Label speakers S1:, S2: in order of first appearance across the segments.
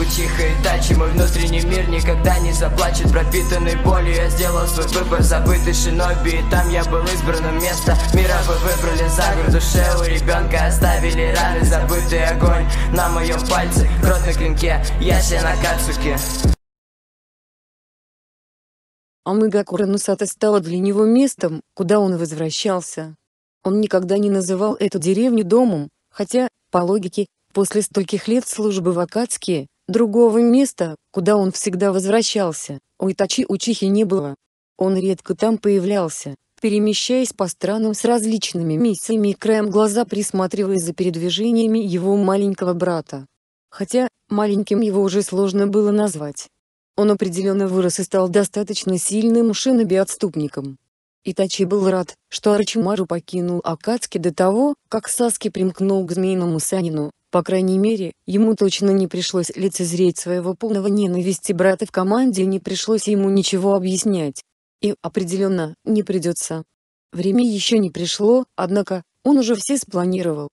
S1: Утихает, и Тачи, мой внутренний мир никогда не заплачет Пропитанный болью я сделал свой выбор, забытый шиноби И там я был избранным место мира Вы выбрали загор душе у ребенка Оставили раны, забытый огонь На моем пальце, крот на клинке, все на кацуке Амыга Куранусата стала для него местом, куда он возвращался. Он никогда не называл эту деревню домом, хотя, по логике, после стольких лет службы в Акацке, Другого места, куда он всегда возвращался, у Итачи Учихи не было. Он редко там появлялся, перемещаясь по странам с различными миссиями и краем глаза присматриваясь за передвижениями его маленького брата. Хотя, маленьким его уже сложно было назвать. Он определенно вырос и стал достаточно сильным шиноби-отступником. Итачи был рад, что Арчимару покинул Акацки до того, как Саски примкнул к Змеиному Санину, по крайней мере, ему точно не пришлось лицезреть своего полного ненависти брата в команде и не пришлось ему ничего объяснять. И, определенно, не придется. Время еще не пришло, однако, он уже все спланировал.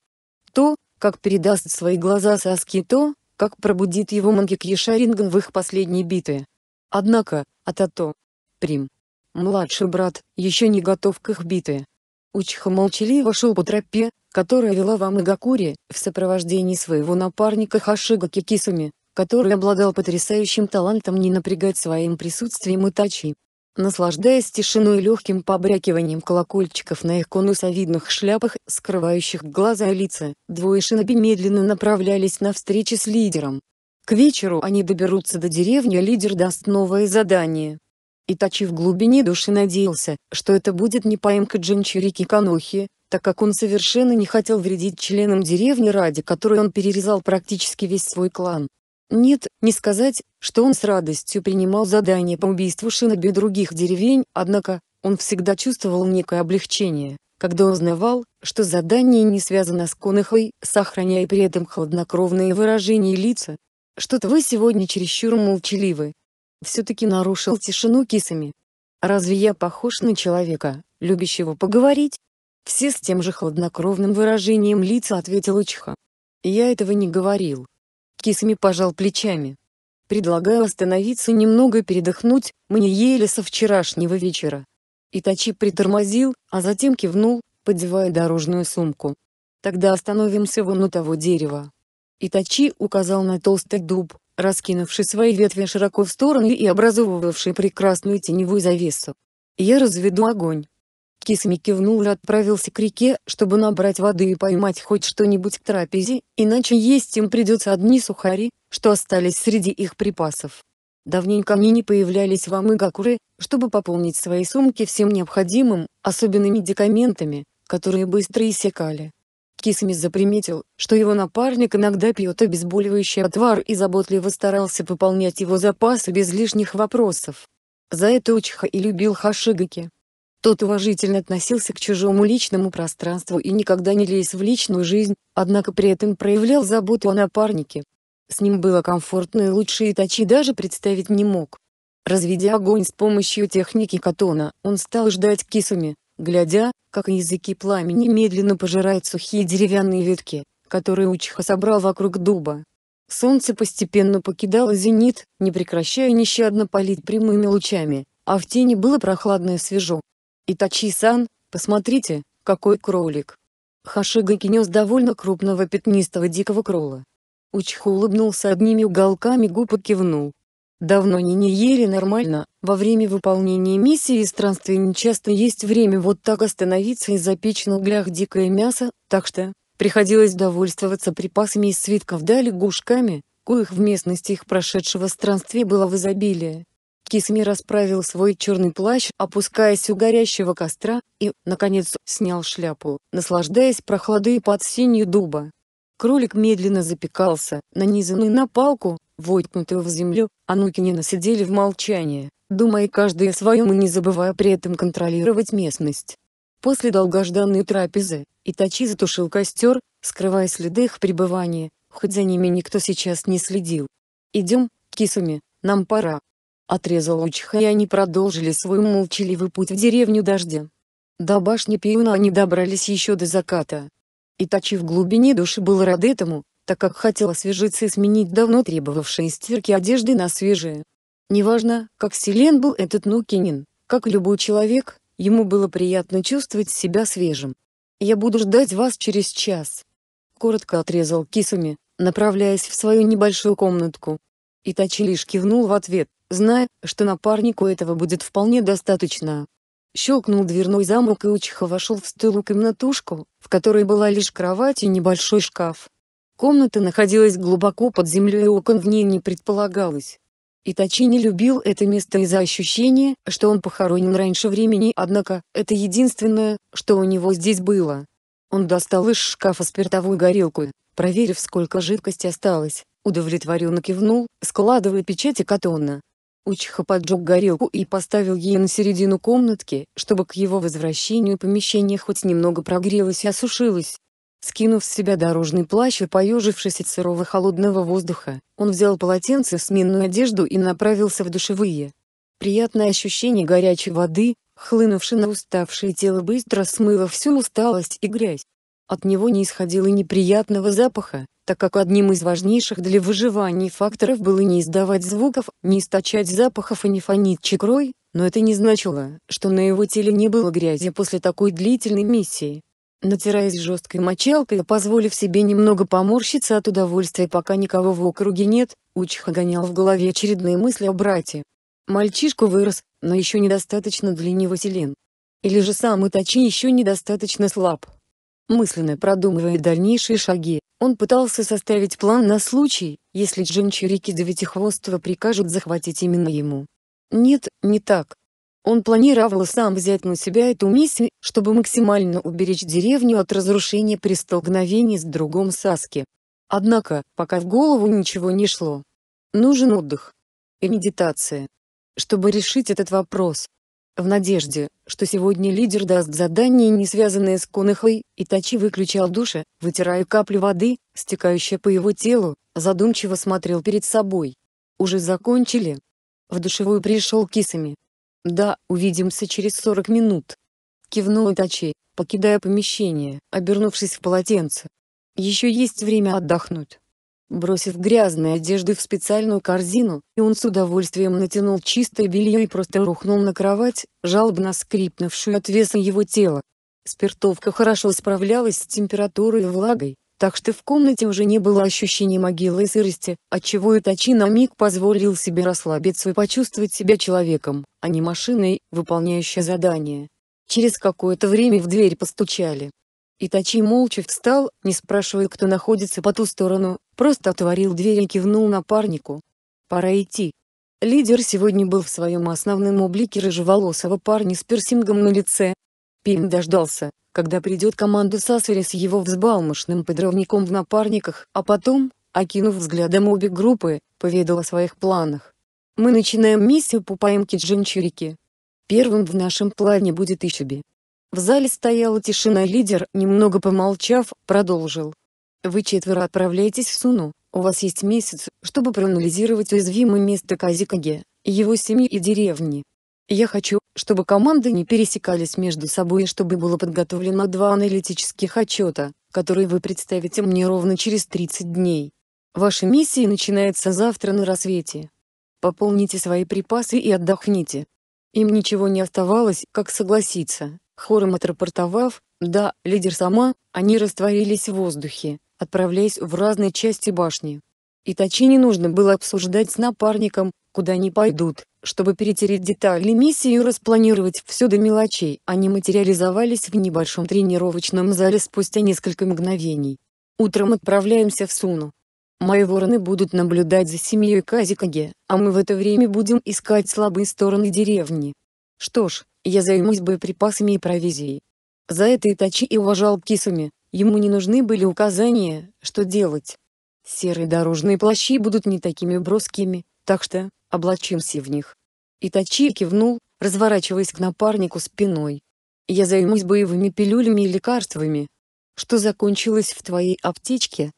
S1: То, как передаст свои глаза Саски, то, как пробудит его Мангекья Шаринган в их последней битве. Однако, Атато, Прим, младший брат, еще не готов к их битве. Учха молчаливо шел по тропе, которая вела вам Игакури, в сопровождении своего напарника Хашига Кикисами, который обладал потрясающим талантом не напрягать своим присутствием Итачи. Наслаждаясь тишиной и легким побрякиванием колокольчиков на их конусовидных шляпах, скрывающих глаза и лица, двое шиноби медленно направлялись на встречи с лидером. К вечеру они доберутся до деревни, а лидер даст новое задание. Итачи в глубине души надеялся, что это будет не поимка Джинчирики Канохи, так как он совершенно не хотел вредить членам деревни ради которой он перерезал практически весь свой клан. Нет, не сказать, что он с радостью принимал задание по убийству шиноби других деревень, однако, он всегда чувствовал некое облегчение, когда узнавал, что задание не связано с Конахой, сохраняя при этом хладнокровные выражения лица. «Что-то вы сегодня чересчур молчаливы». Все-таки нарушил тишину кисами. «Разве я похож на человека, любящего поговорить?» Все с тем же хладнокровным выражением лица ответил Учха. «Я этого не говорил». Кисами пожал плечами. «Предлагаю остановиться немного и передохнуть, мы не ели со вчерашнего вечера». Итачи притормозил, а затем кивнул, подевая дорожную сумку. «Тогда остановимся вон у того дерева». Итачи указал на толстый дуб, раскинувший свои ветви широко в стороны и образовывавший прекрасную теневую завесу. «Я разведу огонь». Кисми кивнул и отправился к реке, чтобы набрать воды и поймать хоть что-нибудь к трапезе, иначе есть им придется одни сухари, что остались среди их припасов. Давненько они не появлялись в Амыгакуре, чтобы пополнить свои сумки всем необходимым, особенно медикаментами, которые быстро иссякали. Кисми заприметил, что его напарник иногда пьет обезболивающий отвар и заботливо старался пополнять его запасы без лишних вопросов. За это Учиха и любил Хашигаки. Тот уважительно относился к чужому личному пространству и никогда не лез в личную жизнь, однако при этом проявлял заботу о напарнике. С ним было комфортно и лучше Итачи даже представить не мог. Разведя огонь с помощью техники катона, он стал ждать кисами, глядя, как языки пламени медленно пожирают сухие деревянные ветки, которые Учиха собрал вокруг дуба. Солнце постепенно покидало зенит, не прекращая нещадно палить прямыми лучами, а в тени было прохладно и свежо. Итачи-сан, посмотрите, какой кролик. Хашигаки нес довольно крупного пятнистого дикого крола. Учху улыбнулся одними уголками губ и кивнул. Давно не не ели нормально, во время выполнения миссии и странствий нечасто есть время вот так остановиться и запечь на углях дикое мясо, так что, приходилось довольствоваться припасами из свитков да лягушками, коих в местности их прошедшего странствия было в изобилии. Кисми расправил свой черный плащ, опускаясь у горящего костра, и, наконец, снял шляпу, наслаждаясь прохладой под синью дуба. Кролик медленно запекался, нанизанный на палку, воткнутую в землю, а Нукинина сидели в молчании, думая каждый о своем и не забывая при этом контролировать местность. После долгожданной трапезы, Итачи затушил костер, скрывая следы их пребывания, хоть за ними никто сейчас не следил. «Идем, кисами, нам пора», Отрезал Учха и они продолжили свой молчаливый путь в деревню дождя. До башни Пиуна они добрались еще до заката. Итачи в глубине души был рад этому, так как хотел освежиться и сменить давно требовавшие стирки одежды на свежие. Неважно, как силен был этот Нукинин, как любой человек, ему было приятно чувствовать себя свежим. «Я буду ждать вас через час», — коротко отрезал Кисами, направляясь в свою небольшую комнатку. Итачи лишь кивнул в ответ зная, что напарнику этого будет вполне достаточно. Щелкнул дверной замок и Учиха вошел в стылую комнатушку, в которой была лишь кровать и небольшой шкаф. Комната находилась глубоко под землей и окон в ней не предполагалось. Итачи не любил это место из-за ощущения, что он похоронен раньше времени, однако, это единственное, что у него здесь было. Он достал из шкафа спиртовую горелку, проверив сколько жидкости осталось, удовлетворенно кивнул, складывая печати катона. Учиха поджег горелку и поставил ее на середину комнатки, чтобы к его возвращению помещение хоть немного прогрелось и осушилось. Скинув с себя дорожный плащ и поежившись от сырого холодного воздуха, он взял полотенце в сменную одежду и направился в душевые. Приятное ощущение горячей воды, хлынувшей на уставшее тело быстро смыло всю усталость и грязь. От него не исходило неприятного запаха, так как одним из важнейших для выживания факторов было не издавать звуков, не источать запахов и не фонить чекрой, но это не значило, что на его теле не было грязи после такой длительной миссии. Натираясь жесткой мочалкой и позволив себе немного поморщиться от удовольствия пока никого в округе нет, Учиха гонял в голове очередные мысли о брате. Мальчишка вырос, но еще недостаточно для него силен. Или же сам Итачи еще недостаточно слаб. Мысленно продумывая дальнейшие шаги, он пытался составить план на случай, если джинчурики девятихвостого прикажут захватить именно ему. Нет, не так. Он планировал сам взять на себя эту миссию, чтобы максимально уберечь деревню от разрушения при столкновении с другом Саски. Однако, пока в голову ничего не шло. Нужен отдых. И медитация. Чтобы решить этот вопрос, в надежде, что сегодня лидер даст задание, не связанное с Конахой, Итачи выключал душа, вытирая каплю воды, стекающей по его телу, задумчиво смотрел перед собой. «Уже закончили?» В душевую пришел кисами. «Да, увидимся через 40 минут». Кивнул Итачи, покидая помещение, обернувшись в полотенце. «Еще есть время отдохнуть» бросив грязные одежды в специальную корзину, и он с удовольствием натянул чистое белье и просто рухнул на кровать, жалобно скрипнувшую от веса его тела. Спиртовка хорошо справлялась с температурой и влагой, так что в комнате уже не было ощущения могилы и сырости, отчего Итачи на миг позволил себе расслабиться и почувствовать себя человеком, а не машиной, выполняющей задание. Через какое-то время в дверь постучали. Итачи молча встал, не спрашивая кто находится по ту сторону, Просто отворил дверь и кивнул напарнику. «Пора идти». Лидер сегодня был в своем основном облике рыжеволосого парня с персингом на лице. Пин дождался, когда придет команда Сасари с его взбалмошным подровником в напарниках, а потом, окинув взглядом обе группы, поведал о своих планах. «Мы начинаем миссию по поимке Джинчурики. Первым в нашем плане будет Ищеби». В зале стояла тишина лидер, немного помолчав, продолжил. Вы четверо отправляетесь в Суну, у вас есть месяц, чтобы проанализировать уязвимое место Казикаге, его семьи и деревни. Я хочу, чтобы команды не пересекались между собой и чтобы было подготовлено два аналитических отчета, которые вы представите мне ровно через 30 дней. Ваша миссия начинается завтра на рассвете. Пополните свои припасы и отдохните. Им ничего не оставалось, как согласиться, хором отрапортовав, да, лидер сама, они растворились в воздухе, отправляясь в разные части башни. Итачи не нужно было обсуждать с напарником, куда они пойдут, чтобы перетереть детали миссии и распланировать все до мелочей. Они материализовались в небольшом тренировочном зале спустя несколько мгновений. Утром отправляемся в Суну. Мои вороны будут наблюдать за семьей Казикаге, а мы в это время будем искать слабые стороны деревни. Что ж, я займусь боеприпасами и провизией. За это Итачи и уважал Кисами, Ему не нужны были указания, что делать. Серые дорожные плащи будут не такими броскими, так что, облачимся в них. Итачи кивнул, разворачиваясь к напарнику спиной. «Я займусь боевыми пилюлями и лекарствами. Что закончилось в твоей аптечке?»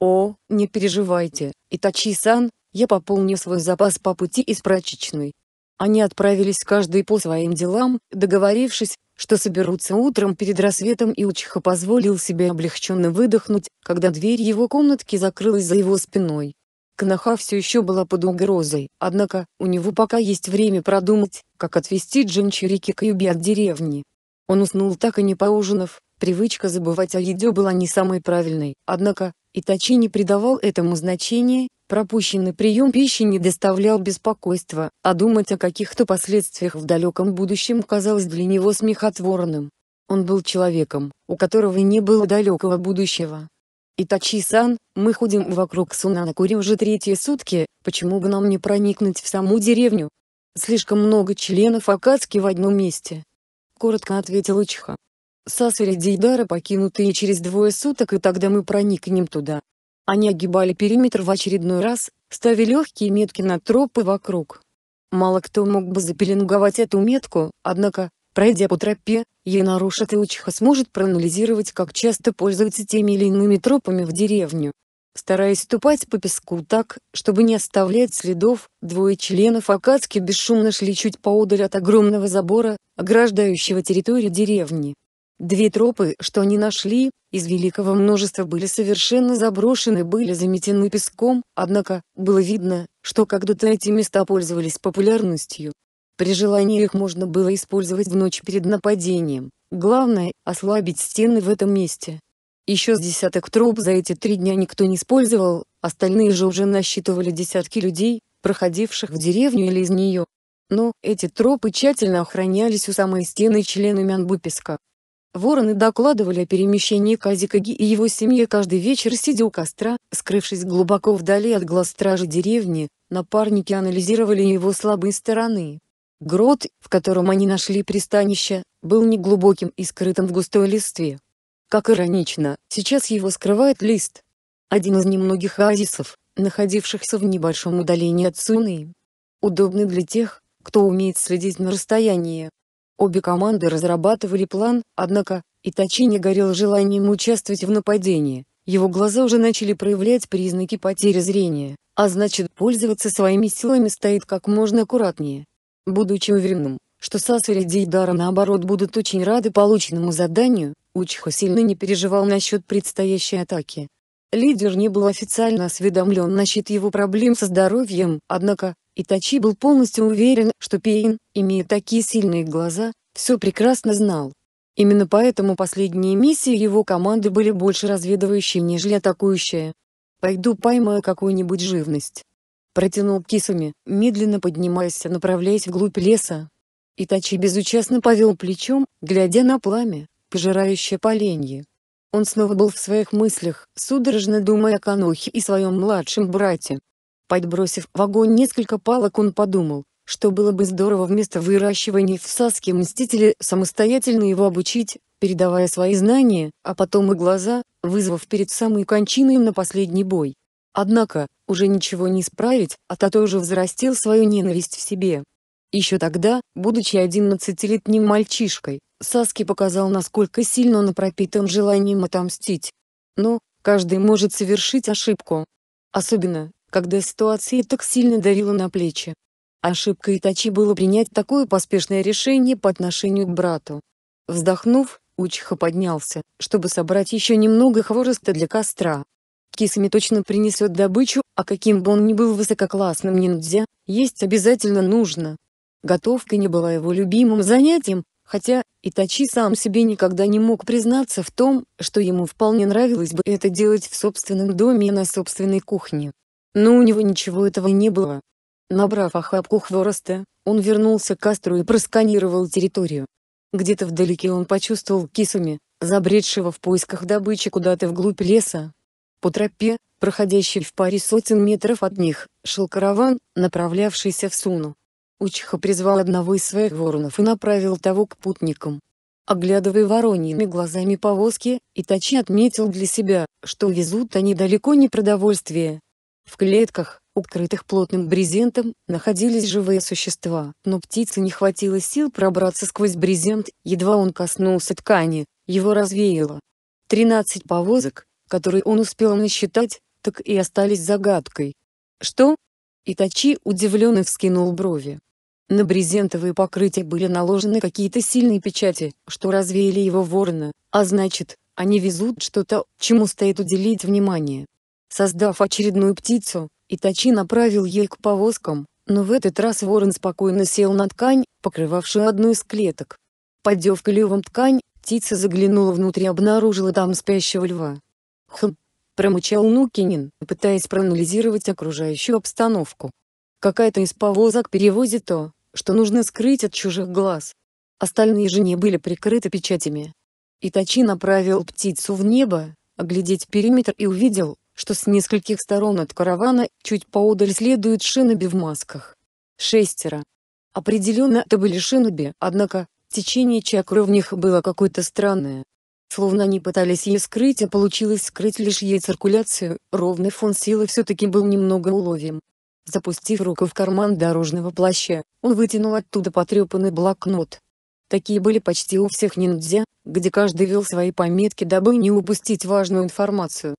S1: «О, не переживайте, Итачи-сан, я пополню свой запас по пути из прачечной. Они отправились каждый по своим делам, договорившись, что соберутся утром перед рассветом и Учиха позволил себе облегченно выдохнуть, когда дверь его комнатки закрылась за его спиной. Канаха все еще была под угрозой, однако, у него пока есть время продумать, как отвезти Джинчурики к Юби от деревни. Он уснул так и не поужинав, привычка забывать о еде была не самой правильной, однако, Итачи не придавал этому значения, Пропущенный прием пищи не доставлял беспокойства, а думать о каких-то последствиях в далеком будущем казалось для него смехотворным. Он был человеком, у которого не было далекого будущего. «Итачи-сан, мы ходим вокруг сунанакури уже третьи сутки, почему бы нам не проникнуть в саму деревню? Слишком много членов Акацки в одном месте». Коротко ответил учха. Сасари Дейдара покинутые через двое суток и тогда мы проникнем туда. Они огибали периметр в очередной раз, ставя легкие метки на тропы вокруг. Мало кто мог бы запеленговать эту метку, однако, пройдя по тропе, Янаруша Тыучиха сможет проанализировать, как часто пользуются теми или иными тропами в деревню. Стараясь ступать по песку так, чтобы не оставлять следов, двое членов Акацки бесшумно шли чуть поодаль от огромного забора, ограждающего территорию деревни. Две тропы, что они нашли, из великого множества были совершенно заброшены были заметены песком, однако, было видно, что когда-то эти места пользовались популярностью. При желании их можно было использовать в ночь перед нападением, главное – ослабить стены в этом месте. Еще с десяток троп за эти три дня никто не использовал, остальные же уже насчитывали десятки людей, проходивших в деревню или из нее. Но эти тропы тщательно охранялись у самой стены членами анбуписка. Вороны докладывали о перемещении Казикаги и его семьи каждый вечер сидя у костра, скрывшись глубоко вдали от глаз стражи деревни, напарники анализировали его слабые стороны. Грот, в котором они нашли пристанище, был неглубоким и скрытым в густой листве. Как иронично, сейчас его скрывает лист. Один из немногих оазисов, находившихся в небольшом удалении от Суны. Удобный для тех, кто умеет следить на расстоянии, Обе команды разрабатывали план, однако, Итачи не горел желанием участвовать в нападении, его глаза уже начали проявлять признаки потери зрения, а значит пользоваться своими силами стоит как можно аккуратнее. Будучи уверенным, что Сасури и Дейдара наоборот будут очень рады полученному заданию, Учха сильно не переживал насчет предстоящей атаки. Лидер не был официально осведомлен насчет его проблем со здоровьем, однако, Итачи был полностью уверен, что Пейн, имея такие сильные глаза, все прекрасно знал. Именно поэтому последние миссии его команды были больше разведывающие, нежели атакующие. «Пойду поймаю какую-нибудь живность». Протянул кисами, медленно поднимаясь направляясь вглубь леса. Итачи безучастно повел плечом, глядя на пламя, пожирающее поленье. Он снова был в своих мыслях, судорожно думая о Канохе и своем младшем брате. Подбросив в огонь несколько палок он подумал, что было бы здорово вместо выращивания в Саске Мстители самостоятельно его обучить, передавая свои знания, а потом и глаза, вызвав перед самой кончиной на последний бой. Однако, уже ничего не исправить, а Тато уже взрастил свою ненависть в себе, еще тогда, будучи одиннадцатилетним мальчишкой, Саски показал насколько сильно он пропитан желанием отомстить. Но, ну, каждый может совершить ошибку. Особенно, когда ситуация так сильно давила на плечи. Ошибкой Итачи было принять такое поспешное решение по отношению к брату. Вздохнув, Учиха поднялся, чтобы собрать еще немного хвороста для костра. Кисами точно принесет добычу, а каким бы он ни был высококлассным ниндзя, есть обязательно нужно. Готовка не была его любимым занятием, хотя Итачи сам себе никогда не мог признаться в том, что ему вполне нравилось бы это делать в собственном доме и на собственной кухне. Но у него ничего этого не было. Набрав охапку хвороста, он вернулся к костру и просканировал территорию. Где-то вдалеке он почувствовал кисами, забредшего в поисках добычи куда-то вглубь леса. По тропе, проходящей в паре сотен метров от них, шел караван, направлявшийся в Суну. Учиха призвал одного из своих воронов и направил того к путникам. Оглядывая вороньими глазами повозки, Итачи отметил для себя, что везут они далеко не продовольствие. В клетках, укрытых плотным брезентом, находились живые существа, но птице не хватило сил пробраться сквозь брезент, едва он коснулся ткани, его развеяло. Тринадцать повозок, которые он успел насчитать, так и остались загадкой. «Что?» Итачи удивленно вскинул брови. На брезентовые покрытия были наложены какие-то сильные печати, что развеяли его ворона, а значит, они везут что-то, чему стоит уделить внимание. Создав очередную птицу, Итачи направил ее к повозкам, но в этот раз ворон спокойно сел на ткань, покрывавшую одну из клеток. Поддев клювом ткань, птица заглянула внутрь и обнаружила там спящего льва. «Хм!» – промычал Нукинин, пытаясь проанализировать окружающую обстановку. Какая-то из повозок перевозит то, что нужно скрыть от чужих глаз. Остальные же не были прикрыты печатями. Итачи направил птицу в небо, оглядеть периметр и увидел, что с нескольких сторон от каравана чуть поодаль следуют шиноби в масках. Шестеро. Определенно это были шиноби, однако, течение чакры в них было какое-то странное. Словно они пытались ее скрыть, а получилось скрыть лишь ей циркуляцию, ровный фон силы все-таки был немного уловим. Запустив руку в карман дорожного плаща, он вытянул оттуда потрепанный блокнот. Такие были почти у всех ниндзя, где каждый вел свои пометки, дабы не упустить важную информацию.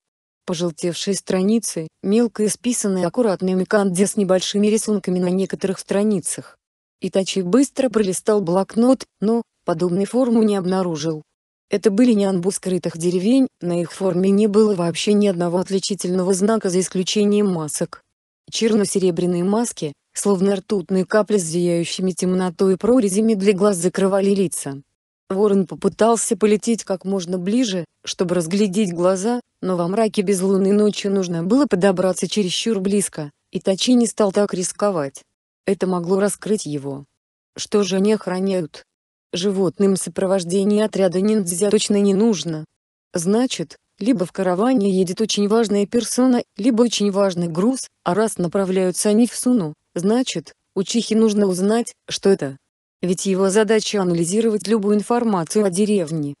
S1: Пожелтевшие страницы, мелко исписанные аккуратными канди с небольшими рисунками на некоторых страницах. Итачи быстро пролистал блокнот, но, подобной форму не обнаружил. Это были не анбу скрытых деревень, на их форме не было вообще ни одного отличительного знака за исключением масок. Черно-серебряные маски, словно ртутные капли с зияющими темнотой и прорезями для глаз закрывали лица. Ворон попытался полететь как можно ближе, чтобы разглядеть глаза, но во мраке безлунной ночи нужно было подобраться чересчур близко, и Тачи не стал так рисковать. Это могло раскрыть его. Что же они охраняют? Животным сопровождение отряда ниндзя точно не нужно. Значит, либо в караване едет очень важная персона, либо очень важный груз, а раз направляются они в Суну, значит, Учихе нужно узнать, что это. Ведь его задача анализировать любую информацию о деревне.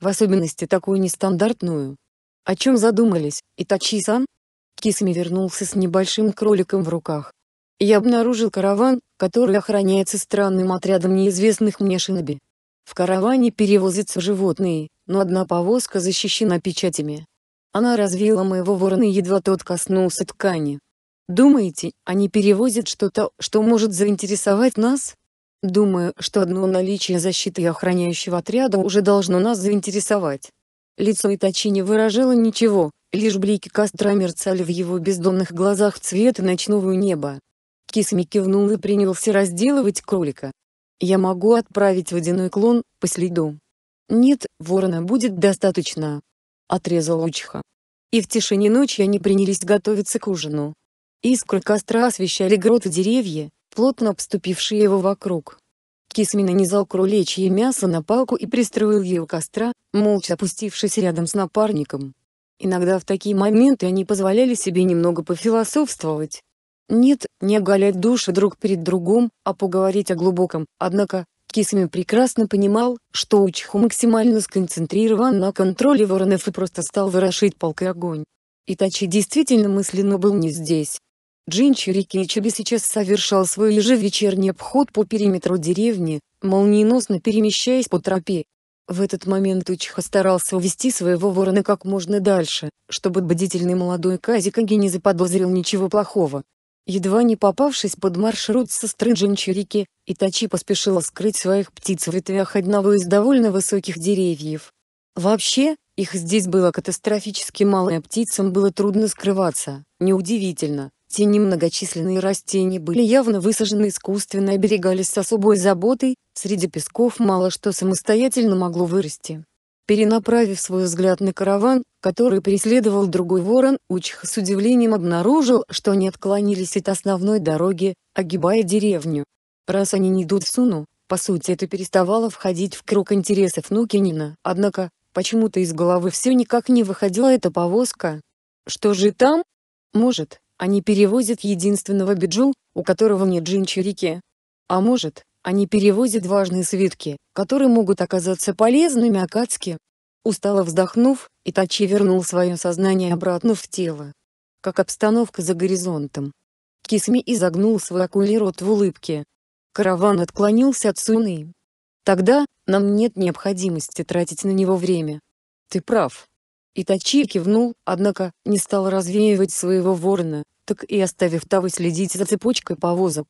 S1: В особенности такую нестандартную. О чем задумались, Итачи-сан? Кисами вернулся с небольшим кроликом в руках. Я обнаружил караван, который охраняется странным отрядом неизвестных мне шиноби. В караване перевозятся животные, но одна повозка защищена печатями. Она развила моего ворона едва тот коснулся ткани. Думаете, они перевозят что-то, что может заинтересовать нас? Думаю, что одно наличие защиты и охраняющего отряда уже должно нас заинтересовать. Лицо Итачи не выражало ничего, лишь блики костра мерцали в его бездонных глазах цвета ночного неба. Кисми кивнул и принялся разделывать кролика. «Я могу отправить водяной клон по следу», «Нет, ворона будет достаточно», — отрезал Учха. И в тишине ночи они принялись готовиться к ужину. Искры костра освещали грот и деревья, плотно обступившие его вокруг. Кисмин нанизал кролечье мясо на палку и пристроил ее у костра, молча опустившись рядом с напарником. Иногда в такие моменты они позволяли себе немного пофилософствовать. Нет, не оголять души друг перед другом, а поговорить о глубоком, однако, Кисами прекрасно понимал, что Учху максимально сконцентрирован на контроле воронов и просто стал ворошить полкой огонь. Итачи действительно мысленно был не здесь. Джинчи Ичиби сейчас совершал свой ежевечерний обход по периметру деревни, молниеносно перемещаясь по тропе. В этот момент Учха старался увести своего ворона как можно дальше, чтобы бдительный молодой Казикаги не заподозрил ничего плохого. Едва не попавшись под маршрут сестры Джинчирики, Итачи поспешила скрыть своих птиц в ветвях одного из довольно высоких деревьев. Вообще, их здесь было катастрофически мало и птицам было трудно скрываться, неудивительно, те немногочисленные растения были явно высажены искусственно и берегались с особой заботой, среди песков мало что самостоятельно могло вырасти. Перенаправив свой взгляд на караван, который преследовал другой ворон, Учха с удивлением обнаружил, что они отклонились от основной дороги, огибая деревню. Раз они не идут в Суну, по сути это переставало входить в круг интересов Нукинина, однако, почему-то из головы все никак не выходила эта повозка. Что же там? Может, они перевозят единственного биджу, у которого нет джинчирики? А может, они перевозят важные свитки, которые могут оказаться полезными Акацке. Устало вздохнув, Итачи вернул свое сознание обратно в тело. Как обстановка за горизонтом. Кисми изогнул свой акулий рот в улыбке. Караван отклонился от Суны. Тогда, нам нет необходимости тратить на него время. Ты прав. Итачи кивнул, однако, не стал развеивать своего ворона, так и оставив того следить за цепочкой повозок.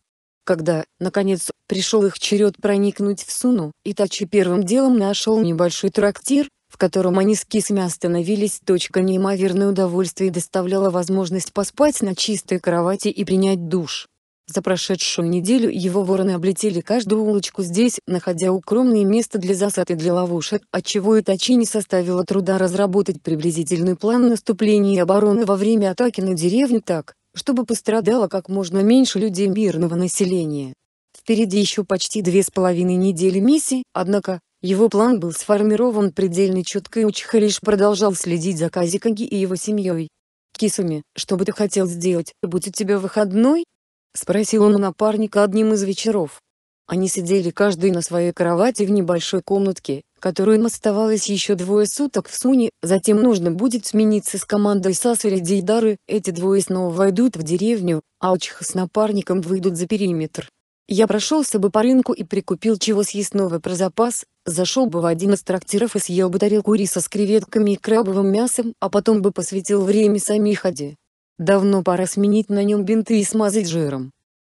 S1: Когда, наконец, пришел их черед проникнуть в Суну, Итачи первым делом нашел небольшой трактир, в котором они с кисами остановились. Точка неимоверное удовольствие доставляла возможность поспать на чистой кровати и принять душ. За прошедшую неделю его вороны облетели каждую улочку здесь, находя укромное место для засад и для ловушек, отчего Итачи не составило труда разработать приблизительный план наступления и обороны во время атаки на деревню так, чтобы пострадало как можно меньше людей мирного населения. Впереди еще почти две с половиной недели миссии, однако, его план был сформирован предельно четко и Учиха лишь продолжал следить за Казикаги и его семьей. «Кисуми, что бы ты хотел сделать, будь у тебя выходной?» — спросил он у напарника одним из вечеров. Они сидели каждый на своей кровати в небольшой комнатке, им оставалось еще двое суток в Суне, затем нужно будет смениться с командой Сасари Дейдары, эти двое снова войдут в деревню, а Очха с напарником выйдут за периметр. Я прошелся бы по рынку и прикупил чего съестного про запас, зашел бы в один из трактиров и съел бы тарелку риса с креветками и крабовым мясом, а потом бы посвятил время сами самихаде. Давно пора сменить на нем бинты и смазать жиром.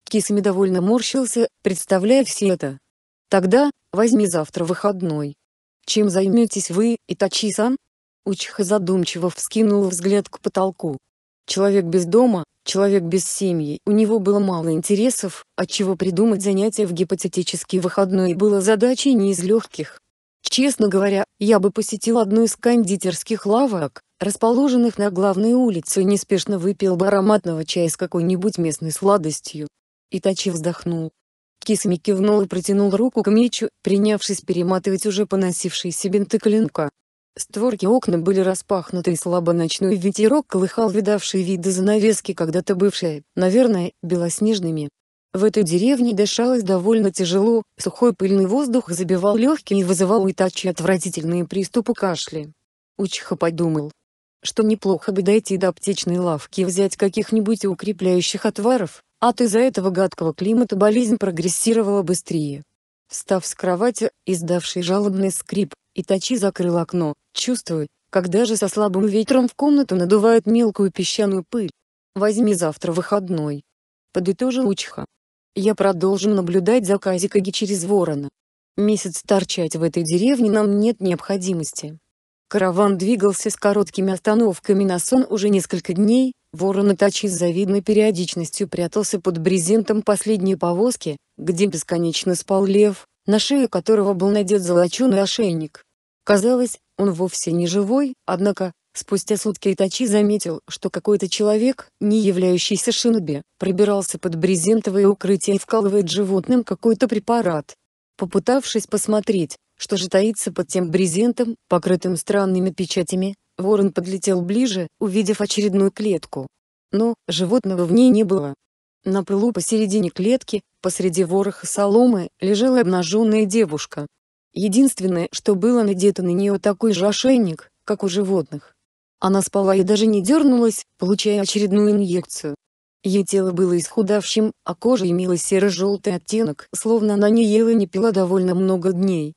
S1: Кисами довольно морщился, представляя все это. Тогда, возьми завтра выходной. Чем займетесь вы, Итачи-сан? Учиха задумчиво вскинул взгляд к потолку. Человек без дома, человек без семьи, у него было мало интересов, отчего придумать занятия в гипотетический выходной было задачей не из легких. Честно говоря, я бы посетил одну из кондитерских лавок, расположенных на главной улице и неспешно выпил бы ароматного чая с какой-нибудь местной сладостью. Итачи вздохнул. Кисми кивнул и протянул руку к мечу, принявшись перематывать уже поносившиеся бинты клинка. Створки окна были распахнуты и слабо ночной ветерок колыхал видавшие виды занавески когда-то бывшие, наверное, белоснежными. В этой деревне дышалось довольно тяжело, сухой пыльный воздух забивал легкие и вызывал у Итачи отвратительные приступы кашля. Учиха подумал, что неплохо бы дойти до аптечной лавки и взять каких-нибудь укрепляющих отваров, от а из-за этого гадкого климата болезнь прогрессировала быстрее. Встав с кровати, издавший жалобный скрип, Итачи закрыл окно, чувствуя, когда же со слабым ветром в комнату надувает мелкую песчаную пыль. «Возьми завтра выходной», — подытожил Учха. «Я продолжу наблюдать за Казикаги через ворона. Месяц торчать в этой деревне нам нет необходимости. Караван двигался с короткими остановками на сон уже несколько дней, Ворон Воронатачи с завидной периодичностью прятался под брезентом последней повозки, где бесконечно спал лев, на шее которого был надет золоченый ошейник. Казалось, он вовсе не живой, однако, спустя сутки Итачи заметил, что какой-то человек, не являющийся шиноби, пробирался под брезентовое укрытие и вкалывает животным какой-то препарат. Попытавшись посмотреть, что же таится под тем брезентом, покрытым странными печатями, ворон подлетел ближе, увидев очередную клетку. Но животного в ней не было. На пылу посередине клетки, посреди вороха соломы, лежала обнаженная девушка. Единственное, что было надето на нее такой же ошейник, как у животных. Она спала и даже не дернулась, получая очередную инъекцию. Ее тело было исхудавшим, а кожа имела серо-желтый оттенок, словно она не ела и не пила довольно много дней.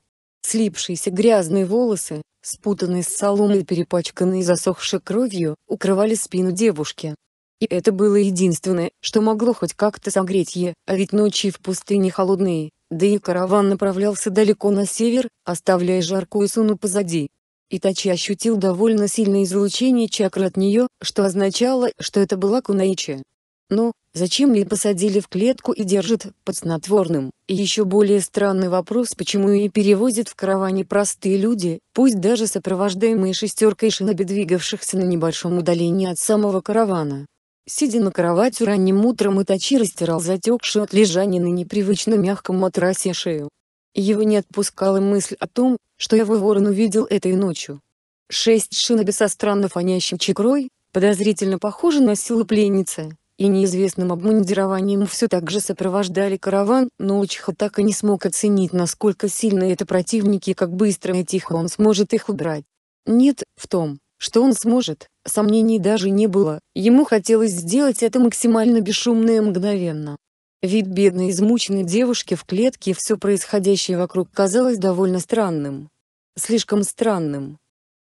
S1: Слипшиеся грязные волосы, спутанные с соломой и перепачканные засохшей кровью, укрывали спину девушки. И это было единственное, что могло хоть как-то согреть ее, а ведь ночи в пустыне холодные, да и караван направлялся далеко на север, оставляя жаркую суну позади. Итачи ощутил довольно сильное излучение чакры от нее, что означало, что это была Кунаичи. Но, ну, зачем ли посадили в клетку и держат под снотворным? И еще более странный вопрос, почему ее перевозят в караване простые люди, пусть даже сопровождаемые шестеркой шиноби двигавшихся на небольшом удалении от самого каравана. Сидя на кровати ранним утром Итачиро стирал затекшую от лежания на непривычно мягком матрасе шею. Его не отпускала мысль о том, что его ворон увидел этой ночью. Шесть шиноби со странно фонящей чекрой, подозрительно похожи на силу пленницы, и неизвестным обмундированием все так же сопровождали караван, но Учха так и не смог оценить насколько сильны это противники и как быстро и тихо он сможет их убрать. Нет, в том, что он сможет, сомнений даже не было, ему хотелось сделать это максимально бесшумно и мгновенно. Вид бедной измученной девушки в клетке и все происходящее вокруг казалось довольно странным. Слишком странным.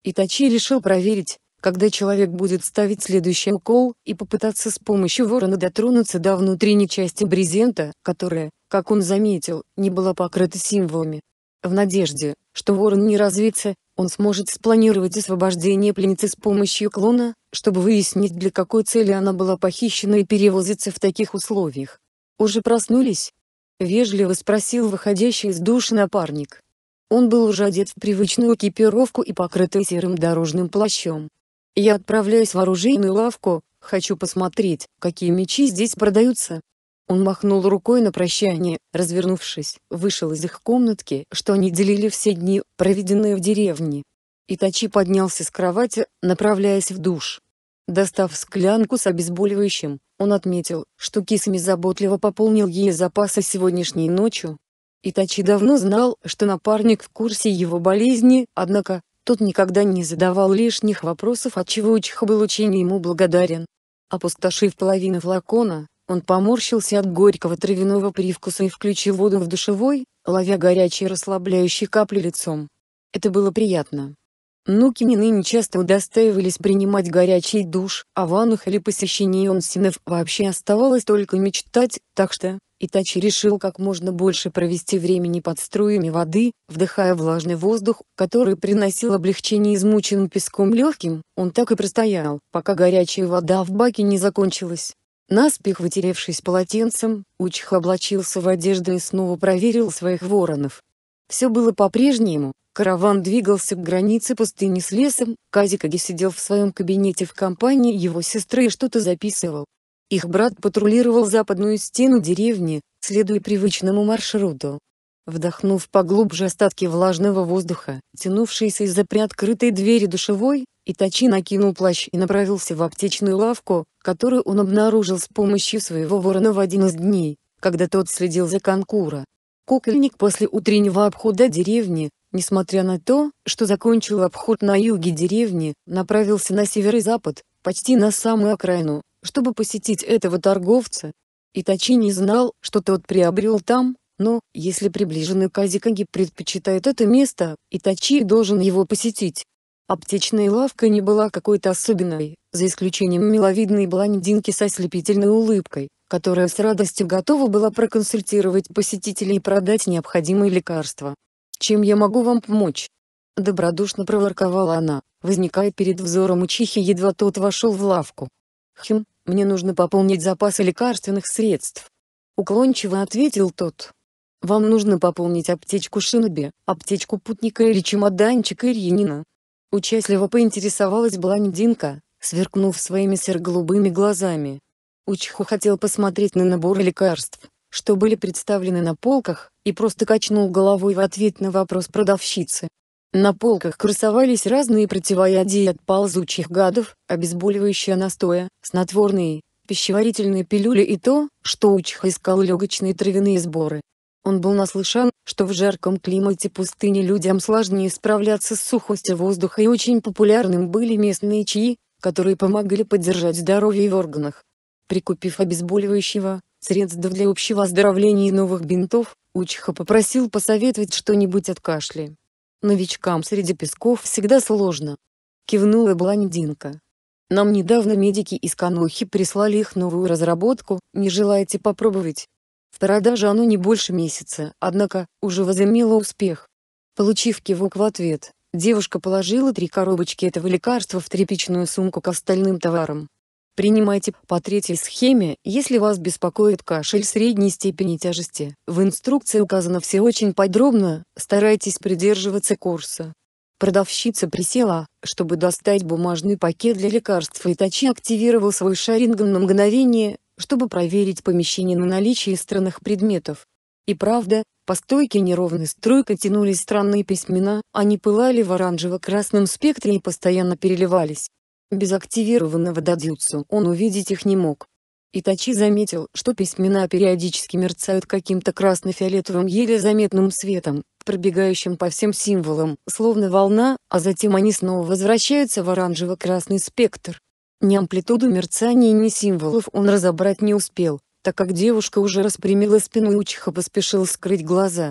S1: Итачи решил проверить, когда человек будет ставить следующий укол и попытаться с помощью ворона дотронуться до внутренней части брезента, которая, как он заметил, не была покрыта символами. В надежде, что ворон не развится, он сможет спланировать освобождение пленницы с помощью клона, чтобы выяснить для какой цели она была похищена и перевозится в таких условиях. «Уже проснулись?» — вежливо спросил выходящий из души напарник. Он был уже одет в привычную экипировку и покрытый серым дорожным плащом. Я отправляюсь в оружейную лавку, хочу посмотреть, какие мечи здесь продаются. Он махнул рукой на прощание, развернувшись, вышел из их комнатки, что они делили все дни, проведенные в деревне. Итачи поднялся с кровати, направляясь в душ. Достав склянку с обезболивающим, он отметил, что Кисами заботливо пополнил ей запасы сегодняшней ночью. Итачи давно знал, что напарник в курсе его болезни, однако, тот никогда не задавал лишних вопросов, отчего Учиха был очень ему благодарен. Опустошив половину флакона, он поморщился от горького травяного привкуса и включил воду в душевой, ловя горячие расслабляющие капли лицом. Это было приятно. Нукини ныне часто удостаивались принимать горячий душ, а ваннах или посещении онсинов вообще оставалось только мечтать, так что, Итачи решил как можно больше провести времени под струями воды, вдыхая влажный воздух, который приносил облегчение измученным песком легким, он так и простоял, пока горячая вода в баке не закончилась. Наспех вытеревшись полотенцем, Учх облачился в одежду и снова проверил своих воронов. Все было по-прежнему, караван двигался к границе пустыни с лесом, Казикаги сидел в своем кабинете в компании его сестры и что-то записывал, их брат патрулировал западную стену деревни, следуя привычному маршруту. Вдохнув поглубже остатки влажного воздуха, тянувшийся из-за приоткрытой двери душевой, Итачи накинул плащ и направился в аптечную лавку, которую он обнаружил с помощью своего ворона в один из дней, когда тот следил за конкура. Кукольник после утреннего обхода деревни, несмотря на то, что закончил обход на юге деревни, направился на северо-запад, почти на самую окраину, чтобы посетить этого торговца. Итачи не знал, что тот приобрел там, но, если приближенный Казикаги предпочитает это место, Итачи должен его посетить. Аптечная лавка не была какой-то особенной, за исключением миловидной блондинки со ослепительной улыбкой, которая с радостью готова была проконсультировать посетителей и продать необходимые лекарства. «Чем я могу вам помочь?» Добродушно проворковала она, возникая перед взором учихи, едва тот вошел в лавку. Хм, мне нужно пополнить запасы лекарственных средств. Уклончиво ответил тот. Вам нужно пополнить аптечку Шиноби, аптечку Путника или чемоданчик Иринина. Участливо поинтересовалась блондинка, сверкнув своими серо-голубыми глазами. Учху хотел посмотреть на набор лекарств, что были представлены на полках, и просто качнул головой в ответ на вопрос продавщицы. На полках красовались разные противоядия от ползучих гадов, обезболивающие настоя, снотворные, пищеварительные пилюли и то, что Учха искал легочные травяные сборы. Он был наслышан, что в жарком климате пустыни людям сложнее справляться с сухостью воздуха и очень популярным были местные чаи, которые помогли поддержать здоровье в органах. Прикупив обезболивающего, средств для общего оздоровления и новых бинтов, Учха попросил посоветовать что-нибудь от кашля. Новичкам среди песков всегда сложно. Кивнула блондинка. Нам недавно медики из Канохи прислали их новую разработку, не желаете попробовать? В продаже оно не больше месяца, однако, уже возымело успех. Получив кивок в ответ, девушка положила три коробочки этого лекарства в тряпичную сумку к остальным товарам. Принимайте по третьей схеме, если вас беспокоит кашель средней степени тяжести. В инструкции указано все очень подробно, старайтесь придерживаться курса. Продавщица присела, чтобы достать бумажный пакет для лекарств и Тачи активировал свой шаринган на мгновение, чтобы проверить помещение на наличие странных предметов. И правда, по стойке неровной струйкой тянулись странные письмена, они пылали в оранжево-красном спектре и постоянно переливались. Без активированного дадзюцу он увидеть их не мог. Итачи заметил, что письмена периодически мерцают каким-то красно-фиолетовым еле заметным светом, пробегающим по всем символам, словно волна, а затем они снова возвращаются в оранжево-красный спектр. Ни амплитуду мерцания, ни символов он разобрать не успел, так как девушка уже распрямила спину и Учиха поспешил скрыть глаза.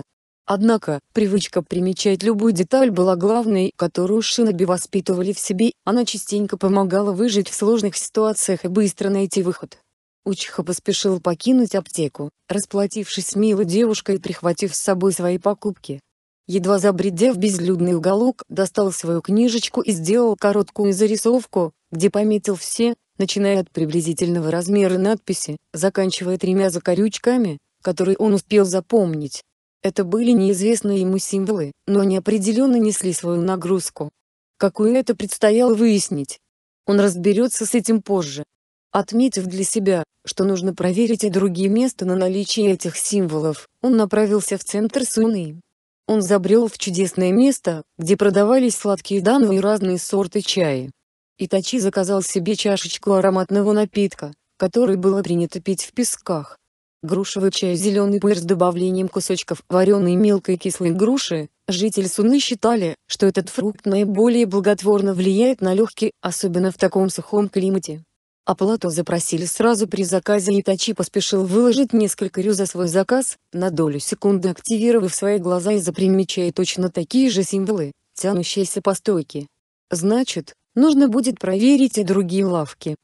S1: Однако, привычка примечать любую деталь была главной, которую шиноби воспитывали в себе, она частенько помогала выжить в сложных ситуациях и быстро найти выход. Учиха поспешил покинуть аптеку, расплатившись с милой девушкой и прихватив с собой свои покупки. Едва забредя в безлюдный уголок, достал свою книжечку и сделал короткую зарисовку, где пометил все, начиная от приблизительного размера надписи, заканчивая тремя закорючками, которые он успел запомнить. Это были неизвестные ему символы, но они определенно несли свою нагрузку. Какую это предстояло выяснить. Он разберется с этим позже. Отметив для себя, что нужно проверить и другие места на наличие этих символов, он направился в центр Суны. Он забрел в чудесное место, где продавались сладкие данвы и разные сорты чая. Итачи заказал себе чашечку ароматного напитка, который было принято пить в песках. Грушевый чай «Зеленый пыр» с добавлением кусочков вареной мелкой кислой груши. Жители Суны считали, что этот фрукт наиболее благотворно влияет на легкие, особенно в таком сухом климате. Оплату запросили сразу при заказе и Тачи поспешил выложить несколько рю за свой заказ, на долю секунды активировав свои глаза и запримечая точно такие же символы, тянущиеся по стойке. Значит, нужно будет проверить и другие лавки,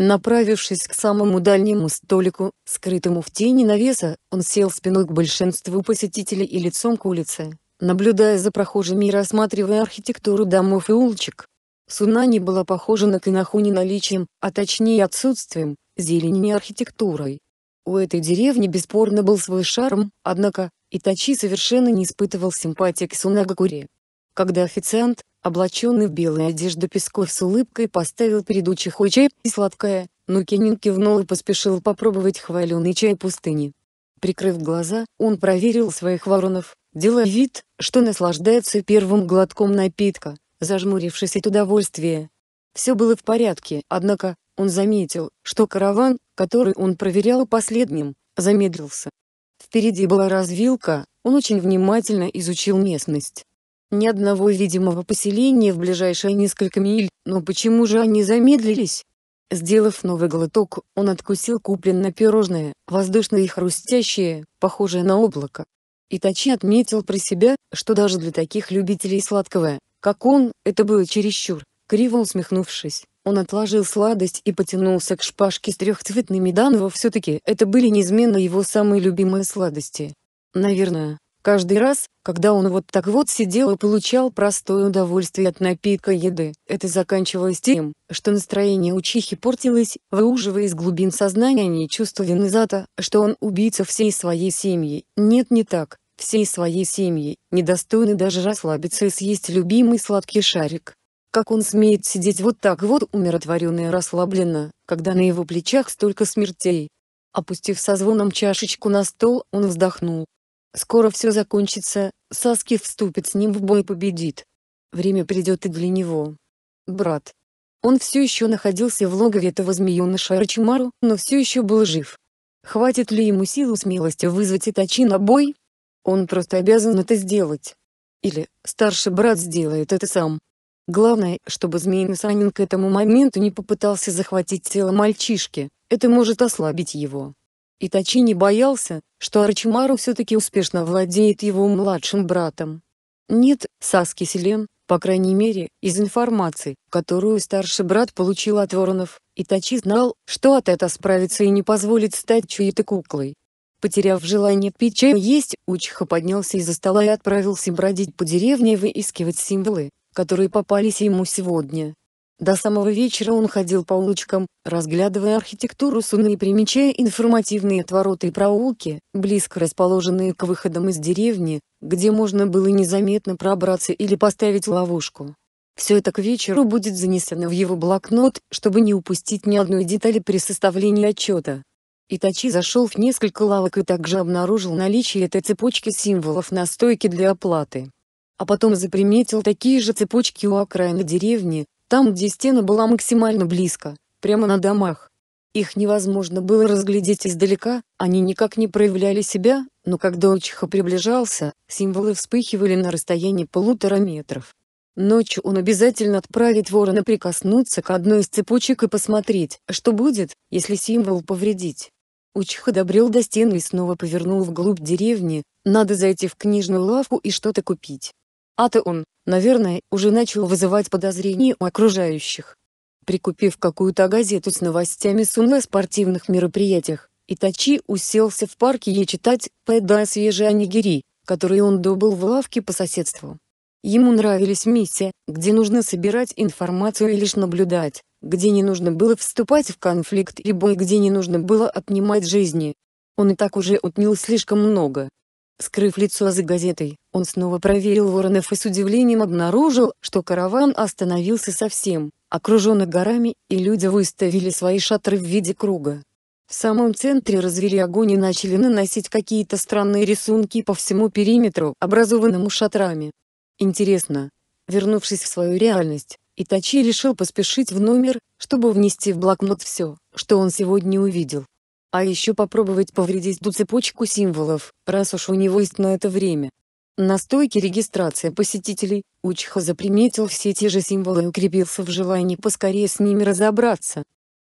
S1: Направившись к самому дальнему столику, скрытому в тени навеса, он сел спиной к большинству посетителей и лицом к улице, наблюдая за прохожими и рассматривая архитектуру домов и улочек. Суна была похожа на Кинахуни наличием, а точнее отсутствием, зелени и архитектурой. У этой деревни бесспорно был свой шарм, однако, Итачи совершенно не испытывал симпатии к Сунагакуре. Когда официант, облаченный в белую одежду Песков с улыбкой поставил перед учихой чай и сладкое, но Кенин кивнул и поспешил попробовать хваленый чай пустыни. Прикрыв глаза, он проверил своих воронов, делая вид, что наслаждается первым глотком напитка, зажмурившись от удовольствия. Все было в порядке, однако, он заметил, что караван, который он проверял последним, замедлился. Впереди была развилка, он очень внимательно изучил местность. Ни одного видимого поселения в ближайшие несколько миль, но почему же они замедлились? Сделав новый глоток, он откусил купленное пирожное, воздушное и хрустящее, похожее на облако. Итачи отметил про себя, что даже для таких любителей сладкого, как он, это было чересчур. Криво усмехнувшись, он отложил сладость и потянулся к шпажке с трехцветными данво все-таки это были неизменно его самые любимые сладости. Наверное, Каждый раз, когда он вот так вот сидел и получал простое удовольствие от напитка еды, это заканчивалось тем, что настроение у Чихи портилось, выуживая из глубин сознания не чувство вины за то, что он убийца всей своей семьи. Нет не так, всей своей семьи, недостойны даже расслабиться и съесть любимый сладкий шарик. Как он смеет сидеть вот так вот умиротворенно и расслабленно, когда на его плечах столько смертей. Опустив со звоном чашечку на стол, он вздохнул. Скоро все закончится, Саски вступит с ним в бой и победит. Время придет и для него. Брат. Он все еще находился в логове этого змеюна Шарачимару, но все еще был жив. Хватит ли ему силу смелости вызвать Итачи на бой? Он просто обязан это сделать. Или, старший брат сделает это сам. Главное, чтобы Змеиный Санин к этому моменту не попытался захватить тело мальчишки, это может ослабить его. Итачи не боялся, что Арчимару все-таки успешно владеет его младшим братом. Нет, Саски Селен, по крайней мере, из информации, которую старший брат получил от воронов, Итачи знал, что от это справится и не позволит стать чьей-то куклой. Потеряв желание пить чай и есть, Учиха поднялся из-за стола и отправился бродить по деревне и выискивать символы, которые попались ему сегодня. До самого вечера он ходил по улочкам, разглядывая архитектуру Суны и примечая информативные отвороты и проулки, близко расположенные к выходам из деревни, где можно было незаметно пробраться или поставить ловушку. Все это к вечеру будет занесено в его блокнот, чтобы не упустить ни одной детали при составлении отчета. Итачи зашел в несколько лавок и также обнаружил наличие этой цепочки символов на стойке для оплаты. А потом заприметил такие же цепочки у окраины деревни, там, где стена была максимально близко, прямо на домах. Их невозможно было разглядеть издалека, они никак не проявляли себя, но когда Очиха приближался, символы вспыхивали на расстоянии полутора метров. Ночью он обязательно отправит ворона прикоснуться к одной из цепочек и посмотреть, что будет, если символ повредить. Учиха добрел до стены и снова повернул вглубь деревни, надо зайти в книжную лавку и что-то купить. А он, наверное, уже начал вызывать подозрения у окружающих. Прикупив какую-то газету с новостями Сунэ о спортивных мероприятиях, Итачи уселся в парке и читать, поедая свежие анигири, которые он добыл в лавке по соседству. Ему нравились миссии, где нужно собирать информацию и лишь наблюдать, где не нужно было вступать в конфликт и бой, где не нужно было отнимать жизни. Он и так уже отнял слишком много, Скрыв лицо за газетой, он снова проверил воронов и с удивлением обнаружил, что караван остановился совсем, окруженный горами, и люди выставили свои шатры в виде круга. В самом центре развели огонь и начали наносить какие-то странные рисунки по всему периметру, образованному шатрами. Интересно. Вернувшись в свою реальность, Итачи решил поспешить в номер, чтобы внести в блокнот все, что он сегодня увидел а еще попробовать повредить ту цепочку символов, раз уж у него есть на это время. На стойке регистрации посетителей, Учха заприметил все те же символы и укрепился в желании поскорее с ними разобраться.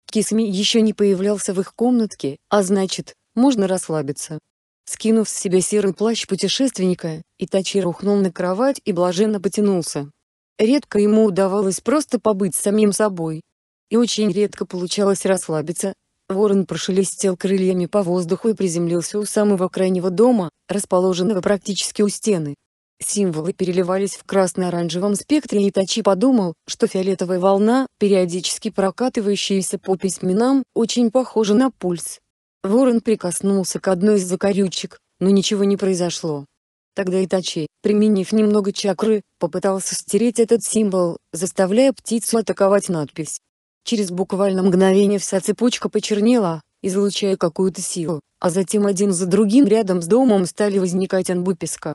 S1: Кисми еще не появлялся в их комнатке, а значит, можно расслабиться. Скинув с себя серый плащ путешественника, Итачи рухнул на кровать и блаженно потянулся. Редко ему удавалось просто побыть самим собой. И очень редко получалось расслабиться, Ворон прошелестел крыльями по воздуху и приземлился у самого крайнего дома, расположенного практически у стены. Символы переливались в красно-оранжевом спектре и Тачи подумал, что фиолетовая волна, периодически прокатывающаяся по письменам, очень похожа на пульс. Ворон прикоснулся к одной из закорючек, но ничего не произошло. Тогда Итачи, применив немного чакры, попытался стереть этот символ, заставляя птицу атаковать надпись. Через буквально мгновение вся цепочка почернела, излучая какую-то силу, а затем один за другим рядом с домом стали возникать анбы песка.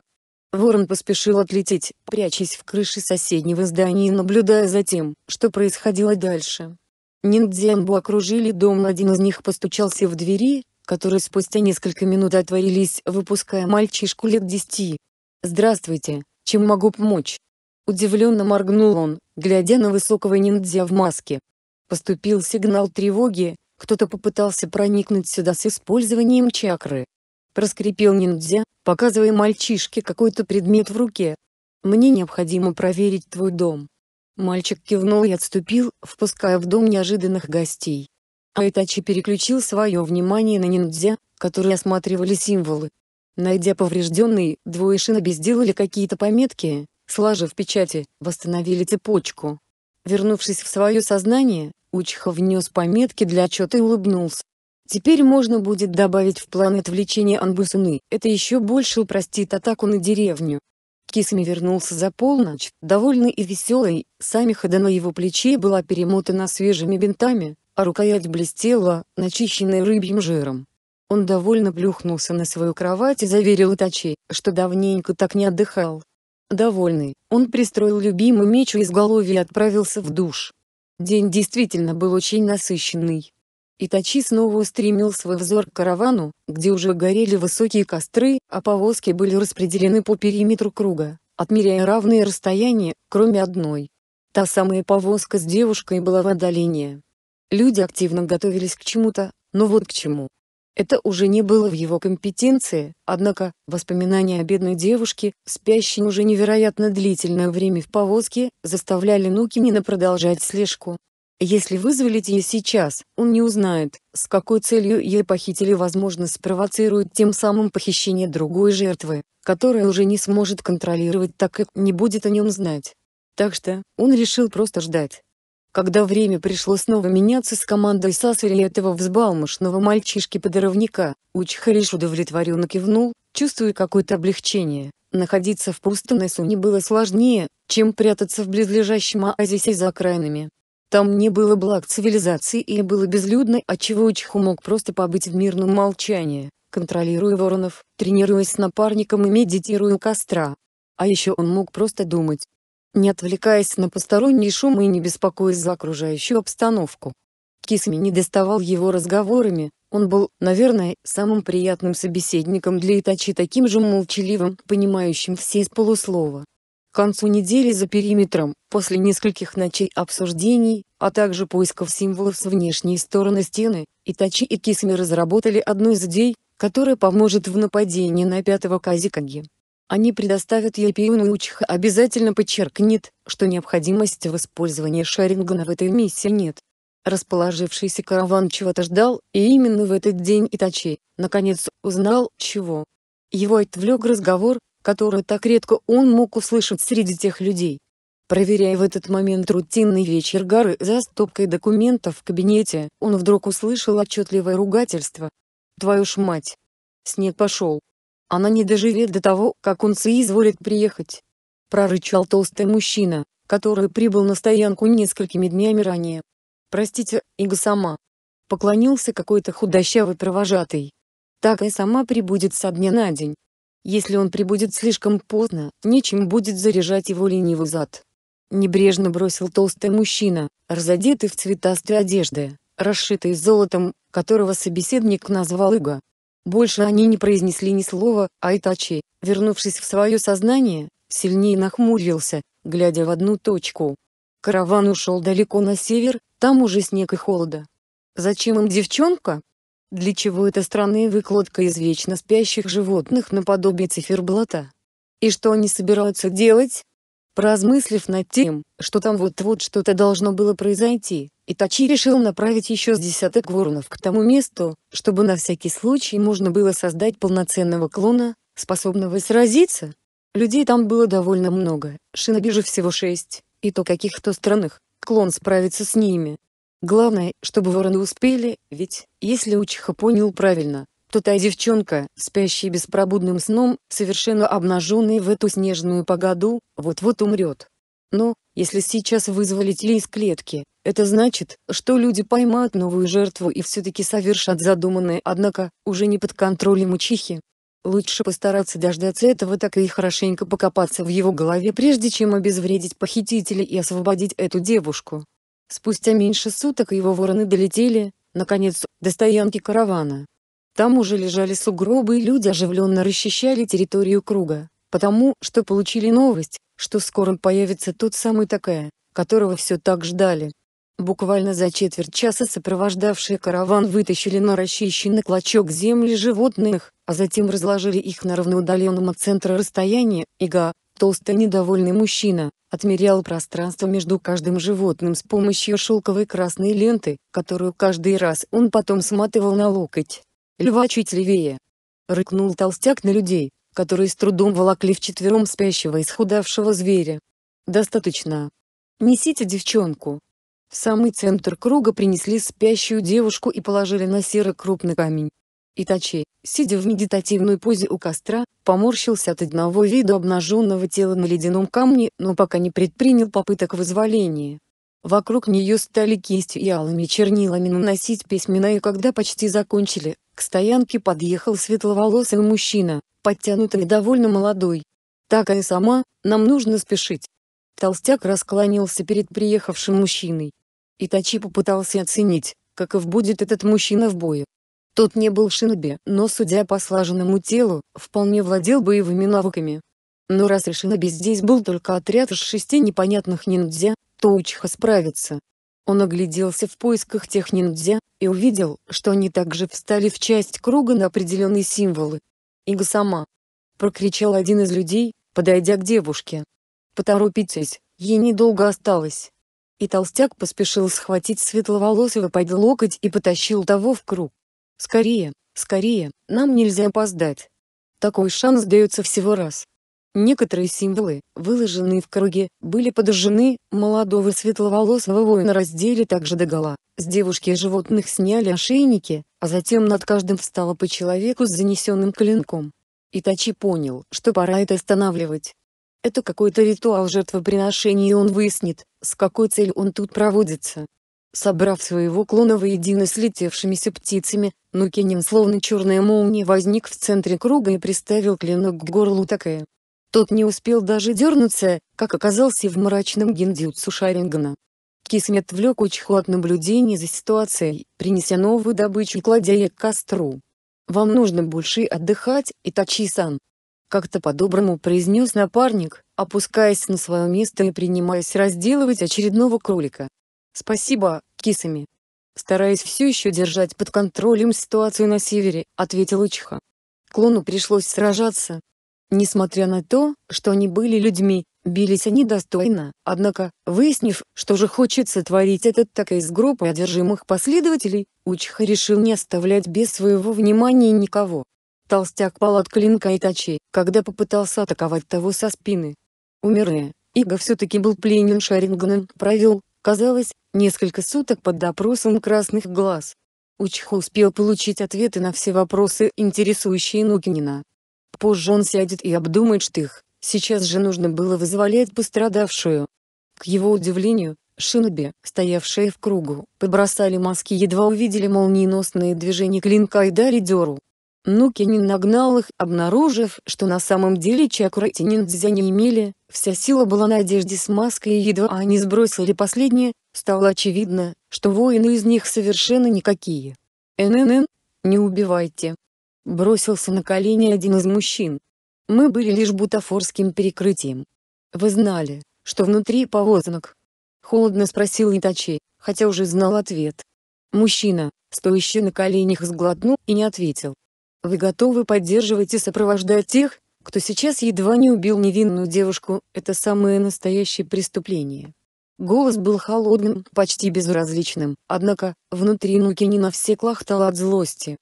S1: Ворон поспешил отлететь, прячась в крыше соседнего здания и наблюдая за тем, что происходило дальше. Ниндзянбу окружили дом, один из них постучался в двери, которые спустя несколько минут отворились, выпуская мальчишку лет десяти. «Здравствуйте, чем могу помочь?» Удивленно моргнул он, глядя на высокого ниндзя в маске, Поступил сигнал тревоги, кто-то попытался проникнуть сюда с использованием чакры. Проскрипел ниндзя, показывая мальчишке какой-то предмет в руке. «Мне необходимо проверить твой дом». Мальчик кивнул и отступил, впуская в дом неожиданных гостей. Айтачи переключил свое внимание на ниндзя, которые осматривали символы. Найдя поврежденный, двое шиноби сделали какие-то пометки, сложив печати, восстановили цепочку. Вернувшись в свое сознание, Учха внес пометки для отчета и улыбнулся. Теперь можно будет добавить в план отвлечения Анбусуны, это еще больше упростит атаку на деревню. Кисами вернулся за полночь, довольный и веселый, сами хода на его плече была перемотана свежими бинтами, а рукоять блестела, начищенная рыбьим жиром. Он довольно плюхнулся на свою кровать и заверил Итачи, что давненько так не отдыхал. Довольный, он пристроил любимый меч у изголовья и отправился в душ. День действительно был очень насыщенный. Итачи снова устремил свой взор к каравану, где уже горели высокие костры, а повозки были распределены по периметру круга, отмеряя равные расстояния, кроме одной. Та самая повозка с девушкой была в отдалении. Люди активно готовились к чему-то, но вот к чему. Это уже не было в его компетенции, однако, воспоминания о бедной девушке, спящей уже невероятно длительное время в повозке, заставляли Нукинина продолжать слежку. Если вызволить ее сейчас, он не узнает, с какой целью ее похитили возможно спровоцирует тем самым похищение другой жертвы, которая уже не сможет контролировать так как не будет о нем знать. Так что, он решил просто ждать. Когда время пришло снова меняться с командой Сасари этого взбалмошного мальчишки-подоровника, Учиха лишь удовлетворенно кивнул, чувствуя какое-то облегчение. Находиться в пустом Суне было сложнее, чем прятаться в близлежащем оазисе за окраинами. Там не было благ цивилизации и было безлюдно, отчего Учху мог просто побыть в мирном молчании, контролируя воронов, тренируясь с напарником и медитируя у костра. А еще он мог просто думать, не отвлекаясь на посторонний шум и не беспокоясь за окружающую обстановку. Кисми не доставал его разговорами, он был, наверное, самым приятным собеседником для Итачи таким же молчаливым, понимающим все из полуслова. К концу недели за периметром, после нескольких ночей обсуждений, а также поисков символов с внешней стороны стены, Итачи и Кисми разработали одну из идей, которая поможет в нападении на пятого Казикаги. Они предоставят ЕПИ учха обязательно подчеркнет, что необходимости в использовании Шарингана в этой миссии нет. Расположившийся караван чего-то ждал, и именно в этот день Итачи, наконец, узнал, чего. Его отвлек разговор, который так редко он мог услышать среди тех людей. Проверяя в этот момент рутинный вечер Гары за стопкой документов в кабинете, он вдруг услышал отчетливое ругательство. «Твою ж мать!» Снег пошел. Она не доживет до того, как он соизволит приехать. Прорычал толстый мужчина, который прибыл на стоянку несколькими днями ранее. «Простите, Ига сама». Поклонился какой-то худощавый провожатый. «Так и сама прибудет со дня на день. Если он прибудет слишком поздно, нечем будет заряжать его ленивый зад». Небрежно бросил толстый мужчина, разодетый в цветастой одежды, расшитой золотом, которого собеседник назвал Иго, больше они не произнесли ни слова, а Итачи, вернувшись в свое сознание, сильнее нахмурился, глядя в одну точку. Караван ушел далеко на север, там уже снег и холода. Зачем им девчонка? Для чего эта странная выкладка из вечно спящих животных наподобие циферблата? И что они собираются делать? Поразмыслив над тем, что там вот-вот что-то должно было произойти, Итачи решил направить еще с десяток воронов к тому месту, чтобы на всякий случай можно было создать полноценного клона, способного сразиться. Людей там было довольно много, шиноби же всего шесть, и то каких-то странных, клон справится с ними. Главное, чтобы вороны успели, ведь, если Учиха понял правильно, что та девчонка, спящая беспробудным сном, совершенно обнаженная в эту снежную погоду, вот-вот умрет. Но, если сейчас вызволить теле из клетки, это значит, что люди поймают новую жертву и все-таки совершат задуманное, однако, уже не под контролем учихи. Лучше постараться дождаться этого так и хорошенько покопаться в его голове прежде чем обезвредить похитителя и освободить эту девушку. Спустя меньше суток его вороны долетели, наконец, до стоянки каравана. Там уже лежали сугробы и люди оживленно расчищали территорию круга, потому что получили новость, что скоро появится тот самый такая, которого все так ждали. Буквально за четверть часа сопровождавшие караван вытащили на расчищенный клочок земли животных, а затем разложили их на равноудаленном от центра расстоянии, ига, толстый недовольный мужчина, отмерял пространство между каждым животным с помощью шелковой красной ленты, которую каждый раз он потом сматывал на локоть, Льва чуть левее. Рыкнул толстяк на людей, которые с трудом волокли вчетвером спящего и исхудавшего зверя. Достаточно. Несите девчонку. В самый центр круга принесли спящую девушку и положили на серый крупный камень. Итачи, сидя в медитативной позе у костра, поморщился от одного вида обнаженного тела на ледяном камне, но пока не предпринял попыток вызволения. Вокруг нее стали кистью и алыми чернилами наносить письмена и когда почти закончили, к стоянке подъехал светловолосый мужчина, подтянутый и довольно молодой. «Так и сама, нам нужно спешить». Толстяк раскланялся перед приехавшим мужчиной. Итачи попытался оценить, каков будет этот мужчина в бою. Тот не был шиноби, но судя по слаженному телу, вполне владел боевыми навыками. Но раз и шиноби здесь был только отряд из шести непонятных ниндзя, то Учиха справится. Он огляделся в поисках тех ниндзя, и увидел, что они также встали в часть круга на определенные символы. Игасама! – прокричал один из людей, подойдя к девушке. «Поторопитесь, ей недолго осталось!» И толстяк поспешил схватить светловолосого под локоть и потащил того в круг. «Скорее, скорее, нам нельзя опоздать!» Такой шанс дается всего раз. Некоторые символы, выложенные в круге, были подожжены, молодого светловолосого воина раздели также догола, с девушки и животных сняли ошейники, а затем над каждым встало по человеку с занесенным клинком. Итачи понял, что пора это останавливать. Это какой-то ритуал жертвоприношения и он выяснит, с какой целью он тут проводится. Собрав своего клона воедино с летевшимися птицами, Нукенин словно черная молния возник в центре круга и приставил клинок к горлу такая. Тот не успел даже дернуться, как оказался в мрачном гендюцу Шарингана. Кисми отвлек Учху от наблюдений за ситуацией, принеся новую добычу и кладя ее к костру. «Вам нужно больше отдыхать, Итачи-сан!» Как-то по-доброму произнес напарник, опускаясь на свое место и принимаясь разделывать очередного кролика. «Спасибо, кисами!» Стараясь все еще держать под контролем ситуацию на севере, ответил Учха. Клону пришлось сражаться, Несмотря на то, что они были людьми, бились они достойно, однако, выяснив, что же хочет сотворить этот так из группы одержимых последователей, Учиха решил не оставлять без своего внимания никого. Толстяк пал от клинка и Итачи, когда попытался атаковать того со спины. Умирая, Иго все-таки был пленен Шарингеном, провел, казалось, несколько суток под допросом красных глаз. Учиха успел получить ответы на все вопросы, интересующие Нукинина, Позже он сядет и обдумает штых. Сейчас же нужно было вызволять пострадавшую. К его удивлению, шиноби, стоявшие в кругу, побросали маски едва увидели молниеносные движения клинка и дали Дёру. Нукинин нагнал их, обнаружив, что на самом деле чакры Тининдзя не имели, вся сила была на одежде с маской и едва они сбросили последнее, стало очевидно, что воины из них совершенно никакие. Н Н Н, не убивайте. Бросился на колени один из мужчин. Мы были лишь бутафорским перекрытием. Вы знали, что внутри повозок? Холодно спросил Итачей, хотя уже знал ответ. Мужчина, стоящий на коленях, сглотнул и не ответил. Вы готовы поддерживать и сопровождать тех, кто сейчас едва не убил невинную девушку, это самое настоящее преступление. Голос был холодным, почти безразличным, однако, внутри Нуки все клахтало от злости.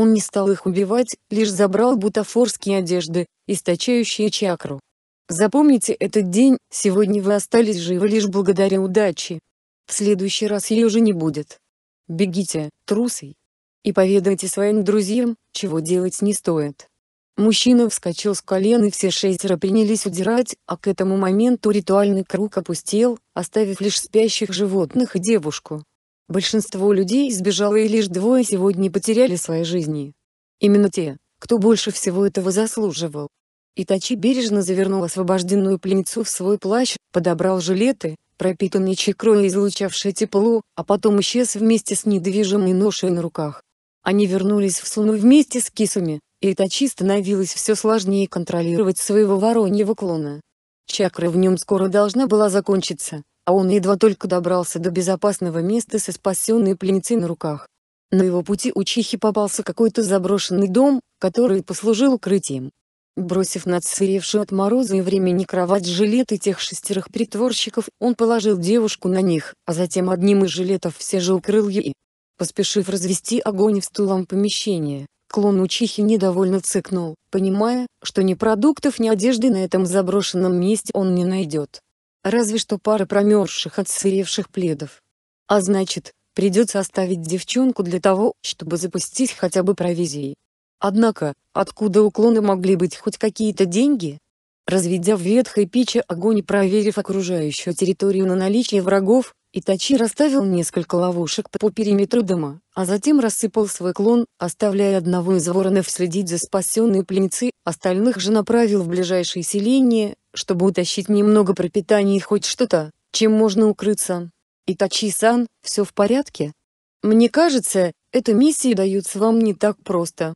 S1: Он не стал их убивать, лишь забрал бутафорские одежды, источающие чакру. Запомните этот день, сегодня вы остались живы лишь благодаря удаче. В следующий раз ее уже не будет. Бегите, трусы. И поведайте своим друзьям, чего делать не стоит. Мужчина вскочил с колен и все шестеро принялись удирать, а к этому моменту ритуальный круг опустел, оставив лишь спящих животных и девушку. Большинство людей сбежало и лишь двое сегодня потеряли свои жизни. Именно те, кто больше всего этого заслуживал. Итачи бережно завернул освобожденную пленницу в свой плащ, подобрал жилеты, пропитанные чакрой и излучавшие тепло, а потом исчез вместе с недвижимой ношей на руках. Они вернулись в Суну вместе с кисами, и Итачи становилось все сложнее контролировать своего вороньего клона. Чакра в нем скоро должна была закончиться, а он едва только добрался до безопасного места со спасенной пленницей на руках. На его пути у Чихи попался какой-то заброшенный дом, который послужил укрытием. Бросив на от мороза и времени кровать жилеты тех шестерых притворщиков, он положил девушку на них, а затем одним из жилетов все же укрыл ей. Поспешив развести огонь в стулом помещения, клон учихи недовольно цыкнул, понимая, что ни продуктов, ни одежды на этом заброшенном месте он не найдет. Разве что пара промерзших от сыревших пледов. А значит, придется оставить девчонку для того, чтобы запастись хотя бы провизией. Однако, откуда у клона могли быть хоть какие-то деньги? Разведя в ветхой печи огонь и проверив окружающую территорию на наличие врагов, Итачи расставил несколько ловушек по периметру дома, а затем рассыпал свой клон, оставляя одного из воронов следить за спасенной пленницей, остальных же направил в ближайшее селение, чтобы утащить немного пропитания и хоть что-то, чем можно укрыться. Итачи-сан, все в порядке? Мне кажется, эта миссия дается вам не так просто.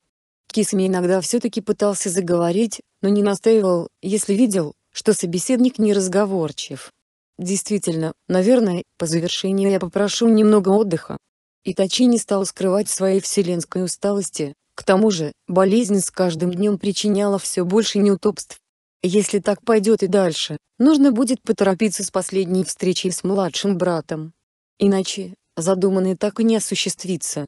S1: Кисми иногда все-таки пытался заговорить, но не настаивал, если видел, что собеседник неразговорчив. Действительно, наверное, по завершении я попрошу немного отдыха. Итачи не стал скрывать своей вселенской усталости, к тому же, болезнь с каждым днем причиняла все больше неудобств. Если так пойдет и дальше, нужно будет поторопиться с последней встречей с младшим братом. Иначе, задуманное так и не осуществится.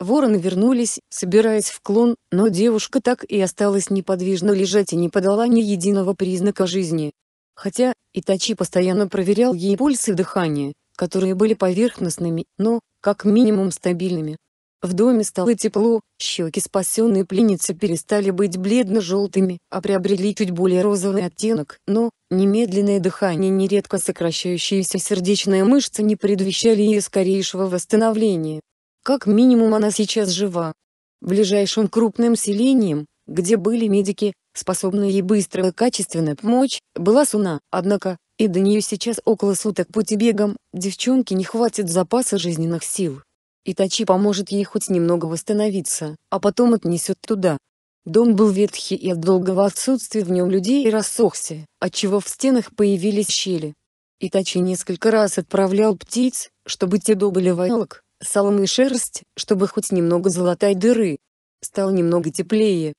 S1: Вороны вернулись, собираясь в клон, но девушка так и осталась неподвижно лежать и не подала ни единого признака жизни, Хотя, Итачи постоянно проверял ей пульс и дыхание, которые были поверхностными, но, как минимум стабильными. В доме стало тепло, щеки спасенной пленницы перестали быть бледно-желтыми, а приобрели чуть более розовый оттенок, но, немедленное дыхание нередко сокращающиеся сердечные мышцы не предвещали ее скорейшего восстановления. Как минимум она сейчас жива. Ближайшим крупным селением, где были медики, способная ей быстро и качественно помочь, была Суна, однако, и до нее сейчас около суток пути бегом, девчонке не хватит запаса жизненных сил. Итачи поможет ей хоть немного восстановиться, а потом отнесет туда. Дом был ветхий и от долгого отсутствия в нем людей и рассохся, отчего в стенах появились щели. Итачи несколько раз отправлял птиц, чтобы те добыли войлок, соломы и шерсть, чтобы хоть немного золотой дыры. Стало немного теплее,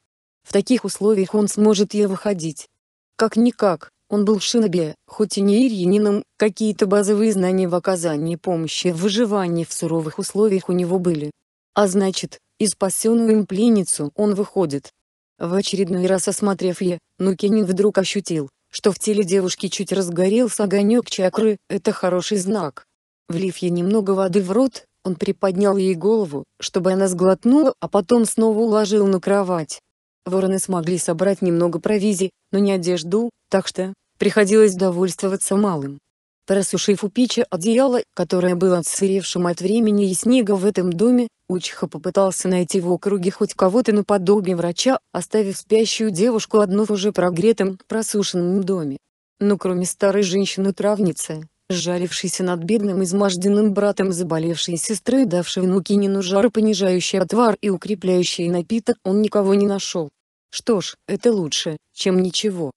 S1: в таких условиях он сможет и выходить. Как-никак, он был шиноби, хоть и не ирьянином, какие-то базовые знания в оказании помощи в выживании в суровых условиях у него были. А значит, и спасенную им пленницу он выходит. В очередной раз осмотрев ее, Нукенин вдруг ощутил, что в теле девушки чуть разгорелся огонек чакры, это хороший знак. Влив ей немного воды в рот, он приподнял ей голову, чтобы она сглотнула, а потом снова уложил на кровать. Вороны смогли собрать немного провизии, но не одежду, так что приходилось довольствоваться малым. Просушив у печи одеяло, которое было отсыревшим от времени и снега в этом доме, Учиха попытался найти в округе хоть кого-то наподобие врача, оставив спящую девушку одну в уже прогретом, просушенном доме. Но кроме старой женщины-травницы, сжалившейся над бедным изможденным братом заболевшей сестры, давшей внуки ненужар понижающий отвар и укрепляющий напиток, он никого не нашел. Что ж, это лучше, чем ничего.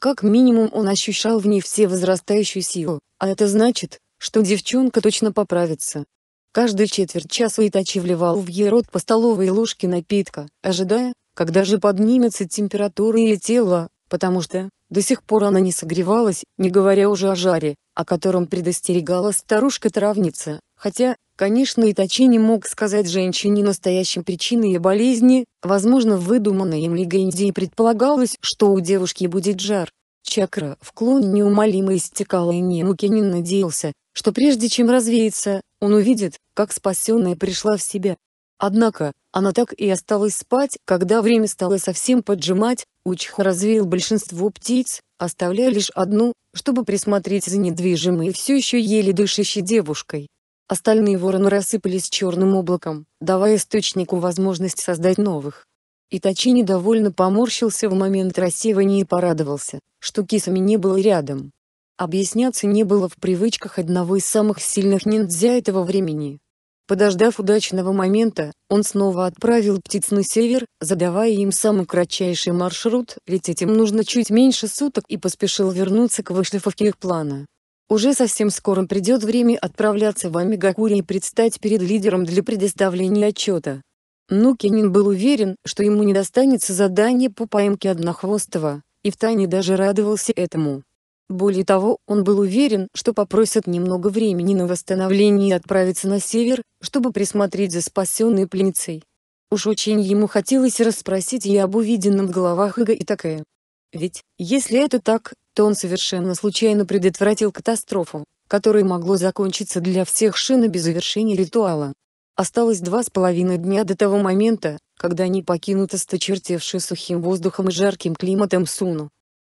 S1: Как минимум он ощущал в ней все возрастающую силу, а это значит, что девчонка точно поправится. Каждый четверть часа Итачи вливал в ей рот по столовой ложке напитка, ожидая, когда же поднимется температура ее тела, потому что, до сих пор она не согревалась, не говоря уже о жаре, о котором предостерегала старушка-травница, хотя, Конечно, Итачи не мог сказать женщине настоящей причины ее болезни, возможно в выдуманной им легенде и предполагалось, что у девушки будет жар. Чакра в клон неумолимо истекала и Немукинин надеялся, что прежде чем развеяться, он увидит, как спасенная пришла в себя. Однако, она так и осталась спать, когда время стало совсем поджимать, Учха развеял большинство птиц, оставляя лишь одну, чтобы присмотреть за недвижимой и все еще еле дышащей девушкой. Остальные вороны рассыпались черным облаком, давая источнику возможность создать новых. Итачи недовольно поморщился в момент рассеивания и порадовался, что кисами не было рядом. Объясняться не было в привычках одного из самых сильных ниндзя этого времени. Подождав удачного момента, он снова отправил птиц на север, задавая им самый кратчайший маршрут, лететь им нужно чуть меньше суток и поспешил вернуться к вышлифовке их плана. Уже совсем скоро придет время отправляться в Амигакури и предстать перед лидером для предоставления отчета. Но ну, Кенин был уверен, что ему не достанется задание по поимке Однохвостого, и втайне даже радовался этому. Более того, он был уверен, что попросят немного времени на восстановление и отправиться на север, чтобы присмотреть за спасенной пленницей. Уж очень ему хотелось расспросить и об увиденном в головах Иго и такое. Ведь, если это так, то он совершенно случайно предотвратил катастрофу, которая могло закончиться для всех шина без завершения ритуала. Осталось два с половиной дня до того момента, когда они покинут осточертевший сухим воздухом и жарким климатом Суну.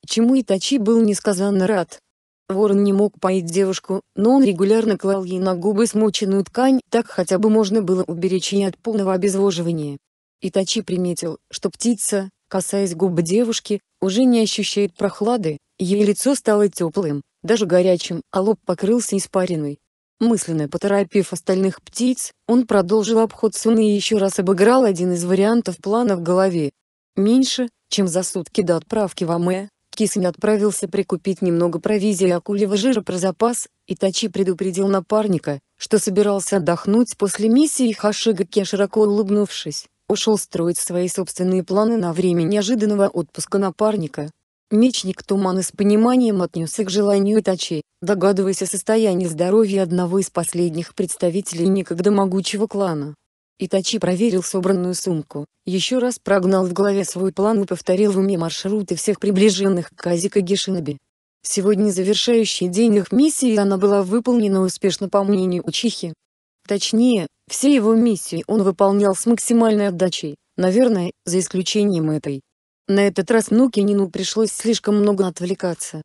S1: Чему Итачи был несказанно рад. Ворон не мог поить девушку, но он регулярно клал ей на губы смоченную ткань, так хотя бы можно было уберечь ее от полного обезвоживания. Итачи приметил, что птица, касаясь губ девушки, уже не ощущает прохлады, ее лицо стало теплым, даже горячим, а лоб покрылся испариной. Мысленно поторопив остальных птиц, он продолжил обход Суны и еще раз обыграл один из вариантов плана в голове. Меньше, чем за сутки до отправки в Аме, Кисень отправился прикупить немного провизии акулевого жира про запас, и Тачи предупредил напарника, что собирался отдохнуть после миссии Хашигаке широко улыбнувшись, ушел строить свои собственные планы на время неожиданного отпуска напарника, Мечник Тумана с пониманием отнесся к желанию Тачи, догадываясь о состоянии здоровья одного из последних представителей некогда могучего клана. Итачи проверил собранную сумку, еще раз прогнал в голове свой план и повторил в уме маршруты всех приближенных к Казика Гишинаби. Сегодня завершающий день их миссии она была выполнена успешно по мнению Учихи. Точнее, все его миссии он выполнял с максимальной отдачей, наверное, за исключением этой, на этот раз Нукинину пришлось слишком много отвлекаться.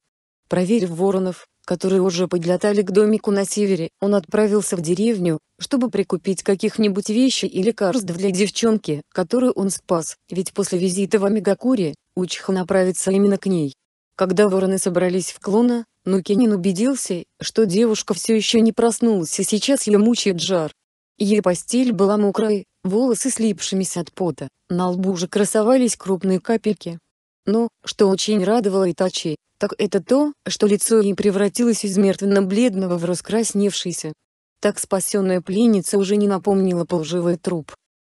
S1: Проверив воронов, которые уже подлетали к домику на севере, он отправился в деревню, чтобы прикупить каких-нибудь вещей и лекарств для девчонки, которую он спас, ведь после визита в Амегакуре Учиха направится именно к ней. Когда вороны собрались в клона, Нукинин убедился, что девушка все еще не проснулась и сейчас ее мучает жар. Ее постель была мокрой, волосы слипшимися от пота, на лбу же красовались крупные капельки. Но, что очень радовало Итачи, так это то, что лицо ей превратилось из мертвенно-бледного в раскрасневшееся. Так спасенная пленница уже не напомнила полуживый труп.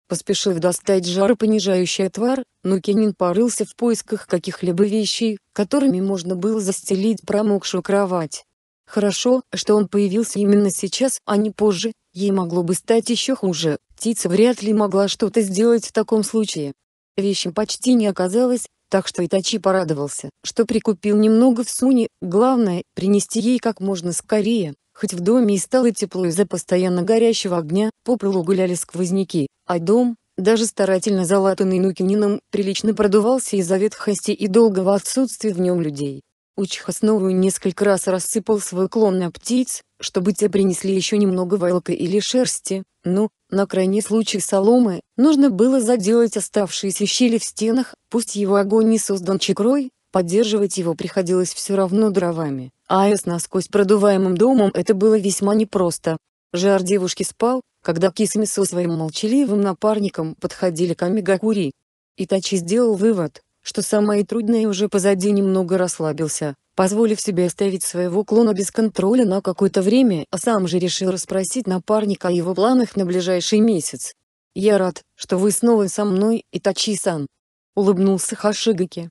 S1: Поспешив достать жаропонижающий отвар, Нукинин порылся в поисках каких-либо вещей, которыми можно было застелить промокшую кровать. Хорошо, что он появился именно сейчас, а не позже, ей могло бы стать еще хуже, птица вряд ли могла что-то сделать в таком случае. Вещи почти не оказалось, так что Итачи порадовался, что прикупил немного в Суне, главное, принести ей как можно скорее. Хоть в доме и стало тепло из-за постоянно горящего огня, по полу гуляли сквозняки, а дом, даже старательно залатанный Нукинином, прилично продувался из-за ветхости и долгого отсутствия в нем людей. Учиха снова несколько раз рассыпал свой клон на птиц, чтобы те принесли еще немного войлка или шерсти, ну, на крайний случай соломы, нужно было заделать оставшиеся щели в стенах, пусть его огонь не создан чекрой, поддерживать его приходилось все равно дровами, а с насквозь продуваемым домом это было весьма непросто. Жар девушки спал, когда Кисами со своим молчаливым напарником подходили к Амигакури. Итачи сделал вывод, что самое трудное уже позади немного расслабился, позволив себе оставить своего клона без контроля на какое-то время, а сам же решил расспросить напарника о его планах на ближайший месяц. «Я рад, что вы снова со мной, Итачи-сан», — улыбнулся Хашигаки.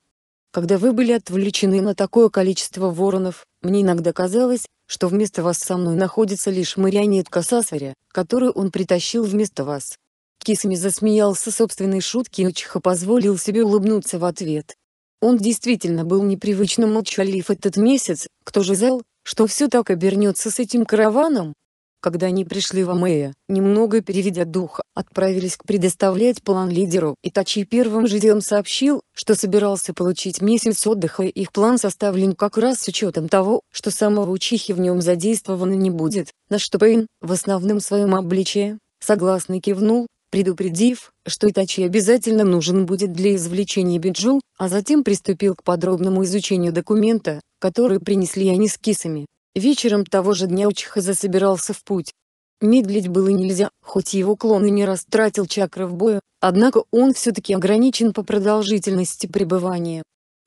S1: «Когда вы были отвлечены на такое количество воронов, мне иногда казалось, что вместо вас со мной находится лишь марионетка Сасаря, которую он притащил вместо вас». Кисами засмеялся собственной шутки и Учиха позволил себе улыбнуться в ответ. Он действительно был непривычно молчалив этот месяц, кто же зал, что все так обернется с этим караваном? Когда они пришли в Амея, немного переведя дух, отправились к предоставлять план лидеру, и Тачи первым же делом сообщил, что собирался получить месяц отдыха и их план составлен как раз с учетом того, что самого учихи в нем задействовано не будет, на что Пейн, в основном своем обличье, согласно кивнул, предупредив, что Итачи обязательно нужен будет для извлечения биджу, а затем приступил к подробному изучению документа, который принесли они с кисами. Вечером того же дня Учхаза собирался в путь. Медлить было нельзя, хоть его клон и не растратил чакры в бою, однако он все-таки ограничен по продолжительности пребывания.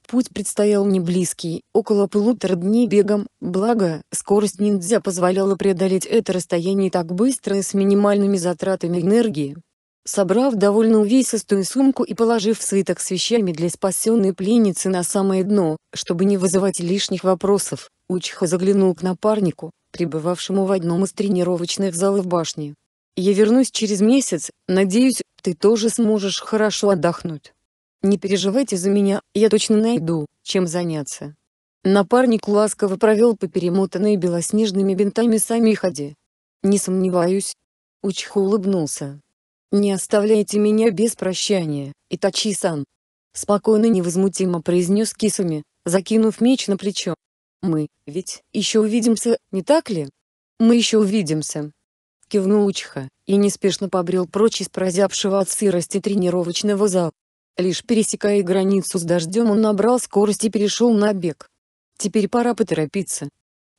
S1: Путь предстоял не близкий, около полутора дней бегом, благо, скорость ниндзя позволяла преодолеть это расстояние так быстро и с минимальными затратами энергии. Собрав довольно увесистую сумку и положив свиток с вещами для спасенной пленницы на самое дно, чтобы не вызывать лишних вопросов, Учиха заглянул к напарнику, пребывавшему в одном из тренировочных залов башни. «Я вернусь через месяц, надеюсь, ты тоже сможешь хорошо отдохнуть. Не переживайте за меня, я точно найду, чем заняться». Напарник ласково провел по перемотанной белоснежными бинтами ходи. «Не сомневаюсь». Учиха улыбнулся. «Не оставляйте меня без прощания, Итачи-сан!» Спокойно невозмутимо произнес Кисуми, закинув меч на плечо. «Мы, ведь, еще увидимся, не так ли?» «Мы еще увидимся!» Кивнул Учиха, и неспешно побрел прочь из прозябшего от сырости тренировочного зала. Лишь пересекая границу с дождем он набрал скорость и перешел на бег. Теперь пора поторопиться.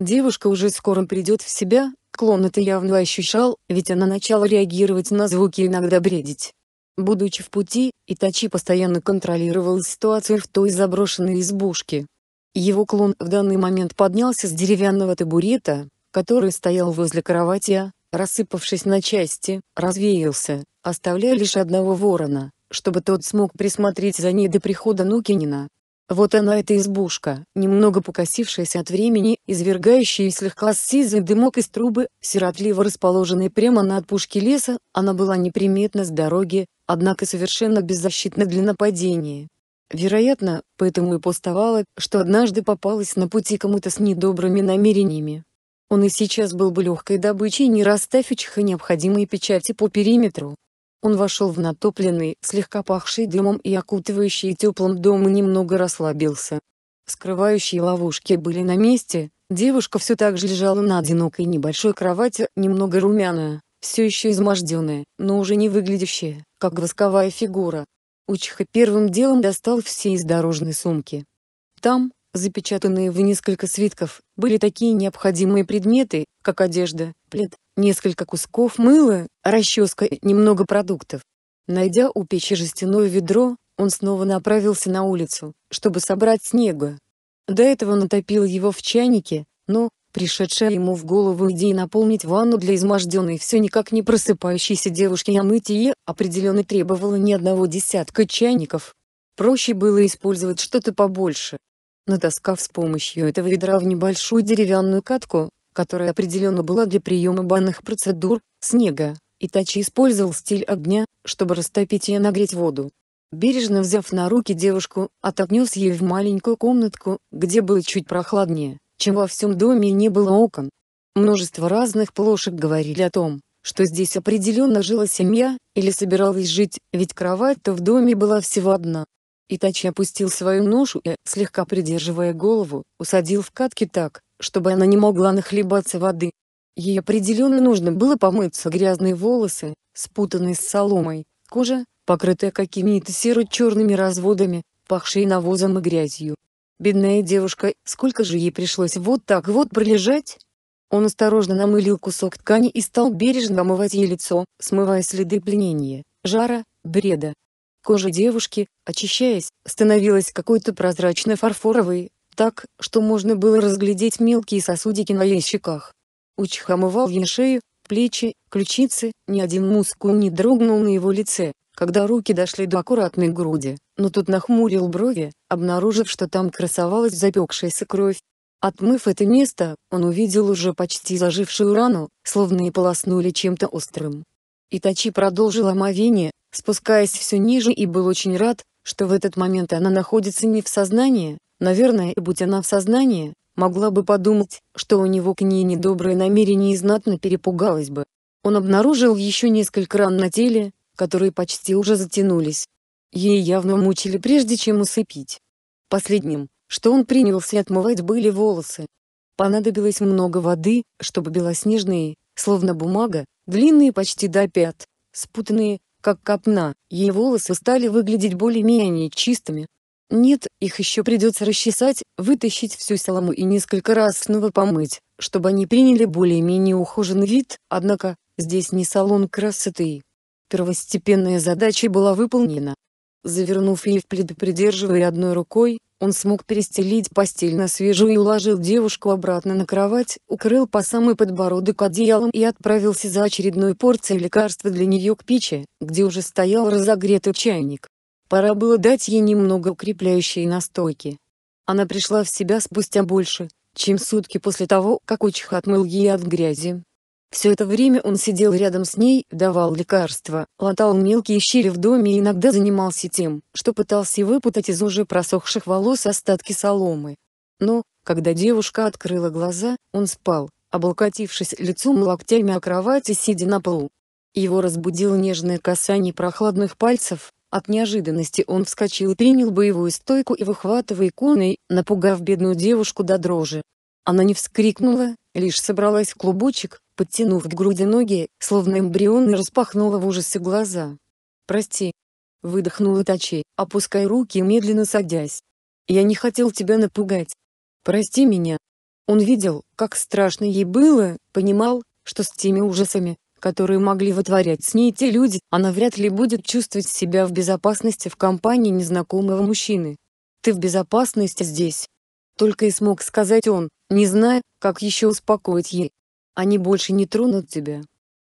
S1: Девушка уже скоро придет в себя, Склон это явно ощущал, ведь она начала реагировать на звуки и иногда бредить. Будучи в пути, Итачи постоянно контролировал ситуацию в той заброшенной избушке. Его клон в данный момент поднялся с деревянного табурета, который стоял возле кровати, а, рассыпавшись на части, развеялся, оставляя лишь одного ворона, чтобы тот смог присмотреть за ней до прихода Нукинина. Вот она эта избушка, немного покосившаяся от времени, извергающая слегка сизый дымок из трубы, сиротливо расположенная прямо над отпушке леса, она была неприметна с дороги, однако совершенно беззащитна для нападения. Вероятно, поэтому и пустовала, что однажды попалась на пути кому-то с недобрыми намерениями. Он и сейчас был бы легкой добычей не расставивчих и необходимые печати по периметру, он вошел в натопленный, слегка пахший дымом и окутывающий теплым дом и немного расслабился. Скрывающие ловушки были на месте, девушка все так же лежала на одинокой небольшой кровати, немного румяная, все еще изможденная, но уже не выглядящая, как восковая фигура. Учиха первым делом достал все из дорожной сумки. Там, запечатанные в несколько свитков, были такие необходимые предметы, как одежда, плед, несколько кусков мыла, расческа и немного продуктов. Найдя у печи жестяное ведро, он снова направился на улицу, чтобы собрать снега. До этого натопил его в чайнике, но, пришедшая ему в голову идея наполнить ванну для изможденной все никак не просыпающейся девушки о мытье, определенно требовала ни одного десятка чайников. Проще было использовать что-то побольше. Натаскав с помощью этого ведра в небольшую деревянную катку, которая определенно была для приема банных процедур, снега, и Итачи использовал стиль огня, чтобы растопить и нагреть воду. Бережно взяв на руки девушку, ототнес ее в маленькую комнатку, где было чуть прохладнее, чем во всем доме и не было окон. Множество разных плошек говорили о том, что здесь определенно жила семья, или собиралась жить, ведь кровать-то в доме была всего одна, Итачи опустил свою ношу и, слегка придерживая голову, усадил в катке так, чтобы она не могла нахлебаться воды. Ей определенно нужно было помыться грязные волосы, спутанные с соломой, кожа, покрытая какими-то серо-черными разводами, пахшей навозом и грязью. Бедная девушка, сколько же ей пришлось вот так вот пролежать? Он осторожно намылил кусок ткани и стал бережно омывать ей лицо, смывая следы пленения, жара, бреда, Кожа девушки, очищаясь, становилась какой-то прозрачно-фарфоровой, так, что можно было разглядеть мелкие сосудики на ее щеках. Учих омывал ей шею, плечи, ключицы, ни один мускул не дрогнул на его лице, когда руки дошли до аккуратной груди, но тут нахмурил брови, обнаружив, что там красовалась запекшаяся кровь. Отмыв это место, он увидел уже почти зажившую рану, словно и полоснули чем-то острым. Итачи продолжил омовение, спускаясь все ниже и был очень рад, что в этот момент она находится не в сознании, наверное, и будь она в сознании, могла бы подумать, что у него к ней недоброе намерение и знатно перепугалась бы. Он обнаружил еще несколько ран на теле, которые почти уже затянулись. Ей явно мучили прежде чем усыпить. Последним, что он принялся отмывать были волосы. Понадобилось много воды, чтобы белоснежные, словно бумага, длинные почти до пят, спутанные, как копна, ее волосы стали выглядеть более-менее чистыми. Нет, их еще придется расчесать, вытащить всю солому и несколько раз снова помыть, чтобы они приняли более-менее ухоженный вид, однако, здесь не салон красоты. Первостепенная задача была выполнена. Завернув ее в плед придерживая одной рукой, он смог перестелить постель на свежую и уложил девушку обратно на кровать, укрыл по самый подбородок одеялом и отправился за очередной порцией лекарства для нее к печи, где уже стоял разогретый чайник. Пора было дать ей немного укрепляющей настойки. Она пришла в себя спустя больше, чем сутки после того, как Учих отмыл ей от грязи, все это время он сидел рядом с ней, давал лекарства, латал мелкие щели в доме и иногда занимался тем, что пытался выпутать из уже просохших волос остатки соломы. Но, когда девушка открыла глаза, он спал, облокотившись лицом локтями о кровати, сидя на полу. Его разбудило нежное касание прохладных пальцев, от неожиданности он вскочил и принял боевую стойку и выхватывая иконой, напугав бедную девушку до дрожи. Она не вскрикнула, лишь собралась в клубочек, подтянув к груди ноги, словно эмбрион и распахнула в ужасе глаза. «Прости!» — выдохнула Тачи, опуская руки и медленно садясь. «Я не хотел тебя напугать. Прости меня!» Он видел, как страшно ей было, понимал, что с теми ужасами, которые могли вытворять с ней те люди, она вряд ли будет чувствовать себя в безопасности в компании незнакомого мужчины. «Ты в безопасности здесь!» Только и смог сказать он, не зная, как еще успокоить ей. Они больше не тронут тебя.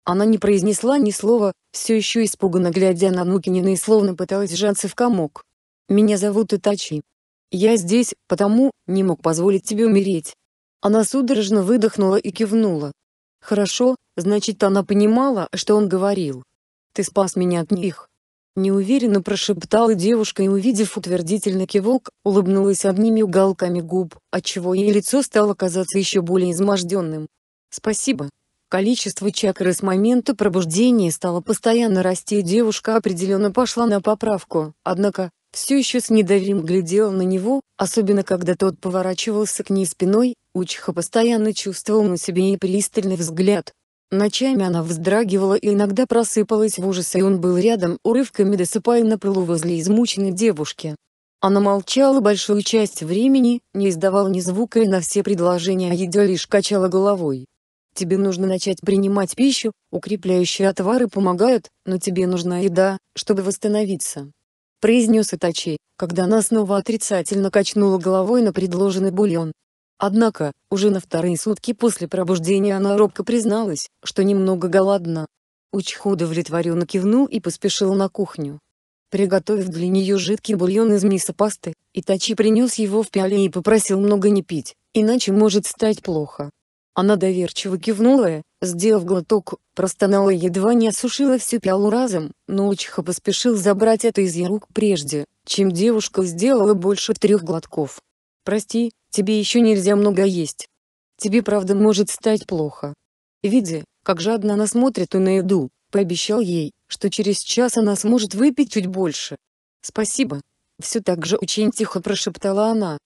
S1: Она не произнесла ни слова, все еще испуганно глядя на Нукинина и словно пыталась сжаться в комок. «Меня зовут Итачи. Я здесь, потому не мог позволить тебе умереть». Она судорожно выдохнула и кивнула. «Хорошо, значит она понимала, что он говорил. Ты спас меня от них». Неуверенно прошептала девушка и, увидев утвердительный кивок, улыбнулась одними уголками губ, отчего ее лицо стало казаться еще более изможденным. Спасибо. Количество чакры с момента пробуждения стало постоянно расти и девушка определенно пошла на поправку, однако, все еще с недоверием глядела на него, особенно когда тот поворачивался к ней спиной, Учиха постоянно чувствовал на себе и пристальный взгляд. Ночами она вздрагивала и иногда просыпалась в ужасе и он был рядом, урывками досыпая на полу возле измученной девушки. Она молчала большую часть времени, не издавала ни звука и на все предложения а ее лишь качала головой. Тебе нужно начать принимать пищу, укрепляющие отвары помогают, но тебе нужна еда, чтобы восстановиться. Произнес Итачей, когда она снова отрицательно качнула головой на предложенный бульон. Однако, уже на вторые сутки после пробуждения она робко призналась, что немного голодна. Учху удовлетворенно кивнул и поспешил на кухню. Приготовив для нее жидкий бульон из мисопасты, Итачи принес его в пиале и попросил много не пить, иначе может стать плохо. Она доверчиво кивнула, сделав глоток, простонала и едва не осушила всю пиалу разом, но Учиха поспешил забрать это из ее рук прежде, чем девушка сделала больше трех глотков. «Прости, тебе еще нельзя много есть. Тебе правда может стать плохо». Видя, как жадно она смотрит и на еду, пообещал ей, что через час она сможет выпить чуть больше. «Спасибо». Все так же очень тихо прошептала она,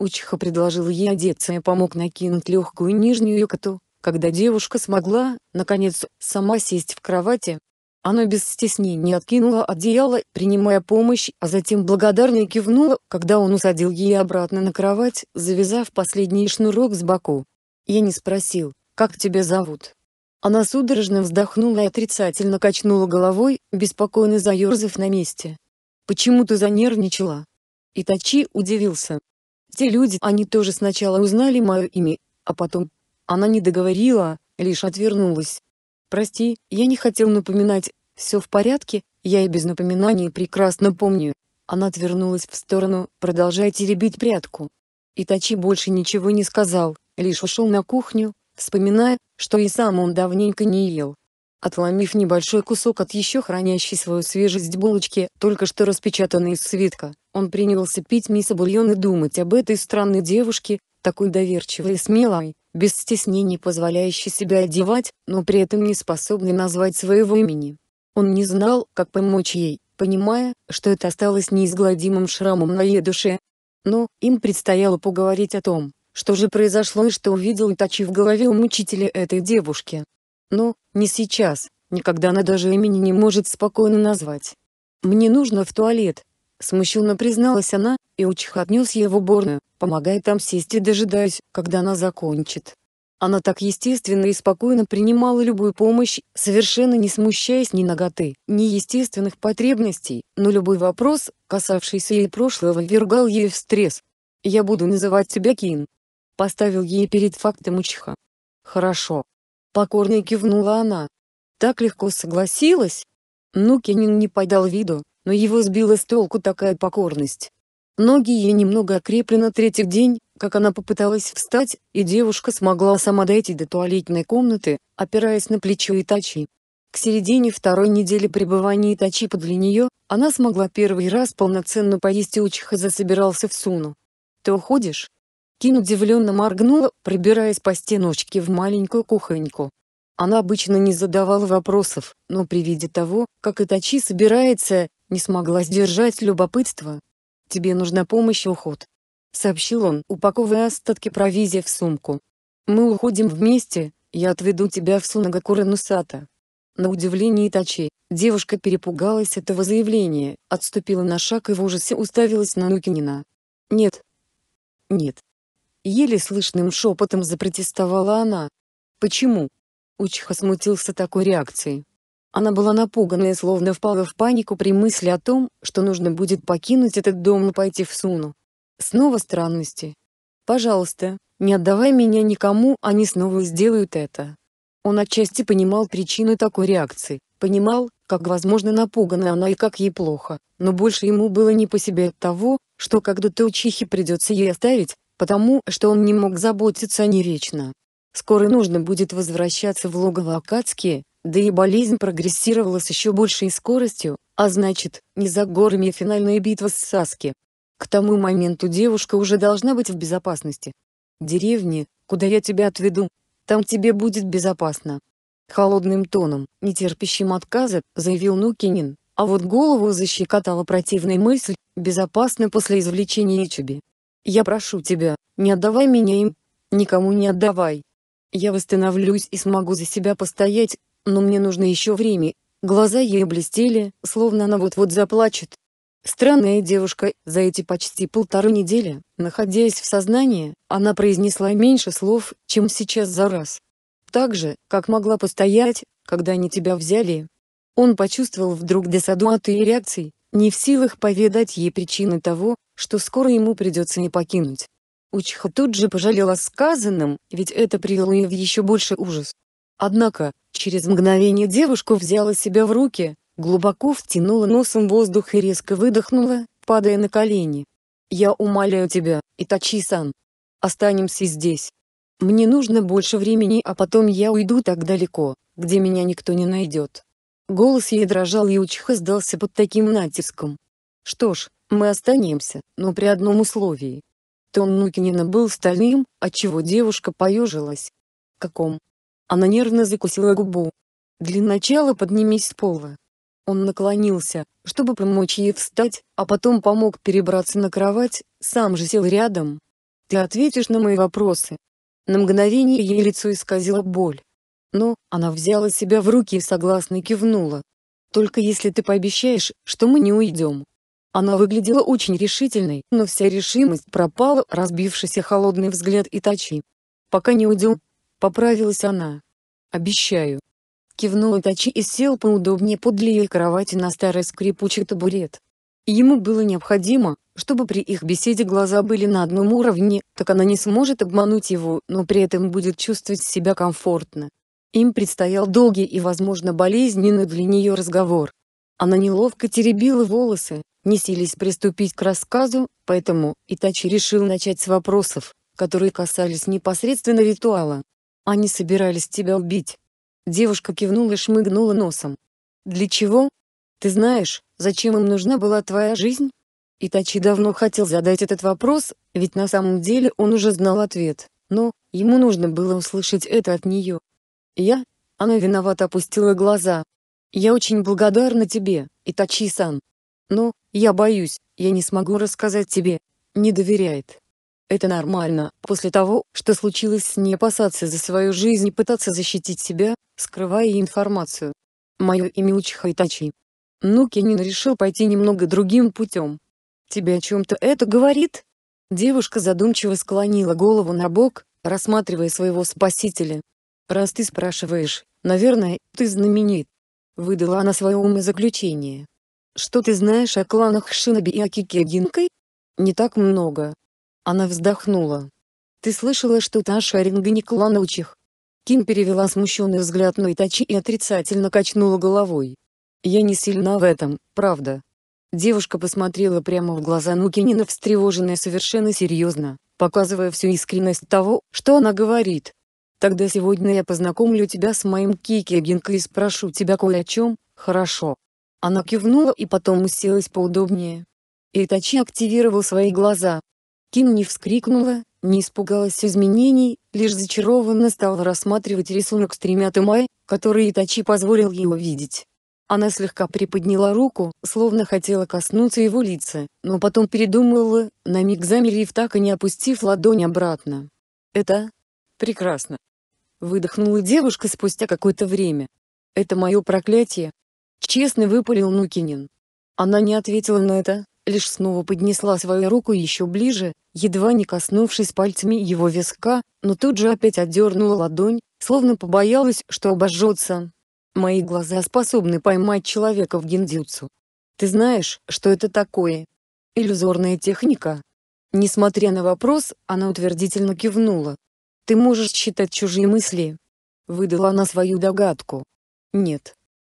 S1: Учиха предложил ей одеться и помог накинуть легкую нижнюю юкату, когда девушка смогла, наконец, сама сесть в кровати. Она без стеснения откинула одеяло, принимая помощь, а затем благодарно кивнула, когда он усадил ее обратно на кровать, завязав последний шнурок с боку. Я не спросил, как тебя зовут. Она судорожно вздохнула и отрицательно качнула головой, беспокойно заерзав на месте. «Почему ты занервничала?» Итачи удивился. Те люди, они тоже сначала узнали мое имя, а потом... Она не договорила, лишь отвернулась. «Прости, я не хотел напоминать, все в порядке, я и без напоминаний прекрасно помню». Она отвернулась в сторону, продолжая теребить прятку. Итачи больше ничего не сказал, лишь ушел на кухню, вспоминая, что и сам он давненько не ел. Отломив небольшой кусок от еще хранящей свою свежесть булочки, только что распечатанной из свитка, он принялся пить мисо-бульон и думать об этой странной девушке, такой доверчивой и смелой, без стеснений позволяющей себя одевать, но при этом не способной назвать своего имени. Он не знал, как помочь ей, понимая, что это осталось неизгладимым шрамом на ее душе. Но, им предстояло поговорить о том, что же произошло и что увидел Итачи в голове у мучителя этой девушки. Но, не сейчас, никогда она даже имени не может спокойно назвать. «Мне нужно в туалет», Смущенно призналась она, и Учих отнес ее в уборную, помогая там сесть и дожидаясь, когда она закончит. Она так естественно и спокойно принимала любую помощь, совершенно не смущаясь ни ноготы, ни естественных потребностей, но любой вопрос, касавшийся ей прошлого, ввергал ее в стресс. «Я буду называть тебя Кин», — поставил ей перед фактом Учиха. «Хорошо». Покорно кивнула она. Так легко согласилась. Ну Кенин не подал виду, но его сбила с толку такая покорность. Ноги ей немного окрепли на третий день, как она попыталась встать, и девушка смогла сама дойти до туалетной комнаты, опираясь на плечо Итачи. К середине второй недели пребывания Итачи подле нее, она смогла первый раз полноценно поесть и Учиха засобирался в Суну. «Ты уходишь?» Кин удивленно моргнула, прибираясь по стеночке в маленькую кухоньку. Она обычно не задавала вопросов, но при виде того, как Итачи собирается, не смогла сдержать любопытство. «Тебе нужна помощь и уход», — сообщил он, упаковывая остатки провизии в сумку. «Мы уходим вместе, я отведу тебя в Сунагакура Нусата». На удивление Итачи, девушка перепугалась этого заявления, отступила на шаг и в ужасе уставилась на Нукинина. «Нет. Нет». Еле слышным шепотом запротестовала она. «Почему?» Учиха смутился такой реакцией. Она была напугана и словно впала в панику при мысли о том, что нужно будет покинуть этот дом и пойти в Суну. Снова странности. «Пожалуйста, не отдавай меня никому, они снова сделают это». Он отчасти понимал причину такой реакции, понимал, как возможно напугана она и как ей плохо, но больше ему было не по себе от того, что когда-то учихи придется ей оставить, потому что он не мог заботиться о ней вечно. Скоро нужно будет возвращаться в логово Акацки, да и болезнь прогрессировала с еще большей скоростью, а значит, не за горами финальная битва с Саски. К тому моменту девушка уже должна быть в безопасности. «Деревни, куда я тебя отведу, там тебе будет безопасно». Холодным тоном, не терпящим отказа, заявил Нукинин, а вот голову защекотала противная мысль, безопасно после извлечения Ичиби. «Я прошу тебя, не отдавай меня им, никому не отдавай. Я восстановлюсь и смогу за себя постоять, но мне нужно еще время. Глаза ей блестели, словно она вот-вот заплачет. Странная девушка, за эти почти полторы недели, находясь в сознании, она произнесла меньше слов, чем сейчас за раз. Так же, как могла постоять, когда они тебя взяли. Он почувствовал вдруг досаду от ее реакции, не в силах поведать ей причины того, что скоро ему придется не покинуть. Учха тут же пожалела сказанным, ведь это привело ее в еще больше ужас. Однако, через мгновение девушка взяла себя в руки, глубоко втянула носом воздух и резко выдохнула, падая на колени. «Я умоляю тебя, Итачи-сан. Останемся здесь. Мне нужно больше времени, а потом я уйду так далеко, где меня никто не найдет». Голос ей дрожал и Учиха сдался под таким натиском. «Что ж, мы останемся, но при одном условии». Тон Нукинина был стальным, отчего девушка поежилась. «Каком?» Она нервно закусила губу. «Для начала поднимись с пола». Он наклонился, чтобы помочь ей встать, а потом помог перебраться на кровать, сам же сел рядом. «Ты ответишь на мои вопросы». На мгновение ей лицо исказило боль. Но, она взяла себя в руки и согласно кивнула. «Только если ты пообещаешь, что мы не уйдем». Она выглядела очень решительной, но вся решимость пропала, разбившийся холодный взгляд и Итачи. «Пока не уйдем, Поправилась она. «Обещаю». Кивнул Итачи и сел поудобнее под ее кровати на старый скрипучий табурет. Ему было необходимо, чтобы при их беседе глаза были на одном уровне, так она не сможет обмануть его, но при этом будет чувствовать себя комфортно. Им предстоял долгий и, возможно, болезненный для нее разговор. Она неловко теребила волосы, не сились приступить к рассказу, поэтому Итачи решил начать с вопросов, которые касались непосредственно ритуала. Они собирались тебя убить. Девушка кивнула и шмыгнула носом. Для чего? Ты знаешь, зачем им нужна была твоя жизнь? Итачи давно хотел задать этот вопрос, ведь на самом деле он уже знал ответ, но, ему нужно было услышать это от нее. Я? Она виновато опустила глаза. Я очень благодарна тебе, Итачи-сан. Но, я боюсь, я не смогу рассказать тебе. Не доверяет. Это нормально, после того, что случилось не опасаться за свою жизнь и пытаться защитить себя, скрывая информацию. Мое имя Учиха Итачи. Ну Кенин решил пойти немного другим путем. Тебе о чем-то это говорит? Девушка задумчиво склонила голову на бок, рассматривая своего спасителя. Раз ты спрашиваешь, наверное, ты знаменит. Выдала она свое умозаключение. Что ты знаешь о кланах Шиноби и Акике Гинкой? Не так много, она вздохнула. «Ты слышала что Таша о Шаринге клановчих?» Ким перевела смущенный взгляд на Итачи и отрицательно качнула головой. «Я не сильна в этом, правда». Девушка посмотрела прямо в глаза Нукинина встревоженная совершенно серьезно, показывая всю искренность того, что она говорит. «Тогда сегодня я познакомлю тебя с моим Кики Гинкой и спрошу тебя кое о чем, хорошо?» Она кивнула и потом уселась поудобнее. Итачи активировал свои глаза, Ким не вскрикнула, не испугалась изменений, лишь зачарованно стала рассматривать рисунок с тремя тымай, который Итачи позволил ей увидеть. Она слегка приподняла руку, словно хотела коснуться его лица, но потом передумала, на миг замерев так и не опустив ладонь обратно. «Это... прекрасно!» Выдохнула девушка спустя какое-то время. «Это мое проклятие!» Честно выпалил Нукинин. Она не ответила на это, лишь снова поднесла свою руку еще ближе, едва не коснувшись пальцами его виска, но тут же опять отдернула ладонь, словно побоялась, что обожжется. Мои глаза способны поймать человека в гендюцу. Ты знаешь, что это такое? Иллюзорная техника. Несмотря на вопрос, она утвердительно кивнула. Ты можешь считать чужие мысли. Выдала она свою догадку. Нет.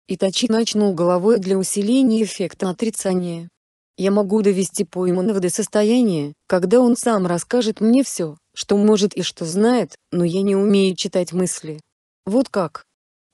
S1: Итачи начнул головой для усиления эффекта отрицания. Я могу довести Пойманова до состояния, когда он сам расскажет мне все, что может и что знает, но я не умею читать мысли. Вот как.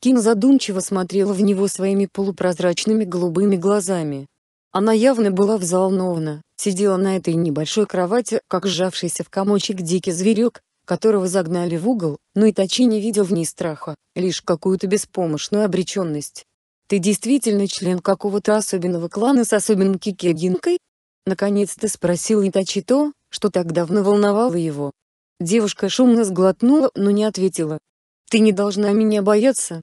S1: Ким задумчиво смотрела в него своими полупрозрачными голубыми глазами. Она явно была взволнована, сидела на этой небольшой кровати, как сжавшийся в комочек дикий зверек, которого загнали в угол, но и Итачи не видел в ней страха, лишь какую-то беспомощную обреченность. Ты действительно член какого-то особенного клана с особенным кикегинкой? Наконец-то спросил Итачи то, что так давно волновало его. Девушка шумно сглотнула, но не ответила. «Ты не должна меня бояться.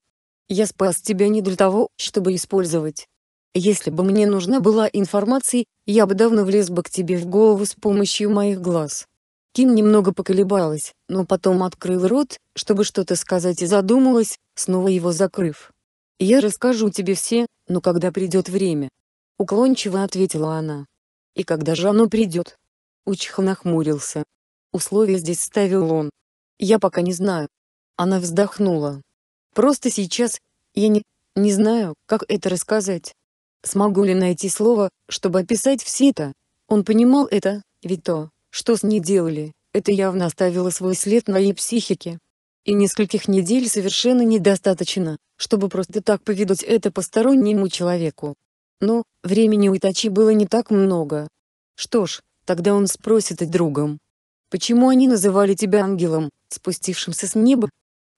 S1: Я спас тебя не для того, чтобы использовать. Если бы мне нужна была информация, я бы давно влез бы к тебе в голову с помощью моих глаз». Ким немного поколебалась, но потом открыл рот, чтобы что-то сказать и задумалась, снова его закрыв. Я расскажу тебе все, но когда придет время. Уклончиво ответила она. И когда же оно придет? Учиха нахмурился. Условия здесь ставил он. Я пока не знаю. Она вздохнула. Просто сейчас, я не, не знаю, как это рассказать. Смогу ли найти слово, чтобы описать все это? Он понимал это, ведь то, что с ней делали, это явно оставило свой след на ее психике и нескольких недель совершенно недостаточно, чтобы просто так поведать это постороннему человеку. Но, времени у Итачи было не так много. Что ж, тогда он спросит и другом. «Почему они называли тебя ангелом, спустившимся с неба?»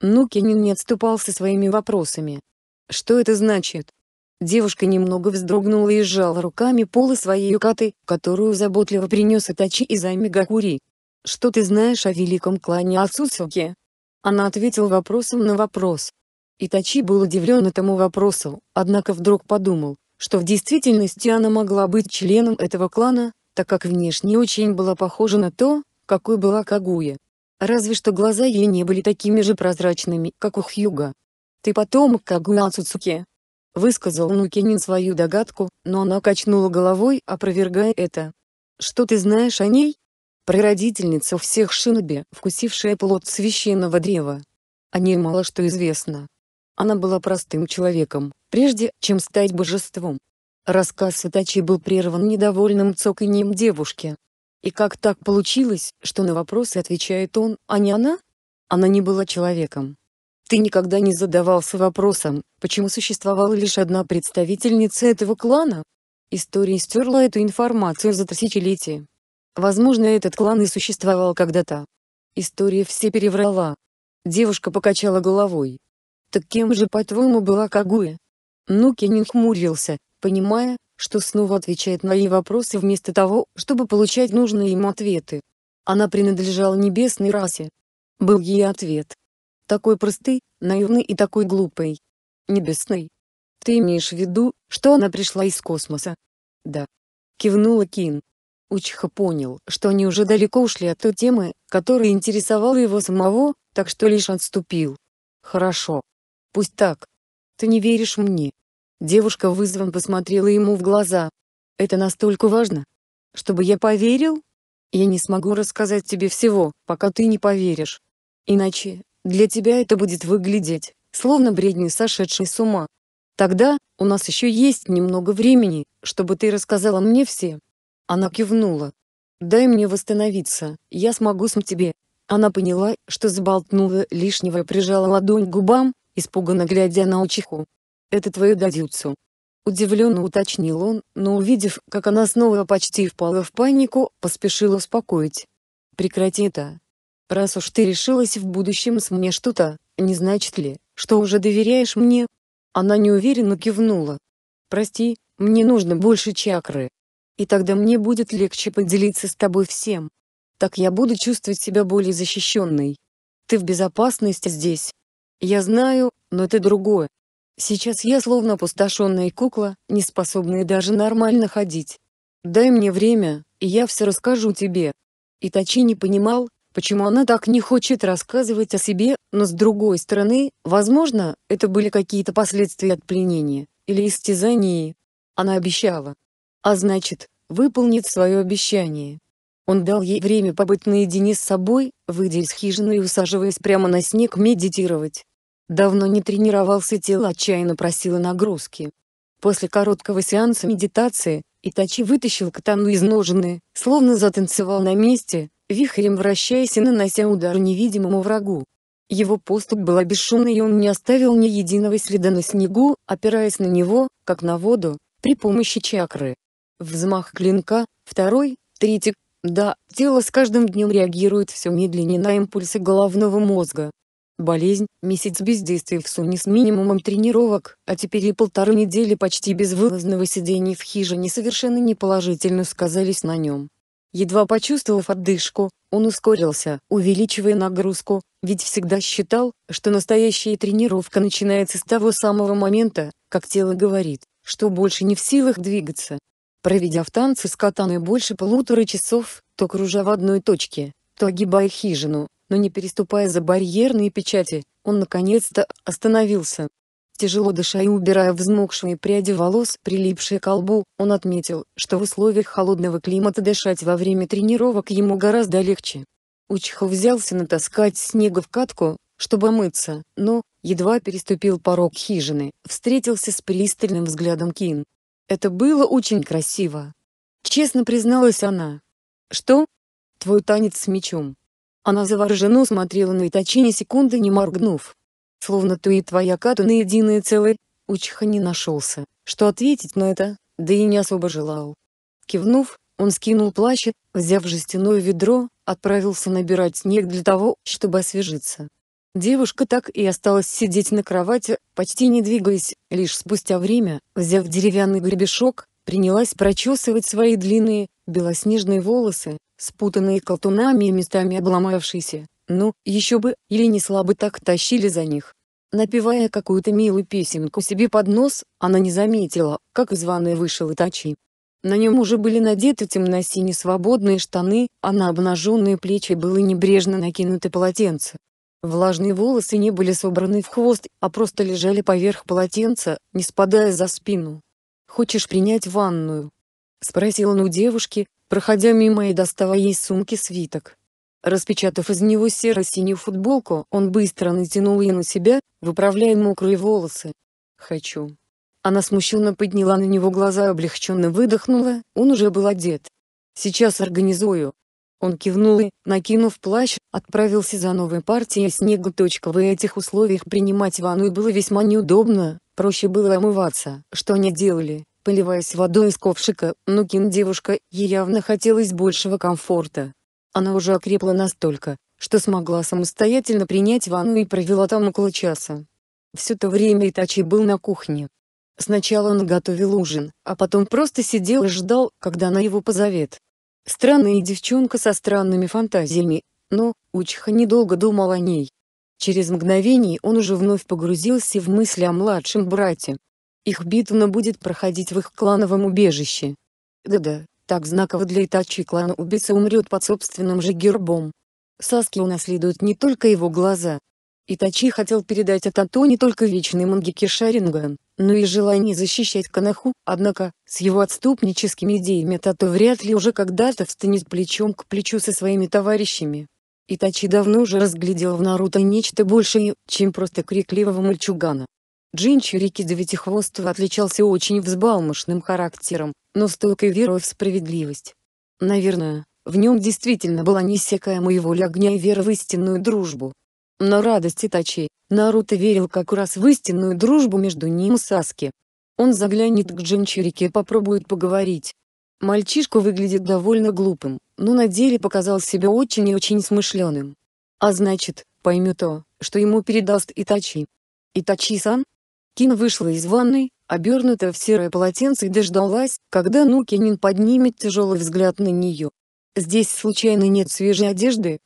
S1: Ну, не отступал со своими вопросами. «Что это значит?» Девушка немного вздрогнула и сжала руками полы своей юкаты, которую заботливо принес Итачи из Амигакури. «Что ты знаешь о великом клане Ацусуке?» Она ответила вопросом на вопрос. Итачи был удивлен этому вопросу, однако вдруг подумал, что в действительности она могла быть членом этого клана, так как внешне очень была похожа на то, какой была Кагуя. Разве что глаза ей не были такими же прозрачными, как у Хьюга. «Ты потом Кагуя Ацуцуке», — высказал Нукинин свою догадку, но она качнула головой, опровергая это. «Что ты знаешь о ней?» прародительница всех шиноби, вкусившая плод священного древа. О ней мало что известно. Она была простым человеком, прежде чем стать божеством. Рассказ Итачи был прерван недовольным цоканьем девушки. И как так получилось, что на вопросы отвечает он, а не она? Она не была человеком. Ты никогда не задавался вопросом, почему существовала лишь одна представительница этого клана? История стерла эту информацию за тысячелетия. Возможно, этот клан и существовал когда-то. История все переврала. Девушка покачала головой. Так кем же, по-твоему, была Кагуя? Ну, Кеннин хмурился, понимая, что снова отвечает на ее вопросы вместо того, чтобы получать нужные ему ответы. Она принадлежала небесной расе. Был ей ответ. Такой простый, наивный и такой глупый. Небесный. Ты имеешь в виду, что она пришла из космоса? Да. Кивнула Кин. Учха понял, что они уже далеко ушли от той темы, которая интересовала его самого, так что лишь отступил. «Хорошо. Пусть так. Ты не веришь мне». Девушка вызовом посмотрела ему в глаза. «Это настолько важно? Чтобы я поверил? Я не смогу рассказать тебе всего, пока ты не поверишь. Иначе, для тебя это будет выглядеть, словно бредни не сошедший с ума. Тогда, у нас еще есть немного времени, чтобы ты рассказала мне все, она кивнула. «Дай мне восстановиться, я смогу сам тебе». Она поняла, что заболтнула лишнего и прижала ладонь к губам, испуганно глядя на учиху. «Это твое дадюцу». Удивленно уточнил он, но увидев, как она снова почти впала в панику, поспешил успокоить. «Прекрати это. Раз уж ты решилась в будущем с мне что-то, не значит ли, что уже доверяешь мне?» Она неуверенно кивнула. «Прости, мне нужно больше чакры» и тогда мне будет легче поделиться с тобой всем. Так я буду чувствовать себя более защищенной. Ты в безопасности здесь. Я знаю, но ты другое. Сейчас я словно опустошенная кукла, не способная даже нормально ходить. Дай мне время, и я все расскажу тебе. Итачи не понимал, почему она так не хочет рассказывать о себе, но с другой стороны, возможно, это были какие-то последствия от пленения, или истязаний. Она обещала, а значит, выполнит свое обещание. Он дал ей время побыть наедине с собой, выйдя из хижины и усаживаясь прямо на снег медитировать. Давно не тренировался тело отчаянно просило нагрузки. После короткого сеанса медитации, Итачи вытащил катану из ножины, словно затанцевал на месте, вихрем вращаясь и нанося удар невидимому врагу. Его поступ был бесшумный и он не оставил ни единого следа на снегу, опираясь на него, как на воду, при помощи чакры. Взмах клинка, второй, третий. Да, тело с каждым днем реагирует все медленнее на импульсы головного мозга. Болезнь, месяц бездействия в суне с минимумом тренировок, а теперь и полторы недели почти безвылазного сидения в хижине совершенно неположительно сказались на нем. Едва почувствовав отдышку, он ускорился, увеличивая нагрузку, ведь всегда считал, что настоящая тренировка начинается с того самого момента, как тело говорит, что больше не в силах двигаться. Проведя в танце с катаной больше полутора часов, то кружа в одной точке, то огибая хижину, но не переступая за барьерные печати, он наконец-то остановился. Тяжело дыша и убирая взмокшие пряди волос, прилипшие к лбу, он отметил, что в условиях холодного климата дышать во время тренировок ему гораздо легче. Учхов взялся натаскать снега в катку, чтобы мыться, но, едва переступил порог хижины, встретился с пристальным взглядом Кин, это было очень красиво. Честно призналась она. Что? Твой танец с мечом. Она завороженно смотрела на Итачи ни секунды не моргнув. Словно ты и твоя ката на единое целое. Учиха не нашелся, что ответить на это, да и не особо желал. Кивнув, он скинул плащ, взяв жестяное ведро, отправился набирать снег для того, чтобы освежиться. Девушка так и осталась сидеть на кровати, почти не двигаясь, лишь спустя время, взяв деревянный гребешок, принялась прочесывать свои длинные, белоснежные волосы, спутанные колтунами и местами обломавшиеся. Ну, еще бы, или не слабо так тащили за них. Напевая какую-то милую песенку себе под нос, она не заметила, как из ванной вышел Итачи. На нем уже были надеты темно-синие свободные штаны, а на обнаженные плечи было небрежно накинуто полотенце, Влажные волосы не были собраны в хвост, а просто лежали поверх полотенца, не спадая за спину. «Хочешь принять ванную?» — спросил он у девушки, проходя мимо и доставая из сумки свиток. Распечатав из него серо-синюю футболку, он быстро натянул ее на себя, выправляя мокрые волосы. «Хочу». Она смущенно подняла на него глаза и облегченно выдохнула, он уже был одет. «Сейчас организую», он кивнул и, накинув плащ, отправился за новой партией снега. В этих условиях принимать ванну было весьма неудобно, проще было омываться, что они делали, поливаясь водой из ковшика, но кин-девушка, ей явно хотелось большего комфорта. Она уже окрепла настолько, что смогла самостоятельно принять ванну и провела там около часа. Все то время Итачи был на кухне. Сначала он готовил ужин, а потом просто сидел и ждал, когда она его позовет. Странная девчонка со странными фантазиями, но Учиха недолго думал о ней. Через мгновение он уже вновь погрузился в мысли о младшем брате. Их битва будет проходить в их клановом убежище. Да-да, так знаково для Итачи клана убийца умрет под собственным же гербом. Саски унаследуют не только его глаза, Итачи хотел передать Атату не только вечный мангеки Шаринган, но и желание защищать Канаху, однако, с его отступническими идеями Тато вряд ли уже когда-то встанет плечом к плечу со своими товарищами. Итачи давно уже разглядел в Наруто нечто большее, чем просто крикливого мальчугана. Джинчурики Девятихвостого отличался очень взбалмошным характером, но стойкой верой в справедливость. Наверное, в нем действительно была неиссякаемая воля огня и вера в истинную дружбу, на радость Тачи, Наруто верил как раз в истинную дружбу между ним и Саски. Он заглянет к Джинчурике и попробует поговорить. Мальчишка выглядит довольно глупым, но на деле показал себя очень и очень смышленым. А значит, пойму то, что ему передаст Итачи. Итачи-сан? Кин вышла из ванной, обернутая в серое полотенце и дождалась, когда Нукинин поднимет тяжелый взгляд на нее. «Здесь случайно нет свежей одежды?»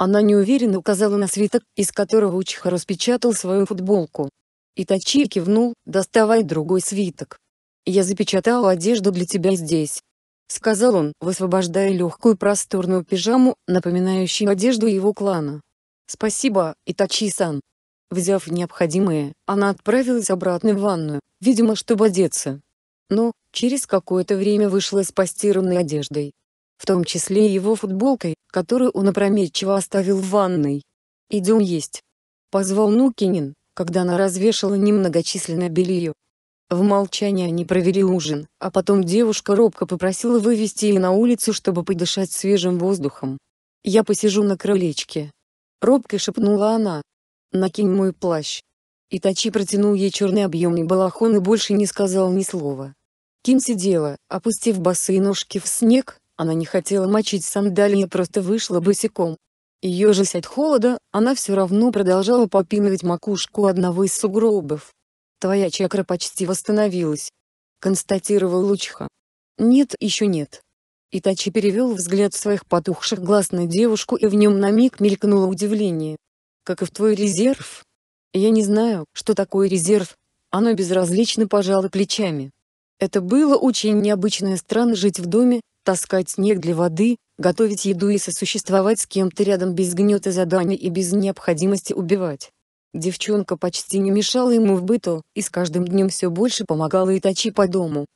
S1: Она неуверенно указала на свиток, из которого Учиха распечатал свою футболку. Итачи кивнул, доставай другой свиток. «Я запечатал одежду для тебя здесь», — сказал он, высвобождая легкую просторную пижаму, напоминающую одежду его клана. «Спасибо, Итачи-сан». Взяв необходимое, она отправилась обратно в ванную, видимо, чтобы одеться. Но, через какое-то время вышла с постиранной одеждой в том числе и его футболкой, которую он опрометчиво оставил в ванной. «Идем есть!» — позвал Нукинин, когда она развешала немногочисленное белье. В молчании они провели ужин, а потом девушка робко попросила вывести ее на улицу, чтобы подышать свежим воздухом. «Я посижу на крылечке», — робко шепнула она. «Накинь мой плащ». Итачи протянул ей черный объемный балахон и больше не сказал ни слова. Ким сидела, опустив босые ножки в снег, она не хотела мочить сандалии и просто вышла босиком. Ежась от холода, она все равно продолжала попинывать макушку одного из сугробов. «Твоя чакра почти восстановилась», — констатировал Лучха. «Нет, еще нет». Итачи перевел взгляд своих потухших глаз на девушку и в нем на миг мелькнуло удивление. «Как и в твой резерв?» «Я не знаю, что такое резерв». Оно безразлично пожало плечами. Это было очень необычно и странно жить в доме, таскать снег для воды, готовить еду и сосуществовать с кем-то рядом без гнета заданий и без необходимости убивать. Девчонка почти не мешала ему в быту, и с каждым днем все больше помогала Итачи по дому.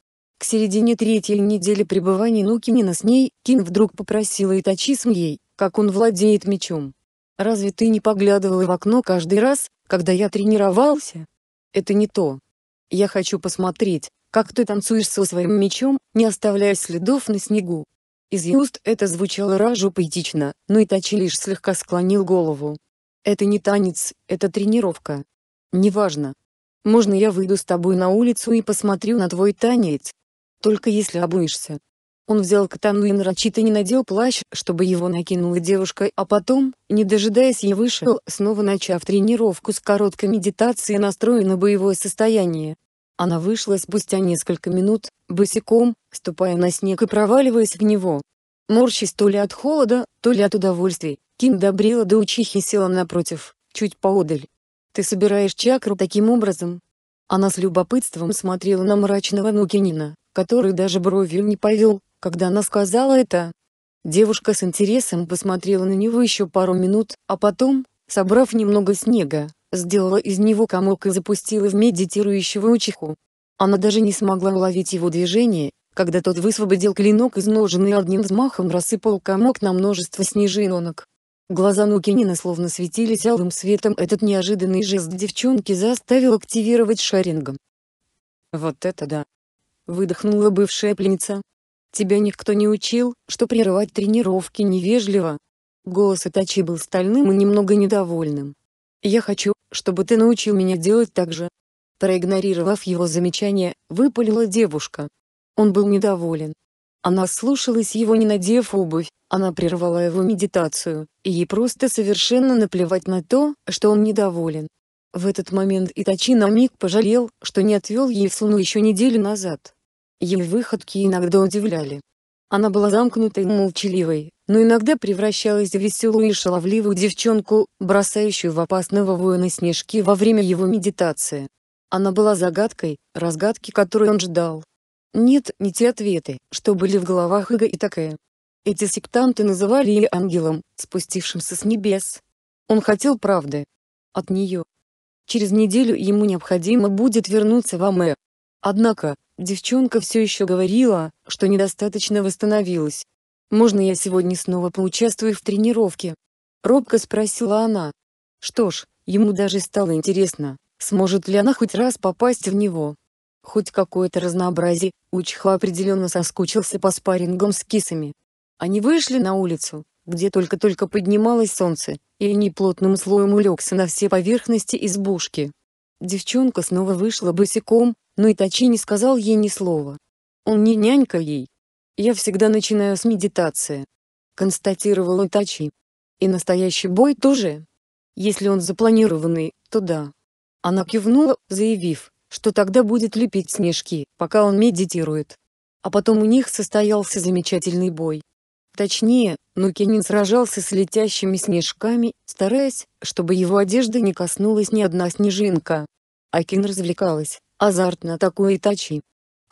S1: К середине третьей недели пребывания Нукинина с ней, Кин вдруг попросила Итачи с ней, как он владеет мечом. «Разве ты не поглядывала в окно каждый раз, когда я тренировался?» «Это не то. Я хочу посмотреть, как ты танцуешь со своим мечом, не оставляя следов на снегу. Из уст это звучало ражу поэтично, но Итачи лишь слегка склонил голову. Это не танец, это тренировка. Неважно. Можно я выйду с тобой на улицу и посмотрю на твой танец? Только если обуешься. Он взял катану и нарочито не надел плащ, чтобы его накинула девушка, а потом, не дожидаясь и вышел, снова начав тренировку с короткой медитацией настроя на боевое состояние. Она вышла спустя несколько минут, босиком, ступая на снег и проваливаясь в него. Морщись то ли от холода, то ли от удовольствия, Ким добрела до учихи и села напротив, чуть поодаль. «Ты собираешь чакру таким образом?» Она с любопытством смотрела на мрачного Нукинина, который даже бровью не повел, когда она сказала это. Девушка с интересом посмотрела на него еще пару минут, а потом, собрав немного снега, сделала из него комок и запустила в медитирующего учиху. Она даже не смогла уловить его движение, когда тот высвободил клинок из ножен и одним взмахом рассыпал комок на множество снежинок. Глаза Нукинина словно светились алым светом, этот неожиданный жест девчонки заставил активировать шарингом. «Вот это да!» — выдохнула бывшая пленница. «Тебя никто не учил, что прерывать тренировки невежливо?» Голос Итачи был стальным и немного недовольным. «Я хочу, чтобы ты научил меня делать так же. Проигнорировав его замечание, выпалила девушка. Он был недоволен. Она слушалась его не надев обувь, она прервала его медитацию, и ей просто совершенно наплевать на то, что он недоволен. В этот момент Итачи на миг пожалел, что не отвел ей Суну еще неделю назад. Ее выходки иногда удивляли. Она была замкнутой и молчаливой, но иногда превращалась в веселую и шаловливую девчонку, бросающую в опасного воина снежки во время его медитации. Она была загадкой, разгадки которой он ждал. Нет, не те ответы, что были в головах Иго и такая. Эти сектанты называли ее ангелом, спустившимся с небес. Он хотел правды. От нее. Через неделю ему необходимо будет вернуться в Аме. Однако, девчонка все еще говорила, что недостаточно восстановилась, «Можно я сегодня снова поучаствую в тренировке?» Робко спросила она. Что ж, ему даже стало интересно, сможет ли она хоть раз попасть в него. Хоть какое-то разнообразие, Учха определенно соскучился по спаррингам с кисами. Они вышли на улицу, где только-только поднималось солнце, и неплотным слоем улегся на все поверхности избушки. Девчонка снова вышла босиком, но Итачи не сказал ей ни слова. Он не нянька ей, «Я всегда начинаю с медитации», — констатировал Итачи. «И настоящий бой тоже? Если он запланированный, то да». Она кивнула, заявив, что тогда будет лепить снежки, пока он медитирует. А потом у них состоялся замечательный бой. Точнее, Нукенин сражался с летящими снежками, стараясь, чтобы его одежды не коснулась ни одна снежинка. Акин развлекалась, азартно атакуя Итачи.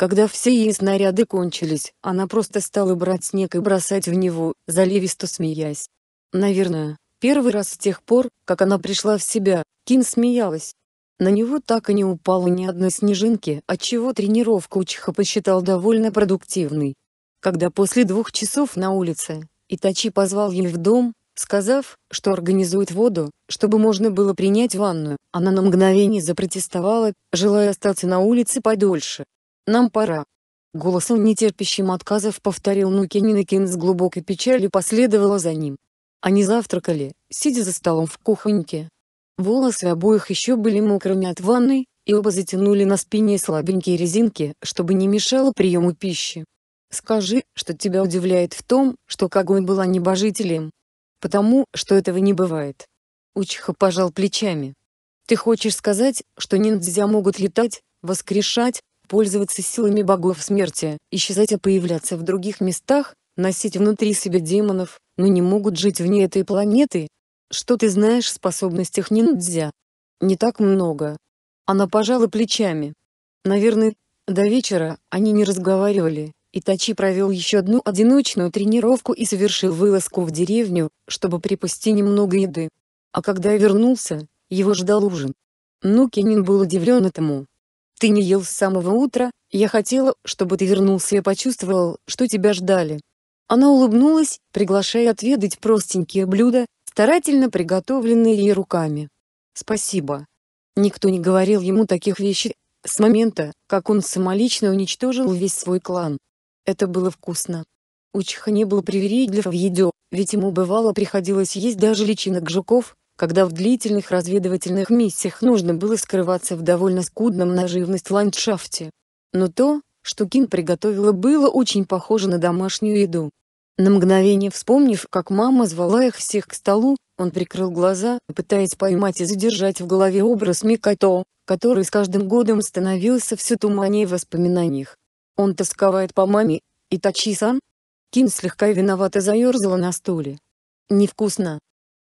S1: Когда все ей снаряды кончились, она просто стала брать снег и бросать в него, заливисто смеясь. Наверное, первый раз с тех пор, как она пришла в себя, Ким смеялась. На него так и не упало ни одной снежинки, отчего тренировку Учиха посчитал довольно продуктивной. Когда после двух часов на улице, Итачи позвал ее в дом, сказав, что организует воду, чтобы можно было принять ванную, она на мгновение запротестовала, желая остаться на улице подольше. Нам пора. Голосом нетерпящим отказов повторил Нукинин и Кин с глубокой печалью последовала за ним. Они завтракали, сидя за столом в кухоньке. Волосы обоих еще были мокрыми от ванны, и оба затянули на спине слабенькие резинки, чтобы не мешало приему пищи. Скажи, что тебя удивляет в том, что Кагой была небожителем. Потому, что этого не бывает. Учиха пожал плечами. Ты хочешь сказать, что ниндзя могут летать, воскрешать, пользоваться силами богов смерти, исчезать и появляться в других местах, носить внутри себя демонов, но не могут жить вне этой планеты? Что ты знаешь о способностях ниндзя? Не так много. Она пожала плечами. Наверное, до вечера они не разговаривали. и Тачи провел еще одну одиночную тренировку и совершил вылазку в деревню, чтобы припасти немного еды. А когда вернулся, его ждал ужин. Ну Кенин был удивлен этому, ты не ел с самого утра, я хотела, чтобы ты вернулся и почувствовал, что тебя ждали. Она улыбнулась, приглашая отведать простенькие блюда, старательно приготовленные ей руками. Спасибо. Никто не говорил ему таких вещей, с момента, как он самолично уничтожил весь свой клан. Это было вкусно. Учиха не был привередлив в еде, ведь ему бывало приходилось есть даже личинок жуков, когда в длительных разведывательных миссиях нужно было скрываться в довольно скудном на ландшафте. Но то, что Кин приготовила, было очень похоже на домашнюю еду. На мгновение вспомнив, как мама звала их всех к столу, он прикрыл глаза, пытаясь поймать и задержать в голове образ Микото, который с каждым годом становился все туманнее в воспоминаниях. Он тосковает по маме, и Тачи-сан? Кин слегка виновато заерзала на стуле. «Невкусно»,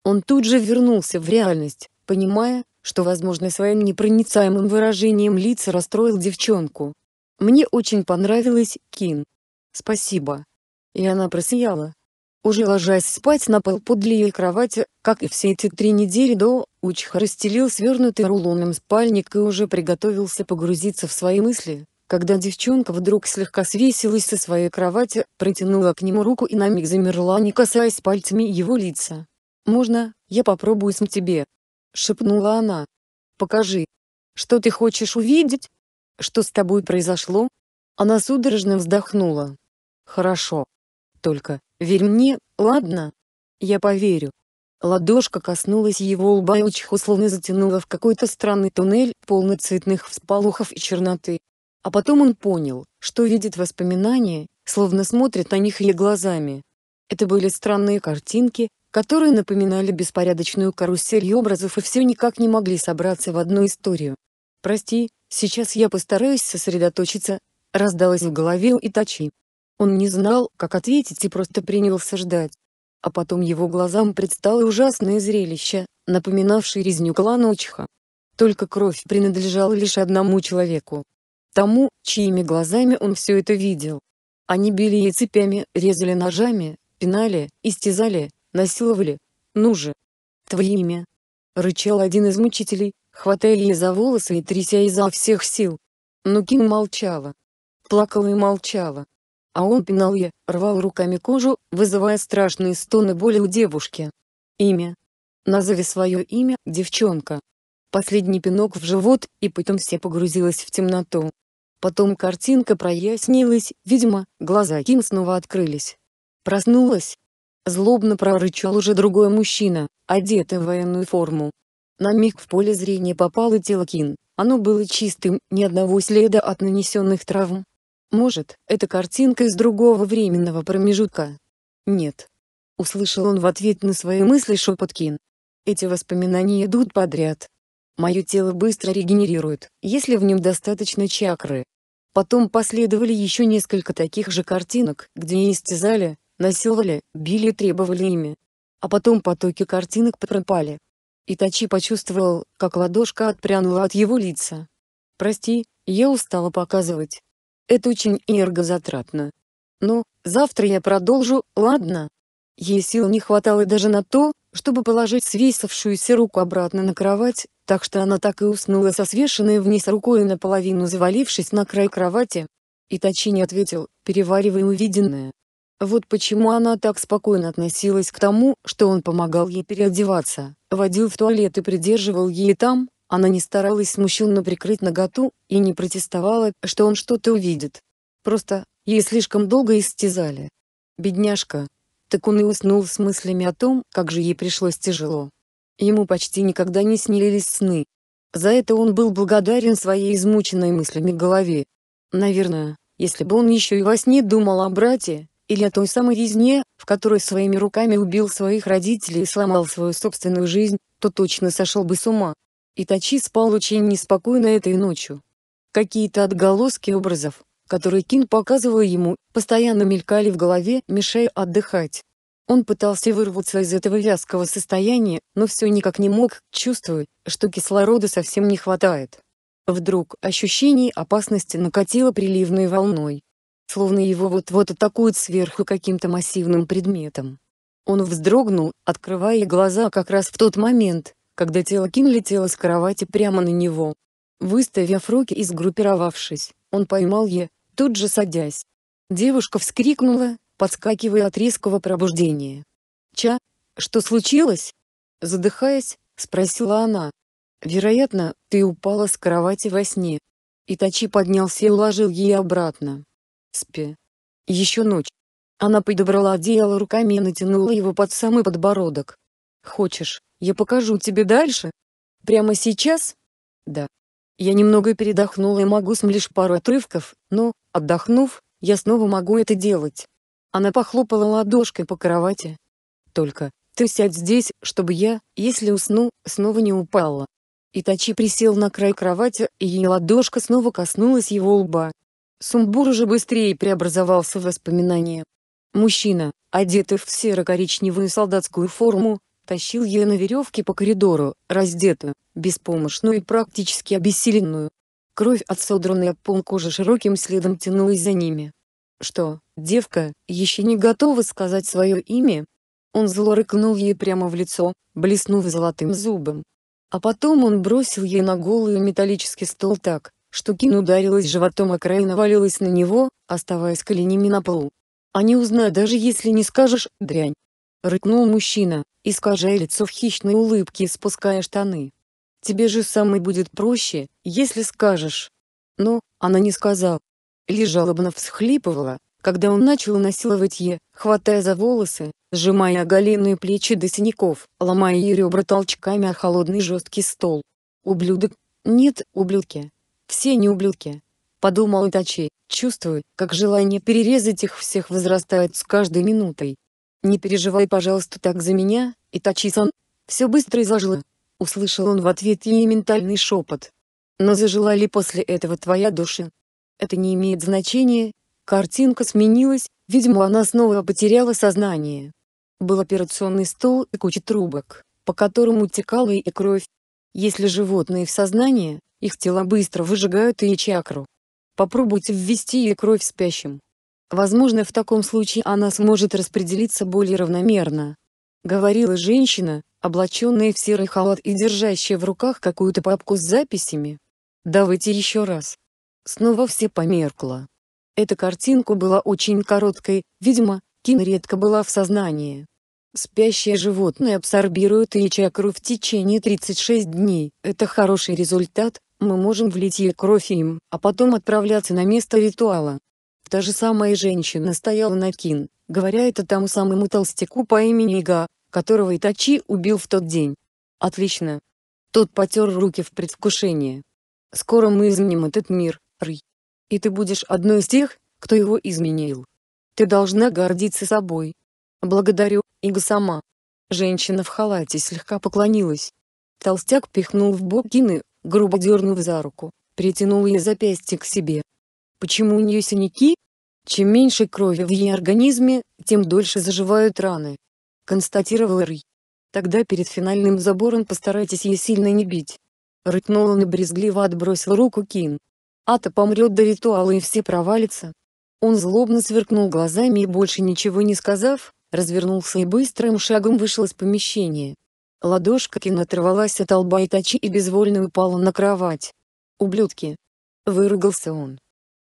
S1: он тут же вернулся в реальность, понимая, что, возможно, своим непроницаемым выражением лица расстроил девчонку. «Мне очень понравилось, Кин. Спасибо». И она просияла. Уже ложась спать на пол подле ее кровати, как и все эти три недели до, Учих расстелил свернутый рулоном спальник и уже приготовился погрузиться в свои мысли, когда девчонка вдруг слегка свесилась со своей кровати, протянула к нему руку и на миг замерла, не касаясь пальцами его лица. «Можно, я попробую с тебе?» — шепнула она. «Покажи. Что ты хочешь увидеть? Что с тобой произошло?» Она судорожно вздохнула. «Хорошо. Только, верь мне, ладно?» «Я поверю». Ладошка коснулась его лба и учху словно затянула в какой-то странный туннель, полный цветных всполохов и черноты. А потом он понял, что видит воспоминания, словно смотрит на них ее глазами. Это были странные картинки, которые напоминали беспорядочную карусель образов и все никак не могли собраться в одну историю. «Прости, сейчас я постараюсь сосредоточиться», — раздалось в голове у Итачи. Он не знал, как ответить и просто принялся ждать. А потом его глазам предстало ужасное зрелище, напоминавшее резню клана Учха. Только кровь принадлежала лишь одному человеку. Тому, чьими глазами он все это видел. Они били ей цепями, резали ножами, пинали, истязали, насиловали. Ну же! Твое имя!» Рычал один из мучителей, хватая ее за волосы и тряся изо всех сил. Но Ким молчала. Плакала и молчала. А он пинал ее, рвал руками кожу, вызывая страшные стоны боли у девушки. «Имя. Назови свое имя, девчонка». Последний пинок в живот, и потом все погрузилась в темноту. Потом картинка прояснилась, видимо, глаза Ким снова открылись. Проснулась, Злобно прорычал уже другой мужчина, одетый в военную форму. На миг в поле зрения попало тело Кин, оно было чистым, ни одного следа от нанесенных травм. Может, это картинка из другого временного промежутка? Нет. Услышал он в ответ на свои мысли шепот Кин. Эти воспоминания идут подряд. Мое тело быстро регенерирует, если в нем достаточно чакры. Потом последовали еще несколько таких же картинок, где истязали, насиловали, били и требовали ими. А потом потоки картинок пропали. Итачи почувствовал, как ладошка отпрянула от его лица. «Прости, я устала показывать. Это очень энергозатратно. Но, завтра я продолжу, ладно?» Ей сил не хватало даже на то, чтобы положить свесившуюся руку обратно на кровать, так что она так и уснула со свешенной вниз рукой наполовину завалившись на край кровати. Итачи не ответил, переваривая увиденное. Вот почему она так спокойно относилась к тому, что он помогал ей переодеваться, водил в туалет и придерживал ей там, она не старалась смущенно прикрыть наготу, и не протестовала, что он что-то увидит. Просто, ей слишком долго истязали. Бедняжка. Так он и уснул с мыслями о том, как же ей пришлось тяжело. Ему почти никогда не снились сны. За это он был благодарен своей измученной мыслями голове. Наверное, если бы он еще и во сне думал о брате, или о той самой резне, в которой своими руками убил своих родителей и сломал свою собственную жизнь, то точно сошел бы с ума. Итачи спал очень неспокойно этой ночью. Какие-то отголоски образов, которые Кин показывал ему, постоянно мелькали в голове, мешая отдыхать. Он пытался вырваться из этого вязкого состояния, но все никак не мог, чувствуя, что кислорода совсем не хватает. Вдруг ощущение опасности накатило приливной волной словно его вот-вот атакуют сверху каким-то массивным предметом. Он вздрогнул, открывая глаза как раз в тот момент, когда тело Ким летело с кровати прямо на него. Выставив руки и сгруппировавшись, он поймал ее, тут же садясь. Девушка вскрикнула, подскакивая от резкого пробуждения. «Ча, что случилось?» Задыхаясь, спросила она. «Вероятно, ты упала с кровати во сне». Итачи поднялся и уложил ей обратно. Спи. Еще ночь. Она подобрала одеяло руками и натянула его под самый подбородок. Хочешь, я покажу тебе дальше? Прямо сейчас? Да. Я немного передохнула и могу см лишь пару отрывков, но, отдохнув, я снова могу это делать. Она похлопала ладошкой по кровати. Только, ты сядь здесь, чтобы я, если усну, снова не упала. Итачи присел на край кровати, и ее ладошка снова коснулась его лба. Сумбур уже быстрее преобразовался в воспоминания. Мужчина, одетый в серо-коричневую солдатскую форму, тащил ее на веревке по коридору, раздетую, беспомощную и практически обессиленную. Кровь от содранной опон кожи широким следом тянулась за ними. «Что, девка, еще не готова сказать свое имя?» Он зло рыкнул ей прямо в лицо, блеснув золотым зубом. А потом он бросил ей на голый металлический стол так, что Кин ударилась животом а Крей навалилась на него, оставаясь коленями на полу. «Они «А узнают даже если не скажешь, дрянь!» Рыкнул мужчина, искажая лицо в хищной улыбке и спуская штаны. «Тебе же самой будет проще, если скажешь!» Но, она не сказала. Ли жалобно всхлипывала, когда он начал насиловать ее, хватая за волосы, сжимая оголенные плечи до синяков, ломая ее ребра толчками о холодный жесткий стол. «Ублюдок! Нет, ублюдки!» Все не ублюдки. Подумал Итачи, чувствую, как желание перерезать их всех возрастает с каждой минутой. Не переживай, пожалуйста, так за меня, Итачи-сан. Все быстро изложила. Услышал он в ответ ей ментальный шепот. Но зажила ли после этого твоя душа? Это не имеет значения. Картинка сменилась, видимо она снова потеряла сознание. Был операционный стол и куча трубок, по которым утекала и кровь. Если животные в сознании, их тела быстро выжигают и чакру. Попробуйте ввести ей кровь спящим. Возможно, в таком случае она сможет распределиться более равномерно. Говорила женщина, облаченная в серый халат и держащая в руках какую-то папку с записями. «Давайте еще раз». Снова все померкло. Эта картинка была очень короткой, видимо, Кин редко была в сознании. Спящие животные абсорбируют и чакру в течение 36 дней. Это хороший результат, мы можем влить ей кровь им, а потом отправляться на место ритуала. Та же самая женщина стояла на кин, говоря это тому самому толстяку по имени Ига, которого Итачи убил в тот день. Отлично. Тот потер руки в предвкушении. Скоро мы изменим этот мир, Ры. И ты будешь одной из тех, кто его изменил. Ты должна гордиться собой. Благодарю, Ига сама. Женщина в халате слегка поклонилась. Толстяк пихнул в бок Кины, грубо дернув за руку, притянул ее запястье к себе. Почему у нее синяки? Чем меньше крови в ее организме, тем дольше заживают раны. Констатировал Рэй. Тогда перед финальным забором постарайтесь ее сильно не бить. Рыкнул он и брезгливо отбросил руку Кин. Ата помрет до ритуала и все провалится. Он злобно сверкнул глазами и больше ничего не сказав, развернулся и быстрым шагом вышел из помещения. Ладошка Кин оторвалась от лба Итачи и безвольно упала на кровать. «Ублюдки!» — выругался он.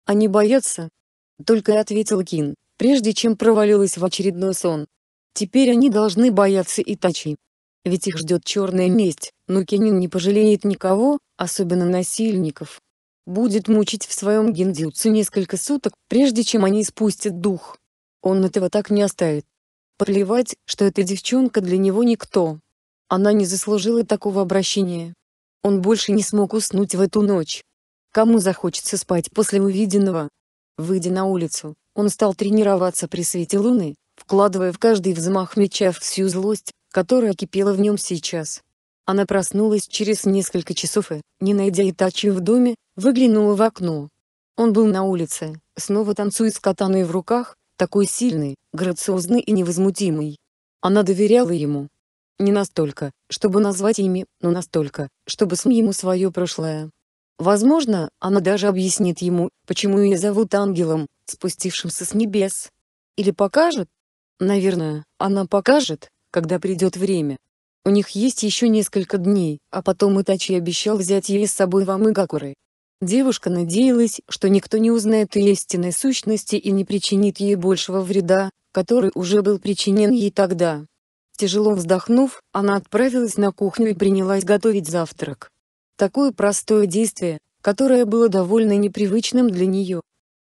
S1: «Они боятся?» — только ответил Кин, прежде чем провалилась в очередной сон. «Теперь они должны бояться и Итачи. Ведь их ждет черная месть, но Кенин не пожалеет никого, особенно насильников. Будет мучить в своем гиндзюцу несколько суток, прежде чем они спустят дух. Он этого так не оставит. Поплевать, что эта девчонка для него никто, она не заслужила такого обращения. Он больше не смог уснуть в эту ночь. Кому захочется спать после увиденного? Выйдя на улицу, он стал тренироваться при свете луны, вкладывая в каждый взмах меча всю злость, которая кипела в нем сейчас. Она проснулась через несколько часов и, не найдя Итачи в доме, выглянула в окно. Он был на улице, снова танцует с катаной в руках, такой сильный, грациозный и невозмутимый. Она доверяла ему, не настолько, чтобы назвать ими, но настолько, чтобы СМИ ему свое прошлое. Возможно, она даже объяснит ему, почему ее зовут ангелом, спустившимся с небес. Или покажет? Наверное, она покажет, когда придет время. У них есть еще несколько дней, а потом Итачи обещал взять ей с собой в Амыгакуры. Девушка надеялась, что никто не узнает ее истинной сущности и не причинит ей большего вреда, который уже был причинен ей тогда. Тяжело вздохнув, она отправилась на кухню и принялась готовить завтрак. Такое простое действие, которое было довольно непривычным для нее.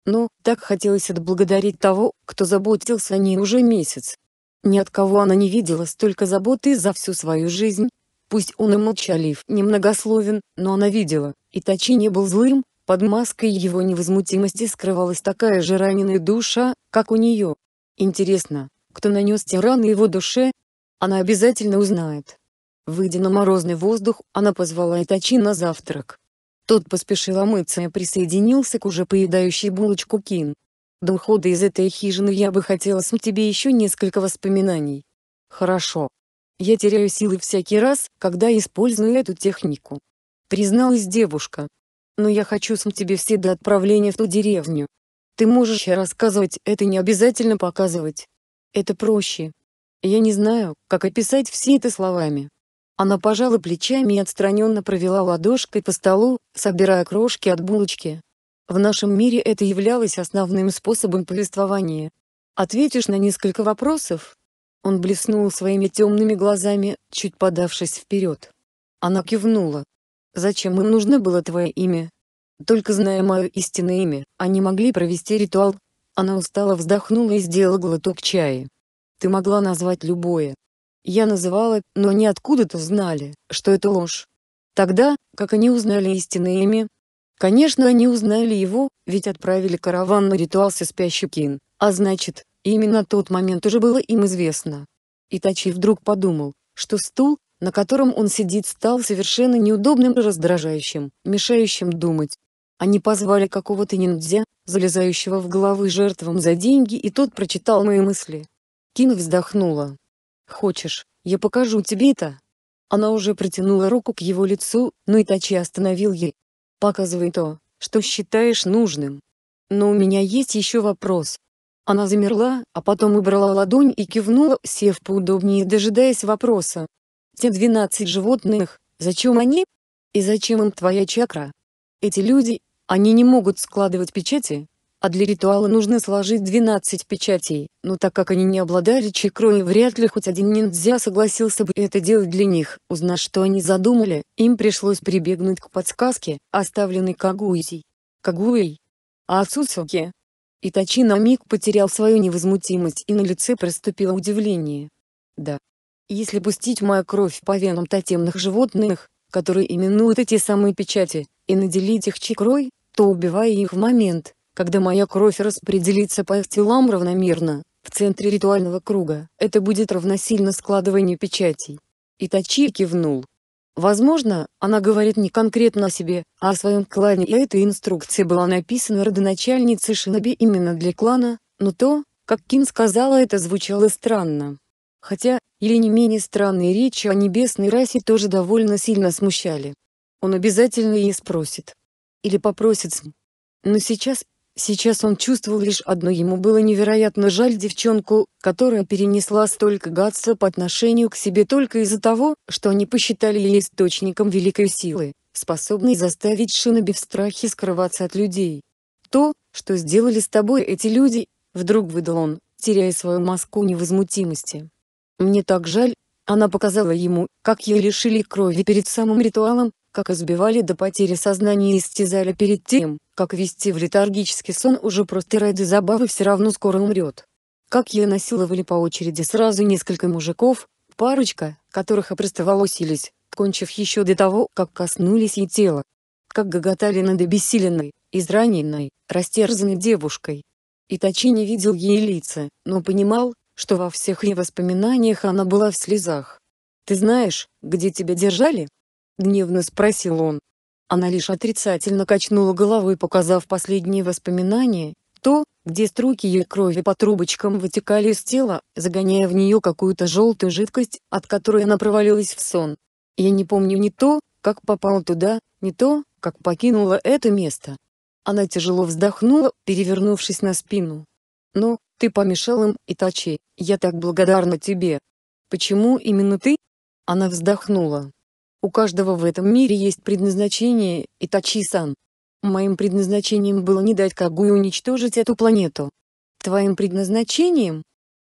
S1: Но, так хотелось отблагодарить того, кто заботился о ней уже месяц. Ни от кого она не видела столько заботы за всю свою жизнь. Пусть он и молчалив, немногословен, но она видела, и Тачи не был злым, под маской его невозмутимости скрывалась такая же раненая душа, как у нее. Интересно, кто нанес те раны его душе, она обязательно узнает. Выйдя на морозный воздух, она позвала Итачи на завтрак. Тот поспешил омыться и присоединился к уже поедающей булочку Кин. До ухода из этой хижины я бы хотела с тебе еще несколько воспоминаний. Хорошо. Я теряю силы всякий раз, когда использую эту технику. Призналась девушка. Но я хочу сам тебе все до отправления в ту деревню. Ты можешь рассказывать, это не обязательно показывать. Это проще. Я не знаю, как описать все это словами. Она пожала плечами и отстраненно провела ладошкой по столу, собирая крошки от булочки. В нашем мире это являлось основным способом повествования. Ответишь на несколько вопросов? Он блеснул своими темными глазами, чуть подавшись вперед. Она кивнула. Зачем им нужно было твое имя? Только зная мое истинное имя, они могли провести ритуал. Она устало вздохнула и сделала глоток чая. Ты могла назвать любое. Я называла, но они откуда-то знали, что это ложь. Тогда, как они узнали истинное имя? Конечно, они узнали его, ведь отправили караван на ритуал со спящий кин, а значит, именно тот момент уже было им известно. Итачи вдруг подумал, что стул, на котором он сидит, стал совершенно неудобным и раздражающим, мешающим думать. Они позвали какого-то ниндзя, залезающего в головы жертвам за деньги и тот прочитал мои мысли. Кин вздохнула. «Хочешь, я покажу тебе это?» Она уже протянула руку к его лицу, но Итачи остановил ей. «Показывай то, что считаешь нужным. Но у меня есть еще вопрос». Она замерла, а потом убрала ладонь и кивнула, сев поудобнее, дожидаясь вопроса. «Те двенадцать животных, зачем они? И зачем им твоя чакра? Эти люди, они не могут складывать печати, а для ритуала нужно сложить 12 печатей, но так как они не обладали чакрой вряд ли хоть один ниндзя согласился бы это делать для них, узнав что они задумали, им пришлось прибегнуть к подсказке, оставленной Кагуизей. Кагуей? А Ацуцуки? Итачи на миг потерял свою невозмутимость и на лице проступило удивление. Да. Если пустить мою кровь по венам тотемных животных, которые именуют эти самые печати, и наделить их чекрой, то убивая их в момент, когда моя кровь распределится по их телам равномерно, в центре ритуального круга, это будет равносильно складыванию печатей. Итачи кивнул. Возможно, она говорит не конкретно о себе, а о своем клане и эта инструкция была написана родоначальницей Шиноби именно для клана, но то, как Кин сказала это звучало странно. Хотя, или не менее странные речи о небесной расе тоже довольно сильно смущали. Он обязательно ей спросит. Или попросит. Но сейчас Сейчас он чувствовал лишь одно, ему было невероятно жаль девчонку, которая перенесла столько гадства по отношению к себе только из-за того, что они посчитали ее источником великой силы, способной заставить Шиноби в страхе скрываться от людей. «То, что сделали с тобой эти люди», — вдруг выдал он, теряя свою маску невозмутимости. «Мне так жаль», — она показала ему, как ее лишили крови перед самым ритуалом, как избивали до потери сознания и истязали перед тем, как вести в летаргический сон уже просто ради забавы все равно скоро умрет. Как ее насиловали по очереди сразу несколько мужиков, парочка, которых опростоволосились, кончив еще до того, как коснулись ей тела. Как гоготали над обессиленной, израненной, растерзанной девушкой. Итачи не видел ей лица, но понимал, что во всех ее воспоминаниях она была в слезах. «Ты знаешь, где тебя держали?» Дневно спросил он. Она лишь отрицательно качнула головой, показав последние воспоминания, то, где струки ее крови по трубочкам вытекали из тела, загоняя в нее какую-то желтую жидкость, от которой она провалилась в сон. Я не помню ни то, как попал туда, ни то, как покинула это место. Она тяжело вздохнула, перевернувшись на спину. Но ты помешал им, Итачи, я так благодарна тебе. Почему именно ты?» Она вздохнула. У каждого в этом мире есть предназначение, и Тачи-сан. Моим предназначением было не дать Кагуе уничтожить эту планету. Твоим предназначением?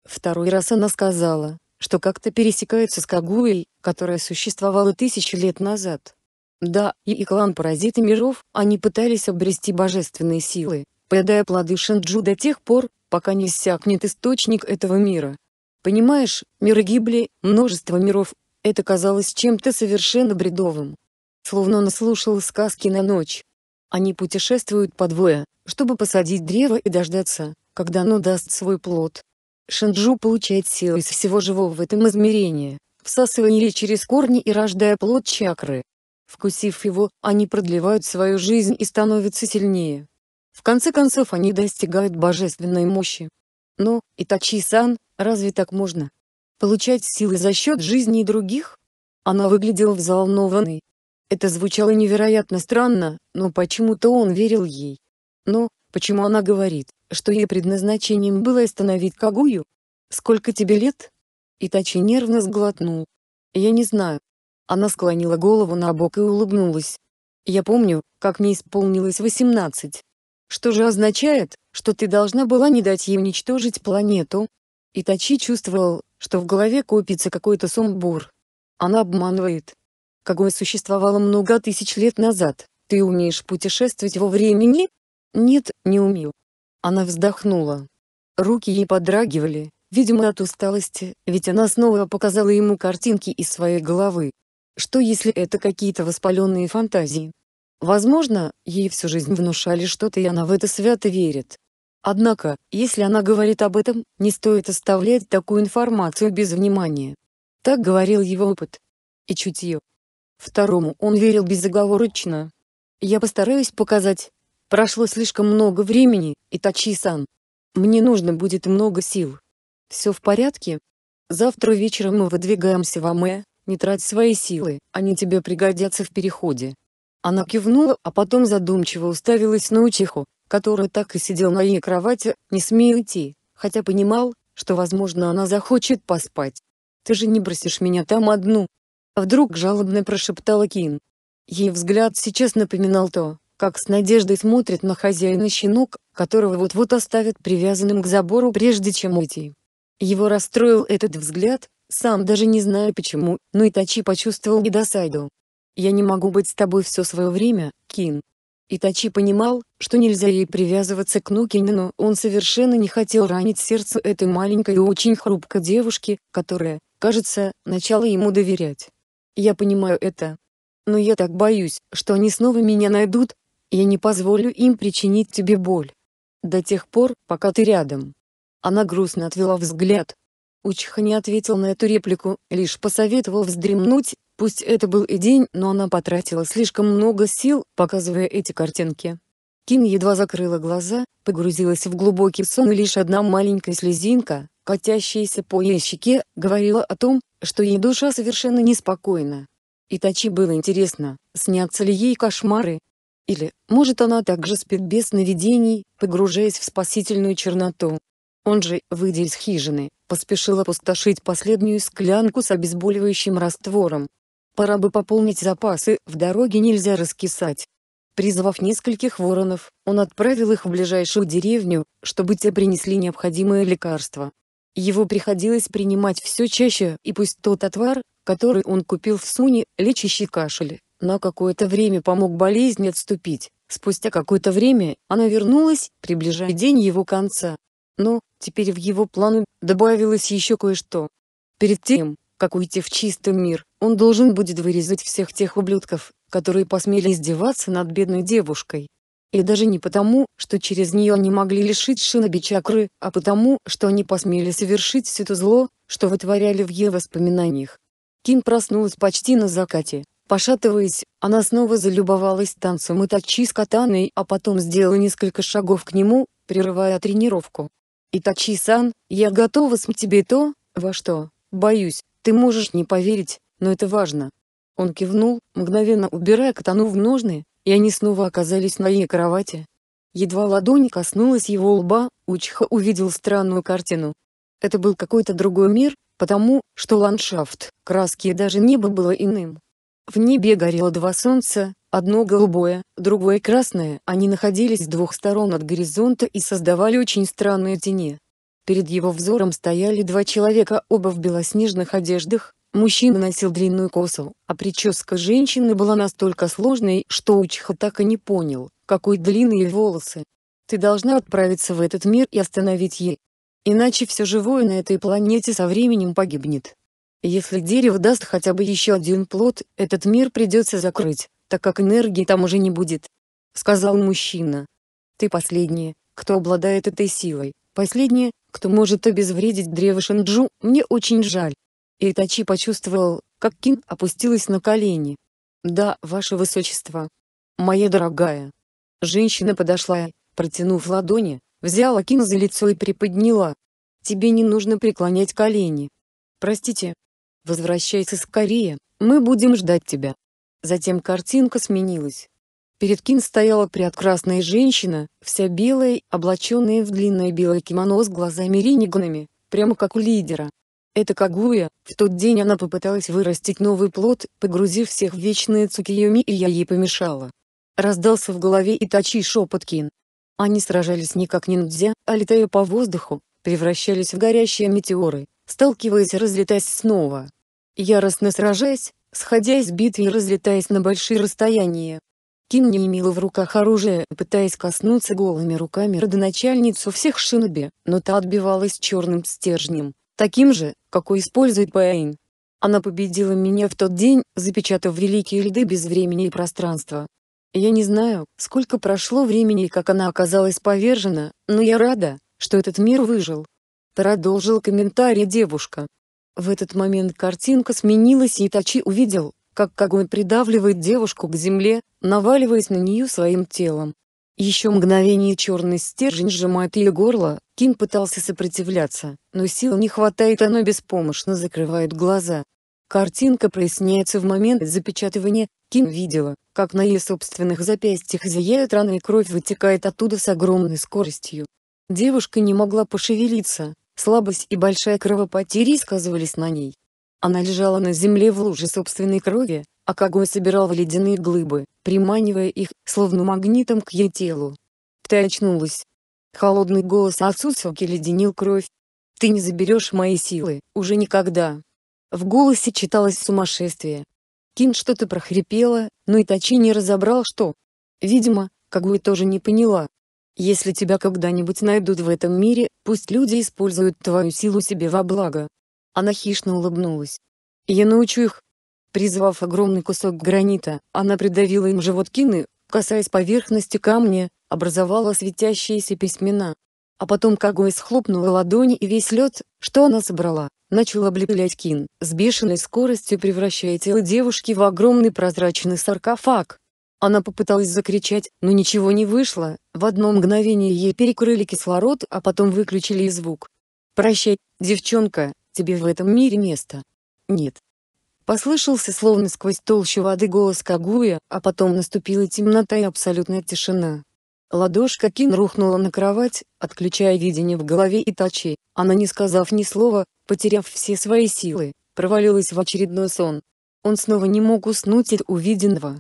S1: Второй раз она сказала, что как-то пересекается с Кагуей, которая существовала тысячи лет назад. Да, и, и клан паразиты миров, они пытались обрести божественные силы, поедая плоды Шинджу до тех пор, пока не иссякнет источник этого мира. Понимаешь, миры гибли, множество миров, это казалось чем-то совершенно бредовым. Словно он слушал сказки на ночь. Они путешествуют по двое, чтобы посадить древо и дождаться, когда оно даст свой плод. Шинджу получает силу из всего живого в этом измерении, всасывая или через корни и рождая плод чакры. Вкусив его, они продлевают свою жизнь и становятся сильнее. В конце концов они достигают божественной мощи. Но, Итачи-сан, разве так можно? Получать силы за счет жизни других? Она выглядела взволнованной. Это звучало невероятно странно, но почему-то он верил ей. Но, почему она говорит, что ее предназначением было остановить Кагую? Сколько тебе лет? Итачи нервно сглотнул. Я не знаю. Она склонила голову на бок и улыбнулась. Я помню, как мне исполнилось 18. Что же означает, что ты должна была не дать ей уничтожить планету? Итачи чувствовал, что в голове копится какой-то сумбур. Она обманывает. Какое существовало много тысяч лет назад, ты умеешь путешествовать во времени? Нет, не умею. Она вздохнула. Руки ей подрагивали, видимо от усталости, ведь она снова показала ему картинки из своей головы. Что если это какие-то воспаленные фантазии? Возможно, ей всю жизнь внушали что-то и она в это свято верит. Однако, если она говорит об этом, не стоит оставлять такую информацию без внимания. Так говорил его опыт. И чутье. Второму он верил безоговорочно. Я постараюсь показать. Прошло слишком много времени, и тачи сан Мне нужно будет много сил. Все в порядке? Завтра вечером мы выдвигаемся в Аме, не трать свои силы, они тебе пригодятся в переходе. Она кивнула, а потом задумчиво уставилась на Учиху, который так и сидел на ее кровати, не смея уйти, хотя понимал, что возможно она захочет поспать. «Ты же не бросишь меня там одну!» а Вдруг жалобно прошептала Кин. Ей взгляд сейчас напоминал то, как с надеждой смотрит на хозяина щенок, которого вот-вот оставят привязанным к забору прежде чем уйти. Его расстроил этот взгляд, сам даже не знаю почему, но Итачи почувствовал и «Я не могу быть с тобой все свое время, Кин», Итачи понимал, что нельзя ей привязываться к Нукине, но он совершенно не хотел ранить сердце этой маленькой и очень хрупкой девушки, которая, кажется, начала ему доверять. Я понимаю это. Но я так боюсь, что они снова меня найдут. Я не позволю им причинить тебе боль. До тех пор, пока ты рядом. Она грустно отвела взгляд. Учиха не ответил на эту реплику, лишь посоветовал вздремнуть, Пусть это был и день, но она потратила слишком много сил, показывая эти картинки. Ким едва закрыла глаза, погрузилась в глубокий сон и лишь одна маленькая слезинка, катящаяся по ей щеке, говорила о том, что ей душа совершенно неспокойна. И Тачи было интересно, снятся ли ей кошмары. Или, может она также спит без сновидений, погружаясь в спасительную черноту. Он же, выйдя из хижины, поспешил опустошить последнюю склянку с обезболивающим раствором, Пора бы пополнить запасы, в дороге нельзя раскисать. Призвав нескольких воронов, он отправил их в ближайшую деревню, чтобы те принесли необходимые лекарства. Его приходилось принимать все чаще, и пусть тот отвар, который он купил в Суне, лечащий кашель, на какое-то время помог болезни отступить. Спустя какое-то время, она вернулась, приближая день его конца. Но, теперь в его планы, добавилось еще кое-что. Перед тем, как уйти в чистый мир, он должен будет вырезать всех тех ублюдков, которые посмели издеваться над бедной девушкой. И даже не потому, что через нее они могли лишить Шиноби чакры, а потому, что они посмели совершить все то зло, что вытворяли в ее воспоминаниях. Ким проснулась почти на закате. Пошатываясь, она снова залюбовалась танцем и тачи с катаной, а потом сделала несколько шагов к нему, прерывая тренировку. «Итачи-сан, я готова с тебе то, во что, боюсь, ты можешь не поверить, но это важно. Он кивнул, мгновенно убирая катану в ножны, и они снова оказались на ее кровати. Едва ладонь коснулась его лба, Учха увидел странную картину. Это был какой-то другой мир, потому что ландшафт, краски и даже небо было иным. В небе горело два солнца, одно голубое, другое красное. Они находились с двух сторон от горизонта и создавали очень странные тени. Перед его взором стояли два человека, оба в белоснежных одеждах, Мужчина носил длинную косу, а прическа женщины была настолько сложной, что Учиха так и не понял, какой длинные волосы. Ты должна отправиться в этот мир и остановить ей. Иначе все живое на этой планете со временем погибнет. Если дерево даст хотя бы еще один плод, этот мир придется закрыть, так как энергии там уже не будет. Сказал мужчина. Ты последняя, кто обладает этой силой, последняя, кто может обезвредить древо Шинджу, мне очень жаль, и Итачи почувствовал, как Кин опустилась на колени. «Да, ваше высочество. Моя дорогая». Женщина подошла и, протянув ладони, взяла Кин за лицо и приподняла. «Тебе не нужно преклонять колени. Простите. Возвращайся скорее, мы будем ждать тебя». Затем картинка сменилась. Перед Кин стояла прекрасная женщина, вся белая, облаченная в длинное белое кимоно с глазами-ринигунами, прямо как у лидера. Это Кагуя, в тот день она попыталась вырастить новый плод, погрузив всех в вечные цукиюми и я ей помешала. Раздался в голове Итачи шепот Кин. Они сражались не как ниндзя, а летая по воздуху, превращались в горящие метеоры, сталкиваясь и разлетаясь снова. Яростно сражаясь, сходясь с битвы и разлетаясь на большие расстояния. Кин не имела в руках оружия, пытаясь коснуться голыми руками родоначальницу всех шиноби, но та отбивалась черным стержнем таким же, какой использует Пэйн. Она победила меня в тот день, запечатав великие льды без времени и пространства. Я не знаю, сколько прошло времени и как она оказалась повержена, но я рада, что этот мир выжил. Продолжил комментарий девушка. В этот момент картинка сменилась и Тачи увидел, как Кагой придавливает девушку к земле, наваливаясь на нее своим телом. Еще мгновение черный стержень сжимает ее горло, Ким пытался сопротивляться, но сил не хватает оно беспомощно закрывает глаза. Картинка проясняется в момент запечатывания, Ким видела, как на ее собственных запястьях зияют раны и кровь вытекает оттуда с огромной скоростью. Девушка не могла пошевелиться, слабость и большая кровопотеря сказывались на ней. Она лежала на земле в луже собственной крови, а Кагуэ собирал ледяные глыбы, приманивая их, словно магнитом к ее телу. Ты очнулась. Холодный голос Ацусуки леденил кровь. «Ты не заберешь мои силы, уже никогда!» В голосе читалось сумасшествие. Кин что-то прохрипела, но и тачи не разобрал что. Видимо, Кагуэ тоже не поняла. «Если тебя когда-нибудь найдут в этом мире, пусть люди используют твою силу себе во благо». Она хищно улыбнулась. «Я научу их, Призвав огромный кусок гранита, она придавила им живот Кины, касаясь поверхности камня, образовала светящиеся письмена. А потом Кагой схлопнула ладони и весь лед, что она собрала, начал облеплять Кин, с бешеной скоростью превращая тело девушки в огромный прозрачный саркофаг. Она попыталась закричать, но ничего не вышло, в одно мгновение ей перекрыли кислород, а потом выключили и звук. «Прощай, девчонка, тебе в этом мире место». «Нет, Послышался словно сквозь толщу воды голос Кагуя, а потом наступила темнота и абсолютная тишина. Ладошка Кин рухнула на кровать, отключая видение в голове и Итачи. Она не сказав ни слова, потеряв все свои силы, провалилась в очередной сон. Он снова не мог уснуть от увиденного.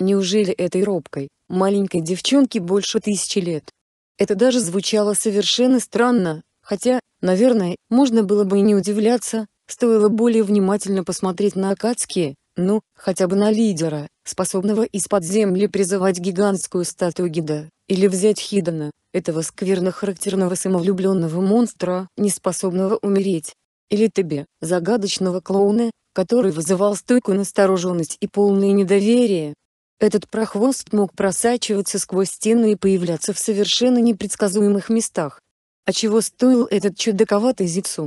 S1: Неужели этой робкой, маленькой девчонке больше тысячи лет? Это даже звучало совершенно странно, хотя, наверное, можно было бы и не удивляться, Стоило более внимательно посмотреть на Акацки, ну, хотя бы на лидера, способного из-под земли призывать гигантскую статую Гида, или взять Хидана, этого скверно характерного самовлюбленного монстра, не способного умереть. Или тебе, загадочного клоуна, который вызывал стойкую настороженность и полное недоверие. Этот прохвост мог просачиваться сквозь стены и появляться в совершенно непредсказуемых местах. А чего стоил этот чудаковатый Зицу?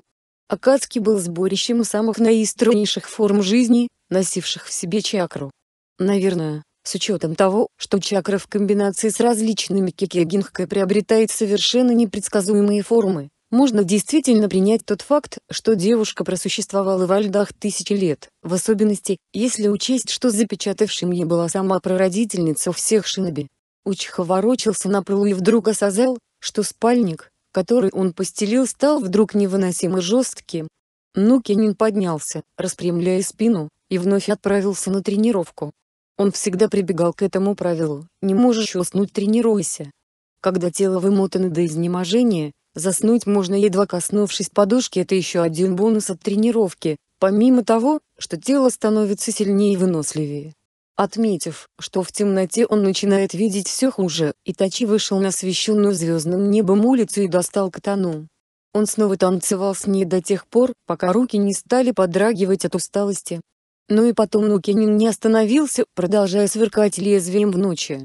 S1: Акадский был сборищем самых наистраннейших форм жизни, носивших в себе чакру. Наверное, с учетом того, что чакра в комбинации с различными кикегинхкой приобретает совершенно непредсказуемые формы, можно действительно принять тот факт, что девушка просуществовала во льдах тысячи лет, в особенности, если учесть, что запечатавшим ей была сама прародительница всех шиноби. Учиха ворочился на полу и вдруг осознал, что спальник, который он постелил, стал вдруг невыносимо жестким. Нукинин поднялся, распрямляя спину, и вновь отправился на тренировку. Он всегда прибегал к этому правилу «не можешь уснуть, тренируйся». Когда тело вымотано до изнеможения, заснуть можно едва коснувшись подушки это еще один бонус от тренировки, помимо того, что тело становится сильнее и выносливее. Отметив, что в темноте он начинает видеть все хуже, Итачи вышел на освещенную звездным небом улицу и достал катану. Он снова танцевал с ней до тех пор, пока руки не стали подрагивать от усталости. Но ну и потом Нукинин не остановился, продолжая сверкать лезвием в ночи.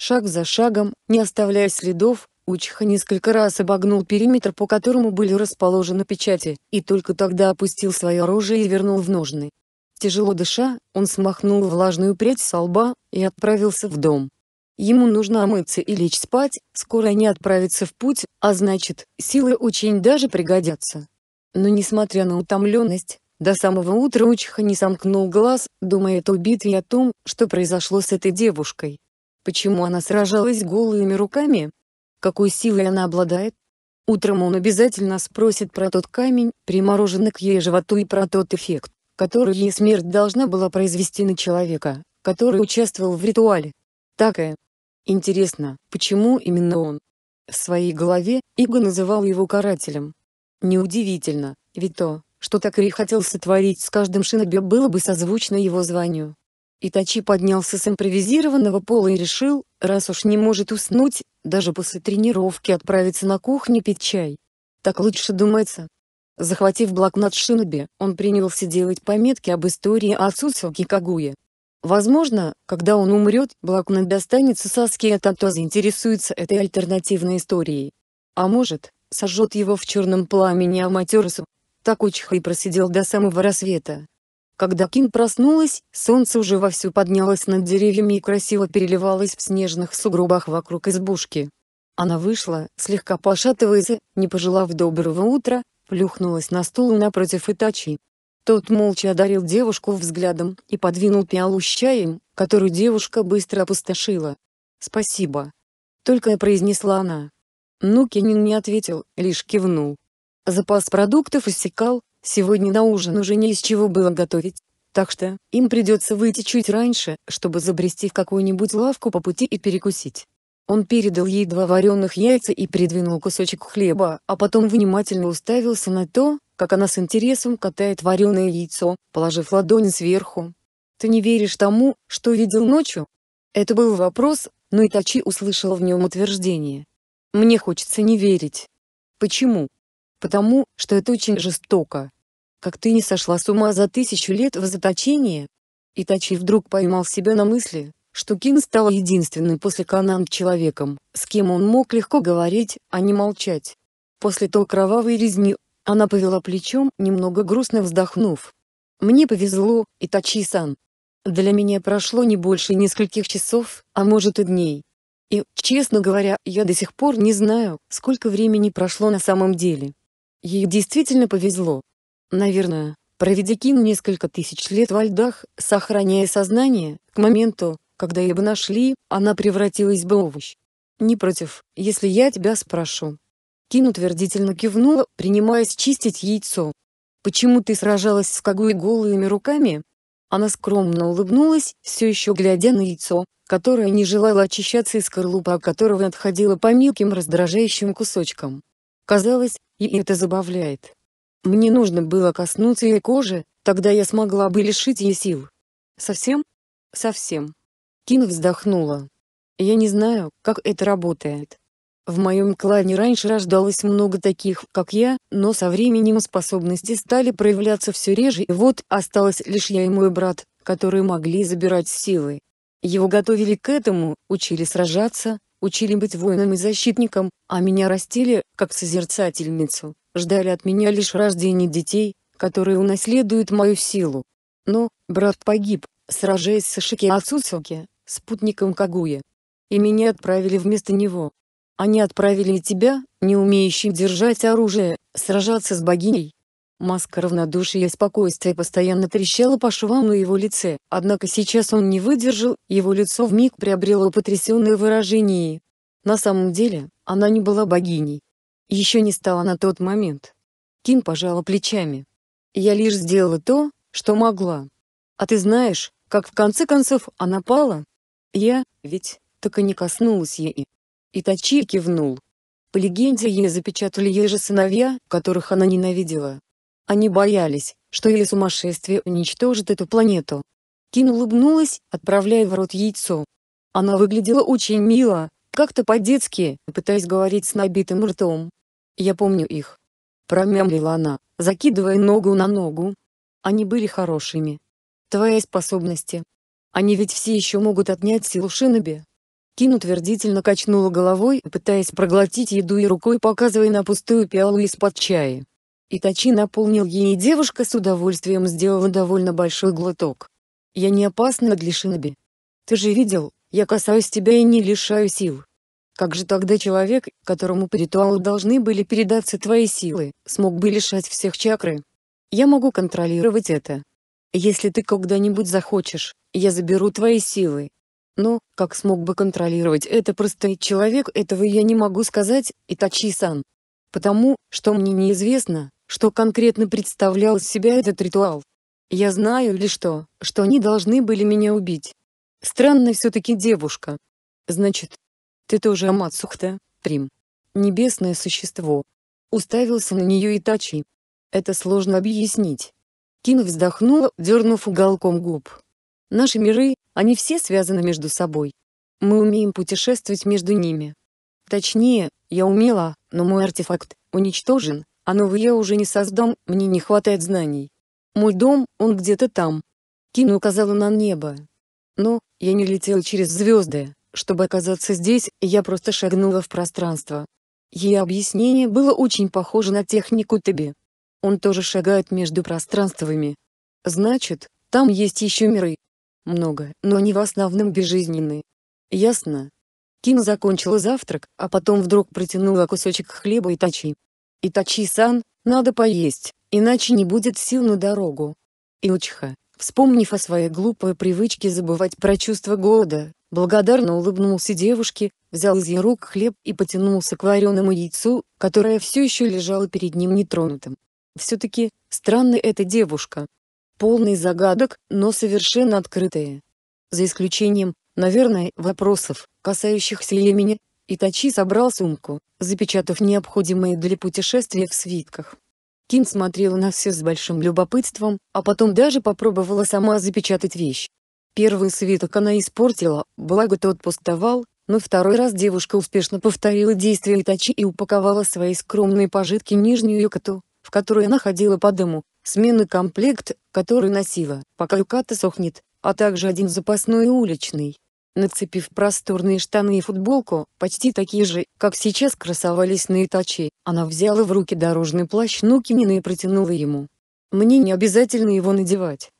S1: Шаг за шагом, не оставляя следов, Учиха несколько раз обогнул периметр, по которому были расположены печати, и только тогда опустил свое оружие и вернул в ножны. Тяжело дыша, он смахнул влажную прядь со лба и отправился в дом. Ему нужно омыться и лечь спать, скоро они отправятся в путь, а значит, силы очень даже пригодятся. Но несмотря на утомленность, до самого утра Учиха не сомкнул глаз, думая о битве о том, что произошло с этой девушкой. Почему она сражалась голыми руками? Какой силой она обладает? Утром он обязательно спросит про тот камень, примороженный к ей животу и про тот эффект которые смерть должна была произвести на человека, который участвовал в ритуале. Такая. Интересно, почему именно он? В своей голове Иго называл его карателем. Неудивительно, ведь то, что Такари хотел сотворить с каждым шиноби было бы созвучно его званию. Итачи поднялся с импровизированного пола и решил, раз уж не может уснуть, даже после тренировки отправиться на кухню пить чай. Так лучше думается. Захватив блокнот Шиноби, он принялся делать пометки об истории Ацусуки Кагуя. Возможно, когда он умрет, блокнот достанется Саске, и а Тато заинтересуется этой альтернативной историей. А может, сожжет его в черном пламени Аматерасу. Так Учхай просидел до самого рассвета. Когда Кин проснулась, солнце уже вовсю поднялось над деревьями и красиво переливалось в снежных сугробах вокруг избушки. Она вышла, слегка пошатываясь, не пожелав доброго утра, плюхнулась на стул напротив Итачи. Тот молча одарил девушку взглядом и подвинул пиалу с чаем, которую девушка быстро опустошила. «Спасибо», — только и произнесла она. Нукинин не ответил, лишь кивнул. Запас продуктов иссякал, сегодня на ужин уже не из чего было готовить, так что им придется выйти чуть раньше, чтобы забрести в какую-нибудь лавку по пути и перекусить. Он передал ей два вареных яйца и придвинул кусочек хлеба, а потом внимательно уставился на то, как она с интересом катает вареное яйцо, положив ладонь сверху. «Ты не веришь тому, что видел ночью?» Это был вопрос, но Итачи услышал в нем утверждение. «Мне хочется не верить». «Почему?» «Потому, что это очень жестоко. Как ты не сошла с ума за тысячу лет в заточении?» Итачи вдруг поймал себя на мысли, что Кин стал единственным после Канан человеком, с кем он мог легко говорить, а не молчать. После той кровавой резни, она повела плечом, немного грустно вздохнув. «Мне повезло, Итачи-сан. Для меня прошло не больше нескольких часов, а может и дней. И, честно говоря, я до сих пор не знаю, сколько времени прошло на самом деле. Ей действительно повезло. Наверное, проведя Кин несколько тысяч лет во льдах, сохраняя сознание, к моменту, когда ее бы нашли, она превратилась бы в овощ. Не против, если я тебя спрошу. Кин утвердительно кивнула, принимаясь чистить яйцо. «Почему ты сражалась с Кагуи голыми руками?» Она скромно улыбнулась, все еще глядя на яйцо, которое не желало очищаться из скорлупа, от которого отходило по мелким раздражающим кусочкам. Казалось, и это забавляет. Мне нужно было коснуться ее кожи, тогда я смогла бы лишить ее сил. Совсем? Совсем. Кина вздохнула. «Я не знаю, как это работает. В моем клане раньше рождалось много таких, как я, но со временем способности стали проявляться все реже и вот осталось лишь я и мой брат, которые могли забирать силы. Его готовили к этому, учили сражаться, учили быть воином и защитником, а меня растили, как созерцательницу, ждали от меня лишь рождения детей, которые унаследуют мою силу. Но, брат погиб, сражаясь с Шики Ацуцуки, спутником Кагуя. И меня отправили вместо него. Они отправили и тебя, не умеющим держать оружие, сражаться с богиней. Маска равнодушия и спокойствия постоянно трещала по швам на его лице, однако сейчас он не выдержал, его лицо вмиг приобрело потрясенное выражение. На самом деле, она не была богиней. Еще не стала на тот момент. Ким пожала плечами. «Я лишь сделала то, что могла. А ты знаешь, как в конце концов она пала?» Я, ведь, так и не коснулась ей. Итачи кивнул. По легенде ей запечатали ей сыновья, которых она ненавидела. Они боялись, что ее сумасшествие уничтожит эту планету. Кин улыбнулась, отправляя в рот яйцо. Она выглядела очень мило, как-то по-детски, пытаясь говорить с набитым ртом. Я помню их. Промямлила она, закидывая ногу на ногу. Они были хорошими. Твои способности, они ведь все еще могут отнять силу Шиноби. Кин утвердительно качнула головой, пытаясь проглотить еду и рукой показывая на пустую пиалу из-под чая. Итачи наполнил ей и девушка с удовольствием сделала довольно большой глоток. «Я не опасна для Шиноби. Ты же видел, я касаюсь тебя и не лишаю сил. Как же тогда человек, которому по ритуалу должны были передаться твои силы, смог бы лишать всех чакры? Я могу контролировать это. Если ты когда-нибудь захочешь, я заберу твои силы. Но, «Ну, как смог бы контролировать это простой человек, этого я не могу сказать, Итачи-сан. Потому, что мне неизвестно, что конкретно представлял из себя этот ритуал. Я знаю лишь то, что они должны были меня убить. Странная все-таки девушка. Значит, ты тоже Амацухта, Прим. Небесное существо. Уставился на нее Итачи. Это сложно объяснить. Кин вздохнула, дернув уголком губ. Наши миры, они все связаны между собой. Мы умеем путешествовать между ними. Точнее, я умела, но мой артефакт уничтожен, а новый я уже не создам, мне не хватает знаний. Мой дом, он где-то там. Кин указала на небо. Но, я не летела через звезды, чтобы оказаться здесь, я просто шагнула в пространство. Ее объяснение было очень похоже на технику Теби. Он тоже шагает между пространствами. Значит, там есть еще миры. Много, но они в основном безжизненные. Ясно? Ким закончила завтрак, а потом вдруг протянула кусочек хлеба Итачи. «Итачи-сан, надо поесть, иначе не будет сил на дорогу». Иучха, вспомнив о своей глупой привычке забывать про чувство голода, благодарно улыбнулся девушке, взял из ее рук хлеб и потянулся к вареному яйцу, которое все еще лежало перед ним нетронутым. Все-таки, странная эта девушка. Полный загадок, но совершенно открытая. За исключением, наверное, вопросов, касающихся Йемени, Итачи собрал сумку, запечатав необходимые для путешествия в свитках. Кин смотрела на все с большим любопытством, а потом даже попробовала сама запечатать вещь. Первый свиток она испортила, благо тот пустовал, но второй раз девушка успешно повторила действия Итачи и упаковала свои скромные пожитки нижнюю юкату в которой она ходила по дому, сменный комплект, который носила, пока юката сохнет, а также один запасной и уличный. Нацепив просторные штаны и футболку, почти такие же, как сейчас красовались на Итачи, она взяла в руки дорожный плащ Нукинина и протянула ему. «Мне не обязательно его надевать.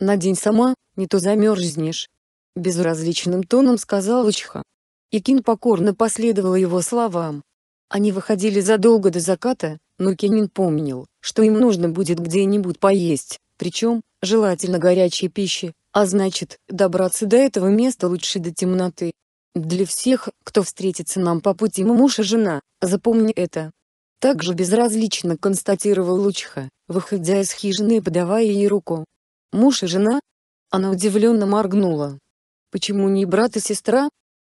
S1: Надень сама, не то замерзнешь», — безразличным тоном сказал Учха. Икин покорно последовала его словам. Они выходили задолго до заката, но Кенин помнил, что им нужно будет где-нибудь поесть, причем, желательно горячей пищи, а значит, добраться до этого места лучше до темноты. Для всех, кто встретится нам по пути муж и жена, запомни это. Также безразлично констатировал Лучха, выходя из хижины и подавая ей руку. Муж и жена? Она удивленно моргнула. Почему не брат и сестра?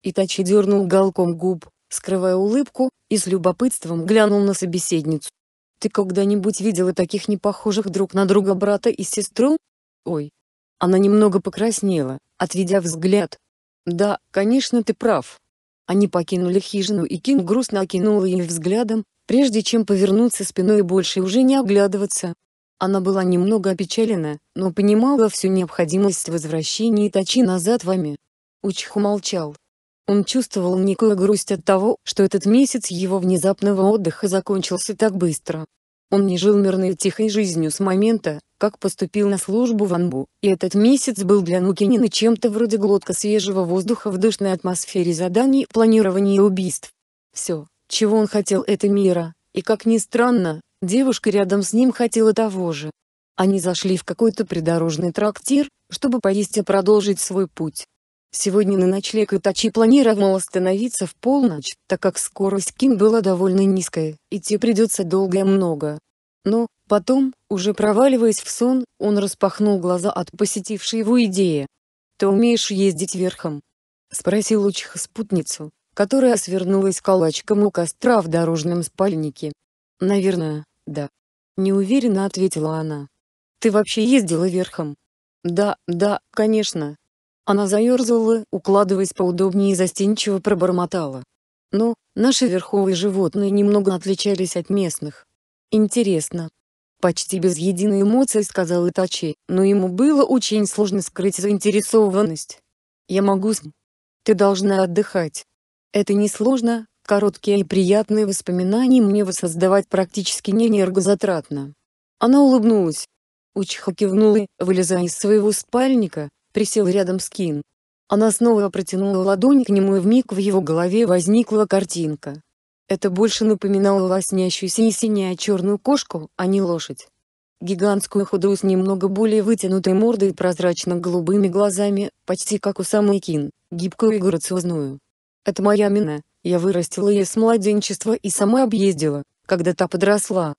S1: Итачи дернул галком губ, скрывая улыбку, и с любопытством глянул на собеседницу. «Ты когда-нибудь видела таких непохожих друг на друга брата и сестру?» «Ой». Она немного покраснела, отведя взгляд. «Да, конечно, ты прав». Они покинули хижину и Кинг грустно окинула ее взглядом, прежде чем повернуться спиной и больше уже не оглядываться. Она была немного опечалена, но понимала всю необходимость возвращения Тачи назад вами. Ами. Учху молчал. Он чувствовал некую грусть от того, что этот месяц его внезапного отдыха закончился так быстро. Он не жил мирной и тихой жизнью с момента, как поступил на службу в Анбу, и этот месяц был для Нукинина чем-то вроде глотка свежего воздуха в душной атмосфере заданий, планирования и убийств. Все, чего он хотел это мира, и как ни странно, девушка рядом с ним хотела того же. Они зашли в какой-то придорожный трактир, чтобы поесть и продолжить свой путь. Сегодня на ночлег Итачи планировал остановиться в полночь, так как скорость Кин была довольно низкая, идти придется долго и много. Но, потом, уже проваливаясь в сон, он распахнул глаза от посетившей его идеи. «Ты умеешь ездить верхом?» — спросил Учиха спутницу, которая свернулась калачком у костра в дорожном спальнике. «Наверное, да». Неуверенно ответила она. «Ты вообще ездила верхом?» «Да, да, конечно», она заерзала, укладываясь поудобнее и застенчиво пробормотала. Но, «Ну, наши верховые животные немного отличались от местных. Интересно. Почти без единой эмоции сказал Итачей, но ему было очень сложно скрыть заинтересованность. Я могу с... Ты должна отдыхать. Это несложно, короткие и приятные воспоминания мне воссоздавать практически не энергозатратно. Она улыбнулась. Учха кивнула, вылезая из своего спальника, присел рядом с Кин. Она снова протянула ладонь к нему и вмиг в его голове возникла картинка. Это больше напоминало лоснящуюся и синяя черную кошку, а не лошадь. Гигантскую худую с немного более вытянутой мордой и прозрачно-голубыми глазами, почти как у самой Кин, гибкую и грациозную. «Это моя мина, я вырастила ее с младенчества и сама объездила, когда та подросла».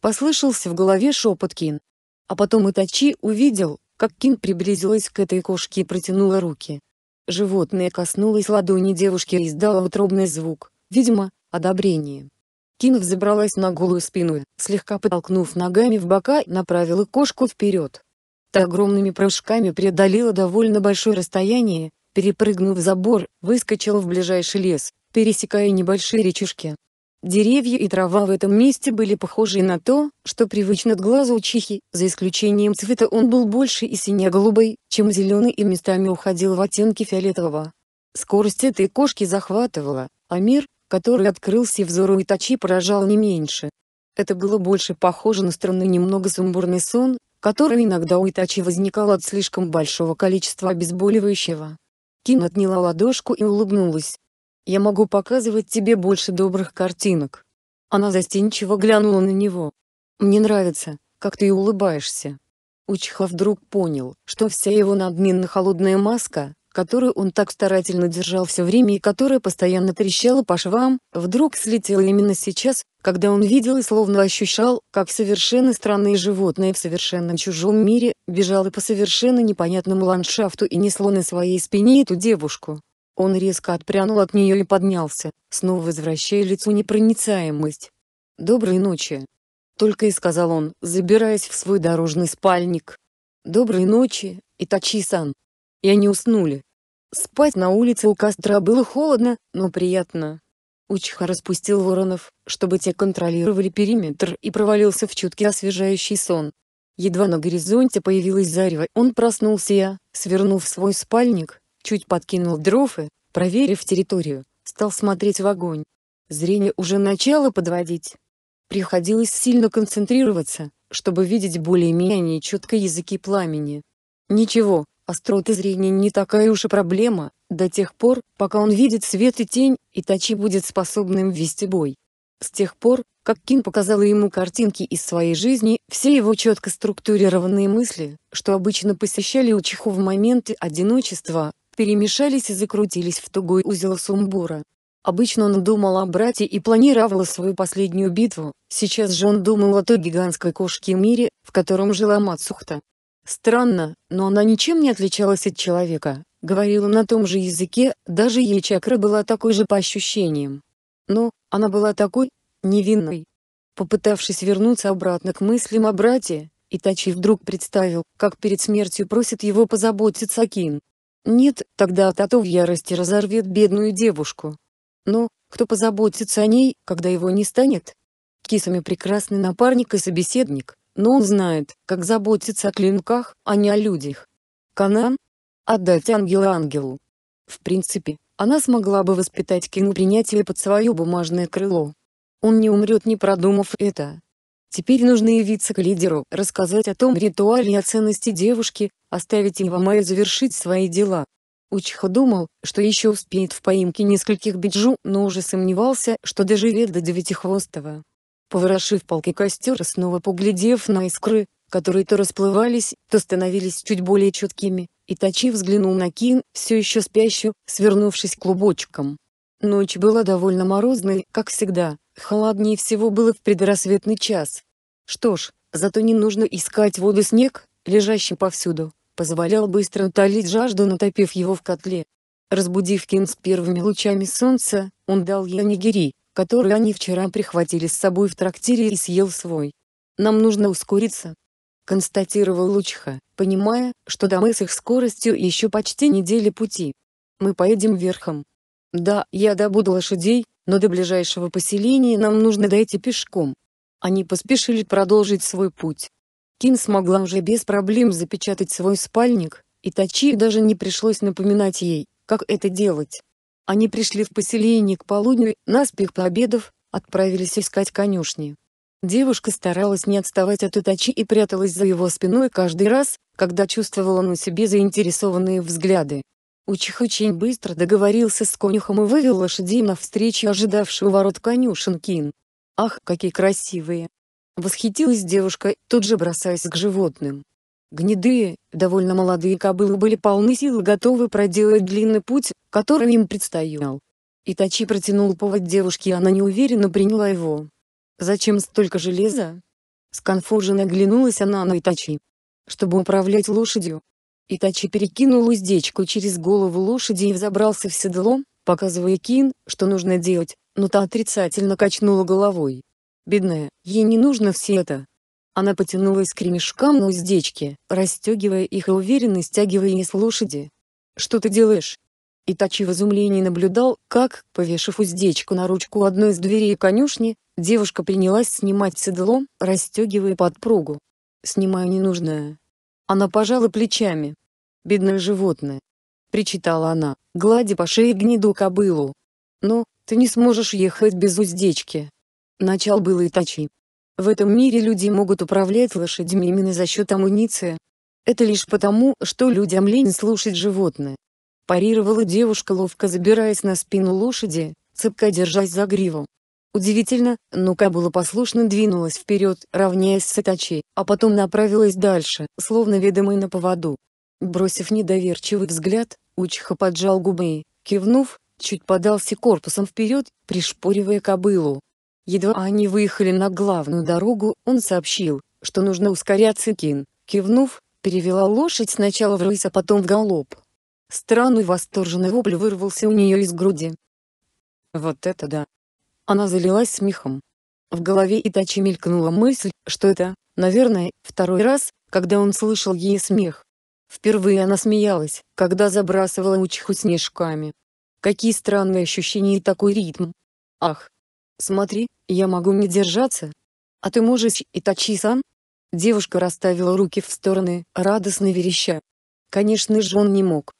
S1: Послышался в голове шепот Кин. А потом Итачи увидел, как Кин приблизилась к этой кошке и протянула руки. Животное коснулось ладони девушки и издало утробный звук, видимо, одобрение. Кин взобралась на голую спину, слегка потолкнув ногами в бока, направила кошку вперед. Та огромными прыжками преодолела довольно большое расстояние, перепрыгнув забор, выскочила в ближайший лес, пересекая небольшие речушки, Деревья и трава в этом месте были похожи на то, что привычно к глазу чихи, за исключением цвета он был больше и сине-голубой, чем зеленый и местами уходил в оттенки фиолетового. Скорость этой кошки захватывала, а мир, который открылся взору Итачи поражал не меньше. Это было больше похоже на странный немного сумбурный сон, который иногда у Итачи возникал от слишком большого количества обезболивающего. Кин отняла ладошку и улыбнулась. Я могу показывать тебе больше добрых картинок». Она застенчиво глянула на него. «Мне нравится, как ты улыбаешься». Учиха вдруг понял, что вся его надменно-холодная маска, которую он так старательно держал все время и которая постоянно трещала по швам, вдруг слетела именно сейчас, когда он видел и словно ощущал, как совершенно странные животные в совершенно чужом мире бежало по совершенно непонятному ландшафту и несло на своей спине эту девушку. Он резко отпрянул от нее и поднялся, снова возвращая лицу непроницаемость. «Доброй ночи!» Только и сказал он, забираясь в свой дорожный спальник. «Доброй ночи, Итачи-сан!» И они уснули. Спать на улице у костра было холодно, но приятно. Учиха распустил воронов, чтобы те контролировали периметр и провалился в чуткий освежающий сон. Едва на горизонте появилась зарево, он проснулся я, свернув свой спальник, Чуть подкинул дров и, проверив территорию, стал смотреть в огонь. Зрение уже начало подводить. Приходилось сильно концентрироваться, чтобы видеть более-менее четко языки пламени. Ничего, острота зрения не такая уж и проблема, до тех пор, пока он видит свет и тень, и Тачи будет способным вести бой. С тех пор, как Кин показала ему картинки из своей жизни, все его четко структурированные мысли, что обычно посещали Учиху в моменты одиночества, перемешались и закрутились в тугой узел сумбура. Обычно он думал о брате и планировал свою последнюю битву, сейчас же он думал о той гигантской кошке мире, в котором жила Мацухта. Странно, но она ничем не отличалась от человека, говорила на том же языке, даже ей чакра была такой же по ощущениям. Но, она была такой, невинной. Попытавшись вернуться обратно к мыслям о брате, Итачи вдруг представил, как перед смертью просит его позаботиться о Кин. Нет, тогда Тато в ярости разорвет бедную девушку. Но, кто позаботится о ней, когда его не станет? Кисами прекрасный напарник и собеседник, но он знает, как заботиться о клинках, а не о людях. Канан? Отдать ангела ангелу. В принципе, она смогла бы воспитать Кину принятие под свое бумажное крыло. Он не умрет не продумав это. Теперь нужно явиться к лидеру, рассказать о том ритуале и о ценности девушки, оставить его Май завершить свои дела. Учха думал, что еще успеет в поимке нескольких биджу, но уже сомневался, что доживет до девятихвостого. Поворошив полки костер снова поглядев на искры, которые то расплывались, то становились чуть более четкими, и тачи взглянул на Кин, все еще спящую, свернувшись клубочком. Ночь была довольно морозной, как всегда, Холоднее всего было в предрассветный час. Что ж, зато не нужно искать воду снег, лежащий повсюду, позволял быстро утолить жажду, натопив его в котле. Разбудив Ким с первыми лучами солнца, он дал ей нигири, который они вчера прихватили с собой в трактире и съел свой. «Нам нужно ускориться», — констатировал Лучха, понимая, что до мы с их скоростью еще почти недели пути. «Мы поедем верхом, да, я добуду лошадей, но до ближайшего поселения нам нужно дойти пешком. Они поспешили продолжить свой путь. Кин смогла уже без проблем запечатать свой спальник, и Тачи даже не пришлось напоминать ей, как это делать. Они пришли в поселение к полудню, наспех пообедав, отправились искать конюшни. Девушка старалась не отставать от Итачи и пряталась за его спиной каждый раз, когда чувствовала на себе заинтересованные взгляды. Учих очень быстро договорился с конюхом и вывел лошадей навстречу ожидавшего ворот конюшенкин. «Ах, какие красивые!» Восхитилась девушка, тут же бросаясь к животным. Гнедые, довольно молодые кобылы были полны сил и готовы проделать длинный путь, который им предстоял. Итачи протянул повод девушке и она неуверенно приняла его. «Зачем столько железа?» Сконфуженно оглянулась она на Итачи. «Чтобы управлять лошадью, Итачи перекинул уздечку через голову лошади и взобрался в седло, показывая Кин, что нужно делать, но та отрицательно качнула головой. Бедная, ей не нужно все это. Она потянулась к ремешкам на уздечке, расстегивая их и уверенно стягивая их с лошади. «Что ты делаешь?» Итачи в изумлении наблюдал, как, повешив уздечку на ручку одной из дверей конюшни, девушка принялась снимать седло, расстегивая подпругу. «Снимаю ненужное», она пожала плечами. «Бедное животное!» — причитала она, гладя по шее гнеду кобылу. «Но, ты не сможешь ехать без уздечки!» Начал было и Итачи. В этом мире люди могут управлять лошадьми именно за счет амуниции. Это лишь потому, что людям лень слушать животное. Парировала девушка ловко забираясь на спину лошади, цепко держась за гриву. Удивительно, но Кабула послушно двинулась вперед, равняясь с Итачей, а потом направилась дальше, словно ведомой на поводу. Бросив недоверчивый взгляд, Учиха поджал губы и, кивнув, чуть подался корпусом вперед, пришпоривая кобылу. Едва они выехали на главную дорогу, он сообщил, что нужно ускоряться кин. Кивнув, перевела лошадь сначала в рысь, а потом в галоп. Странный восторженный вопль вырвался у нее из груди. «Вот это да!» Она залилась смехом. В голове Итачи мелькнула мысль, что это, наверное, второй раз, когда он слышал ей смех. Впервые она смеялась, когда забрасывала Учиху снежками. Какие странные ощущения и такой ритм. Ах! Смотри, я могу не держаться. А ты можешь, Итачи-сан? Девушка расставила руки в стороны, радостно вереща. Конечно же он не мог.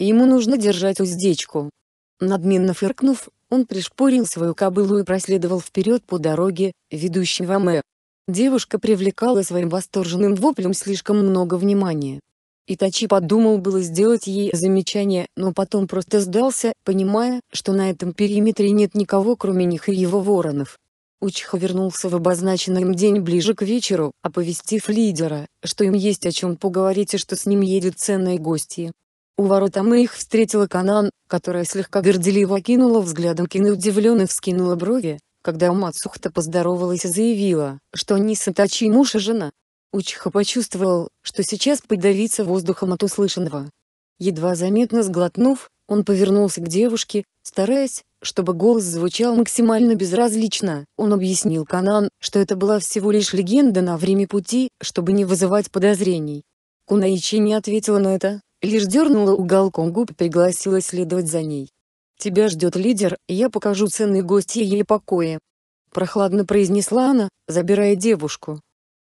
S1: Ему нужно держать уздечку. Надменно фыркнув, он пришпорил свою кобылу и проследовал вперед по дороге, ведущей в Аме. Девушка привлекала своим восторженным воплем слишком много внимания. Итачи подумал было сделать ей замечание, но потом просто сдался, понимая, что на этом периметре нет никого кроме них и его воронов. Учиха вернулся в обозначенный им день ближе к вечеру, оповестив лидера, что им есть о чем поговорить и что с ним едут ценные гости. У ворота мы их встретила Канан, которая слегка горделиво кинула взглядом Кин и удивленно вскинула брови, когда Мацухта поздоровалась и заявила, что они с муж и жена. Учиха почувствовал, что сейчас подавится воздухом от услышанного. Едва заметно сглотнув, он повернулся к девушке, стараясь, чтобы голос звучал максимально безразлично. Он объяснил Канан, что это была всего лишь легенда на время пути, чтобы не вызывать подозрений. Кунаичи не ответила на это, лишь дернула уголком губ и пригласила следовать за ней. «Тебя ждет лидер, я покажу ценные гости ей покоя», — прохладно произнесла она, забирая девушку.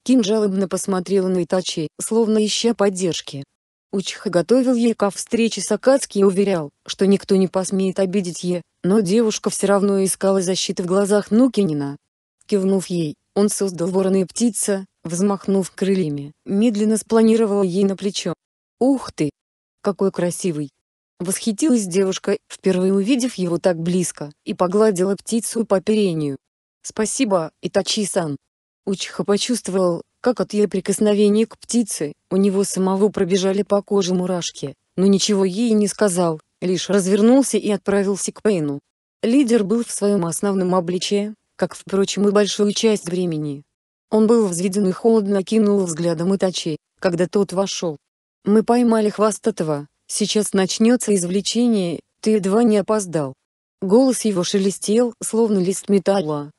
S1: Кин жалобно посмотрела на Итачи, словно ища поддержки. Учиха готовил ей ко встрече с Акацки и уверял, что никто не посмеет обидеть ее, но девушка все равно искала защиты в глазах Нукинина. Кивнув ей, он создал ворона и птица, взмахнув крыльями, медленно спланировала ей на плечо. «Ух ты, какой красивый!» Восхитилась девушка, впервые увидев его так близко, и погладила птицу по оперению. «Спасибо, Итачи-сан!» Учиха почувствовал, как от ее прикосновения к птице, у него самого пробежали по коже мурашки, но ничего ей не сказал, лишь развернулся и отправился к Пейну. Лидер был в своем основном обличье, как, впрочем, и большую часть времени. Он был взведен и холодно кинул взглядом Итачи, когда тот вошел. Мы поймали хвостатого, сейчас начнется извлечение, ты едва не опоздал. Голос его шелестел, словно лист металла.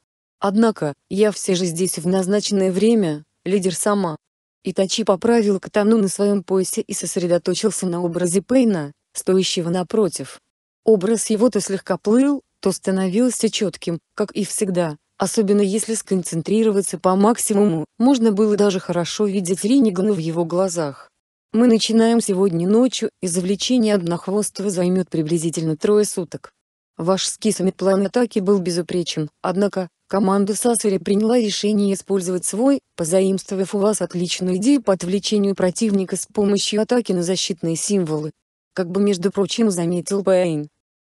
S1: Однако, я все же здесь в назначенное время, лидер сама. Итачи поправил катану на своем поясе и сосредоточился на образе Пейна, стоящего напротив. Образ его то слегка плыл, то становился четким, как и всегда, особенно если сконцентрироваться по максимуму, можно было даже хорошо видеть Ринигана в его глазах. Мы начинаем сегодня ночью, и завлечение однохвостого займет приблизительно трое суток. Ваш скисами план атаки был безупречен, однако, команда Сасари приняла решение использовать свой, позаимствовав у вас отличную идею по отвлечению противника с помощью атаки на защитные символы. Как бы между прочим заметил Пэйн.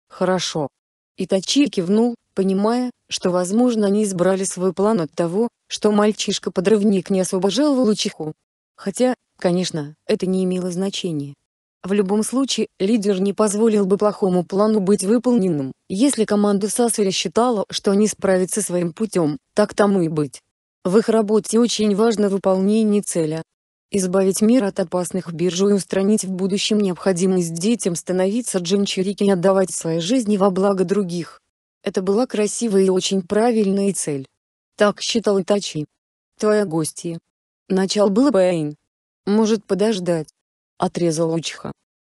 S1: Хорошо. Итачи кивнул, понимая, что возможно они избрали свой план от того, что мальчишка-подрывник не особо жаловал Лучиху. Хотя, конечно, это не имело значения. В любом случае, лидер не позволил бы плохому плану быть выполненным. Если команда Сасури считала, что они справятся своим путем, так тому и быть. В их работе очень важно выполнение цели. Избавить мир от опасных биржу и устранить в будущем необходимость детям становиться джинчурики и отдавать свои жизни во благо других. Это была красивая и очень правильная цель. Так считал Итачи. Твоя гостья, Начал было Пейн. Может подождать. Отрезал Учха.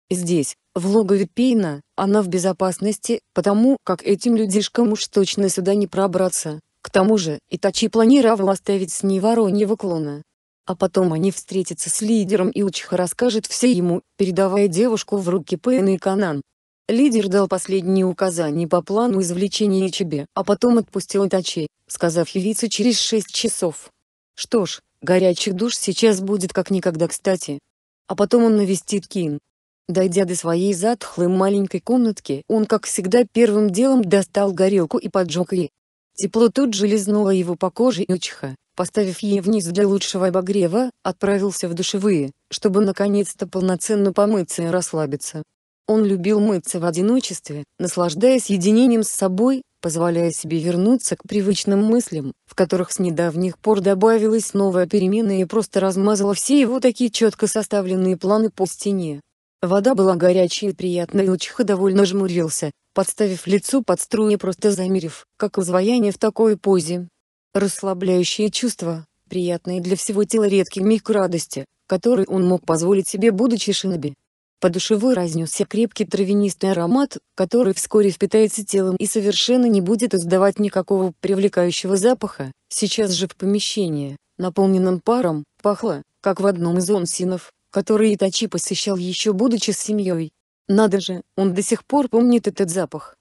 S1: Здесь, в логове Пейна, она в безопасности, потому как этим людишкам уж точно сюда не пробраться. К тому же, Итачи планировал оставить с ней вороньего клона. А потом они встретятся с лидером и Учха расскажет все ему, передавая девушку в руки Пейна и Канан. Лидер дал последние указания по плану извлечения Ичибе, а потом отпустил Итачи, сказав явиться через шесть часов. Что ж, Горячий душ сейчас будет как никогда кстати. А потом он навестит Кин. Дойдя до своей затхлой маленькой комнатки, он, как всегда, первым делом достал горелку и поджег ее. Тепло тут же лизнуло его по коже и учиха, поставив ей вниз для лучшего обогрева, отправился в душевые, чтобы наконец-то полноценно помыться и расслабиться. Он любил мыться в одиночестве, наслаждаясь единением с собой, позволяя себе вернуться к привычным мыслям, в которых с недавних пор добавилась новая перемена и просто размазала все его такие четко составленные планы по стене. Вода была горячей и приятной, и Учиха довольно жмурился, подставив лицо под струи просто замерев, как изваяние в такой позе. Расслабляющие чувства, приятные для всего тела редкий миг радости, который он мог позволить себе будучи шиноби, по душевой разнесся крепкий травянистый аромат, который вскоре впитается телом и совершенно не будет издавать никакого привлекающего запаха. Сейчас же в помещении, наполненном паром, пахло, как в одном из онсинов, который Итачи посещал еще будучи с семьей. Надо же, он до сих пор помнит этот запах.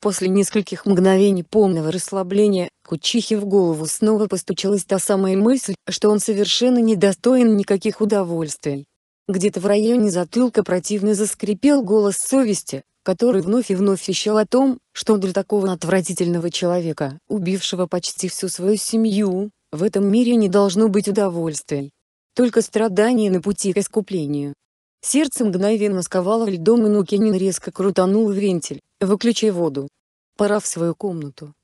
S1: После нескольких мгновений полного расслабления, Кучихе в голову снова постучалась та самая мысль, что он совершенно недостоин никаких удовольствий. Где-то в районе затылка противно заскрипел голос совести, который вновь и вновь вещал о том, что для такого отвратительного человека, убившего почти всю свою семью, в этом мире не должно быть удовольствий. Только страдания на пути к искуплению. Сердце мгновенно сковало льдом и Нукенин резко крутанул вентиль, выключая воду. Пора в свою комнату.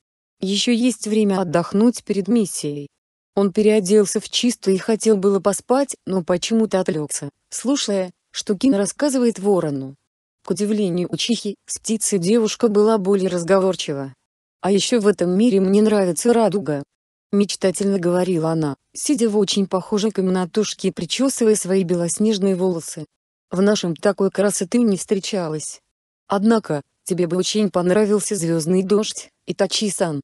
S1: Еще есть время отдохнуть перед миссией. Он переоделся в чистое и хотел было поспать, но почему-то отвлекся, слушая, что Кин рассказывает ворону. К удивлению учихи, с птицей девушка была более разговорчива. «А еще в этом мире мне нравится радуга», — мечтательно говорила она, сидя в очень похожей комнатушке и причесывая свои белоснежные волосы. «В нашем такой красоты не встречалась. Однако, тебе бы очень понравился звездный дождь, и тачи сан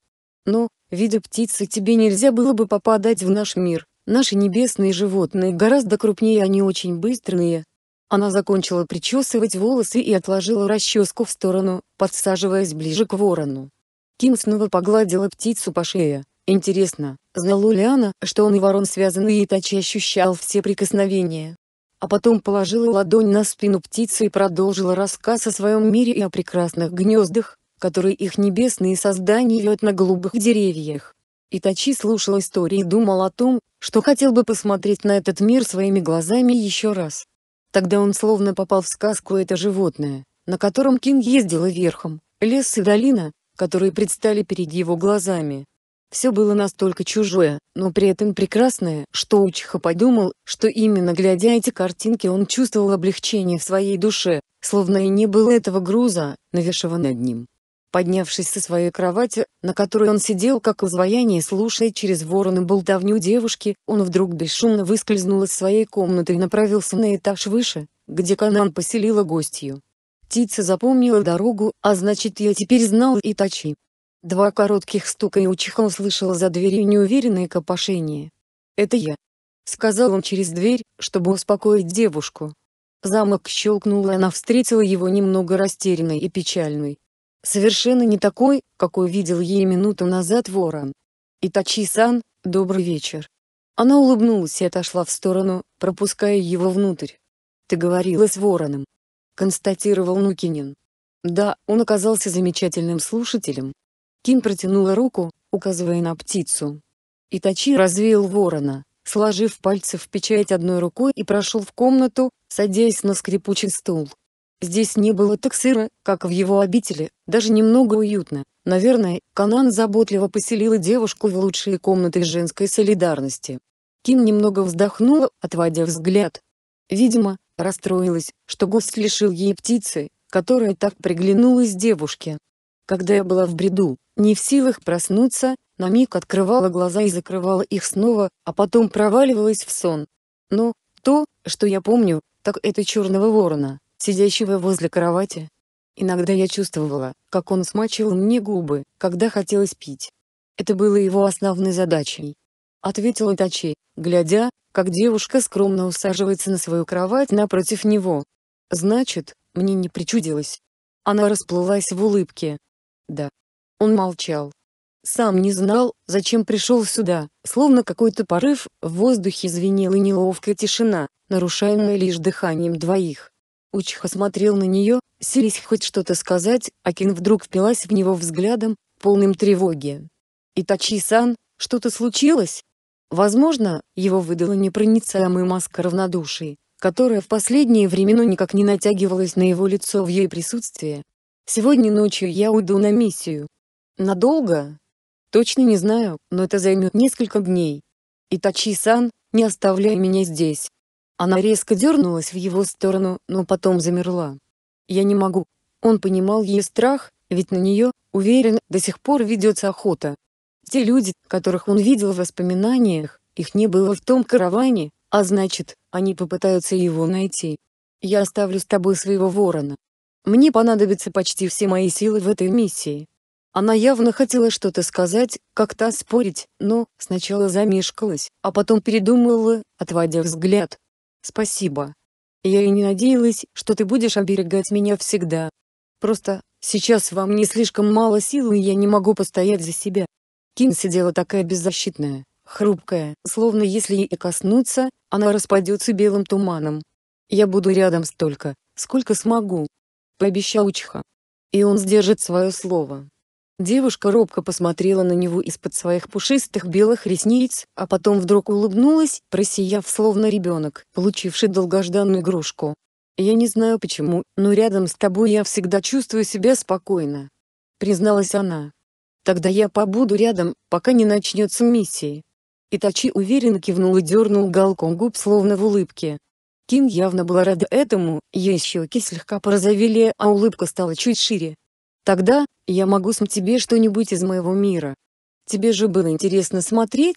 S1: но, видя птицы, тебе нельзя было бы попадать в наш мир. Наши небесные животные гораздо крупнее, они очень быстрые. Она закончила причесывать волосы и отложила расческу в сторону, подсаживаясь ближе к ворону. Ким снова погладила птицу по шее. Интересно, знала ли она, что он и ворон связаны и Итачи ощущал все прикосновения? А потом положила ладонь на спину птицы и продолжила рассказ о своем мире и о прекрасных гнездах, который их небесные создания вьет на голубых деревьях. Итачи слушал истории и думал о том, что хотел бы посмотреть на этот мир своими глазами еще раз. Тогда он словно попал в сказку «Это животное», на котором Кин ездила верхом, лес и долина, которые предстали перед его глазами. Все было настолько чужое, но при этом прекрасное, что Учиха подумал, что именно глядя эти картинки он чувствовал облегчение в своей душе, словно и не было этого груза, навешего над ним. Поднявшись со своей кровати, на которой он сидел как изваяние, слушая через вороны болтовню девушки, он вдруг бесшумно выскользнул из своей комнаты и направился на этаж выше, где Канан поселила гостью. Птица запомнила дорогу, а значит я теперь знал и тачи. Два коротких стука и учиха слышал за дверью неуверенное копошение. «Это я», — сказал он через дверь, чтобы успокоить девушку. Замок щелкнул и она встретила его немного растерянной и печальной. Совершенно не такой, какой видел ей минуту назад ворон. «Итачи-сан, добрый вечер». Она улыбнулась и отошла в сторону, пропуская его внутрь. «Ты говорила с вороном», — констатировал Нукинин. Да, он оказался замечательным слушателем. Кин протянула руку, указывая на птицу. Итачи развеял ворона, сложив пальцы в печать одной рукой и прошел в комнату, садясь на скрипучий стул. Здесь не было так сыро, как в его обители, даже немного уютно. Наверное, Канан заботливо поселила девушку в лучшие комнаты женской солидарности. Ким немного вздохнула, отводя взгляд. Видимо, расстроилась, что гость лишил ей птицы, которая так приглянулась девушке. Когда я была в бреду, не в силах проснуться, на миг открывала глаза и закрывала их снова, а потом проваливалась в сон. Но, то, что я помню, так это черного ворона сидящего возле кровати. Иногда я чувствовала, как он смачивал мне губы, когда хотелось пить. Это было его основной задачей. Ответил Итачи, глядя, как девушка скромно усаживается на свою кровать напротив него. Значит, мне не причудилось. Она расплылась в улыбке. Да. Он молчал. Сам не знал, зачем пришел сюда, словно какой-то порыв, в воздухе звенела неловкая тишина, нарушаемая лишь дыханием двоих. Учиха смотрел на нее, сились хоть что-то сказать, а Кин вдруг впилась в него взглядом, полным тревоги. «Итачи-сан, что-то случилось?» Возможно, его выдала непроницаемая маска равнодушия, которая в последние времена никак не натягивалась на его лицо в ее присутствии. «Сегодня ночью я уйду на миссию. Надолго?» «Точно не знаю, но это займет несколько дней. Итачи-сан, не оставляй меня здесь. Она резко дернулась в его сторону, но потом замерла. «Я не могу». Он понимал ее страх, ведь на нее, уверен, до сих пор ведется охота. Те люди, которых он видел в воспоминаниях, их не было в том караване, а значит, они попытаются его найти. «Я оставлю с тобой своего ворона. Мне понадобятся почти все мои силы в этой миссии». Она явно хотела что-то сказать, как-то спорить, но сначала замешкалась, а потом передумала, отводя взгляд. Спасибо. Я и не надеялась, что ты будешь оберегать меня всегда. Просто, сейчас вам не слишком мало сил и я не могу постоять за себя. Ким сидела такая беззащитная, хрупкая, словно если ей коснуться, она распадется белым туманом. Я буду рядом столько, сколько смогу. Пообещал Учха. И он сдержит свое слово. Девушка робко посмотрела на него из-под своих пушистых белых ресниц, а потом вдруг улыбнулась, просияв словно ребенок, получивший долгожданную игрушку. «Я не знаю почему, но рядом с тобой я всегда чувствую себя спокойно», — призналась она. «Тогда я побуду рядом, пока не начнется миссия». Итачи уверенно кивнул и дернул уголком губ словно в улыбке. Кин явно была рада этому, ее щеки слегка порозовели, а улыбка стала чуть шире. Тогда я могу с тебе что-нибудь из моего мира. Тебе же было интересно смотреть?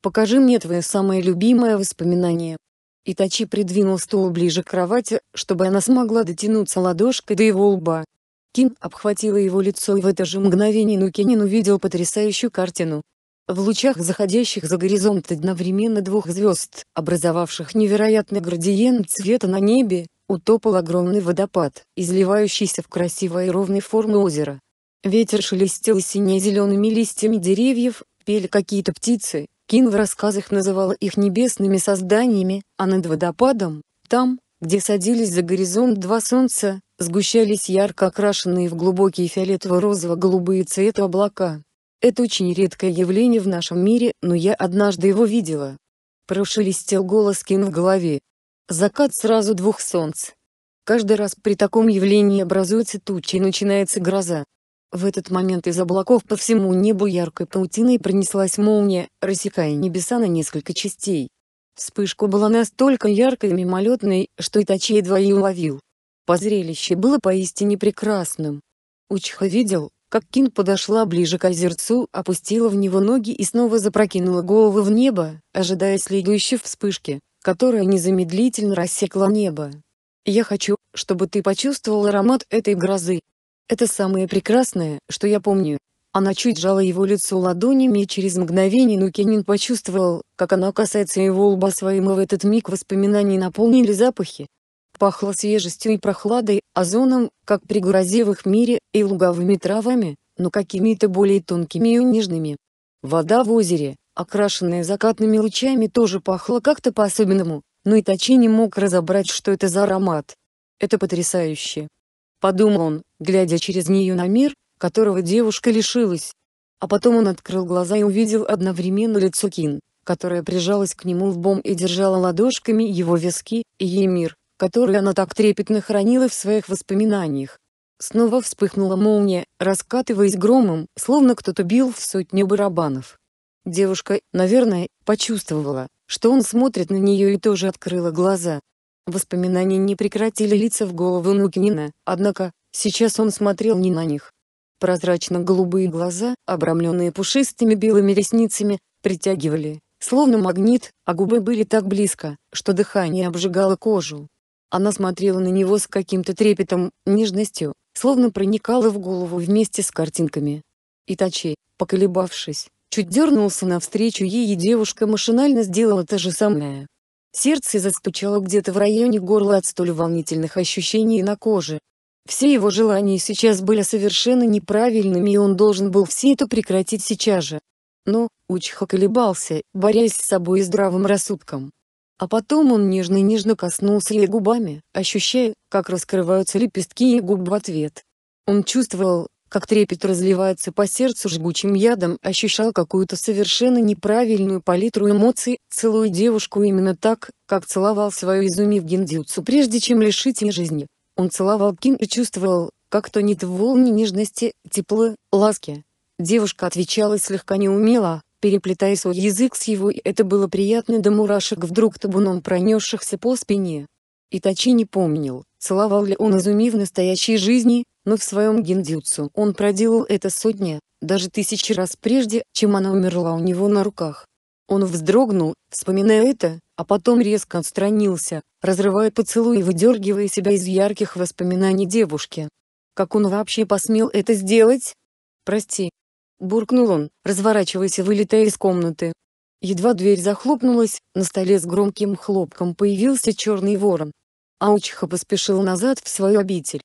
S1: Покажи мне твое самое любимое воспоминание». Итачи придвинул стул ближе к кровати, чтобы она смогла дотянуться ладошкой до его лба. Кин обхватила его лицо и в это же мгновение Нукенин увидел потрясающую картину. В лучах заходящих за горизонт одновременно двух звезд, образовавших невероятный градиент цвета на небе, утопал огромный водопад, изливающийся в красивой и ровной формы озера. Ветер шелестел сине-зелеными листьями деревьев, пели какие-то птицы, Кин в рассказах называла их небесными созданиями, а над водопадом, там, где садились за горизонт два солнца, сгущались ярко окрашенные в глубокие фиолетово-розово-голубые цвета облака. Это очень редкое явление в нашем мире, но я однажды его видела. Прошелестел голос Кин в голове. Закат сразу двух солнц. Каждый раз при таком явлении образуются тучи и начинается гроза. В этот момент из облаков по всему небу яркой паутиной пронеслась молния, рассекая небеса на несколько частей. Вспышка была настолько яркой и мимолетной, что Итачи едва ее уловил. По зрелище было поистине прекрасным. Учха видел, как Кин подошла ближе к озерцу, опустила в него ноги и снова запрокинула голову в небо, ожидая следующей вспышки которая незамедлительно рассекла небо. Я хочу, чтобы ты почувствовал аромат этой грозы. Это самое прекрасное, что я помню. Она чуть жала его лицо ладонями и через мгновение Нукенин почувствовал, как она касается его лба своим и в этот миг воспоминаний наполнили запахи. Пахло свежестью и прохладой, озоном, как при грозе в их мире, и луговыми травами, но какими-то более тонкими и нежными. Вода в озере, окрашенное закатными лучами тоже пахло как-то по-особенному, но и Итачи не мог разобрать, что это за аромат. «Это потрясающе!» — подумал он, глядя через нее на мир, которого девушка лишилась. А потом он открыл глаза и увидел одновременно лицо Кин, которая прижалась к нему лбом и держала ладошками его виски, и ей мир, который она так трепетно хранила в своих воспоминаниях. Снова вспыхнула молния, раскатываясь громом, словно кто-то бил в сотню барабанов. Девушка, наверное, почувствовала, что он смотрит на нее и тоже открыла глаза. Воспоминания не прекратили лица в голову Нукинина, однако, сейчас он смотрел не на них. Прозрачно-голубые глаза, обрамленные пушистыми белыми ресницами, притягивали, словно магнит, а губы были так близко, что дыхание обжигало кожу. Она смотрела на него с каким-то трепетом, нежностью, словно проникала в голову вместе с картинками. Итачи, поколебавшись, чуть дернулся навстречу ей и девушка машинально сделала то же самое. Сердце застучало где-то в районе горла от столь волнительных ощущений на коже. Все его желания сейчас были совершенно неправильными и он должен был все это прекратить сейчас же. Но, Учха колебался, борясь с собой и здравым рассудком. А потом он нежно-нежно коснулся ее губами, ощущая, как раскрываются лепестки ее губ в ответ. Он чувствовал, как трепет разливается по сердцу жгучим ядом, ощущал какую-то совершенно неправильную палитру эмоций, целую девушку именно так, как целовал свою изумив гендюцу, прежде чем лишить ее жизни. Он целовал Ким и чувствовал, как тонет в волне нежности, тепла, ласки. Девушка отвечала слегка неумело, переплетая свой язык с его и это было приятно до мурашек вдруг табуном пронесшихся по спине. И Тачи не помнил, целовал ли он изумив в настоящей жизни, но в своем гендюцу он проделал это сотни, даже тысячи раз прежде, чем она умерла у него на руках. Он вздрогнул, вспоминая это, а потом резко отстранился, разрывая поцелуй и выдергивая себя из ярких воспоминаний девушки. Как он вообще посмел это сделать? «Прости!» – буркнул он, разворачиваясь и вылетая из комнаты. Едва дверь захлопнулась, на столе с громким хлопком появился черный ворон. Аучиха поспешил назад в свою обитель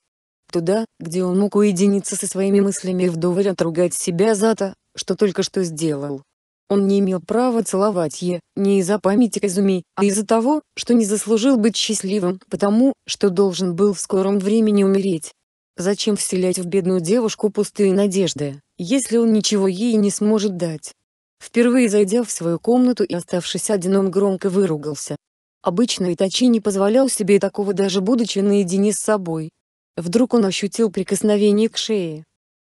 S1: туда, где он мог уединиться со своими мыслями и вдоволь а отругать себя за то, что только что сделал. Он не имел права целовать ее не из-за памяти Казуми, а из-за того, что не заслужил быть счастливым, потому, что должен был в скором времени умереть. Зачем вселять в бедную девушку пустые надежды, если он ничего ей не сможет дать? Впервые зайдя в свою комнату и оставшись один он громко выругался. Обычно Итачи не позволял себе такого даже будучи наедине с собой, Вдруг он ощутил прикосновение к шее.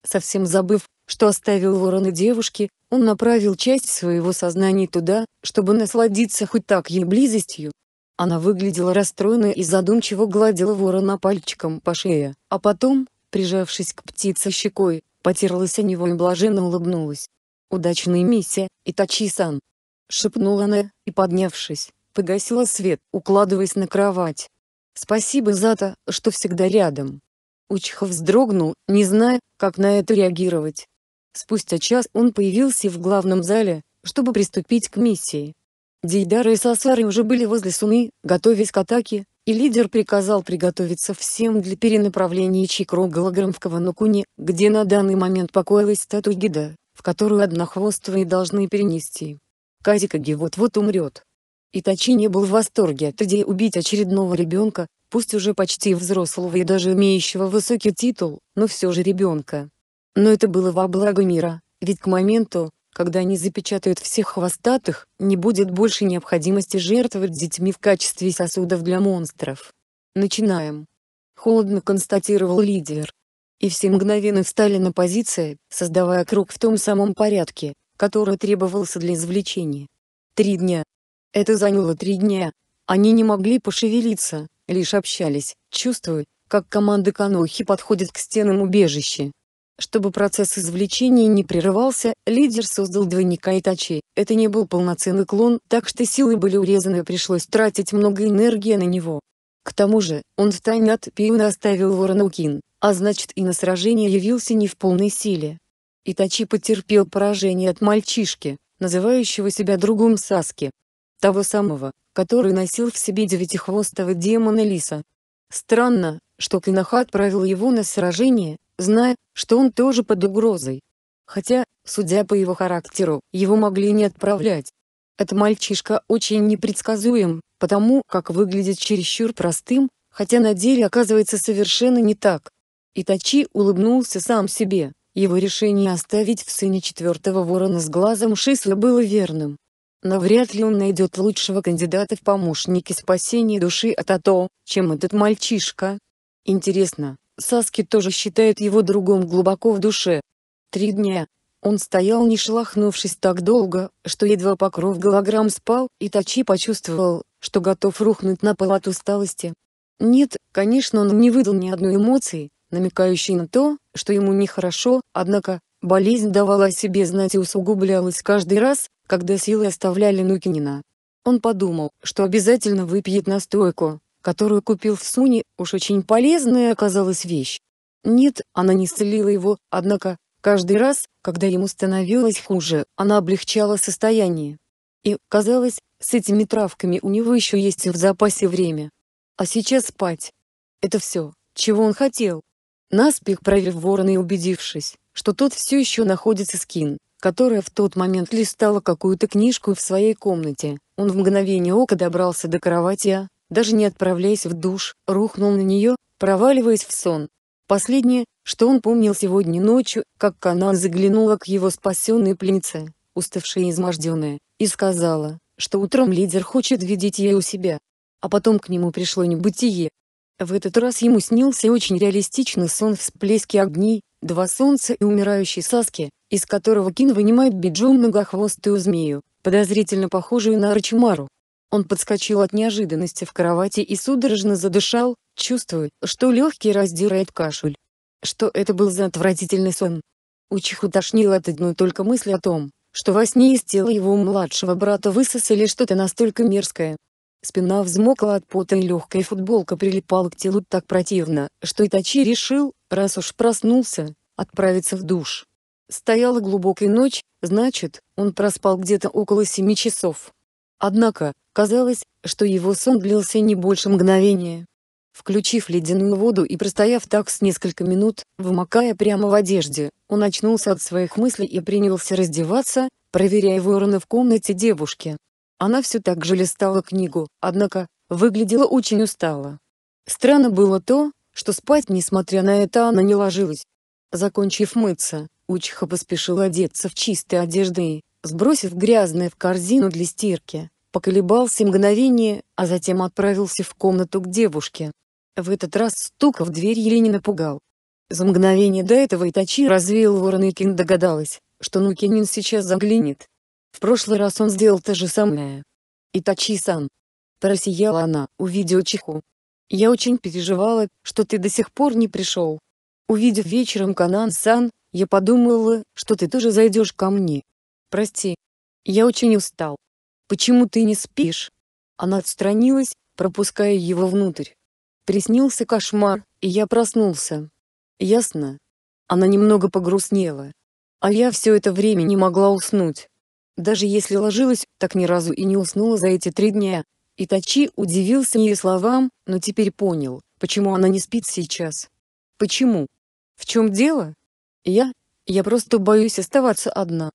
S1: Совсем забыв, что оставил вороны девушки, он направил часть своего сознания туда, чтобы насладиться хоть так ей близостью. Она выглядела расстроенной и задумчиво гладила ворона пальчиком по шее, а потом, прижавшись к птице щекой, потерлась о него и блаженно улыбнулась. «Удачная миссия, Итачи-сан!» — шепнула она, и поднявшись, погасила свет, укладываясь на кровать. Спасибо за то, что всегда рядом. Учхов вздрогнул, не зная, как на это реагировать. Спустя час он появился в главном зале, чтобы приступить к миссии. Дейдары и Сасары уже были возле Суны, готовясь к атаке, и лидер приказал приготовиться всем для перенаправления Чикро голограмм в Каванукуне, где на данный момент покоилась статуя гида, в которую однохвостовые должны перенести. Казикаги вот-вот умрет. Итачи не был в восторге от идеи убить очередного ребенка, пусть уже почти взрослого и даже имеющего высокий титул, но все же ребенка. Но это было во благо мира, ведь к моменту, когда они запечатают всех хвостатых, не будет больше необходимости жертвовать детьми в качестве сосудов для монстров. «Начинаем», — холодно констатировал лидер. И все мгновенно встали на позиции, создавая круг в том самом порядке, который требовался для извлечения. Три дня, это заняло три дня. Они не могли пошевелиться, лишь общались, чувствуя, как команда Канохи подходит к стенам убежища. Чтобы процесс извлечения не прерывался, лидер создал двойника Итачи. Это не был полноценный клон, так что силы были урезаны и пришлось тратить много энергии на него. К тому же, он втайне от Пиуна оставил Воронукин, а значит и на сражение явился не в полной силе. Итачи потерпел поражение от мальчишки, называющего себя другом Саски, того самого, который носил в себе девятихвостого демона Лиса. Странно, что Кинаха отправил его на сражение, зная, что он тоже под угрозой. Хотя, судя по его характеру, его могли не отправлять. Этот мальчишка очень непредсказуем, потому как выглядит чересчур простым, хотя на деле оказывается совершенно не так. Итачи улыбнулся сам себе, его решение оставить в сыне четвертого ворона с глазом Шисла было верным но вряд ли он найдет лучшего кандидата в помощники спасения души от АТО, чем этот мальчишка. Интересно, Саски тоже считает его другом глубоко в душе. Три дня. Он стоял не шелохнувшись так долго, что едва покров голограмм спал, и Тачи почувствовал, что готов рухнуть на пол от усталости. Нет, конечно он не выдал ни одной эмоции, намекающей на то, что ему нехорошо, однако, болезнь давала о себе знать и усугублялась каждый раз, когда силы оставляли Нукинина. Он подумал, что обязательно выпьет настойку, которую купил в Суне, уж очень полезная оказалась вещь. Нет, она не исцелила его, однако, каждый раз, когда ему становилось хуже, она облегчала состояние. И, казалось, с этими травками у него еще есть в запасе время. А сейчас спать. Это все, чего он хотел. Наспех проверив ворона и убедившись, что тот все еще находится скин, которая в тот момент листала какую-то книжку в своей комнате. Он в мгновение ока добрался до кровати, а, даже не отправляясь в душ, рухнул на нее, проваливаясь в сон. Последнее, что он помнил сегодня ночью, как Канан заглянула к его спасенной пленнице, уставшая и изможденная, и сказала, что утром лидер хочет видеть ее у себя. А потом к нему пришло небытие. В этот раз ему снился очень реалистичный сон всплески огней, два солнца и умирающей Саски, из которого Кин вынимает биджом многохвостую змею, подозрительно похожую на Арчимару. Он подскочил от неожиданности в кровати и судорожно задышал, чувствуя, что легкий раздирает кашель. Что это был за отвратительный сон? Учиху тошнило от одной только мысли о том, что во сне из тела его младшего брата высосали что-то настолько мерзкое. Спина взмокла от пота и легкая футболка прилипала к телу так противно, что Итачи решил, раз уж проснулся, отправиться в душ. Стояла глубокая ночь, значит, он проспал где-то около семи часов. Однако, казалось, что его сон длился не больше мгновения. Включив ледяную воду и простояв так с несколько минут, вмокая прямо в одежде, он очнулся от своих мыслей и принялся раздеваться, проверяя ворона в комнате девушки. Она все так же листала книгу, однако, выглядела очень устало. Странно было то, что спать, несмотря на это, она не ложилась. Закончив мыться, Учиха поспешила одеться в чистые одежды и, сбросив грязное в корзину для стирки, поколебался мгновение, а затем отправился в комнату к девушке. В этот раз стук в дверь Елене напугал. За мгновение до этого Итачи развеял ворона и Кин догадалась, что Нукинин сейчас заглянет. В прошлый раз он сделал то же самое. «Итачи-сан!» Просияла она, увидев Чиху. «Я очень переживала, что ты до сих пор не пришел. Увидев вечером Канан-сан, я подумала, что ты тоже зайдешь ко мне. Прости, я очень устал. Почему ты не спишь? Она отстранилась, пропуская его внутрь. Приснился кошмар, и я проснулся. Ясно? Она немного погрустнела. А я все это время не могла уснуть. Даже если ложилась, так ни разу и не уснула за эти три дня. Итачи удивился ее словам, но теперь понял, почему она не спит сейчас. Почему? В чем дело? Я... я просто боюсь оставаться одна.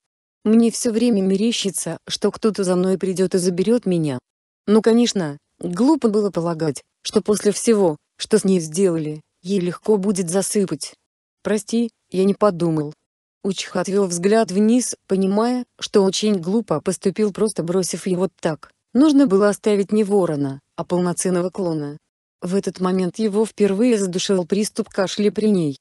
S1: Мне все время мерещится, что кто-то за мной придет и заберет меня. Ну конечно, глупо было полагать, что после всего, что с ней сделали, ей легко будет засыпать. Прости, я не подумал. Учх отвел взгляд вниз, понимая, что очень глупо поступил просто бросив его вот так. Нужно было оставить не ворона, а полноценного клона. В этот момент его впервые задушил приступ кашля при ней.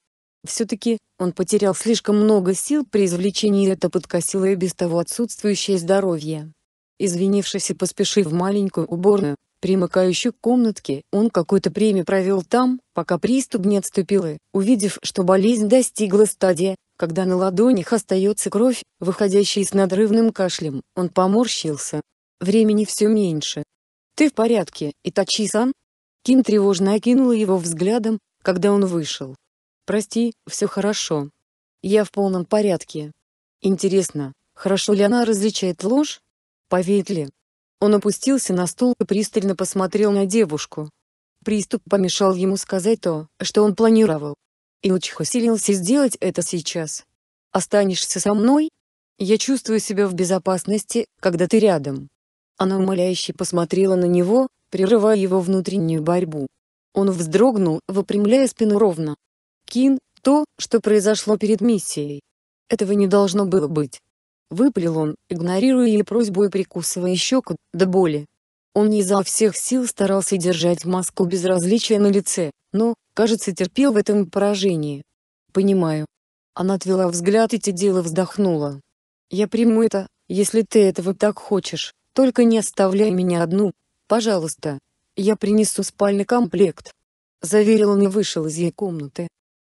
S1: Все-таки он потерял слишком много сил при извлечении, это подкосило и без того отсутствующее здоровье. Извинившись и поспешив в маленькую уборную, примыкающую к комнатке, он какое-то время провел там, пока приступ не отступил и, увидев, что болезнь достигла стадии, когда на ладонях остается кровь, выходящая с надрывным кашлем, он поморщился. Времени все меньше. «Ты в порядке, Итачи-сан?» Ким тревожно окинула его взглядом, когда он вышел. «Прости, все хорошо. Я в полном порядке. Интересно, хорошо ли она различает ложь? Поверит ли?» Он опустился на стул и пристально посмотрел на девушку. Приступ помешал ему сказать то, что он планировал. И очень усилился сделать это сейчас. «Останешься со мной? Я чувствую себя в безопасности, когда ты рядом». Она умоляюще посмотрела на него, прерывая его внутреннюю борьбу. Он вздрогнул, выпрямляя спину ровно, Кин, то, что произошло перед миссией. Этого не должно было быть. Выпалил он, игнорируя ее просьбу и прикусывая щеку до боли. Он изо всех сил старался держать маску безразличия на лице, но, кажется, терпел в этом поражении. «Понимаю». Она отвела взгляд и тедела вздохнула. «Я приму это, если ты этого так хочешь, только не оставляй меня одну, пожалуйста. Я принесу спальный комплект». Заверил он и вышел из ее комнаты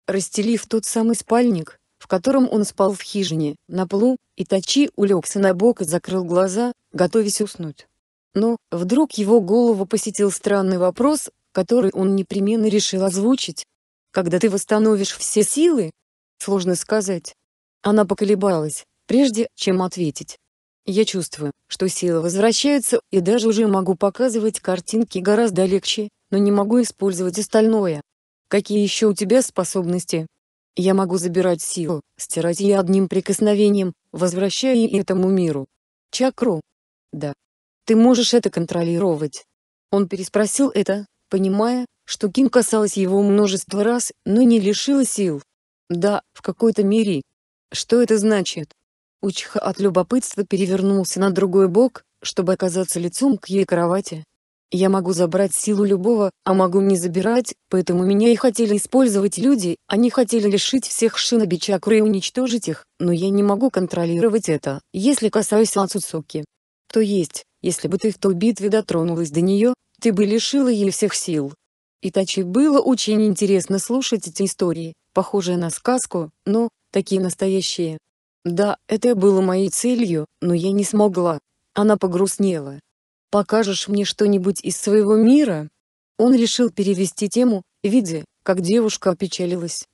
S1: расстелив тот самый спальник, в котором он спал в хижине, на полу, и тачи улегся на бок и закрыл глаза, готовясь уснуть. Но, вдруг его голову посетил странный вопрос, который он непременно решил озвучить. «Когда ты восстановишь все силы?» Сложно сказать. Она поколебалась, прежде чем ответить. «Я чувствую, что силы возвращаются, и даже уже могу показывать картинки гораздо легче, но не могу использовать остальное, Какие еще у тебя способности? Я могу забирать силу, стирать ее одним прикосновением, возвращая ее этому миру. Чакру? Да. Ты можешь это контролировать. Он переспросил это, понимая, что Ким касалась его множество раз, но не лишила сил. Да, в какой-то мере. Что это значит? Учха от любопытства перевернулся на другой бок, чтобы оказаться лицом к ее кровати, я могу забрать силу любого, а могу не забирать, поэтому меня и хотели использовать люди, они хотели лишить всех шиноби чакры и уничтожить их, но я не могу контролировать это, если касаюсь Ацуцуки. То есть, если бы ты в той битве дотронулась до нее, ты бы лишила ей всех сил. Итачи было очень интересно слушать эти истории, похожие на сказку, но, такие настоящие. Да, это было моей целью, но я не смогла. Она погрустнела покажешь мне что-нибудь из своего мира?» Он решил перевести тему, видя, как девушка опечалилась.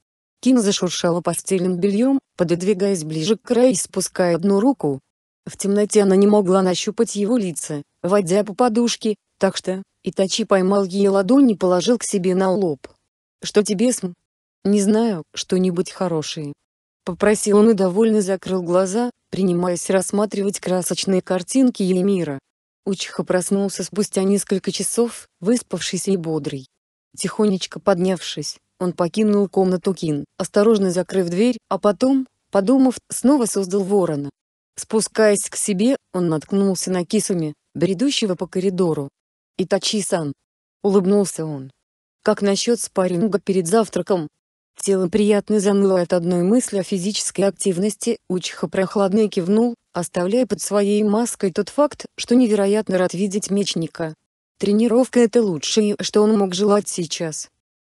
S1: Ким зашуршала постельным бельем, пододвигаясь ближе к краю и спуская одну руку. В темноте она не могла нащупать его лица, водя по подушке, так что, Итачи поймал ей ладонь и положил к себе на лоб. «Что тебе, См?» «Не знаю, что-нибудь хорошее». Попросил он и довольно закрыл глаза, принимаясь рассматривать красочные картинки мира. Учиха проснулся спустя несколько часов, выспавшийся и бодрый. Тихонечко поднявшись, он покинул комнату Кин, осторожно закрыв дверь, а потом, подумав, снова создал ворона. Спускаясь к себе, он наткнулся на Кисуми, бредущего по коридору. «Итачи-сан!» — улыбнулся он. «Как насчет спарринга перед завтраком?» Тело приятно заныло от одной мысли о физической активности, Учиха прохладно кивнул, оставляя под своей маской тот факт, что невероятно рад видеть мечника. Тренировка — это лучшее, что он мог желать сейчас.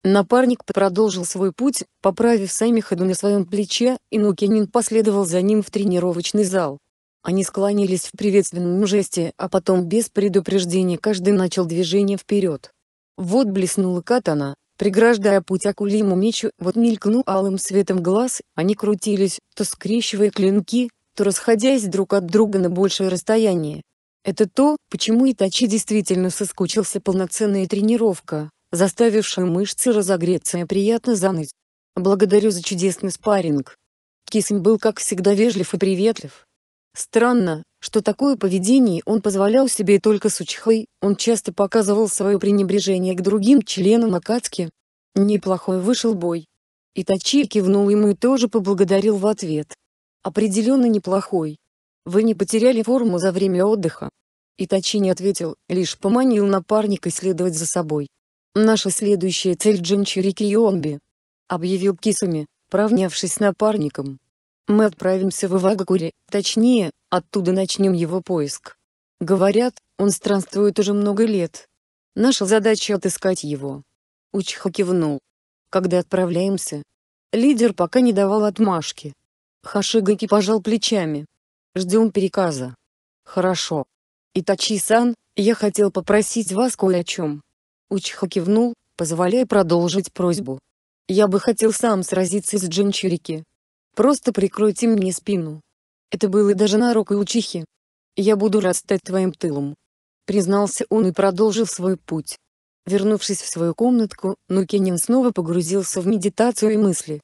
S1: Напарник продолжил свой путь, поправив сами ходу на своем плече, и Нукинин последовал за ним в тренировочный зал. Они склонились в приветственном жесте, а потом без предупреждения каждый начал движение вперед. Вот блеснула катана, преграждая путь Акулиму мечу, вот мелькнул алым светом глаз, они крутились, то скрещивая клинки, то расходясь друг от друга на большее расстояние. Это то, почему Итачи действительно соскучился полноценная тренировка, заставившая мышцы разогреться и приятно заныть. Благодарю за чудесный спарринг. Кисень был как всегда вежлив и приветлив. Странно, что такое поведение он позволял себе только с Учхой, он часто показывал свое пренебрежение к другим членам Акацки. Неплохой вышел бой. Итачи кивнул ему и тоже поблагодарил в ответ определенно неплохой. Вы не потеряли форму за время отдыха?» Итачи не ответил, лишь поманил напарника следовать за собой. «Наша следующая цель Джинчирики Йонби», — объявил Кисами, правнявшись с напарником. «Мы отправимся в Ивагакури, точнее, оттуда начнем его поиск. Говорят, он странствует уже много лет. Наша задача — отыскать его». Учиха кивнул. «Когда отправляемся?» Лидер пока не давал отмашки. Хашигаки пожал плечами. Ждем переказа. Хорошо. Итачи-сан, я хотел попросить вас кое о чем. Учха кивнул, позволяя продолжить просьбу. Я бы хотел сам сразиться с Джинчурики. Просто прикройте мне спину. Это было даже на руку Учихи. Я буду рад стать твоим тылом. Признался он и продолжил свой путь. Вернувшись в свою комнатку, Нукенин снова погрузился в медитацию и мысли.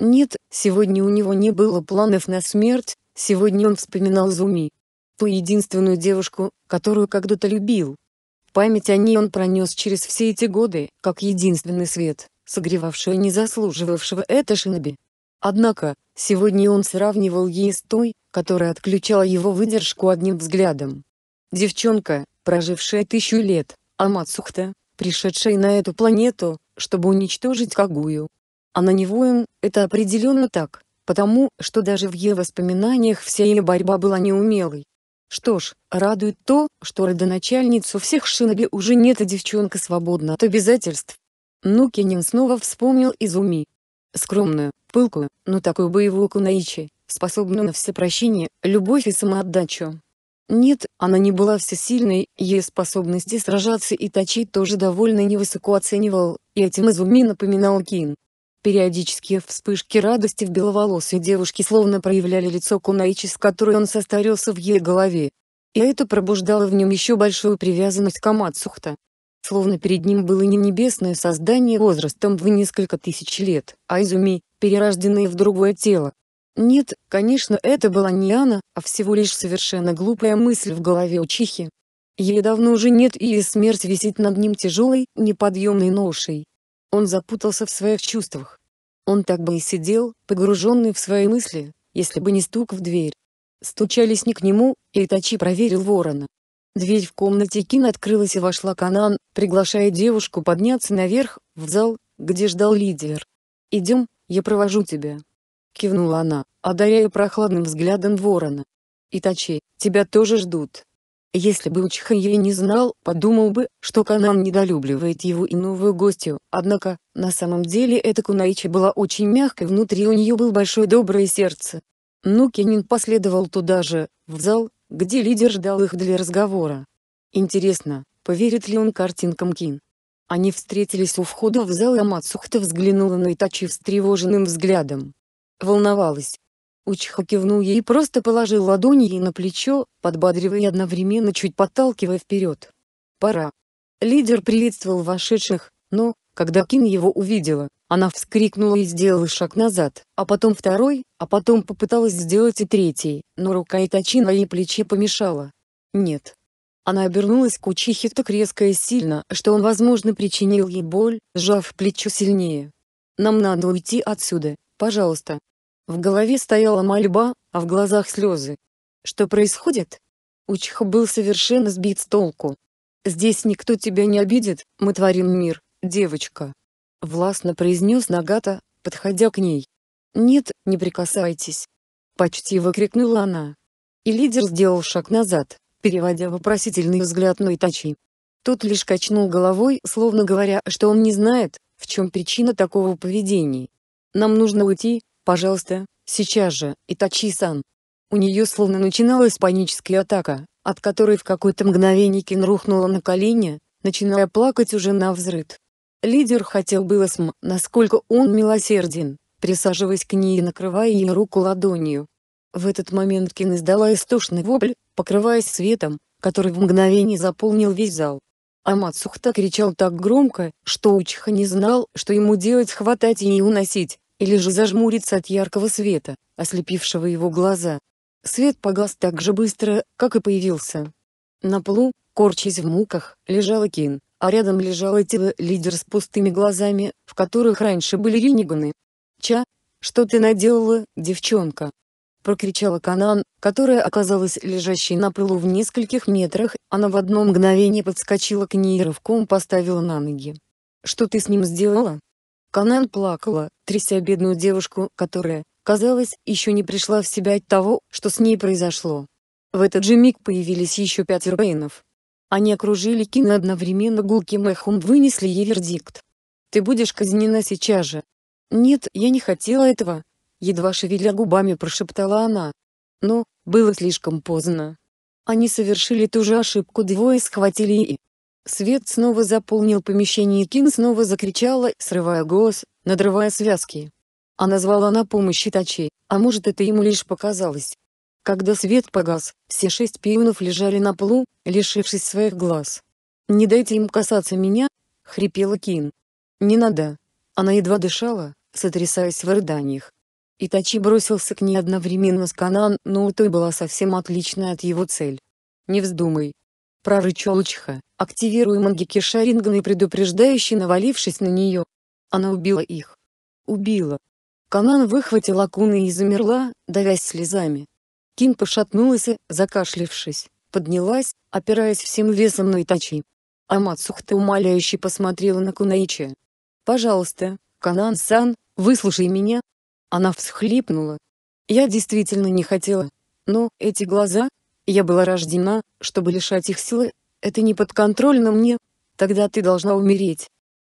S1: Нет, сегодня у него не было планов на смерть, сегодня он вспоминал Зуми. Ту единственную девушку, которую когда-то любил. Память о ней он пронес через все эти годы, как единственный свет, согревавший не заслуживавшего это шиноби. Однако, сегодня он сравнивал ей с той, которая отключала его выдержку одним взглядом. Девчонка, прожившая тысячу лет, Амацухта, пришедшая на эту планету, чтобы уничтожить Кагую, а на него им это определенно так, потому что даже в ее воспоминаниях вся ее борьба была неумелой. Что ж, радует то, что родоначальницу всех шиноби уже нет, а девчонка свободна от обязательств. Ну Кенин снова вспомнил Изуми. Скромную, пылкую, но такую боевую кунаичи, способную на все прощения, любовь и самоотдачу. Нет, она не была всесильной, ее способности сражаться и точить тоже довольно невысоко оценивал, и этим Изуми напоминал Кин. Периодические вспышки радости в беловолосой девушке словно проявляли лицо Кунаичи, с которой он состарился в ее голове. И это пробуждало в нем еще большую привязанность к Амацухта. Словно перед ним было не небесное создание возрастом в несколько тысяч лет, а изуми, перерожденное в другое тело. Нет, конечно, это была не она, а всего лишь совершенно глупая мысль в голове учихи. Ей давно уже нет и смерть висит над ним тяжелой, неподъемной ношей. Он запутался в своих чувствах. Он так бы и сидел, погруженный в свои мысли, если бы не стук в дверь. Стучались не к нему, и Итачи проверил ворона. Дверь в комнате Кин открылась и вошла Канан, приглашая девушку подняться наверх, в зал, где ждал лидер. «Идем, я провожу тебя». Кивнула она, одаряя прохладным взглядом ворона. «Итачи, тебя тоже ждут». Если бы Учхайе не знал, подумал бы, что Канан недолюбливает его и новую гостью, однако, на самом деле эта Кунаичи была очень мягкой, внутри у нее был большое доброе сердце. Нукинин последовал туда же, в зал, где лидер ждал их для разговора. Интересно, поверит ли он картинкам Кин? Они встретились у входа в зал, а Мацухта взглянула на Итачи встревоженным взглядом. Волновалась, Учиха кивнул ей и просто положил ладони ей на плечо, подбадривая и одновременно чуть подталкивая вперед. «Пора». Лидер приветствовал вошедших, но, когда Кин его увидела, она вскрикнула и сделала шаг назад, а потом второй, а потом попыталась сделать и третий, но рука Итачи на ей плече помешала. «Нет». Она обернулась к Учихе так резко и сильно, что он, возможно, причинил ей боль, сжав плечо сильнее. «Нам надо уйти отсюда, пожалуйста, в голове стояла мольба, а в глазах слезы. Что происходит? Учха был совершенно сбит с толку. «Здесь никто тебя не обидит, мы творим мир, девочка!» Властно произнес Нагата, подходя к ней. «Нет, не прикасайтесь!» Почти выкрикнула она. И лидер сделал шаг назад, переводя вопросительный взгляд на Итачи. Тот лишь качнул головой, словно говоря, что он не знает, в чем причина такого поведения. «Нам нужно уйти», Пожалуйста, сейчас же, Итачи-сан. У нее словно начиналась паническая атака, от которой в какое-то мгновение Кин рухнула на колени, начиная плакать уже на взрыд. Лидер хотел было см, насколько он милосерден, присаживаясь к ней и накрывая ей руку ладонью. В этот момент Кин издала истошный вопль, покрываясь светом, который в мгновение заполнил весь зал. Амацухта кричал так громко, что Учиха не знал, что ему делать хватать и уносить или же зажмуриться от яркого света, ослепившего его глаза. Свет погас так же быстро, как и появился. На полу, корчась в муках, лежал Кин, а рядом лежало тело лидер с пустыми глазами, в которых раньше были риниганы. «Ча, что ты наделала, девчонка?» прокричала Канан, которая оказалась лежащей на полу в нескольких метрах, она в одно мгновение подскочила к ней и рывком поставила на ноги. «Что ты с ним сделала?» Канан плакала, тряся бедную девушку, которая, казалось, еще не пришла в себя от того, что с ней произошло. В этот же миг появились еще пять Рейнов. Они окружили Кина одновременно гулким эхом вынесли ей вердикт. «Ты будешь казнена сейчас же». «Нет, я не хотела этого», — едва шевеля губами прошептала она. Но, было слишком поздно. Они совершили ту же ошибку двое схватили и Свет снова заполнил помещение и Кин снова закричала, срывая голос, надрывая связки. Она звала на помощь Итачи, а может это ему лишь показалось. Когда свет погас, все шесть пионов лежали на полу, лишившись своих глаз. «Не дайте им касаться меня!» — хрипела Кин. «Не надо!» Она едва дышала, сотрясаясь в рыданиях. Итачи бросился к ней одновременно с Канан, но у той была совсем отличная от его цель. «Не вздумай, прорычал Учха, активируя Мангеки Шаринган и предупреждающе навалившись на нее. Она убила их. Убила. Канан выхватила куны и замерла, давясь слезами. Кин пошатнулась и, закашлившись, поднялась, опираясь всем весом на Итачи. Амацухта умоляюще посмотрела на Кунаичи. «Пожалуйста, Канан-сан, выслушай меня». Она всхлипнула. «Я действительно не хотела. Но эти глаза, я была рождена, чтобы лишать их силы. Это не подконтрольно мне. Тогда ты должна умереть.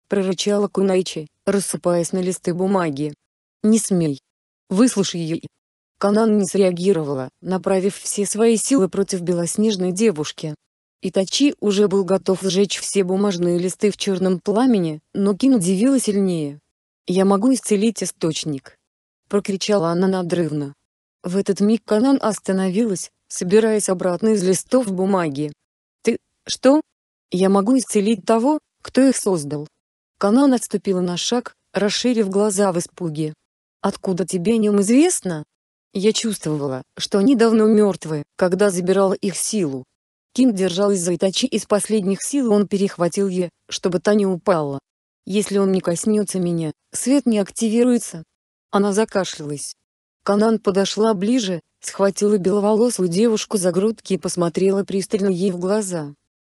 S1: Прорычала Кунайчи, рассыпаясь на листы бумаги. Не смей. Выслушай ее. Канан не среагировала, направив все свои силы против белоснежной девушки. Итачи уже был готов сжечь все бумажные листы в черном пламени, но Кин удивила сильнее. «Я могу исцелить источник!» Прокричала она надрывно. В этот миг Канан остановилась, собираясь обратно из листов бумаги. «Ты... что? Я могу исцелить того, кто их создал». Канан отступила на шаг, расширив глаза в испуге. «Откуда тебе о нем известно?» Я чувствовала, что они давно мертвы, когда забирала их силу. Ким держалась за Итачи из последних сил он перехватил ее, чтобы та не упала. Если он не коснется меня, свет не активируется. Она закашлялась. Канан подошла ближе, схватила беловолосую девушку за грудки и посмотрела пристально ей в глаза.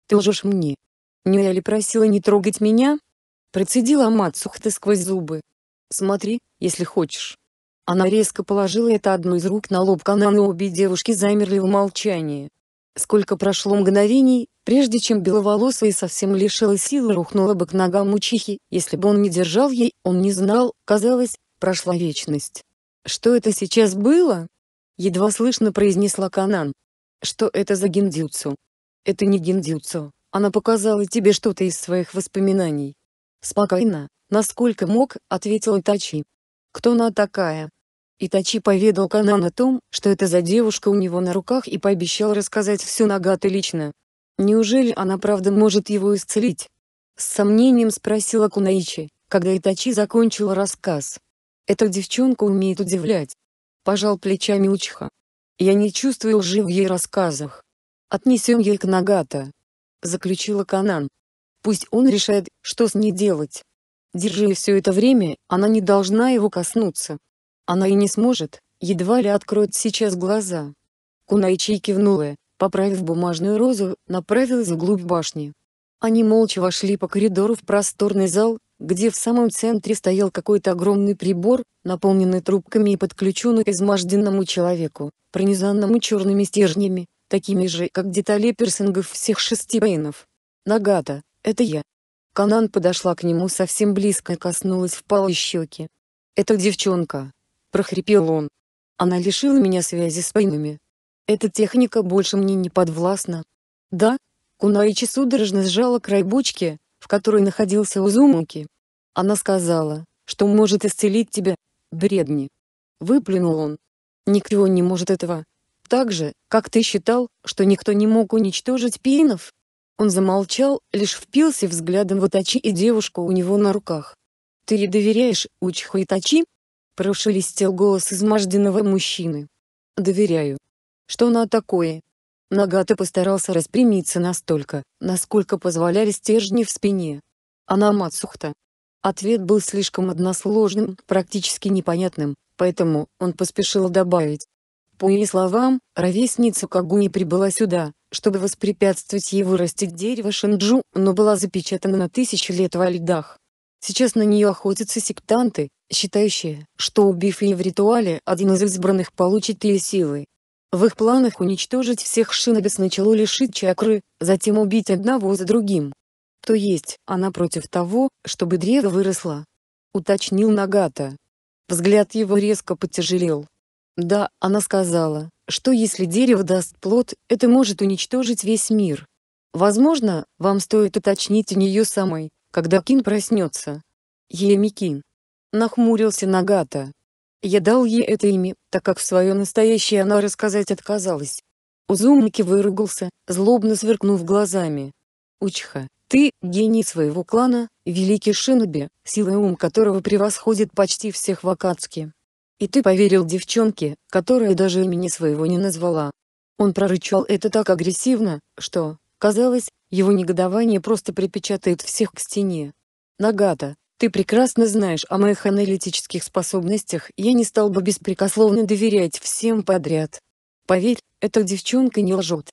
S1: «Ты лжешь мне. Не я ли просила не трогать меня?» Процедила Амацухта сквозь зубы. «Смотри, если хочешь». Она резко положила это одну из рук на лоб Канан и обе девушки замерли в молчании. Сколько прошло мгновений, прежде чем беловолосая совсем лишилась силы рухнула бы к ногам мучихи, если бы он не держал ей, он не знал, казалось, прошла вечность. «Что это сейчас было?» — едва слышно произнесла Канан. «Что это за гендюцу? «Это не гендюцу. она показала тебе что-то из своих воспоминаний». «Спокойно, насколько мог», — ответил Итачи. «Кто она такая?» Итачи поведал Канан о том, что это за девушка у него на руках и пообещал рассказать всю Нагата лично. «Неужели она правда может его исцелить?» С сомнением спросила Кунаичи, когда Итачи закончил рассказ. Эта девчонка умеет удивлять. Пожал плечами Учха. Я не чувствую лжи в ей рассказах. Отнесем ей к Нагата. Заключила Канан. Пусть он решает, что с ней делать. Держи все это время, она не должна его коснуться. Она и не сможет, едва ли откроет сейчас глаза. Кунаичи кивнула, поправив бумажную розу, направилась вглубь башни. Они молча вошли по коридору в просторный зал, где в самом центре стоял какой-то огромный прибор, наполненный трубками и подключенный к изможденному человеку, пронизанному черными стержнями, такими же, как детали пирсингов всех шести бейнов. «Нагата, это я». Канан подошла к нему совсем близко и коснулась впалой щеки. «Это девчонка», — прохрипел он. «Она лишила меня связи с бейнами. Эта техника больше мне не подвластна». «Да?» Кунаичи судорожно сжала край бочки, в которой находился Узумуки. Она сказала, что может исцелить тебя. Бредни. Выплюнул он. Никто не может этого. Так же, как ты считал, что никто не мог уничтожить пинов? Он замолчал, лишь впился взглядом в Итачи и девушку у него на руках. «Ты ей доверяешь, Учхо Итачи?» Прошелестел голос изможденного мужчины. «Доверяю. Что она такое?» Нагата постарался распрямиться настолько, насколько позволяли стержни в спине. «Она Мацухта, Ответ был слишком односложным, практически непонятным, поэтому он поспешил добавить. По ее словам, ровесница Кагуни прибыла сюда, чтобы воспрепятствовать ей вырастить дерево Шинджу, но была запечатана на тысячи лет во льдах. Сейчас на нее охотятся сектанты, считающие, что убив ее в ритуале, один из избранных получит ее силы. В их планах уничтожить всех шиноби сначала лишить чакры, затем убить одного за другим. То есть, она против того, чтобы древо выросло? Уточнил Нагата. Взгляд его резко потяжелел. Да, она сказала, что если дерево даст плод, это может уничтожить весь мир. Возможно, вам стоит уточнить у нее самой, когда Кин проснется. Емикин. Нахмурился Нагата. Я дал ей это имя, так как в свое настоящее она рассказать отказалась. Узумаки выругался, злобно сверкнув глазами. Учха, ты – гений своего клана, великий шиноби, сила и ум которого превосходит почти всех в Акацке. И ты поверил девчонке, которая даже имени своего не назвала. Он прорычал это так агрессивно, что, казалось, его негодование просто припечатает всех к стене. Нагата, ты прекрасно знаешь о моих аналитических способностях, я не стал бы беспрекословно доверять всем подряд. Поверь, эта девчонка не лжет.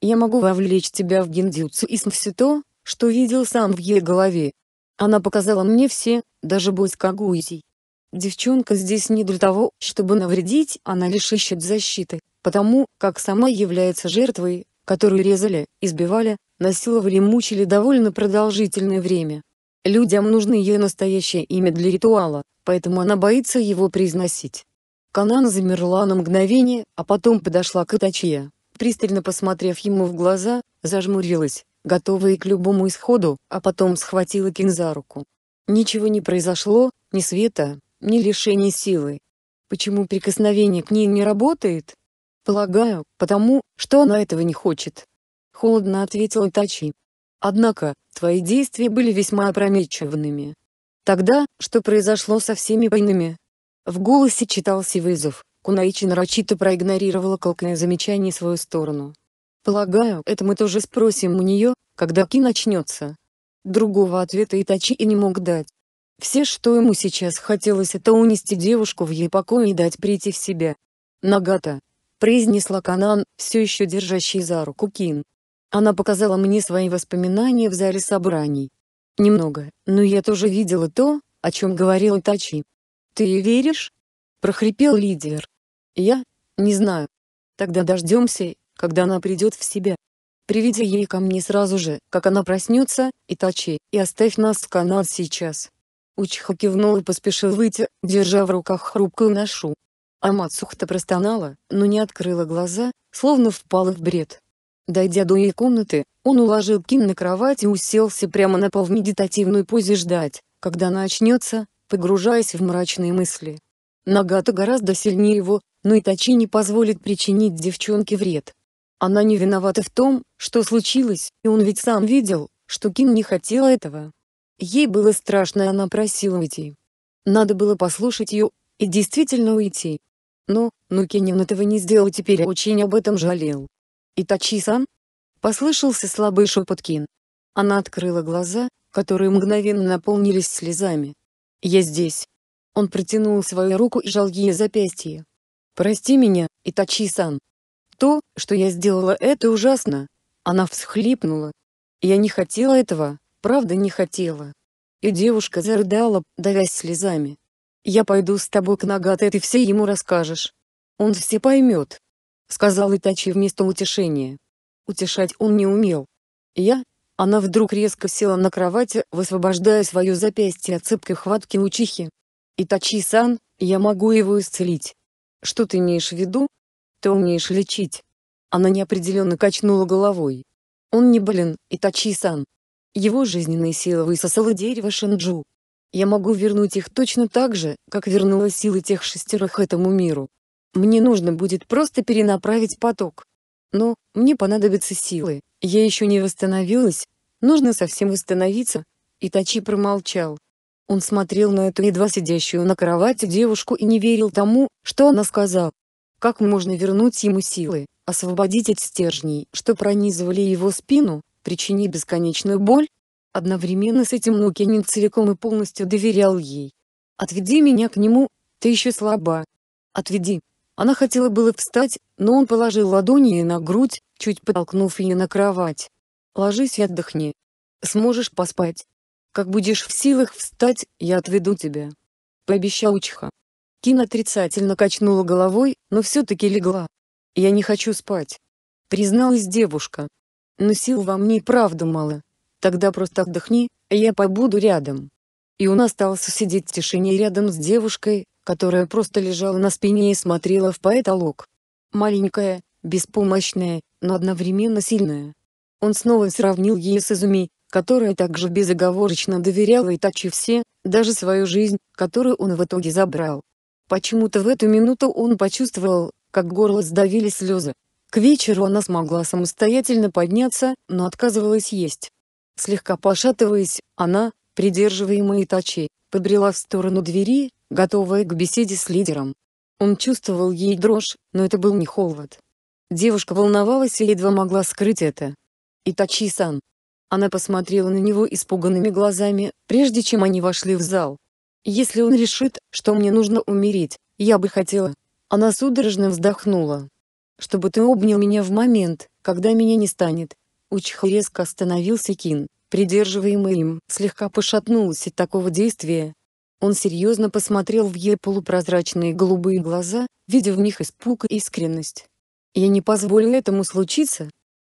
S1: Я могу вовлечь тебя в гендюцу и все то, что видел сам в ее голове. Она показала мне все, даже Боська Гузий. Девчонка здесь не для того, чтобы навредить, она лишь ищет защиты, потому как сама является жертвой, которую резали, избивали, насиловали и мучили довольно продолжительное время. Людям нужно ее настоящее имя для ритуала, поэтому она боится его произносить. Канан замерла на мгновение, а потом подошла к Итачия. Пристально посмотрев ему в глаза, зажмурилась готовые к любому исходу, а потом схватила Кин за руку. Ничего не произошло, ни света, ни лишения силы. Почему прикосновение к ней не работает? Полагаю, потому, что она этого не хочет. Холодно ответила Тачи. Однако, твои действия были весьма опрометчивыми. Тогда, что произошло со всеми войнами? В голосе читался вызов, Кунаичи нарочито проигнорировала колкое замечание в свою сторону. Полагаю, это мы тоже спросим у нее, когда Ки начнется. Другого ответа Итачи и не мог дать. Все, что ему сейчас хотелось, это унести девушку в ей покой и дать прийти в себя. «Нагата!» — произнесла Канан, все еще держащий за руку Кин. Она показала мне свои воспоминания в зале собраний. Немного, но я тоже видела то, о чем говорил Итачи. «Ты ей веришь?» — прохрипел лидер. «Я? Не знаю. Тогда дождемся когда она придет в себя. Приведи ей ко мне сразу же, как она проснется, и Итачи, и оставь нас с канал сейчас. Учха кивнул и поспешил выйти, держа в руках хрупкую ношу. Амацухта простонала, но не открыла глаза, словно впала в бред. Дойдя до ее комнаты, он уложил Кин на кровать и уселся прямо на пол в медитативной позе ждать, когда она очнется, погружаясь в мрачные мысли. Нагата гораздо сильнее его, но Итачи не позволит причинить девчонке вред. Она не виновата в том, что случилось, и он ведь сам видел, что Ким не хотела этого. Ей было страшно, и она просила уйти. Надо было послушать ее, и действительно уйти. Но, но ну, Кенин этого не сделал теперь очень об этом жалел. «Итачи-сан?» Послышался слабый шепот Кин. Она открыла глаза, которые мгновенно наполнились слезами. «Я здесь». Он протянул свою руку и жал ей запястье. «Прости меня, Итачи-сан, то, что я сделала, это ужасно. Она всхлипнула. Я не хотела этого, правда не хотела. И девушка зарыдала, давясь слезами. «Я пойду с тобой к Нагате и ты все ему расскажешь. Он все поймет», — сказал Итачи вместо утешения. Утешать он не умел. «Я?» Она вдруг резко села на кровати, высвобождая свое запястье от цепкой хватки учихи. «Итачи-сан, я могу его исцелить». «Что ты имеешь в виду?» Ты умеешь лечить. Она неопределенно качнула головой. Он не болен, Итачи-сан. Его жизненные силы высосало дерево Шинджу. Я могу вернуть их точно так же, как вернула силы тех шестерых этому миру. Мне нужно будет просто перенаправить поток. Но, мне понадобятся силы, я еще не восстановилась, нужно совсем восстановиться». Итачи промолчал. Он смотрел на эту едва сидящую на кровати девушку и не верил тому, что она сказала. Как можно вернуть ему силы, освободить от стержней, что пронизывали его спину, причини бесконечную боль? Одновременно с этим Лукинин целиком и полностью доверял ей. «Отведи меня к нему, ты еще слаба. Отведи». Она хотела было встать, но он положил ладони ей на грудь, чуть подтолкнув ее на кровать. «Ложись и отдохни. Сможешь поспать. Как будешь в силах встать, я отведу тебя». Пообещал Учиха. Кин отрицательно качнула головой, но все-таки легла. «Я не хочу спать», — призналась девушка. «Но сил во мне и правда мало. Тогда просто отдохни, а я побуду рядом». И он остался сидеть в тишине рядом с девушкой, которая просто лежала на спине и смотрела в потолок. Маленькая, беспомощная, но одновременно сильная. Он снова сравнил ее с Изуми, которая также безоговорочно доверяла и Итачи все, даже свою жизнь, которую он в итоге забрал. Почему-то в эту минуту он почувствовал, как горло сдавили слезы. К вечеру она смогла самостоятельно подняться, но отказывалась есть. Слегка пошатываясь, она, придерживаемая Итачи, подбрела в сторону двери, готовая к беседе с лидером. Он чувствовал ей дрожь, но это был не холод. Девушка волновалась и едва могла скрыть это. «Итачи-сан». Она посмотрела на него испуганными глазами, прежде чем они вошли в зал. Если он решит, что мне нужно умереть, я бы хотела. Она судорожно вздохнула. Чтобы ты обнял меня в момент, когда меня не станет. Учха резко остановился Кин, придерживаемый им, слегка пошатнулась от такого действия. Он серьезно посмотрел в ей полупрозрачные голубые глаза, видя в них испуг и искренность. «Я не позволю этому случиться».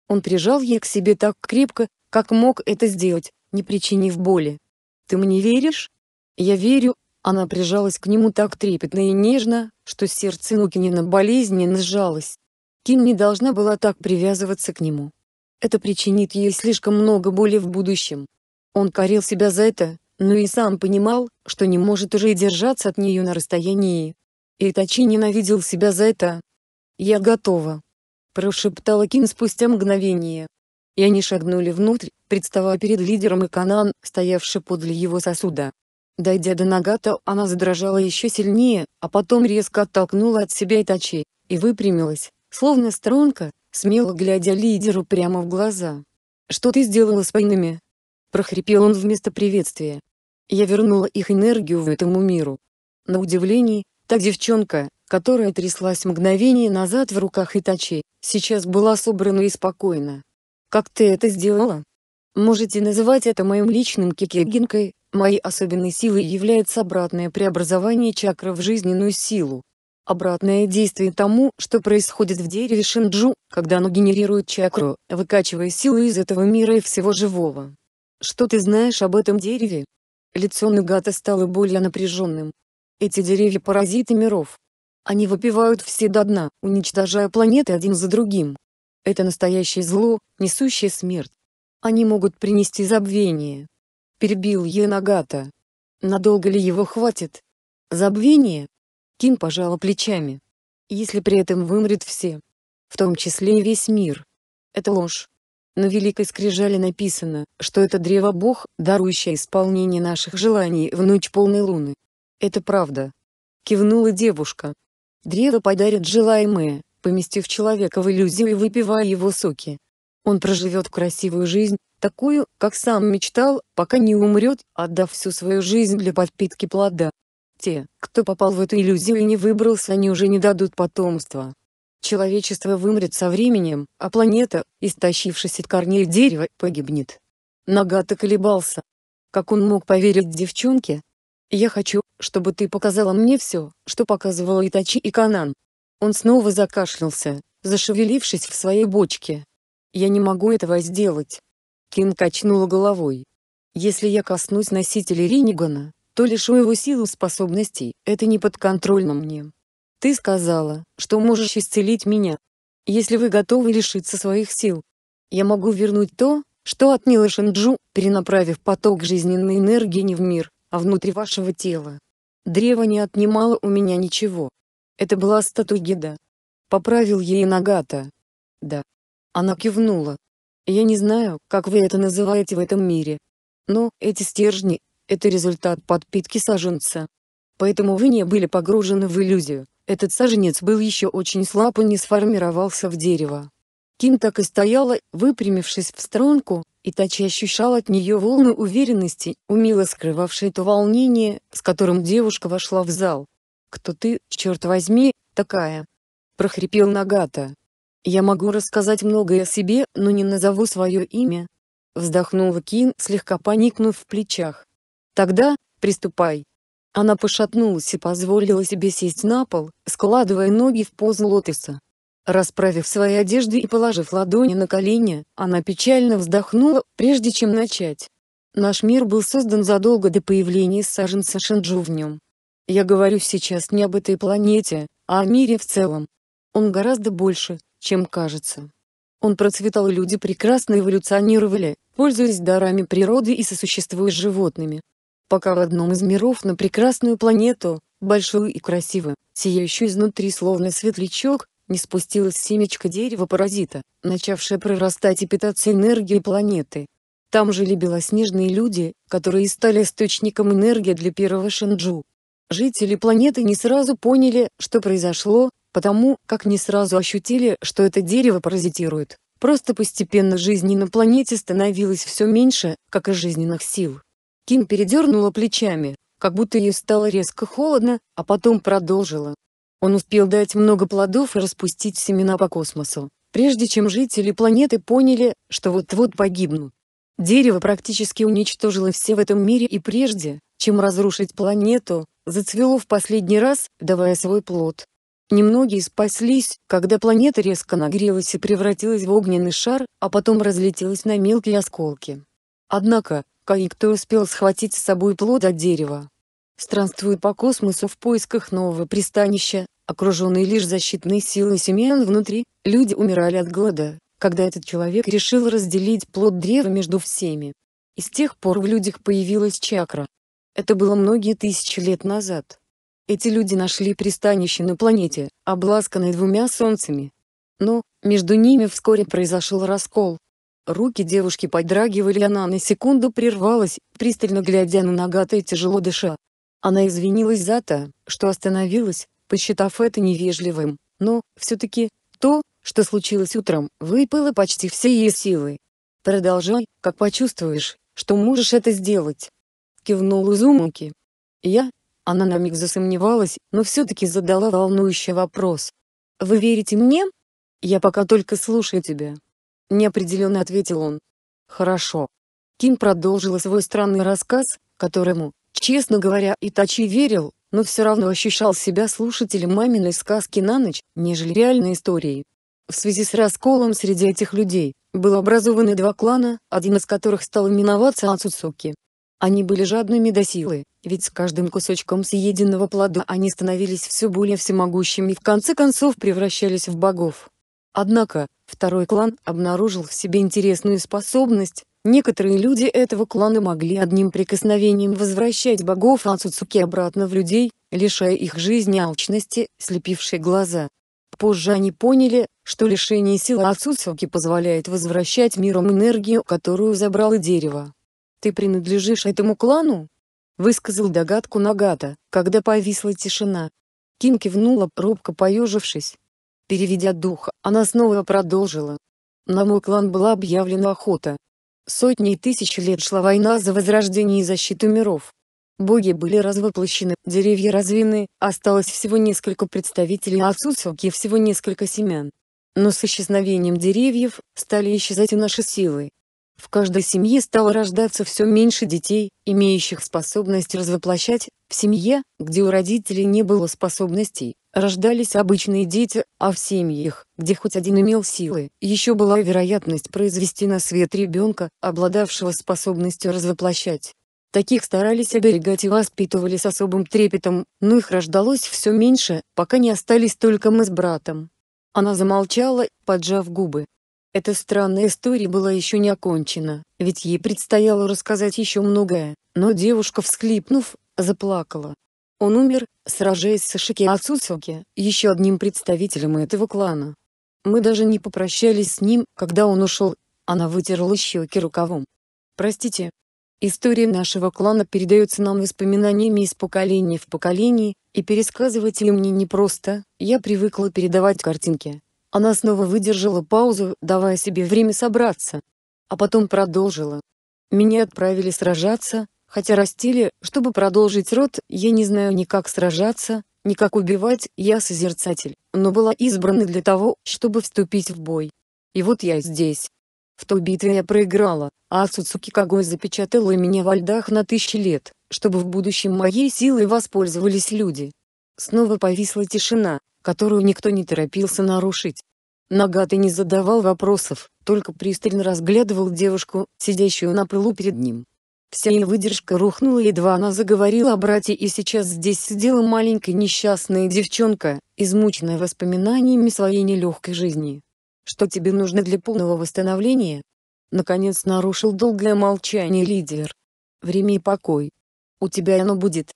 S1: Он прижал ей к себе так крепко, как мог это сделать, не причинив боли. «Ты мне веришь?» Я верю, она прижалась к нему так трепетно и нежно, что сердце Нукинина болезненно сжалось. Ким не должна была так привязываться к нему. Это причинит ей слишком много боли в будущем. Он корил себя за это, но и сам понимал, что не может уже и держаться от нее на расстоянии. И Итачи ненавидел себя за это. «Я готова», – прошептала Ким спустя мгновение. И они шагнули внутрь, представая перед лидером и Канан, стоявший подле его сосуда. Дойдя до Нагата, она задрожала еще сильнее, а потом резко оттолкнула от себя Итачи, и выпрямилась, словно струнка, смело глядя лидеру прямо в глаза. «Что ты сделала с пойнами?» — прохрипел он вместо приветствия. «Я вернула их энергию в этому миру». На удивление, та девчонка, которая тряслась мгновение назад в руках Итачи, сейчас была собрана и спокойна. «Как ты это сделала?» «Можете называть это моим личным кикегинкой, Моей особенной силой является обратное преобразование чакры в жизненную силу. Обратное действие тому, что происходит в дереве Шинджу, когда оно генерирует чакру, выкачивая силу из этого мира и всего живого. Что ты знаешь об этом дереве? Лицо Нагата стало более напряженным. Эти деревья – паразиты миров. Они выпивают все до дна, уничтожая планеты один за другим. Это настоящее зло, несущее смерть. Они могут принести забвение, перебил Енагата. Надолго ли его хватит? Забвение? Ким пожала плечами. Если при этом вымрет все, в том числе и весь мир. Это ложь. На Великой Скрижале написано, что это древо Бог, дарующее исполнение наших желаний в ночь полной луны. Это правда. Кивнула девушка. Древо подарит желаемое, поместив человека в иллюзию и выпивая его соки. Он проживет красивую жизнь, такую, как сам мечтал, пока не умрет, отдав всю свою жизнь для подпитки плода. Те, кто попал в эту иллюзию и не выбрался, они уже не дадут потомства. Человечество вымрет со временем, а планета, истощившись от корней дерева, погибнет. Нагата колебался. Как он мог поверить девчонке? «Я хочу, чтобы ты показала мне все, что показывала Итачи и Канан». Он снова закашлялся, зашевелившись в своей бочке. «Я не могу этого сделать», Ким качнула головой. «Если я коснусь носителя Ринигана, то лишу его силы способностей, это не подконтрольно мне. Ты сказала, что можешь исцелить меня. Если вы готовы лишиться своих сил, я могу вернуть то, что отняла Шинджу, перенаправив поток жизненной энергии не в мир, а внутри вашего тела. Древо не отнимало у меня ничего. Это была статуя Геда. Поправил ей Нагата. Да. Она кивнула, я не знаю, как вы это называете в этом мире. Но эти стержни – это результат подпитки саженца. Поэтому вы не были погружены в иллюзию. Этот саженец был еще очень слаб и не сформировался в дерево. Ким так и стояла, выпрямившись в сторонку, и Тачи ощущал от нее волны уверенности, умело скрывавшей то волнение, с которым девушка вошла в зал. «Кто ты, черт возьми, такая?» – прохрипел Нагата. Я могу рассказать многое о себе, но не назову свое имя. Вздохнула Кин, слегка поникнув в плечах. Тогда, приступай. Она пошатнулась и позволила себе сесть на пол, складывая ноги в позу лотоса. Расправив свои одежды и положив ладони на колени, она печально вздохнула, прежде чем начать. Наш мир был создан задолго до появления саженца Шинджу в нем. Я говорю сейчас не об этой планете, а о мире в целом. Он гораздо больше, чем кажется. Он процветал, и люди прекрасно эволюционировали, пользуясь дарами природы и сосуществуя с животными. Пока в одном из миров на прекрасную планету, большую и красивую, сияющую изнутри словно светлячок, не спустилась семечко дерева-паразита, начавшее прорастать и питаться энергией планеты. Там жили белоснежные люди, которые стали источником энергии для первого Шинджу. Жители планеты не сразу поняли, что произошло, потому как не сразу ощутили, что это дерево паразитирует. Просто постепенно жизни на планете становилось все меньше, как и жизненных сил. Ким передернула плечами, как будто ей стало резко холодно, а потом продолжила. Он успел дать много плодов и распустить семена по космосу, прежде чем жители планеты поняли, что вот-вот погибнут. Дерево практически уничтожило все в этом мире и прежде, чем разрушить планету, зацвело в последний раз, давая свой плод. Немногие спаслись, когда планета резко нагрелась и превратилась в огненный шар, а потом разлетелась на мелкие осколки. Однако, кое-кто успел схватить с собой плод от дерева. Странствуя по космосу в поисках нового пристанища, окруженные лишь защитной силой семян внутри, люди умирали от голода, когда этот человек решил разделить плод древа между всеми. И с тех пор в людях появилась чакра. Это было многие тысячи лет назад. Эти люди нашли пристанище на планете, обласканной двумя солнцами. Но, между ними вскоре произошел раскол. Руки девушки подрагивали, и она на секунду прервалась, пристально глядя на Нагата и тяжело дыша. Она извинилась за то, что остановилась, посчитав это невежливым, но, все-таки, то, что случилось утром, выпало почти все ее силы. «Продолжай, как почувствуешь, что можешь это сделать», — кивнул Узумаки. «Я, она на миг засомневалась, но все-таки задала волнующий вопрос. «Вы верите мне?» «Я пока только слушаю тебя». Неопределенно ответил он. «Хорошо». Ким продолжила свой странный рассказ, которому, честно говоря, Итачи верил, но все равно ощущал себя слушателем маминой сказки на ночь, нежели реальной истории. В связи с расколом среди этих людей, было образованы два клана, один из которых стал именоваться Ацуцуки, они были жадными до силы, ведь с каждым кусочком съеденного плода они становились все более всемогущими и в конце концов превращались в богов. Однако, второй клан обнаружил в себе интересную способность, некоторые люди этого клана могли одним прикосновением возвращать богов Ацуцуки обратно в людей, лишая их жизни алчности, слепившей глаза. Позже они поняли, что лишение силы Ацуцуки позволяет возвращать миром энергию, которую забрало дерево ты принадлежишь этому клану?» Высказал догадку Нагата, когда повисла тишина. Кин кивнула, робко поежившись. Переведя дух, она снова продолжила. «На мой клан была объявлена охота. Сотни и тысячи лет шла война за возрождение и защиту миров. Боги были развоплощены, деревья развины, осталось всего несколько представителей Ацусуки и всего несколько семян. Но с исчезновением деревьев, стали исчезать и наши силы, в каждой семье стало рождаться все меньше детей, имеющих способность развоплощать. В семье, где у родителей не было способностей, рождались обычные дети, а в семьях, где хоть один имел силы, еще была вероятность произвести на свет ребенка, обладавшего способностью развоплощать. Таких старались оберегать и воспитывали с особым трепетом, но их рождалось все меньше, пока не остались только мы с братом. Она замолчала, поджав губы, эта странная история была еще не окончена, ведь ей предстояло рассказать еще многое, но девушка, всхлипнув, заплакала. Он умер, сражаясь с Шики Ацуцуки, еще одним представителем этого клана. Мы даже не попрощались с ним, когда он ушел. Она вытерла щеки рукавом. Простите. История нашего клана передается нам воспоминаниями из поколения в поколение, и пересказывать ее мне непросто, я привыкла передавать картинки, она снова выдержала паузу, давая себе время собраться, а потом продолжила. Меня отправили сражаться, хотя растили, чтобы продолжить род, я не знаю ни как сражаться, ни как убивать, я созерцатель, но была избрана для того, чтобы вступить в бой. И вот я здесь. В той битве я проиграла, а Ацуцуки Кагой запечатала меня во льдах на тысячи лет, чтобы в будущем моей силой воспользовались люди. Снова повисла тишина, которую никто не торопился нарушить. Нагатый не задавал вопросов, только пристально разглядывал девушку, сидящую на полу перед ним. Вся ее выдержка рухнула, едва она заговорила о брате и сейчас здесь сидела маленькая несчастная девчонка, измученная воспоминаниями своей нелегкой жизни. «Что тебе нужно для полного восстановления?» Наконец нарушил долгое молчание лидер. «Время и покой. У тебя оно будет.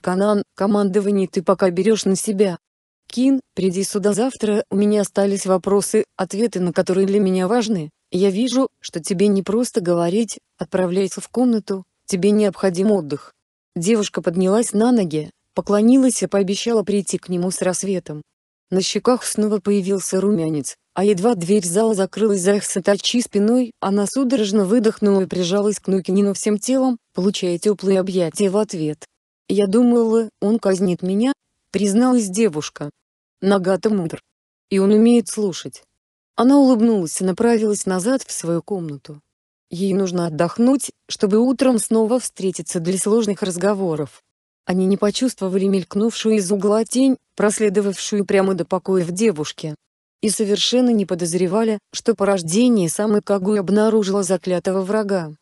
S1: Канан, командование ты пока берешь на себя, «Кин, приди сюда завтра, у меня остались вопросы, ответы на которые для меня важны. Я вижу, что тебе не просто говорить, отправляйся в комнату, тебе необходим отдых». Девушка поднялась на ноги, поклонилась и пообещала прийти к нему с рассветом. На щеках снова появился румянец, а едва дверь зала закрылась за их сатачи спиной, она судорожно выдохнула и прижалась к Нукинину всем телом, получая теплые объятия в ответ. «Я думала, он казнит меня, призналась девушка. Нагата мудр. И он умеет слушать. Она улыбнулась и направилась назад в свою комнату. Ей нужно отдохнуть, чтобы утром снова встретиться для сложных разговоров. Они не почувствовали мелькнувшую из угла тень, проследовавшую прямо до покоя в девушке, И совершенно не подозревали, что порождение самой Кагуи обнаружило заклятого врага.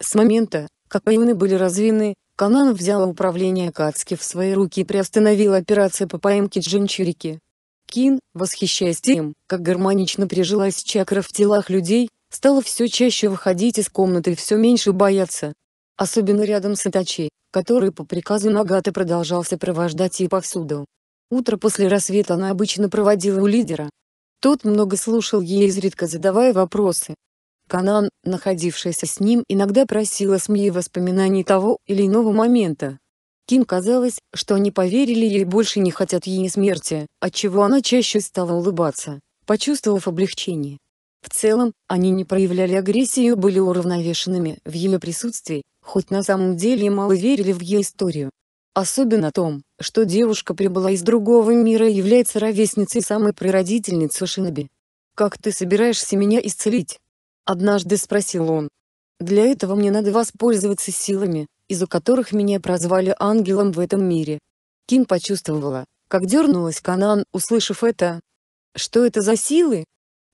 S1: С момента, как Аюны были развеяны, Канан взяла управление Кацки в свои руки и приостановила операции по поимке Джинчурики. Кин, восхищаясь тем, как гармонично прижилась чакра в телах людей, стала все чаще выходить из комнаты и все меньше бояться. Особенно рядом с Итачи, который по приказу Нагата продолжал сопровождать и повсюду. Утро после рассвета она обычно проводила у лидера. Тот много слушал ей изредка задавая вопросы, Канан, находившаяся с ним, иногда просила СМИ воспоминаний того или иного момента. Ким казалось, что они поверили ей больше не хотят ей смерти, отчего она чаще стала улыбаться, почувствовав облегчение. В целом, они не проявляли агрессию и были уравновешенными в ее присутствии, хоть на самом деле мало верили в ее историю. Особенно о том, что девушка прибыла из другого мира и является ровесницей самой прародительницы Шиноби. «Как ты собираешься меня исцелить?» Однажды спросил он. «Для этого мне надо воспользоваться силами, из-за которых меня прозвали ангелом в этом мире». Ким почувствовала, как дернулась Канан, услышав это. «Что это за силы?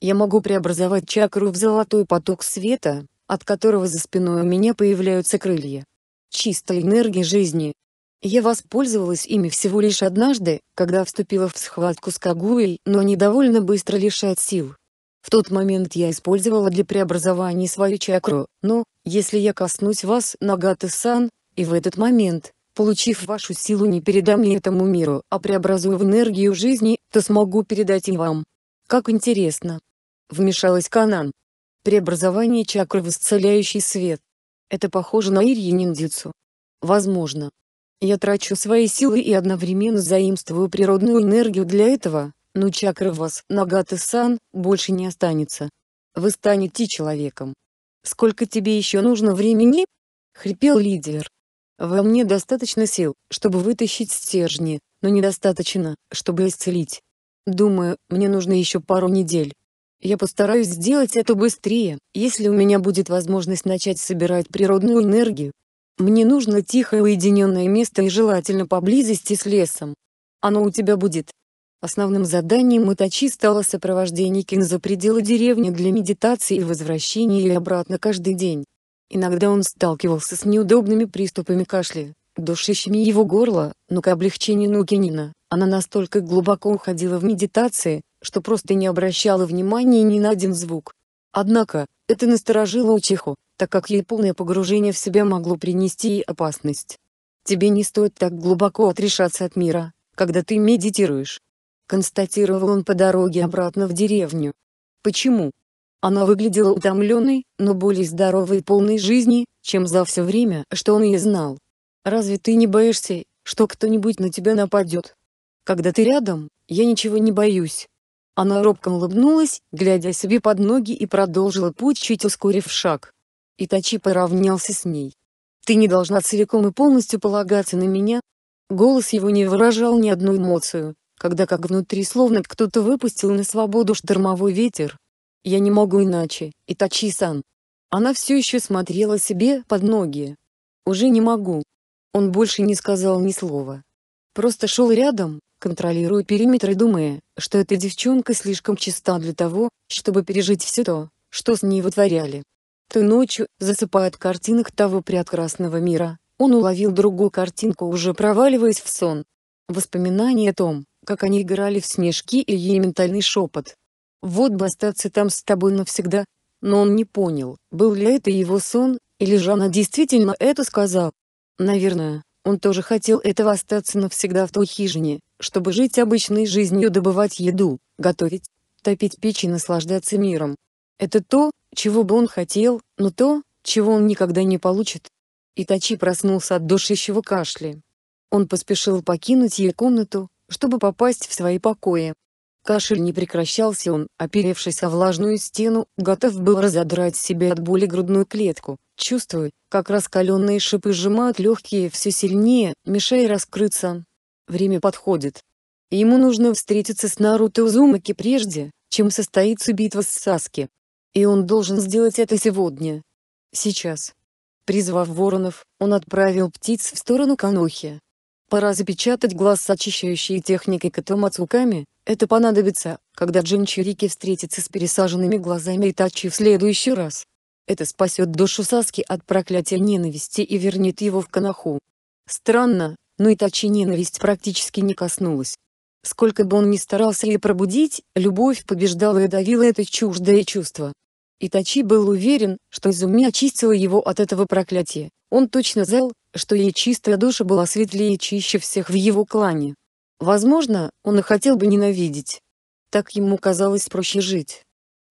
S1: Я могу преобразовать чакру в золотой поток света, от которого за спиной у меня появляются крылья. Чистая энергия жизни. Я воспользовалась ими всего лишь однажды, когда вступила в схватку с Кагуей, но недовольно быстро лишает сил. В тот момент я использовала для преобразования свою чакру, но, если я коснусь вас, Нагата-сан, и в этот момент, получив вашу силу не передам ли этому миру, а преобразую в энергию жизни, то смогу передать и вам. Как интересно. Вмешалась Канан. Преобразование чакры в исцеляющий свет. Это похоже на Ирьи ниндзюцу. Возможно. Я трачу свои силы и одновременно заимствую природную энергию для этого, но «Ну, чакра в вас, Нагата-сан, больше не останется. Вы станете человеком. Сколько тебе еще нужно времени? Хрипел лидер. Во мне достаточно сил, чтобы вытащить стержни, но недостаточно, чтобы исцелить. Думаю, мне нужно еще пару недель. Я постараюсь сделать это быстрее, если у меня будет возможность начать собирать природную энергию. Мне нужно тихое уединенное место и желательно поблизости с лесом. Оно у тебя будет, Основным заданием Матачи стало сопровождение Кин за пределы деревни для медитации и возвращения ей обратно каждый день. Иногда он сталкивался с неудобными приступами кашля, душащими его горло, но к облегчению Нукинина, она настолько глубоко уходила в медитации, что просто не обращала внимания ни на один звук. Однако, это насторожило Учиху, так как ей полное погружение в себя могло принести ей опасность. Тебе не стоит так глубоко отрешаться от мира, когда ты медитируешь констатировал он по дороге обратно в деревню. Почему? Она выглядела утомленной, но более здоровой и полной жизни, чем за все время, что он ее знал. Разве ты не боишься, что кто-нибудь на тебя нападет? Когда ты рядом, я ничего не боюсь. Она робко улыбнулась, глядя себе под ноги и продолжила путь, чуть ускорив шаг. Итачи поравнялся с ней. «Ты не должна целиком и полностью полагаться на меня». Голос его не выражал ни одну эмоцию, когда как внутри словно кто-то выпустил на свободу штормовой ветер. Я не могу иначе, Итачи-сан. Она все еще смотрела себе под ноги. Уже не могу. Он больше не сказал ни слова. Просто шел рядом, контролируя периметр и думая, что эта девчонка слишком чиста для того, чтобы пережить все то, что с ней вытворяли. Той ночью, засыпая от картинок того прекрасного мира, он уловил другую картинку уже проваливаясь в сон. Воспоминание о том, как они играли в снежки и ей ментальный шепот. «Вот бы остаться там с тобой навсегда». Но он не понял, был ли это его сон, или же она действительно это сказала. Наверное, он тоже хотел этого остаться навсегда в той хижине, чтобы жить обычной жизнью добывать еду, готовить, топить печь и наслаждаться миром. Это то, чего бы он хотел, но то, чего он никогда не получит. Итачи проснулся от душащего кашля. Он поспешил покинуть ей комнату, чтобы попасть в свои покои. Кашель не прекращался он, оперевшись о влажную стену, готов был разодрать себе от боли грудную клетку, чувствуя, как раскаленные шипы сжимают легкие все сильнее, мешая раскрыться. Время подходит. Ему нужно встретиться с Наруто Узумаки прежде, чем состоится битва с Саски. И он должен сделать это сегодня. Сейчас. Призвав воронов, он отправил птиц в сторону Канохи. Пора запечатать глаз с очищающей техникой катамацуками, это понадобится, когда Джин Чирики встретится с пересаженными глазами Итачи в следующий раз. Это спасет душу Саски от проклятия ненависти и вернет его в Канаху. Странно, но Итачи ненависть практически не коснулась. Сколько бы он ни старался ее пробудить, любовь побеждала и давила это чуждое чувство. Итачи был уверен, что Изуми очистила его от этого проклятия. Он точно знал, что ее чистая душа была светлее и чище всех в его клане. Возможно, он и хотел бы ненавидеть. Так ему казалось проще жить.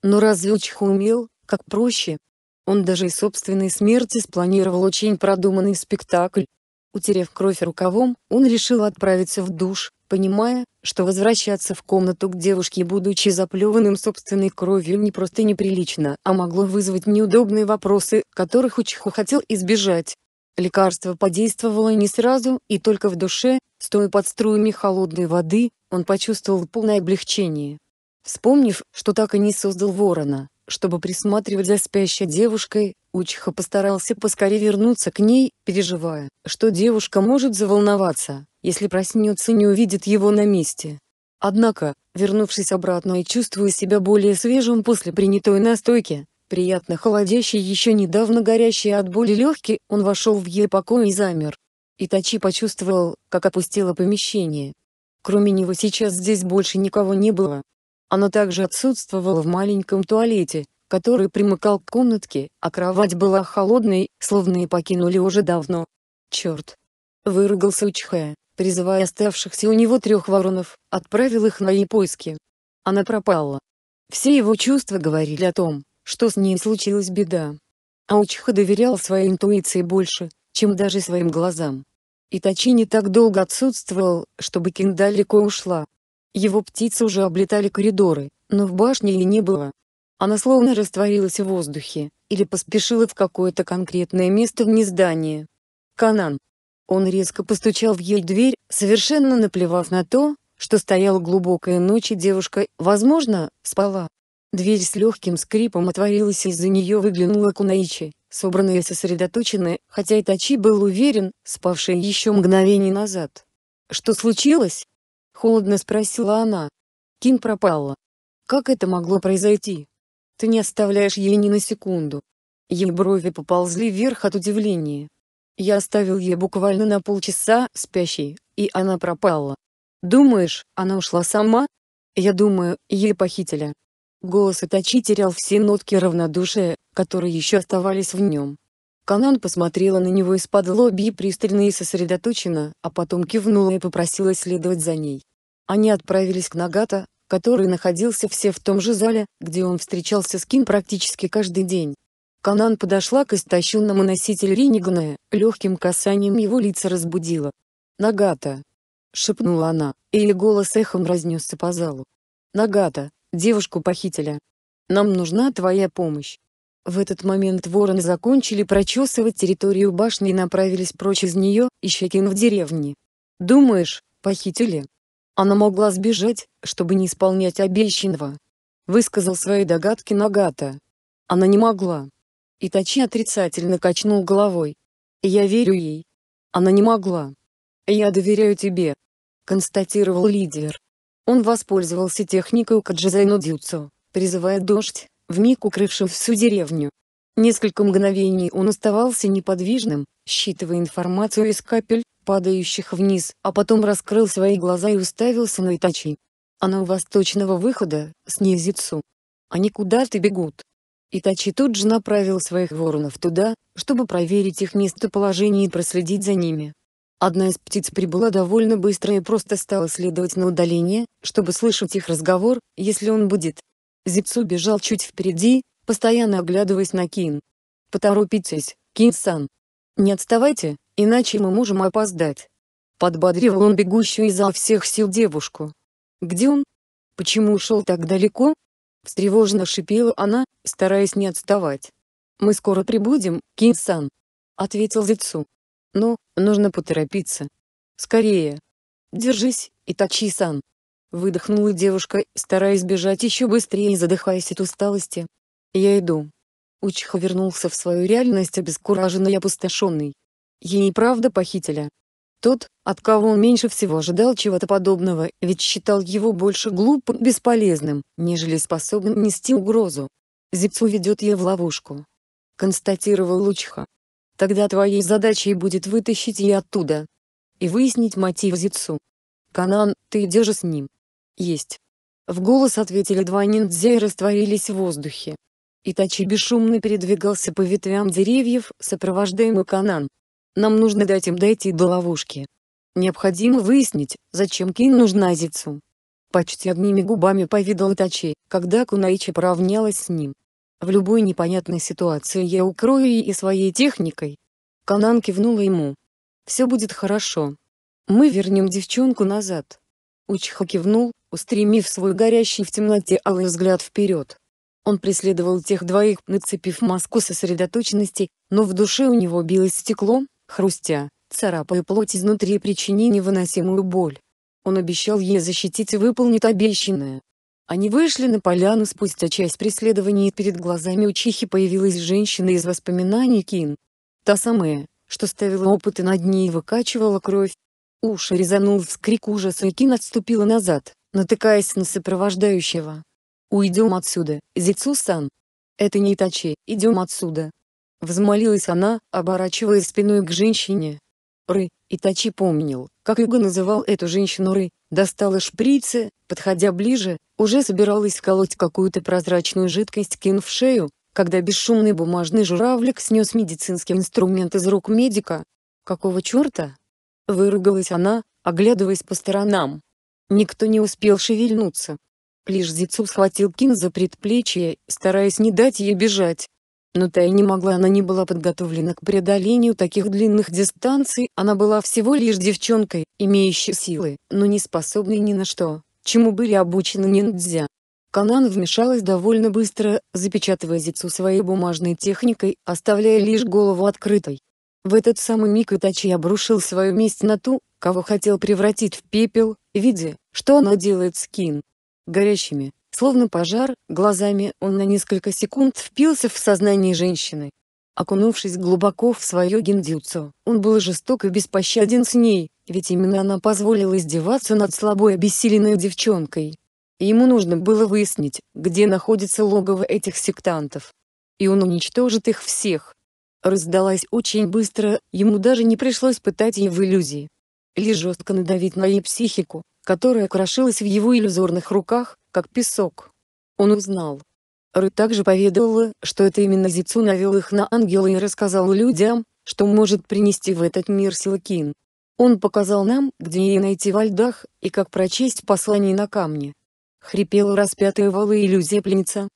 S1: Но разве Учиха умел, как проще? Он даже и собственной смерти спланировал очень продуманный спектакль. Утерев кровь рукавом, он решил отправиться в душ, понимая, что возвращаться в комнату к девушке, будучи заплеванным собственной кровью, не просто неприлично, а могло вызвать неудобные вопросы, которых Учиху хотел избежать. Лекарство подействовало не сразу, и только в душе, стоя под струями холодной воды, он почувствовал полное облегчение. Вспомнив, что так и не создал ворона, чтобы присматривать за спящей девушкой, Учиха постарался поскорее вернуться к ней, переживая, что девушка может заволноваться, если проснется и не увидит его на месте. Однако, вернувшись обратно и чувствуя себя более свежим после принятой настойки, приятно холодящий еще недавно горящий от боли легкий, он вошел в ее покой и замер. Итачи почувствовал, как опустило помещение. Кроме него сейчас здесь больше никого не было. Оно также отсутствовало в маленьком туалете, который примыкал к комнатке, а кровать была холодной, словно и покинули уже давно. Черт! Выругался Учхэ, призывая оставшихся у него трех воронов, отправил их на ей поиски. Она пропала. Все его чувства говорили о том, что с ней случилась беда. Аучха доверял своей интуиции больше, чем даже своим глазам. Итачи не так долго отсутствовал, чтобы Кин далеко ушла. Его птицы уже облетали коридоры, но в башне ее не было. Она словно растворилась в воздухе, или поспешила в какое-то конкретное место вне здания. Канан. Он резко постучал в ей дверь, совершенно наплевав на то, что стояла глубокая ночь и девушка, возможно, спала. Дверь с легким скрипом отворилась и из-за нее выглянула Кунаичи, собранная и сосредоточенная, хотя Итачи был уверен, спавшая еще мгновение назад. «Что случилось?» — холодно спросила она. Кин пропала. «Как это могло произойти? Ты не оставляешь ей ни на секунду». Ей брови поползли вверх от удивления. Я оставил ей буквально на полчаса, спящей, и она пропала. «Думаешь, она ушла сама?» «Я думаю, ей похитили», Голос Итачи терял все нотки равнодушия, которые еще оставались в нем. Канан посмотрела на него из-под лоби пристально и сосредоточенно, а потом кивнула и попросила следовать за ней. Они отправились к Нагата, который находился все в том же зале, где он встречался с Ким практически каждый день. Канан подошла к истощенному носителю Ринигана, легким касанием его лица разбудила. «Нагата!» — шепнула она, и ее голос эхом разнесся по залу. «Нагата!» Девушку похитили. Нам нужна твоя помощь. В этот момент вороны закончили прочесывать территорию башни и направились прочь из нее, ища Кин в деревне. Думаешь, похитили? Она могла сбежать, чтобы не исполнять обещанного. Высказал свои догадки Нагата. Она не могла. Итачи отрицательно качнул головой. Я верю ей. Она не могла. Я доверяю тебе. Констатировал лидер. Он воспользовался техникой Каджизайно Дзюцу, призывая дождь, вмиг укрывшим всю деревню. Несколько мгновений он оставался неподвижным, считывая информацию из капель, падающих вниз, а потом раскрыл свои глаза и уставился на Итачи. Она у восточного выхода, с Низицу. Они куда-то бегут. Итачи тут же направил своих воронов туда, чтобы проверить их местоположение и проследить за ними. Одна из птиц прибыла довольно быстро и просто стала следовать на удаление, чтобы слышать их разговор, если он будет. Зипсу бежал чуть впереди, постоянно оглядываясь на Кин. «Поторопитесь, Кин-сан! Не отставайте, иначе мы можем опоздать!» Подбодрил он бегущую изо всех сил девушку. «Где он? Почему ушел так далеко?» Встревоженно шипела она, стараясь не отставать. «Мы скоро прибудем, Кин-сан!» — ответил Зицу. Но ну, нужно поторопиться. Скорее. Держись, Итачи-сан. Выдохнула девушка, стараясь бежать еще быстрее, и задыхаясь от усталости. Я иду. Учиха вернулся в свою реальность обескураженный и опустошенный. Ей правда похитили. Тот, от кого он меньше всего ожидал чего-то подобного, ведь считал его больше глупым, бесполезным, нежели способным нести угрозу. Зипцу ведет ее в ловушку. Констатировал Лучха. Тогда твоей задачей будет вытащить ее оттуда. И выяснить мотив Зицу. «Канан, ты идешь с ним?» «Есть». В голос ответили два ниндзя и растворились в воздухе. Итачи бесшумно передвигался по ветвям деревьев, сопровождаемый Канан. «Нам нужно дать им дойти до ловушки. Необходимо выяснить, зачем Кин нужна Зицу». Почти одними губами повидал Итачи, когда Кунаичи поравнялась с ним. В любой непонятной ситуации я укрою и своей техникой. Канан кивнула ему. Все будет хорошо. Мы вернем девчонку назад. Учха кивнул, устремив свой горящий в темноте алый взгляд вперед. Он преследовал тех двоих, нацепив маску сосредоточенности, но в душе у него билось стекло, хрустя, царапая плоть изнутри причини невыносимую боль. Он обещал ей защитить и выполнит обещанное. Они вышли на поляну спустя часть преследования и перед глазами учихи появилась женщина из воспоминаний Кин. Та самая, что ставила опыты на дни и выкачивала кровь. Уши резанул вскрик ужаса и Кин отступила назад, натыкаясь на сопровождающего. «Уйдем отсюда, Зицу-сан!» «Это не Итачи, идем отсюда!» Взмолилась она, оборачивая спиной к женщине. Ры, Итачи помнил, как Юга называл эту женщину Ры, достала шприцы, подходя ближе, уже собиралась колоть какую-то прозрачную жидкость Кин в шею, когда бесшумный бумажный журавлик снес медицинский инструмент из рук медика. «Какого черта?» Выругалась она, оглядываясь по сторонам. Никто не успел шевельнуться. Лишь Зицу схватил Кин за предплечье, стараясь не дать ей бежать. Но та и не могла, она не была подготовлена к преодолению таких длинных дистанций, она была всего лишь девчонкой, имеющей силы, но не способной ни на что чему были обучены ниндзя. Канан вмешалась довольно быстро, запечатывая Зицу своей бумажной техникой, оставляя лишь голову открытой. В этот самый миг Итачи обрушил свою месть на ту, кого хотел превратить в пепел, видя, что она делает с Кин. Горящими, словно пожар, глазами он на несколько секунд впился в сознание женщины. Окунувшись глубоко в свое гиндзюцу, он был жесток и беспощаден с ней, ведь именно она позволила издеваться над слабой обессиленной девчонкой. Ему нужно было выяснить, где находится логово этих сектантов. И он уничтожит их всех. Раздалась очень быстро, ему даже не пришлось пытать ее в иллюзии. Лишь жестко надавить на ее психику, которая крошилась в его иллюзорных руках, как песок. Он узнал. Ры также поведала, что это именно Зицу навел их на ангела и рассказал людям, что может принести в этот мир Силакин. Он показал нам, где ее найти во льдах, и как прочесть послание на камне. Хрипела распятая валы пленница.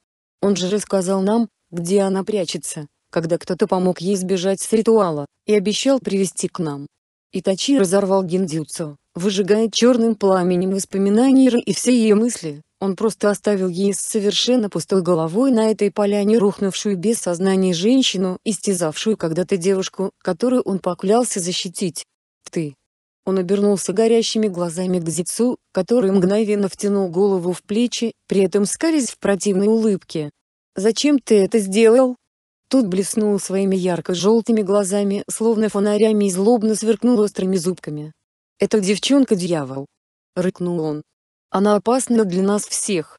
S1: Он же рассказал нам, где она прячется, когда кто-то помог ей сбежать с ритуала, и обещал привести к нам. Итачи разорвал гендюцу, выжигая черным пламенем воспоминания и все ее мысли, он просто оставил ей с совершенно пустой головой на этой поляне рухнувшую без сознания женщину, истязавшую когда-то девушку, которую он поклялся защитить. Ты. Он обернулся горящими глазами к Зицу, который мгновенно втянул голову в плечи, при этом скались в противной улыбке. «Зачем ты это сделал?» Тут блеснул своими ярко-желтыми глазами, словно фонарями и злобно сверкнул острыми зубками. «Это девчонка-дьявол!» — рыкнул он. «Она опасна для нас всех!»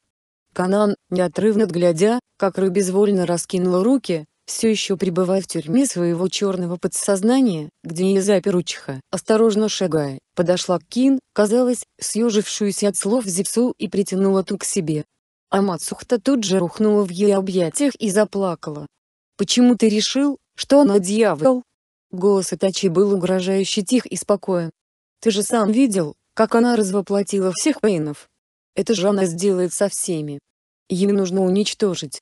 S1: Канан, неотрывно глядя, как рыб безвольно раскинула руки, все еще пребывая в тюрьме своего черного подсознания, где ее запер учиха, осторожно шагая, подошла к Кин, казалось, съежившуюся от слов Зевсу и притянула ту к себе. А Мацухта тут же рухнула в ее объятиях и заплакала. «Почему ты решил, что она дьявол?» Голос Итачи был угрожающе тих и спокоен. «Ты же сам видел, как она развоплотила всех пейнов. Это же она сделает со всеми. Ее нужно уничтожить,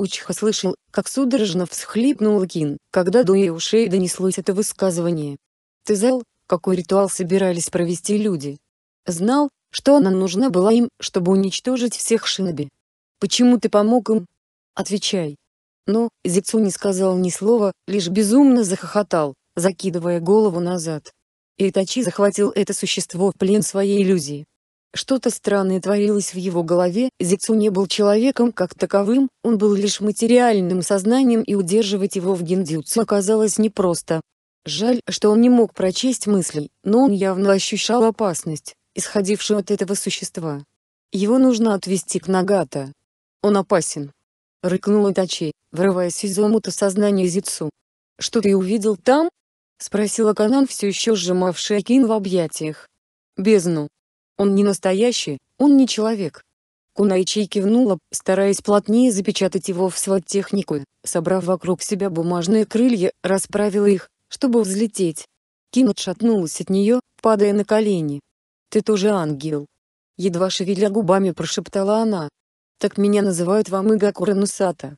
S1: Учиха слышал, как судорожно всхлипнул Кин, когда до ее ушей донеслось это высказывание. «Ты знал, какой ритуал собирались провести люди?» «Знал, что она нужна была им, чтобы уничтожить всех шиноби. Почему ты помог им?» «Отвечай». Но, Зицу не сказал ни слова, лишь безумно захохотал, закидывая голову назад. И Итачи захватил это существо в плен своей иллюзии. Что-то странное творилось в его голове, Зицу не был человеком как таковым, он был лишь материальным сознанием и удерживать его в гиндзюцу оказалось непросто. Жаль, что он не мог прочесть мысли, но он явно ощущал опасность, исходившую от этого существа. Его нужно отвести к Нагата. Он опасен. Рыкнул Итачи, врываясь из омута сознания Зицу. «Что ты увидел там?» — спросила Канан, все еще сжимавшая Кин в объятиях. «Бездну», он не настоящий, он не человек. Кунайчей кивнула, стараясь плотнее запечатать его в сводтехнику, собрав вокруг себя бумажные крылья, расправила их, чтобы взлететь. Ким отшатнулась от нее, падая на колени. «Ты тоже ангел!» Едва шевеля губами прошептала она. «Так меня называют вам Игакура Нусата!»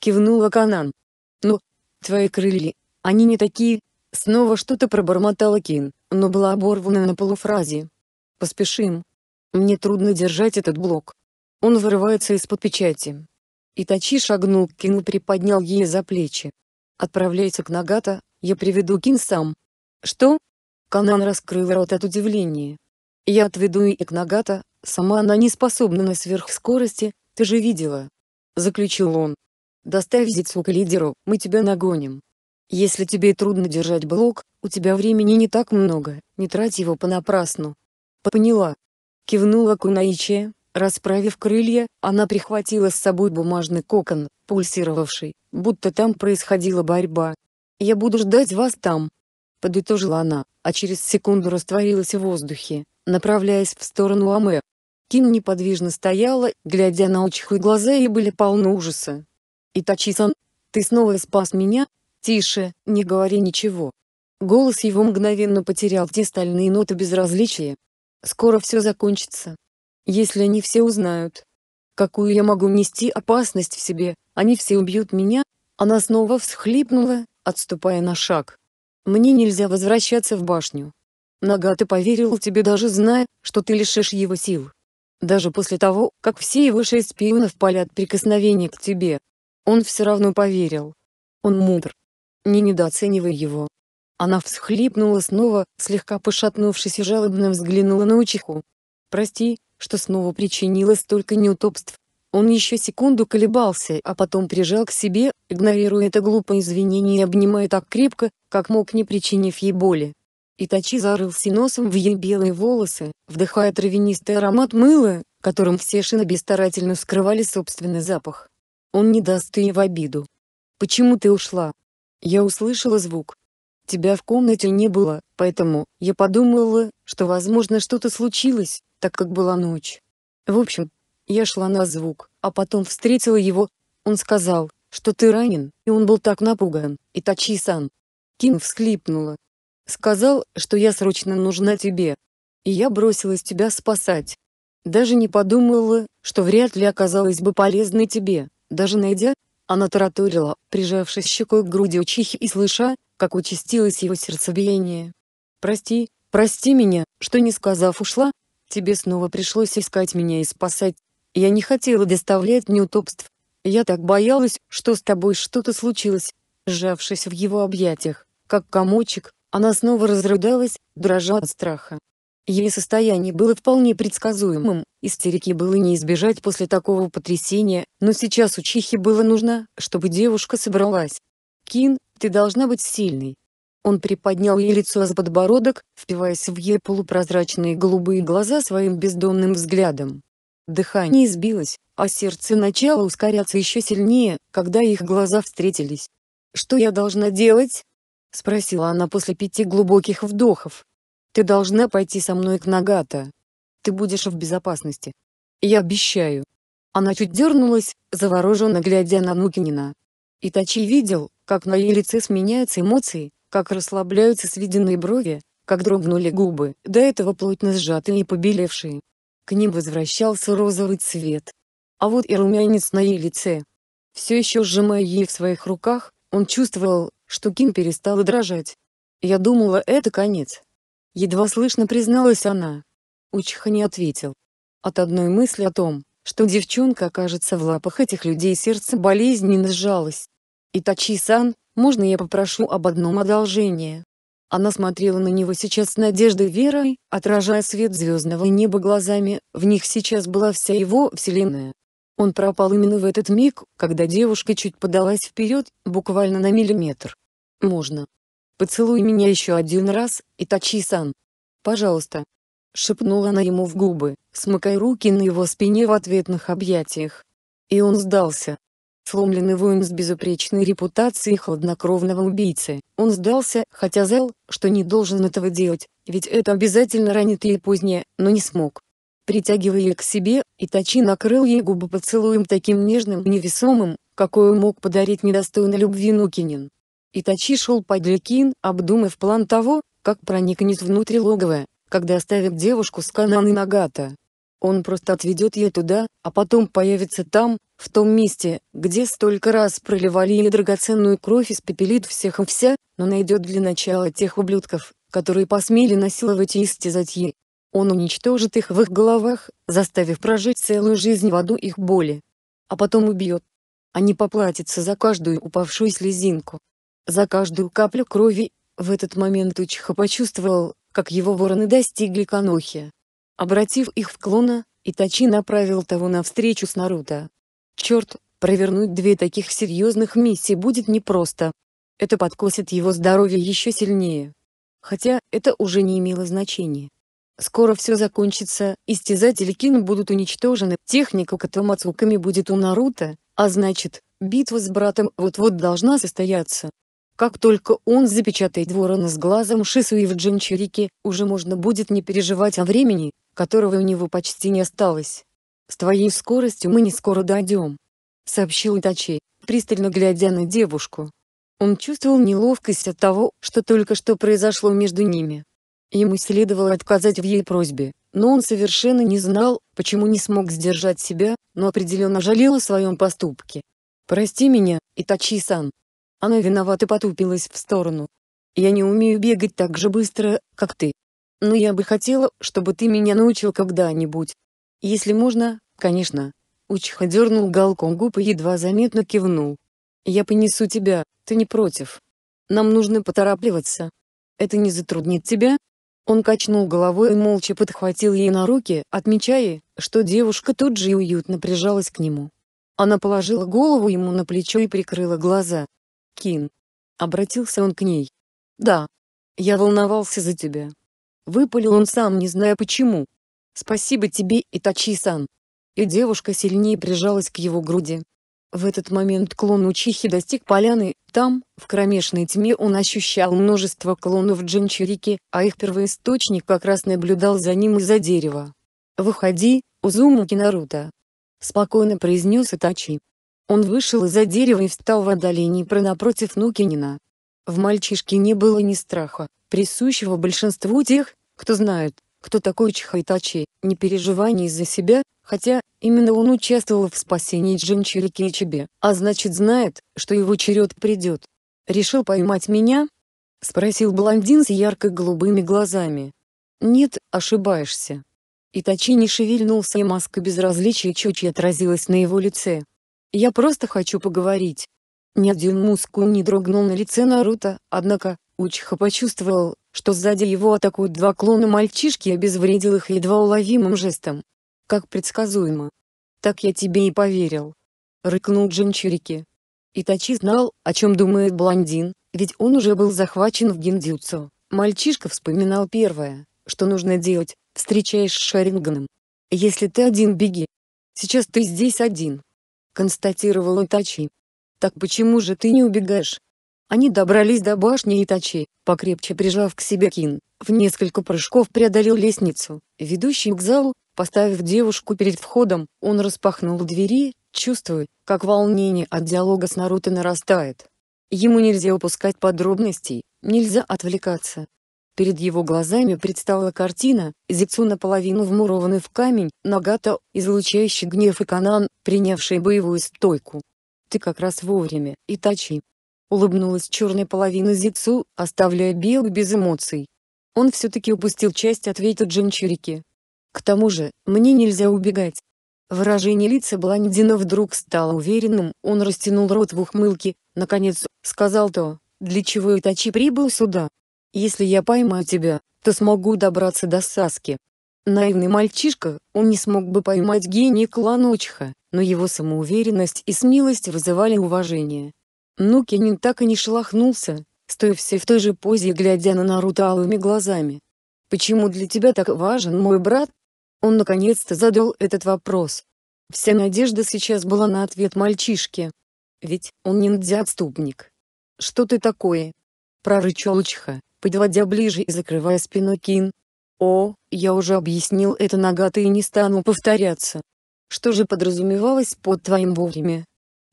S1: Кивнула Канан. «Ну, твои крылья, они не такие!» Снова что-то пробормотала Кин, но была оборвана на полуфразе. Поспешим. Мне трудно держать этот блок. Он вырывается из-под печати. Итачи шагнул к Кину приподнял ей за плечи. «Отправляйся к Нагата, я приведу Кин сам». «Что?» Канан раскрыл рот от удивления. «Я отведу и к Нагата, сама она не способна на сверхскорости, ты же видела». Заключил он. «Доставь Зицука лидеру, мы тебя нагоним. Если тебе трудно держать блок, у тебя времени не так много, не трать его понапрасну». «Поняла». Кивнула Кунаичи, расправив крылья, она прихватила с собой бумажный кокон, пульсировавший, будто там происходила борьба. «Я буду ждать вас там», — подытожила она, а через секунду растворилась в воздухе, направляясь в сторону Аме. Ким неподвижно стояла, глядя на учиху глаза и были полны ужаса. «Итачи-сан, ты снова спас меня? Тише, не говори ничего». Голос его мгновенно потерял те стальные ноты безразличия, Скоро все закончится. Если они все узнают, какую я могу нести опасность в себе, они все убьют меня. Она снова всхлипнула, отступая на шаг. Мне нельзя возвращаться в башню. Нагата поверил тебе даже зная, что ты лишишь его сил. Даже после того, как все его шесть пионов палят прикосновение к тебе. Он все равно поверил. Он мудр. Не недооценивай его, она всхлипнула снова, слегка пошатнувшись и жалобно взглянула на учиху. «Прости, что снова причинила столько неудобств». Он еще секунду колебался, а потом прижал к себе, игнорируя это глупое извинение и обнимая так крепко, как мог не причинив ей боли. Итачи зарылся носом в ей белые волосы, вдыхая травянистый аромат мыла, которым все шиноби старательно скрывали собственный запах. Он не даст ей в обиду. «Почему ты ушла?» Я услышала звук, тебя в комнате не было, поэтому я подумала, что возможно что-то случилось, так как была ночь. В общем, я шла на звук, а потом встретила его. Он сказал, что ты ранен, и он был так напуган, и Тачи-сан. Ким всхлипнула. Сказал, что я срочно нужна тебе. И я бросилась тебя спасать. Даже не подумала, что вряд ли оказалась бы полезной тебе, даже найдя, она тараторила, прижавшись щекой к груди учихи и слыша, как участилось его сердцебиение. «Прости, прости меня, что не сказав ушла, тебе снова пришлось искать меня и спасать. Я не хотела доставлять неудобств. Я так боялась, что с тобой что-то случилось». Сжавшись в его объятиях, как комочек, она снова разрыдалась, дрожа от страха. Ее состояние было вполне предсказуемым, истерики было не избежать после такого потрясения, но сейчас у Чихи было нужно, чтобы девушка собралась. Кин, ты должна быть сильной. Он приподнял ей лицо с подбородок, впиваясь в ее полупрозрачные голубые глаза своим бездонным взглядом. Дыхание сбилось, а сердце начало ускоряться еще сильнее, когда их глаза встретились. «Что я должна делать?» — спросила она после пяти глубоких вдохов. «Ты должна пойти со мной к Нагата. Ты будешь в безопасности. Я обещаю». Она чуть дернулась, завороженно глядя на Нукинина. Итачи видел, как на ее лице сменяются эмоции, как расслабляются сведенные брови, как дрогнули губы, до этого плотно сжатые и побелевшие. К ним возвращался розовый цвет. А вот и румянец на ее лице. Все еще сжимая ей в своих руках, он чувствовал, что Ким перестала дрожать. «Я думала, это конец». Едва слышно призналась она. Учха не ответил. От одной мысли о том, что девчонка окажется в лапах этих людей сердце болезненно сжалось. «Итачи-сан, можно я попрошу об одном одолжении?» Она смотрела на него сейчас с надеждой и верой, отражая свет звездного неба глазами, в них сейчас была вся его вселенная. Он пропал именно в этот миг, когда девушка чуть подалась вперед, буквально на миллиметр. «Можно. Поцелуй меня еще один раз, Итачи-сан. Пожалуйста». Шепнула она ему в губы, смыкая руки на его спине в ответных объятиях. И он сдался. Сломленный воин с безупречной репутацией хладнокровного убийцы, он сдался, хотя знал, что не должен этого делать, ведь это обязательно ранит ее позднее, но не смог. Притягивая ее к себе, Итачи накрыл ей губы поцелуем таким нежным и невесомым, какое мог подарить недостойно любви Нукинин. Итачи шел под Ликин, обдумав план того, как проникнет внутрь логова, когда оставит девушку с Кананы Нагата. Он просто отведет ее туда, а потом появится там, в том месте, где столько раз проливали ее драгоценную кровь и спепелит всех и вся, но найдет для начала тех ублюдков, которые посмели насиловать и истязать ей. Он уничтожит их в их головах, заставив прожить целую жизнь в аду их боли. А потом убьет. Они поплатятся за каждую упавшую слезинку. За каждую каплю крови. В этот момент Учиха почувствовал, как его вороны достигли Канохи. Обратив их в клона, Итачи направил того навстречу с Наруто. Черт, провернуть две таких серьезных миссии будет непросто. Это подкосит его здоровье еще сильнее. Хотя, это уже не имело значения. Скоро все закончится, истязатели Кин будут уничтожены, техника Катамацуками будет у Наруто, а значит, битва с братом вот-вот должна состояться. Как только он запечатает ворона с глазом Шисуи в Джинчурике, уже можно будет не переживать о времени, которого у него почти не осталось. «С твоей скоростью мы не скоро дойдем», — сообщил Итачи, пристально глядя на девушку. Он чувствовал неловкость от того, что только что произошло между ними. Ему следовало отказать в ей просьбе, но он совершенно не знал, почему не смог сдержать себя, но определенно жалел о своем поступке. «Прости меня, Итачи-сан», она виновато потупилась в сторону. «Я не умею бегать так же быстро, как ты. Но я бы хотела, чтобы ты меня научил когда-нибудь. Если можно, конечно». Учха дернул галком губ и едва заметно кивнул. «Я понесу тебя, ты не против. Нам нужно поторапливаться. Это не затруднит тебя?» Он качнул головой и молча подхватил ее на руки, отмечая, что девушка тут же и уютно прижалась к нему. Она положила голову ему на плечо и прикрыла глаза, Кин. Обратился он к ней. Да. Я волновался за тебя. Выпалил он сам, не зная почему. Спасибо тебе, и Тачи сан И девушка сильнее прижалась к его груди. В этот момент клон Учихи достиг поляны, там, в кромешной тьме он ощущал множество клонов Джинчурики, а их первоисточник как раз наблюдал за ним из-за дерева. «Выходи, Узумаки Наруто!» Спокойно произнес Итачи. Он вышел из-за дерева и встал в отдалении про напротив Нукинина. В мальчишке не было ни страха, присущего большинству тех, кто знает, кто такой Чхайтачи, ни переживаний из за себя, хотя, именно он участвовал в спасении Джинчирики и Чебе, а значит знает, что его черед придет. «Решил поймать меня?» — спросил блондин с ярко-голубыми глазами. «Нет, ошибаешься». Итачи не шевельнулся и маска безразличия чуть отразилась на его лице. Я просто хочу поговорить. Ни один мускул не дрогнул на лице Наруто, однако, Учиха почувствовал, что сзади его атакуют два клона мальчишки и обезвредил их едва уловимым жестом. Как предсказуемо. Так я тебе и поверил. Рыкнул Джинчурики. Итачи знал, о чем думает блондин, ведь он уже был захвачен в гиндюцу. Мальчишка вспоминал первое, что нужно делать, встречаясь с Шаринганом. Если ты один беги. Сейчас ты здесь один констатировал Итачи. «Так почему же ты не убегаешь?» Они добрались до башни Итачи, покрепче прижав к себе Кин, в несколько прыжков преодолел лестницу, ведущую к залу, поставив девушку перед входом, он распахнул двери, чувствуя, как волнение от диалога с Наруто нарастает. Ему нельзя упускать подробностей, нельзя отвлекаться, Перед его глазами предстала картина, Зицу наполовину вмурованный в камень, Нагата, излучающий гнев и Канан, принявший боевую стойку. «Ты как раз вовремя, Итачи!» Улыбнулась черная половина Зицу, оставляя белых без эмоций. Он все-таки упустил часть ответа Джинчурики. «К тому же, мне нельзя убегать!» Выражение лица блондина вдруг стало уверенным, он растянул рот в ухмылке, наконец, сказал то, для чего Итачи прибыл сюда, если я поймаю тебя, то смогу добраться до Саски. Наивный мальчишка, он не смог бы поймать гений клана но его самоуверенность и смелость вызывали уважение. Нукинин так и не шелохнулся, стоя все в той же позе и глядя на Наруто алыми глазами. «Почему для тебя так важен мой брат?» Он наконец-то задал этот вопрос. Вся надежда сейчас была на ответ мальчишки. Ведь он ниндзя-отступник. «Что ты такое?» — прорычал Чха подводя ближе и закрывая спину Кин. «О, я уже объяснил это Нагата и не стану повторяться. Что же подразумевалось под твоим вовремя?»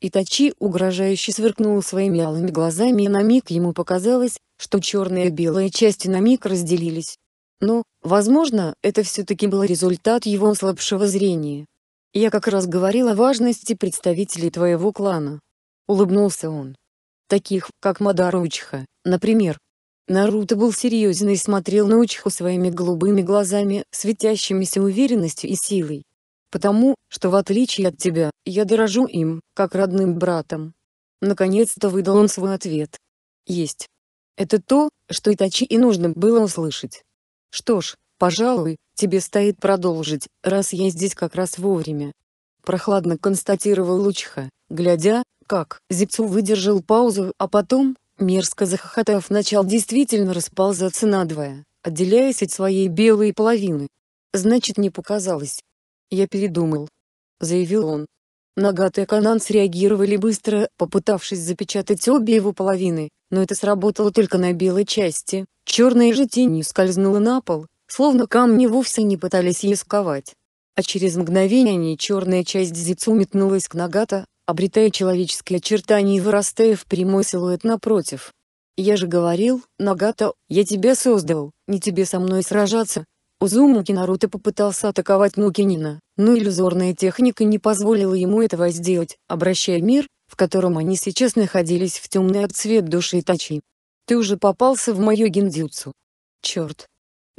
S1: Итачи угрожающе сверкнул своими алыми глазами и на миг ему показалось, что черные и белые части на миг разделились. Но, возможно, это все-таки был результат его ослабшего зрения. «Я как раз говорил о важности представителей твоего клана», — улыбнулся он. «Таких, как Мадаручха, например, Наруто был серьезен и смотрел на Учиху своими голубыми глазами, светящимися уверенностью и силой. «Потому, что в отличие от тебя, я дорожу им, как родным братом». Наконец-то выдал он свой ответ. «Есть». Это то, что Итачи и нужно было услышать. «Что ж, пожалуй, тебе стоит продолжить, раз я здесь как раз вовремя». Прохладно констатировал Учиха, глядя, как Зипцу выдержал паузу, а потом, мерзко захохотав начал действительно расползаться надвое, отделяясь от своей белой половины. «Значит, не показалось. Я передумал», — заявил он. Нагата и Канан среагировали быстро, попытавшись запечатать обе его половины, но это сработало только на белой части, черная же тенью скользнула на пол, словно камни вовсе не пытались ее сковать. А через мгновение черная часть Зицу метнулась к Нагата, обретая человеческие очертания и вырастая в прямой силуэт напротив. «Я же говорил, Нагата, я тебя создал, не тебе со мной сражаться!» Узумаки Наруто попытался атаковать Нукинина, но иллюзорная техника не позволила ему этого сделать, обращая мир, в котором они сейчас находились в темный отцвет души Тачи. «Ты уже попался в мою гендюцу. «Черт!»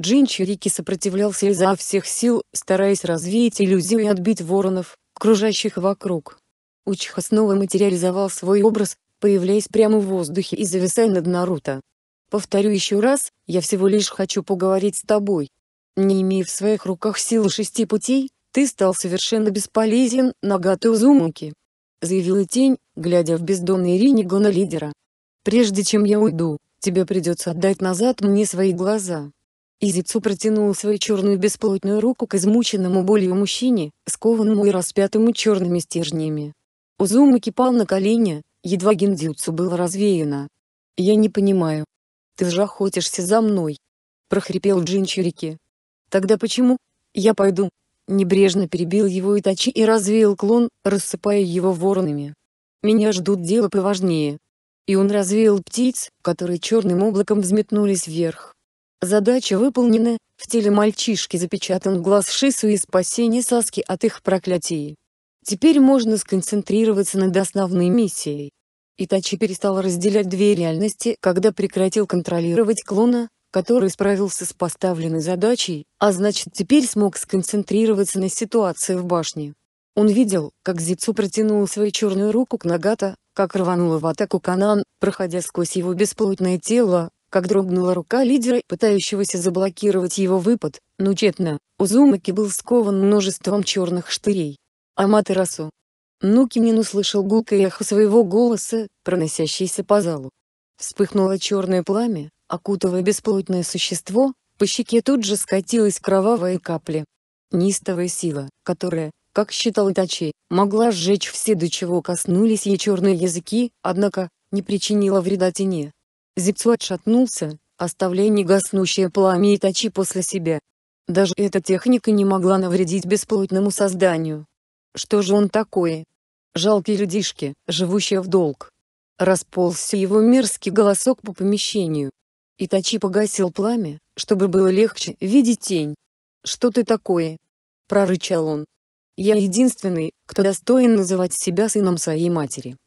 S1: Джинчурики сопротивлялся изо всех сил, стараясь развеять иллюзию и отбить воронов, кружащих вокруг. Учиха снова материализовал свой образ, появляясь прямо в воздухе и зависая над Наруто. «Повторю еще раз, я всего лишь хочу поговорить с тобой. Не имея в своих руках силы шести путей, ты стал совершенно бесполезен, Нагато Узумуки», — заявила тень, глядя в бездонный бездонные Ринигана лидера. «Прежде чем я уйду, тебе придется отдать назад мне свои глаза». Изицу протянул свою черную бесплотную руку к измученному болью мужчине, скованному и распятому черными стержнями. Узумаки пал на колени, едва гиндзюцу было развеяно. «Я не понимаю. Ты же охотишься за мной!» — прохрипел Джинчурики. «Тогда почему? Я пойду!» Небрежно перебил его Итачи и развеял клон, рассыпая его воронами. «Меня ждут дела поважнее!» И он развеял птиц, которые черным облаком взметнулись вверх. Задача выполнена, в теле мальчишки запечатан глаз Шису и спасение Саски от их проклятий. Теперь можно сконцентрироваться над основной миссией. Итачи перестал разделять две реальности, когда прекратил контролировать клона, который справился с поставленной задачей, а значит теперь смог сконцентрироваться на ситуации в башне. Он видел, как Зицу протянул свою черную руку к Нагата, как рванула в атаку Канан, проходя сквозь его бесплотное тело, как дрогнула рука лидера, пытающегося заблокировать его выпад, но тщетно, Узумаки был скован множеством черных штырей. Аматерасу. Нукинин услышал гулкое эхо своего голоса, проносящийся по залу. Вспыхнуло черное пламя, окутывая бесплотное существо, по щеке тут же скатилась кровавые капли. Нистовая сила, которая, как считал тачи, могла сжечь все до чего коснулись ей черные языки, однако, не причинила вреда тени. Зипцу отшатнулся, оставляя негаснущее пламя Итачи после себя. Даже эта техника не могла навредить бесплотному созданию. Что же он такое? Жалкие людишки, живущие в долг. Расползся его мерзкий голосок по помещению. и тачи погасил пламя, чтобы было легче видеть тень. «Что ты такое?» — прорычал он. «Я единственный, кто достоин называть себя сыном своей матери».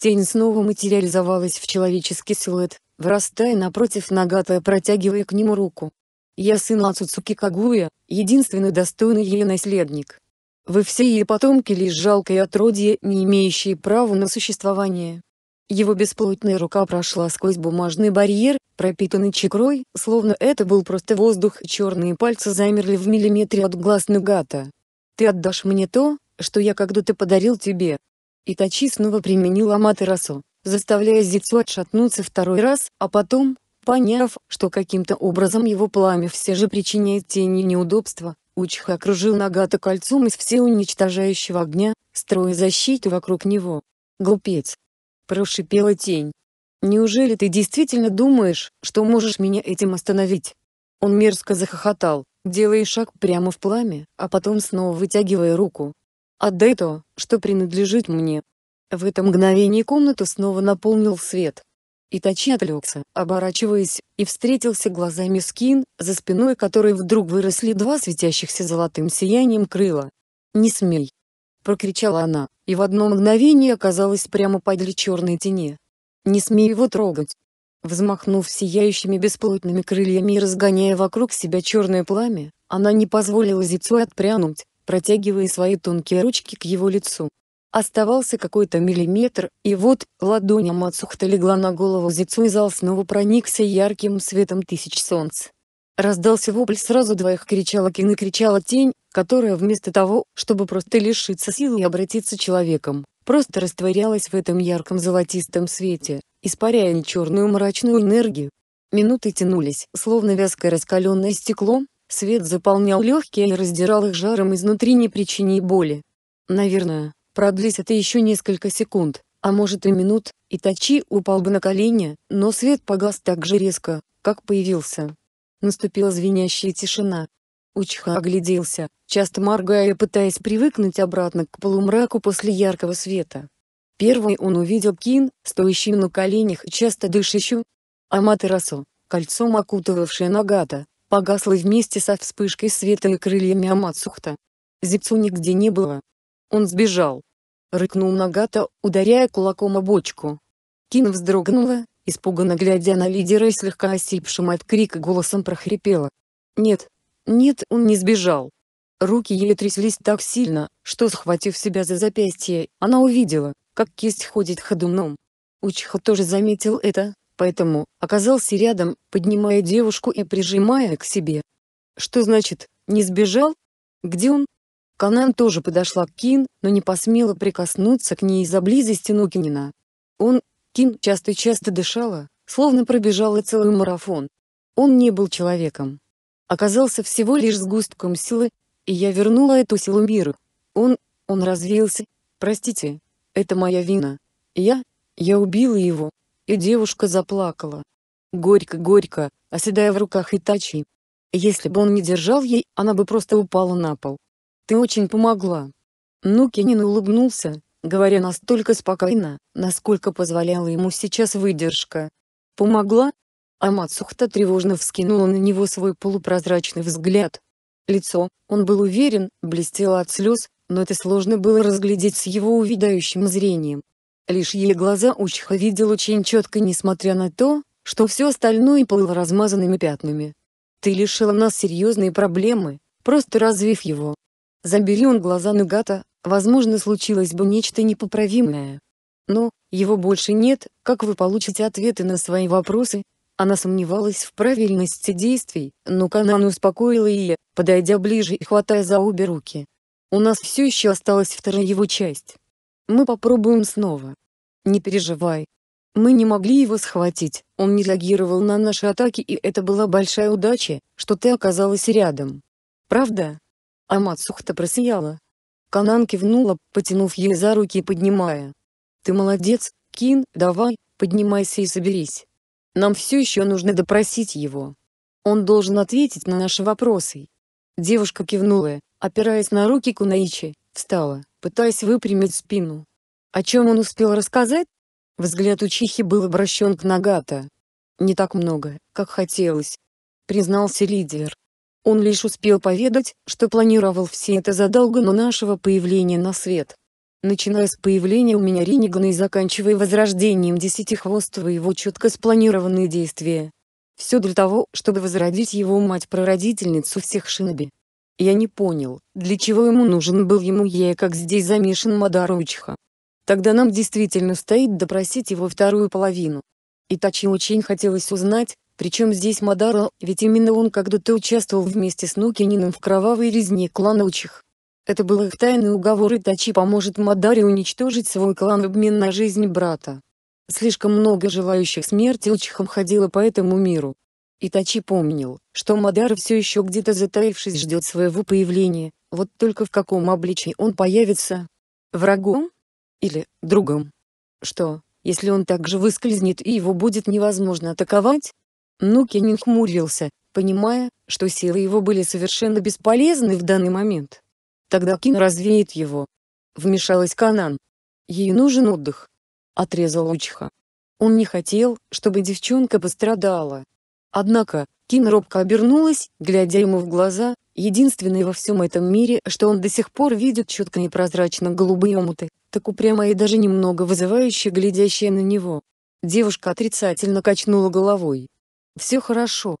S1: Тень снова материализовалась в человеческий силуэт, врастая напротив Нагата протягивая к нему руку. «Я сын Ацуцуки Кагуя, единственный достойный ее наследник. Вы все ее потомки лишь жалкое отродье, не имеющее права на существование. Его бесплотная рука прошла сквозь бумажный барьер, пропитанный чекрой, словно это был просто воздух, черные пальцы замерли в миллиметре от глаз Нагата. «Ты отдашь мне то, что я когда-то подарил тебе». Итачи снова применил Аматерасу, заставляя Зицу отшатнуться второй раз, а потом, поняв, что каким-то образом его пламя все же причиняет тени неудобства, Учха окружил Нагата кольцом из всеуничтожающего огня, строя защиту вокруг него. «Глупец!» — прошипела тень. «Неужели ты действительно думаешь, что можешь меня этим остановить?» Он мерзко захохотал, делая шаг прямо в пламя, а потом снова вытягивая руку. «Отдай то, что принадлежит мне». В это мгновение комнату снова наполнил свет. Итачи отвлекся, оборачиваясь, и встретился глазами с Кин, за спиной которой вдруг выросли два светящихся золотым сиянием крыла. «Не смей!» — прокричала она, и в одно мгновение оказалась прямо подле черной тени. «Не смей его трогать!» Взмахнув сияющими бесплотными крыльями и разгоняя вокруг себя черное пламя, она не позволила Зицу отпрянуть, протягивая свои тонкие ручки к его лицу. Оставался какой-то миллиметр, и вот ладонь Мацухта легла на голову Зицу и зал снова проникся ярким светом тысяч солнц. Раздался вопль сразу двоих кричала Кин и кричала тень, которая вместо того, чтобы просто лишиться силы и обратиться человеком, просто растворялась в этом ярком золотистом свете, испаряя черную мрачную энергию. Минуты тянулись, словно вязкое раскаленное стекло, свет заполнял легкие и раздирал их жаром изнутри не причиняя боли. Наверное, Продлись это еще несколько секунд, а может и минут, и Тачи упал бы на колени, но свет погас так же резко, как появился. Наступила звенящая тишина. Учха огляделся, часто моргая и пытаясь привыкнуть обратно к полумраку после яркого света. Первый он увидел Кин, стоящий на коленях и часто дышащую. Аматерасу, кольцом окутывавшая Нагата, погасла вместе со вспышкой света и крыльями Амацухта. Зипцу нигде не было, он сбежал. Рыкнул Нагата, ударяя кулаком о бочку. Кин вздрогнула, испуганно глядя на лидера и слегка осипшим от крика голосом прохрипела. «Нет, нет, он не сбежал». Руки ее тряслись так сильно, что, схватив себя за запястье, она увидела, как кисть ходит ходуном. Учиха тоже заметил это, поэтому оказался рядом, поднимая девушку и прижимая к себе. «Что значит, не сбежал? Где он?» Канан тоже подошла к Кин, но не посмела прикоснуться к ней из-за близости Нукинина. Он, Кин, часто-часто дышала, словно пробежала целый марафон. Он не был человеком. Оказался всего лишь сгустком силы, и я вернула эту силу миру. Он, он развеялся. Простите, это моя вина. Я, я убила его. И девушка заплакала. Горько-горько, оседая в руках Итачи. Если бы он не держал ей, она бы просто упала на пол. Ты очень помогла. Нукинин улыбнулся, говоря настолько спокойно, насколько позволяла ему сейчас выдержка. Помогла? А Мацухта тревожно вскинула на него свой полупрозрачный взгляд. Лицо, он был уверен, блестело от слез, но это сложно было разглядеть с его увядающим зрением. Лишь ей глаза Учха видел очень четко несмотря на то, что все остальное плыло размазанными пятнами. «Ты лишила нас серьезной проблемы, просто развив его. Забери он глаза нугата, возможно случилось бы нечто непоправимое. Но, его больше нет, как вы получите ответы на свои вопросы? Она сомневалась в правильности действий, но Канан успокоила ее, подойдя ближе и хватая за обе руки. У нас все еще осталась вторая его часть. Мы попробуем снова. Не переживай. Мы не могли его схватить, он не реагировал на наши атаки и это была большая удача, что ты оказалась рядом. Правда? Амацухта просияла. Канан кивнула, потянув ее за руки и поднимая. «Ты молодец, Кин, давай, поднимайся и соберись. Нам все еще нужно допросить его. Он должен ответить на наши вопросы». Девушка кивнула, опираясь на руки Кунаичи, встала, пытаясь выпрямить спину. О чем он успел рассказать? Взгляд Учихи был обращен к Нагата. «Не так много, как хотелось», — признался лидер. Он лишь успел поведать, что планировал все это задолго до нашего появления на свет. Начиная с появления у меня Ринигана и заканчивая возрождением Десятихвостого его четко спланированные действия. Все для того, чтобы возродить его мать-прародительницу всех шиноби. Я не понял, для чего ему нужен был ему я как здесь замешан Мадаручха. Тогда нам действительно стоит допросить его вторую половину. И Тачи очень хотелось узнать, причем здесь Мадара, ведь именно он когда-то участвовал вместе с Нукинином в кровавой резне клана Учих. Это был их тайный уговор и Тачи поможет Мадаре уничтожить свой клан в обмен на жизнь брата. Слишком много желающих смерти Учихам ходило по этому миру. И Тачи помнил, что Мадара все еще где-то затаившись ждет своего появления, вот только в каком обличии он появится? Врагом? Или другом? Что, если он также выскользнет и его будет невозможно атаковать? Нукинин хмурился, понимая, что силы его были совершенно бесполезны в данный момент. Тогда Кин развеет его. Вмешалась Канан. Ей нужен отдых. Отрезал Учиха. Он не хотел, чтобы девчонка пострадала. Однако, Кин робко обернулась, глядя ему в глаза, единственное во всем этом мире, что он до сих пор видит четко и прозрачно голубые омуты, так упрямо и даже немного вызывающе глядящие на него. Девушка отрицательно качнула головой. Все хорошо.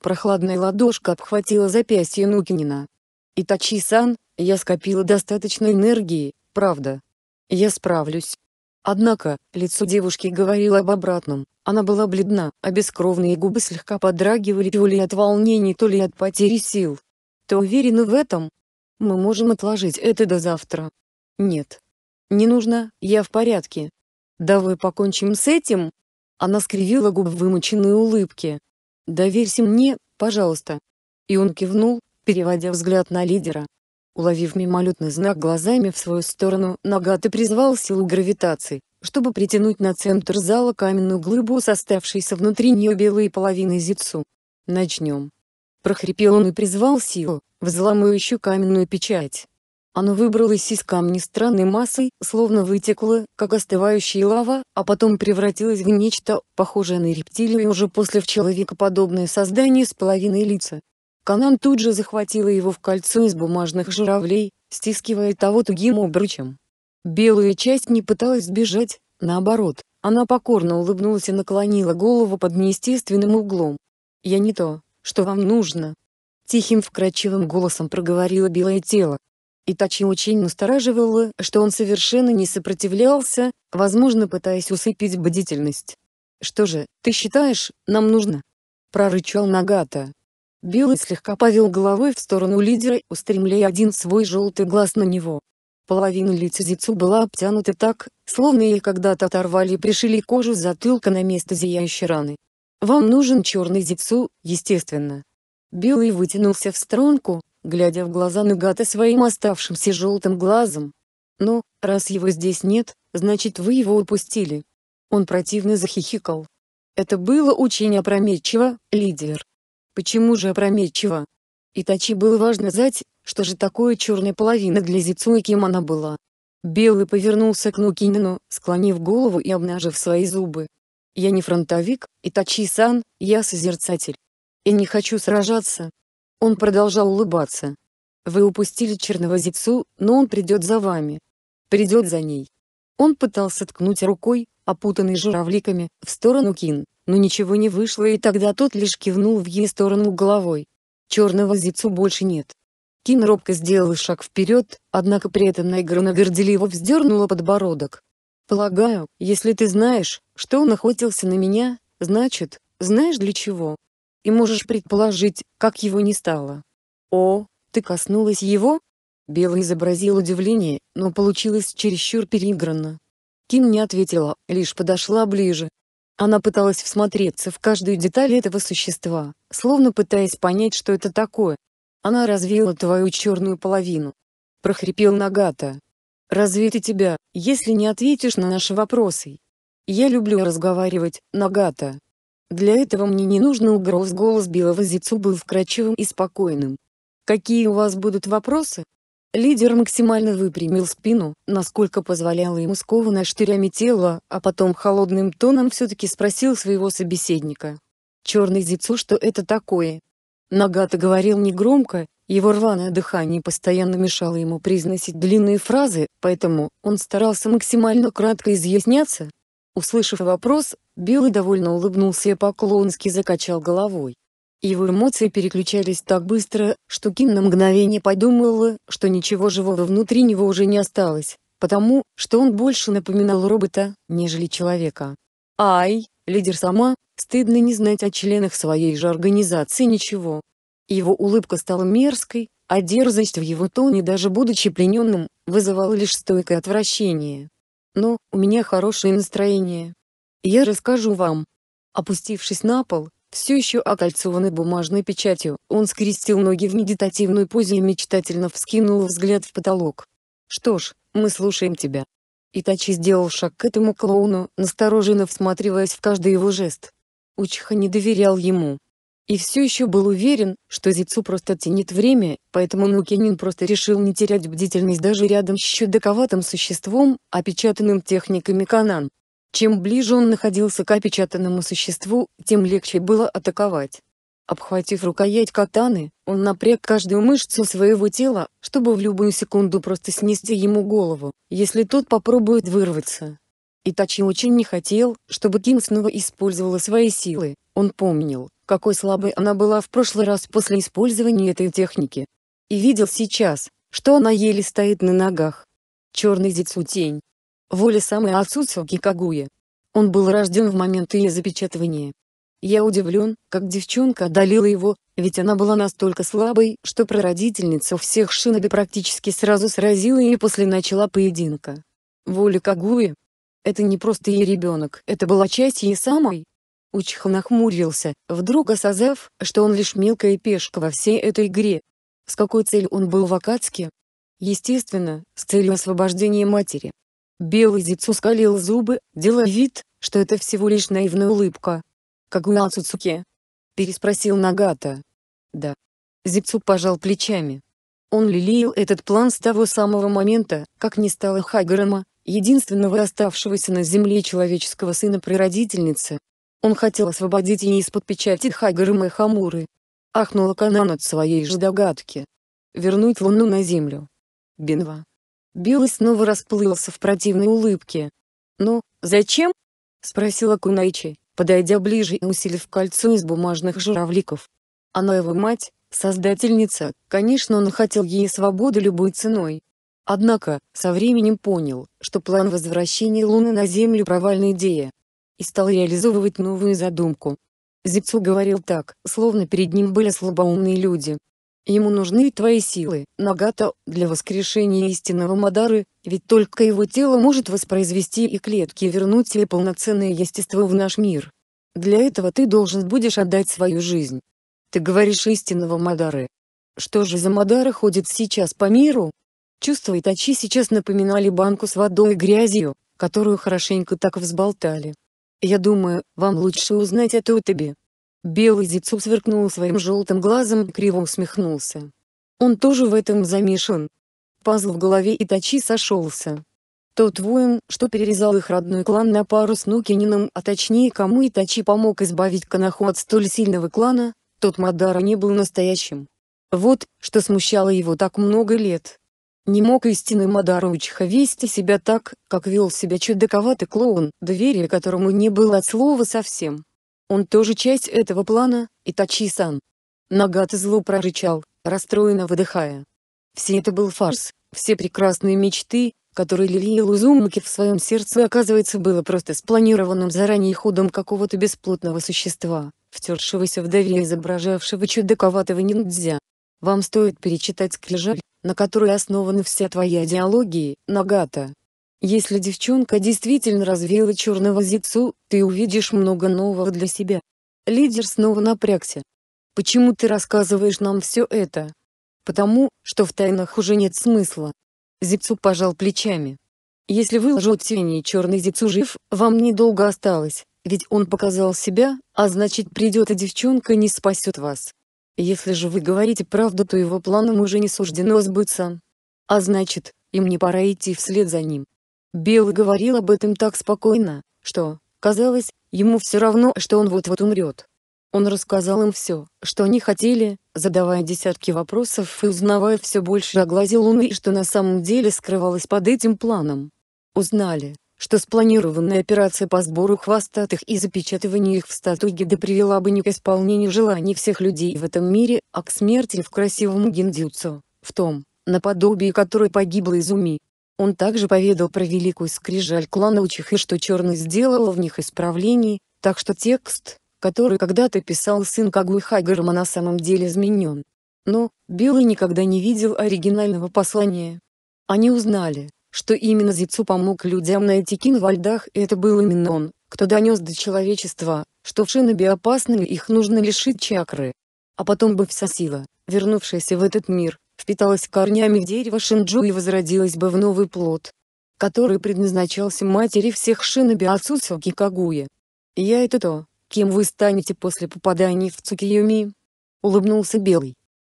S1: Прохладная ладошка обхватила запястье Нукинина. Итачи-сан, я скопила достаточно энергии, правда. Я справлюсь. Однако, лицо девушки говорило об обратном, она была бледна, а бескровные губы слегка подрагивали то ли от волнений, то ли от потери сил. Ты уверена в этом? Мы можем отложить это до завтра. Нет. Не нужно, я в порядке. Давай покончим с этим, она скривила губы в вымученной улыбке. «Доверься мне, пожалуйста». И он кивнул, переводя взгляд на лидера. Уловив мимолетный знак глазами в свою сторону, Нагата призвал силу гравитации, чтобы притянуть на центр зала каменную глыбу с оставшейся внутри нее белой половиной зицу. «Начнем». Прохрипел он и призвал силу, взламывающую каменную печать. Оно выбралось из камня странной массой, словно вытекло, как остывающая лава, а потом превратилось в нечто, похожее на рептилию и уже после в человекоподобное создание с половиной лица. Канан тут же захватила его в кольцо из бумажных журавлей, стискивая того тугим обручем. Белая часть не пыталась сбежать, наоборот, она покорно улыбнулась и наклонила голову под неестественным углом. «Я не то, что вам нужно», — тихим вкрадчивым голосом проговорило белое тело. Итачи очень настораживало, что он совершенно не сопротивлялся, возможно, пытаясь усыпить бдительность. «Что же, ты считаешь, нам нужно?» — прорычал Нагата. Белый слегка повел головой в сторону лидера, устремляя один свой желтый глаз на него. Половина лица Зицу была обтянута так, словно ей когда-то оторвали и пришили кожу с затылка на место зияющей раны. «Вам нужен черный Зицу, естественно». Белый вытянулся в сторонку, глядя в глаза Нагата своим оставшимся желтым глазом. «Ну, раз его здесь нет, значит вы его упустили». Он противно захихикал. Это было очень опрометчиво, лидер. Почему же опрометчиво? Итачи было важно знать, что же такое черная половина для Зицу и кем она была. Белый повернулся к Нукинину, склонив голову и обнажив свои зубы. «Я не фронтовик, Итачи-сан, я созерцатель. И не хочу сражаться, он продолжал улыбаться. «Вы упустили черного зицу, но он придет за вами. Придет за ней». Он пытался ткнуть рукой, опутанный журавликами, в сторону Кин, но ничего не вышло и тогда тот лишь кивнул в ей сторону головой. Черного зицу больше нет. Кин робко сделал шаг вперед, однако при этом Найграна горделиво вздернула подбородок. «Полагаю, если ты знаешь, что он охотился на меня, значит, знаешь для чего?» и можешь предположить, как его не стало. О, ты коснулась его? Белый изобразил удивление, но получилось чересчур переигранно. Ким не ответила, лишь подошла ближе. Она пыталась всмотреться в каждую деталь этого существа, словно пытаясь понять, что это такое. Она развеяла твою черную половину. Прохрипел Нагата. Разве это тебя, если не ответишь на наши вопросы? Я люблю разговаривать, Нагата. Для этого мне не нужно угроз голос Белого Зицу был вкрадчивым и спокойным. «Какие у вас будут вопросы?» Лидер максимально выпрямил спину, насколько позволяло ему скованное штырями тело, а потом холодным тоном все-таки спросил своего собеседника. «Черный Зицу, что это такое?» Нагата говорил негромко, его рваное дыхание постоянно мешало ему произносить длинные фразы, поэтому он старался максимально кратко изъясняться. Услышав вопрос, Белый довольно улыбнулся и поклонски закачал головой. Его эмоции переключались так быстро, что Ким на мгновение подумала, что ничего живого внутри него уже не осталось, потому, что он больше напоминал робота, нежели человека. Ай, лидер сама, стыдно не знать о членах своей же организации ничего. Его улыбка стала мерзкой, а дерзость в его тоне даже будучи плененным, вызывала лишь стойкое отвращение. Но, у меня хорошее настроение, я расскажу вам». Опустившись на пол, все еще окольцованный бумажной печатью, он скрестил ноги в медитативной позе и мечтательно вскинул взгляд в потолок. «Что ж, мы слушаем тебя». Итачи сделал шаг к этому клоуну, настороженно всматриваясь в каждый его жест. Учиха не доверял ему. И все еще был уверен, что Зицу просто тянет время, поэтому Нукенин просто решил не терять бдительность даже рядом с чудаковатым существом, опечатанным техниками Канан. Чем ближе он находился к опечатанному существу, тем легче было атаковать. Обхватив рукоять катаны, он напряг каждую мышцу своего тела, чтобы в любую секунду просто снести ему голову, если тот попробует вырваться. Итачи очень не хотел, чтобы Ким снова использовала свои силы, он помнил, какой слабой она была в прошлый раз после использования этой техники. И видел сейчас, что она еле стоит на ногах. Черный зицу тень, Воли самая Ацуцуги Кагуя. Он был рожден в момент ее запечатывания. Я удивлен, как девчонка одолела его, ведь она была настолько слабой, что прародительница всех шиноби практически сразу сразила ее после начала поединка. Воля Кагуя? Это не просто ее ребенок, это была часть ее самой. Учиха нахмурился, вдруг осознав, что он лишь мелкая пешка во всей этой игре. С какой целью он был в Акацке? Естественно, с целью освобождения матери. Белый Зицу скалил зубы, делая вид, что это всего лишь наивная улыбка. «Кагуял Цуцуке?» — переспросил Нагата. «Да». Зицу пожал плечами. Он лелеял этот план с того самого момента, как не стало Хагарама, единственного оставшегося на земле человеческого сына прародительницы. Он хотел освободить ее из-под печати Хагарама и Хамуры. Ахнула Канан от своей же догадки. Вернуть Луну на землю. Бенва. Билл снова расплылся в противной улыбке. «Ну, зачем?» — спросила Кунайчи, подойдя ближе и усилив кольцо из бумажных журавликов. Она его мать, создательница, конечно он хотел ей свободы любой ценой. Однако, со временем понял, что план возвращения Луны на Землю провальная идея. И стал реализовывать новую задумку. Зицу говорил так, словно перед ним были слабоумные люди, Ему нужны твои силы, Нагата, для воскрешения истинного Мадары, ведь только его тело может воспроизвести и клетки вернуть ей полноценное естество в наш мир. Для этого ты должен будешь отдать свою жизнь. Ты говоришь истинного Мадары. Что же за Мадара ходит сейчас по миру? Чувства и тачи сейчас напоминали банку с водой и грязью, которую хорошенько так взболтали. Я думаю, вам лучше узнать это у тебе. Белый Зицу сверкнул своим желтым глазом и криво усмехнулся. Он тоже в этом замешан. Пазл в голове Итачи сошелся. Тот воин, что перерезал их родной клан на пару с Нукинином, а точнее кому Итачи помог избавить Канаху от столь сильного клана, тот Мадара не был настоящим. Вот, что смущало его так много лет. Не мог истинный Мадара Учха вести себя так, как вел себя чудаковатый клоун, доверие которому не было от слова совсем. Он тоже часть этого плана, Итачи-сан. Нагата зло прорычал, расстроенно выдыхая. Все это был фарс, все прекрасные мечты, которые лелеял Узумаки в своем сердце оказывается было просто спланированным заранее ходом какого-то бесплотного существа, втершегося в доверие изображавшего чудаковатого ниндзя. Вам стоит перечитать скрижаль, на которой основаны вся твоя идеологии, Нагата. Если девчонка действительно развеяла черного зицу, ты увидишь много нового для себя. Лидер снова напрягся. Почему ты рассказываешь нам все это? Потому, что в тайнах уже нет смысла. Зицу пожал плечами. Если вы лжете и черный зицу жив, вам недолго осталось, ведь он показал себя, а значит придет и девчонка не спасет вас. Если же вы говорите правду, то его планам уже не суждено сбыться. А значит, им не пора идти вслед за ним. Билл говорил об этом так спокойно, что, казалось, ему все равно, что он вот-вот умрет. Он рассказал им все, что они хотели, задавая десятки вопросов и узнавая все больше о глазе Луны и что на самом деле скрывалось под этим планом. Узнали, что спланированная операция по сбору хвостатых и запечатыванию их в статуи Геда привела бы не к исполнению желаний всех людей в этом мире, а к смерти в красивом гендюцу, в том, наподобие которой погибла Изуми, он также поведал про великую скрижаль кланаучих и что Черный сделал в них исправлений, так что текст, который когда-то писал сын Кагуи Хагерма на самом деле изменен. Но, Белый никогда не видел оригинального послания. Они узнали, что именно Зицу помог людям найти Кин во льдах и это был именно он, кто донес до человечества, что в Шиноби опасны и их нужно лишить чакры. А потом бы вся сила, вернувшаяся в этот мир, впиталась корнями в дерево Шинджу и возродилась бы в новый плод, который предназначался матери всех шиноби отцу Суги Кагуя. «Я это то, кем вы станете после попадания в Цукиюми?» — улыбнулся Белый.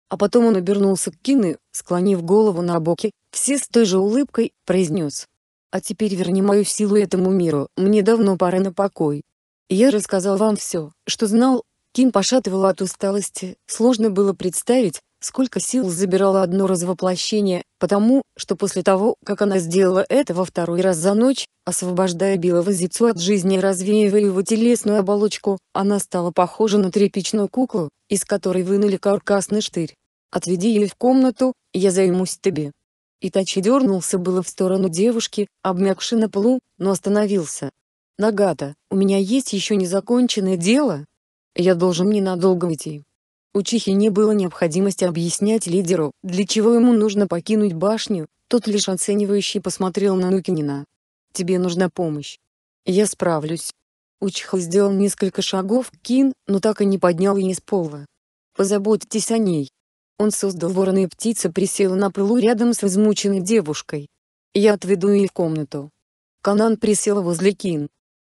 S1: А потом он обернулся к Кины, склонив голову на боки, все с той же улыбкой, произнес. «А теперь верни мою силу этому миру, мне давно пора на покой. Я рассказал вам все, что знал, Кин пошатывал от усталости, сложно было представить, Сколько сил забирало одно развоплощение, потому что после того, как она сделала это во второй раз за ночь, освобождая белого зицу от жизни и развеивая его телесную оболочку, она стала похожа на тряпичную куклу, из которой вынули каркасный штырь. «Отведи ее в комнату, я займусь тебе». Итачи дернулся было в сторону девушки, обмякши на полу, но остановился. «Нагата, у меня есть еще незаконченное дело. Я должен ненадолго уйти». Учихе не было необходимости объяснять лидеру, для чего ему нужно покинуть башню, тот лишь оценивающий посмотрел на Нукинина. «Тебе нужна помощь. Я справлюсь». Учиха сделал несколько шагов к Кин, но так и не поднял ее с пола. «Позаботьтесь о ней». Он создал ворона и птица присела на пылу рядом с измученной девушкой. «Я отведу ее в комнату». Канан присела возле Кин.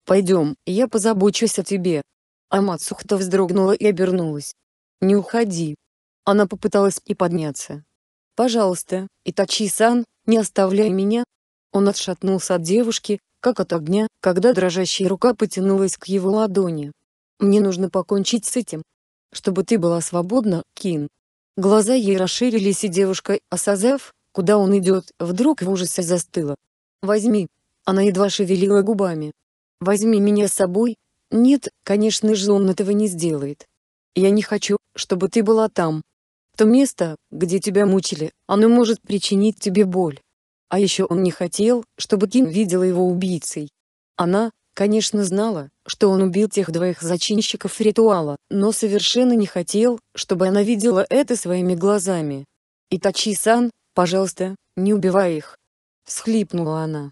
S1: «Пойдем, я позабочусь о тебе». Амацухта вздрогнула и обернулась. Не уходи. Она попыталась и подняться. Пожалуйста, Итачи-сан, не оставляй меня. Он отшатнулся от девушки, как от огня, когда дрожащая рука потянулась к его ладони. Мне нужно покончить с этим. Чтобы ты была свободна, Кин. Глаза ей расширились и девушка, осознав, куда он идет, вдруг в ужасе застыла. «Возьми». Она едва шевелила губами. «Возьми меня с собой». «Нет, конечно же он этого не сделает. Я не хочу, чтобы ты была там. То место, где тебя мучили, оно может причинить тебе боль. А еще он не хотел, чтобы Ким видела его убийцей. Она, конечно, знала, что он убил тех двоих зачинщиков ритуала, но совершенно не хотел, чтобы она видела это своими глазами. «Итачи-сан, пожалуйста, не убивай их!» Схлипнула она.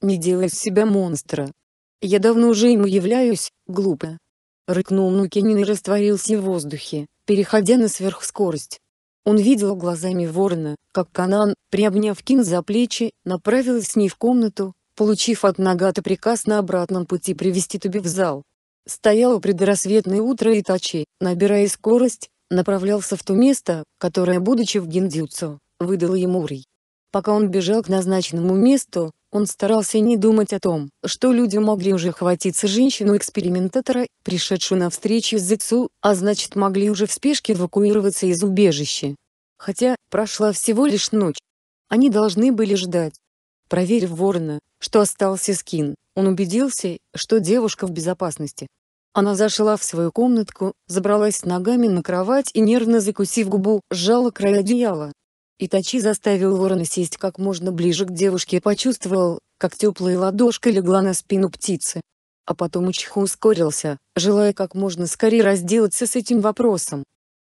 S1: «Не делай из себя монстра. Я давно уже ему являюсь, глупо. Рыкнул Нукенин и растворился в воздухе, переходя на сверхскорость. Он видел глазами ворона, как Канан, приобняв Кин за плечи, направилась с ней в комнату, получив от Нагата приказ на обратном пути привести Туби в зал. Стояло предрассветное утро и Тачи, набирая скорость, направлялся в то место, которое, будучи в Гиндюцу, выдал ему Рий. Пока он бежал к назначенному месту, он старался не думать о том, что люди могли уже хватиться женщину-экспериментатора, пришедшую на встречу с Зицу, а значит могли уже в спешке эвакуироваться из убежища. Хотя, прошла всего лишь ночь. Они должны были ждать. Проверив ворона, что остался скин, он убедился, что девушка в безопасности. Она зашла в свою комнатку, забралась ногами на кровать и нервно закусив губу, сжала край одеяла, Итачи заставил ворона сесть как можно ближе к девушке и почувствовал, как теплая ладошка легла на спину птицы. А потом Учиха ускорился, желая как можно скорее разделаться с этим вопросом.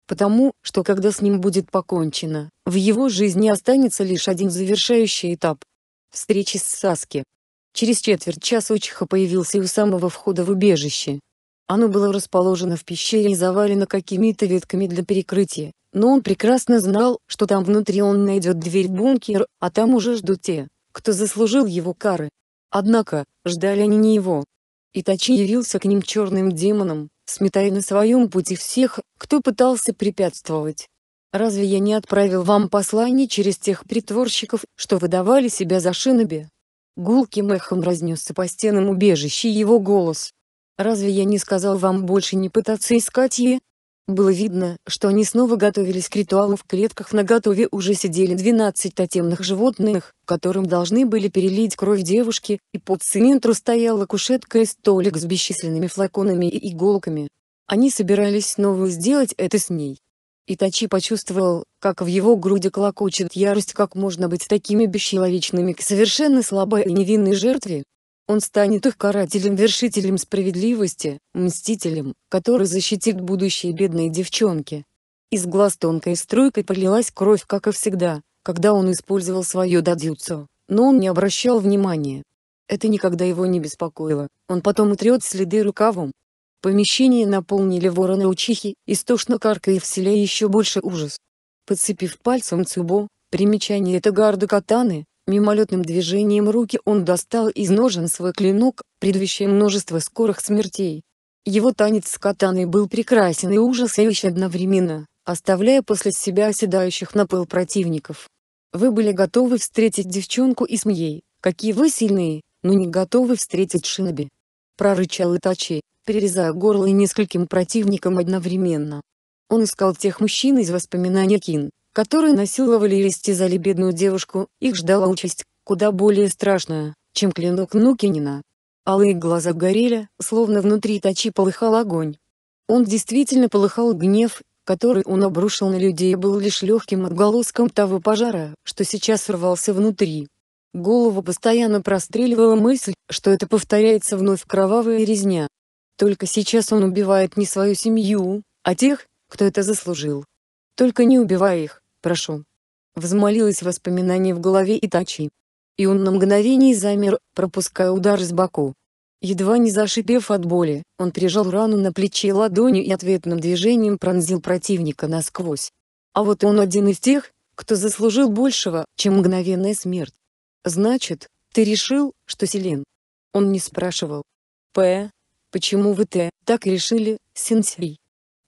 S1: Потому, что когда с ним будет покончено, в его жизни останется лишь один завершающий этап. Встречи с Саски. Через четверть часа Учиха появился у самого входа в убежище. Оно было расположено в пещере и завалено какими-то ветками для перекрытия, но он прекрасно знал, что там внутри он найдет дверь-бункер, а там уже ждут те, кто заслужил его кары. Однако, ждали они не его. Итачи явился к ним черным демоном, сметая на своем пути всех, кто пытался препятствовать. «Разве я не отправил вам послание через тех притворщиков, что выдавали себя за шиноби?» Гулким эхом разнесся по стенам убежища его голос. Разве я не сказал вам больше не пытаться искать ее? Было видно, что они снова готовились к ритуалу в клетках на готове уже сидели 12 тотемных животных, которым должны были перелить кровь девушки, и под центру стояла кушетка и столик с бесчисленными флаконами и иголками. Они собирались снова сделать это с ней. Итачи почувствовал, как в его груди клокочет ярость как можно быть такими бесчеловечными к совершенно слабой и невинной жертве, он станет их карателем, вершителем справедливости, мстителем, который защитит будущие бедные девчонки. Из глаз тонкой струйкой полилась кровь, как и всегда, когда он использовал свое дадюцу, но он не обращал внимания. Это никогда его не беспокоило, он потом утрет следы рукавом. Помещение наполнили вороны-учихи, истошно каркая в селе еще больше ужас. Подцепив пальцем Цубо, примечание это гарды катаны, Мимолетным движением руки он достал из ножен свой клинок, предвещая множество скорых смертей. Его танец с катаной был прекрасен и ужасающий одновременно, оставляя после себя оседающих на пыл противников. Вы были готовы встретить девчонку и смеей, какие вы сильные, но не готовы встретить Шиноби. Прорычал Итачи, перерезая горло нескольким противникам одновременно. Он искал тех мужчин из воспоминаний Кин, которые насиловали и истязали бедную девушку, их ждала участь, куда более страшная, чем клинок Нукинина. Алые глаза горели, словно внутри точи полыхал огонь. Он действительно полыхал гнев, который он обрушил на людей был лишь легким отголоском того пожара, что сейчас рвался внутри. Голову постоянно простреливала мысль, что это повторяется вновь кровавая резня. Только сейчас он убивает не свою семью, а тех, кто это заслужил. Только не убивай их прошу». Взмолилось воспоминание в голове Итачи. И он на мгновение замер, пропуская удар с боку. Едва не зашипев от боли, он прижал рану на плече ладонью и ответным движением пронзил противника насквозь. А вот он один из тех, кто заслужил большего, чем мгновенная смерть. Значит, ты решил, что Селин. Он не спрашивал. П. Почему вы Т так решили, сенсей?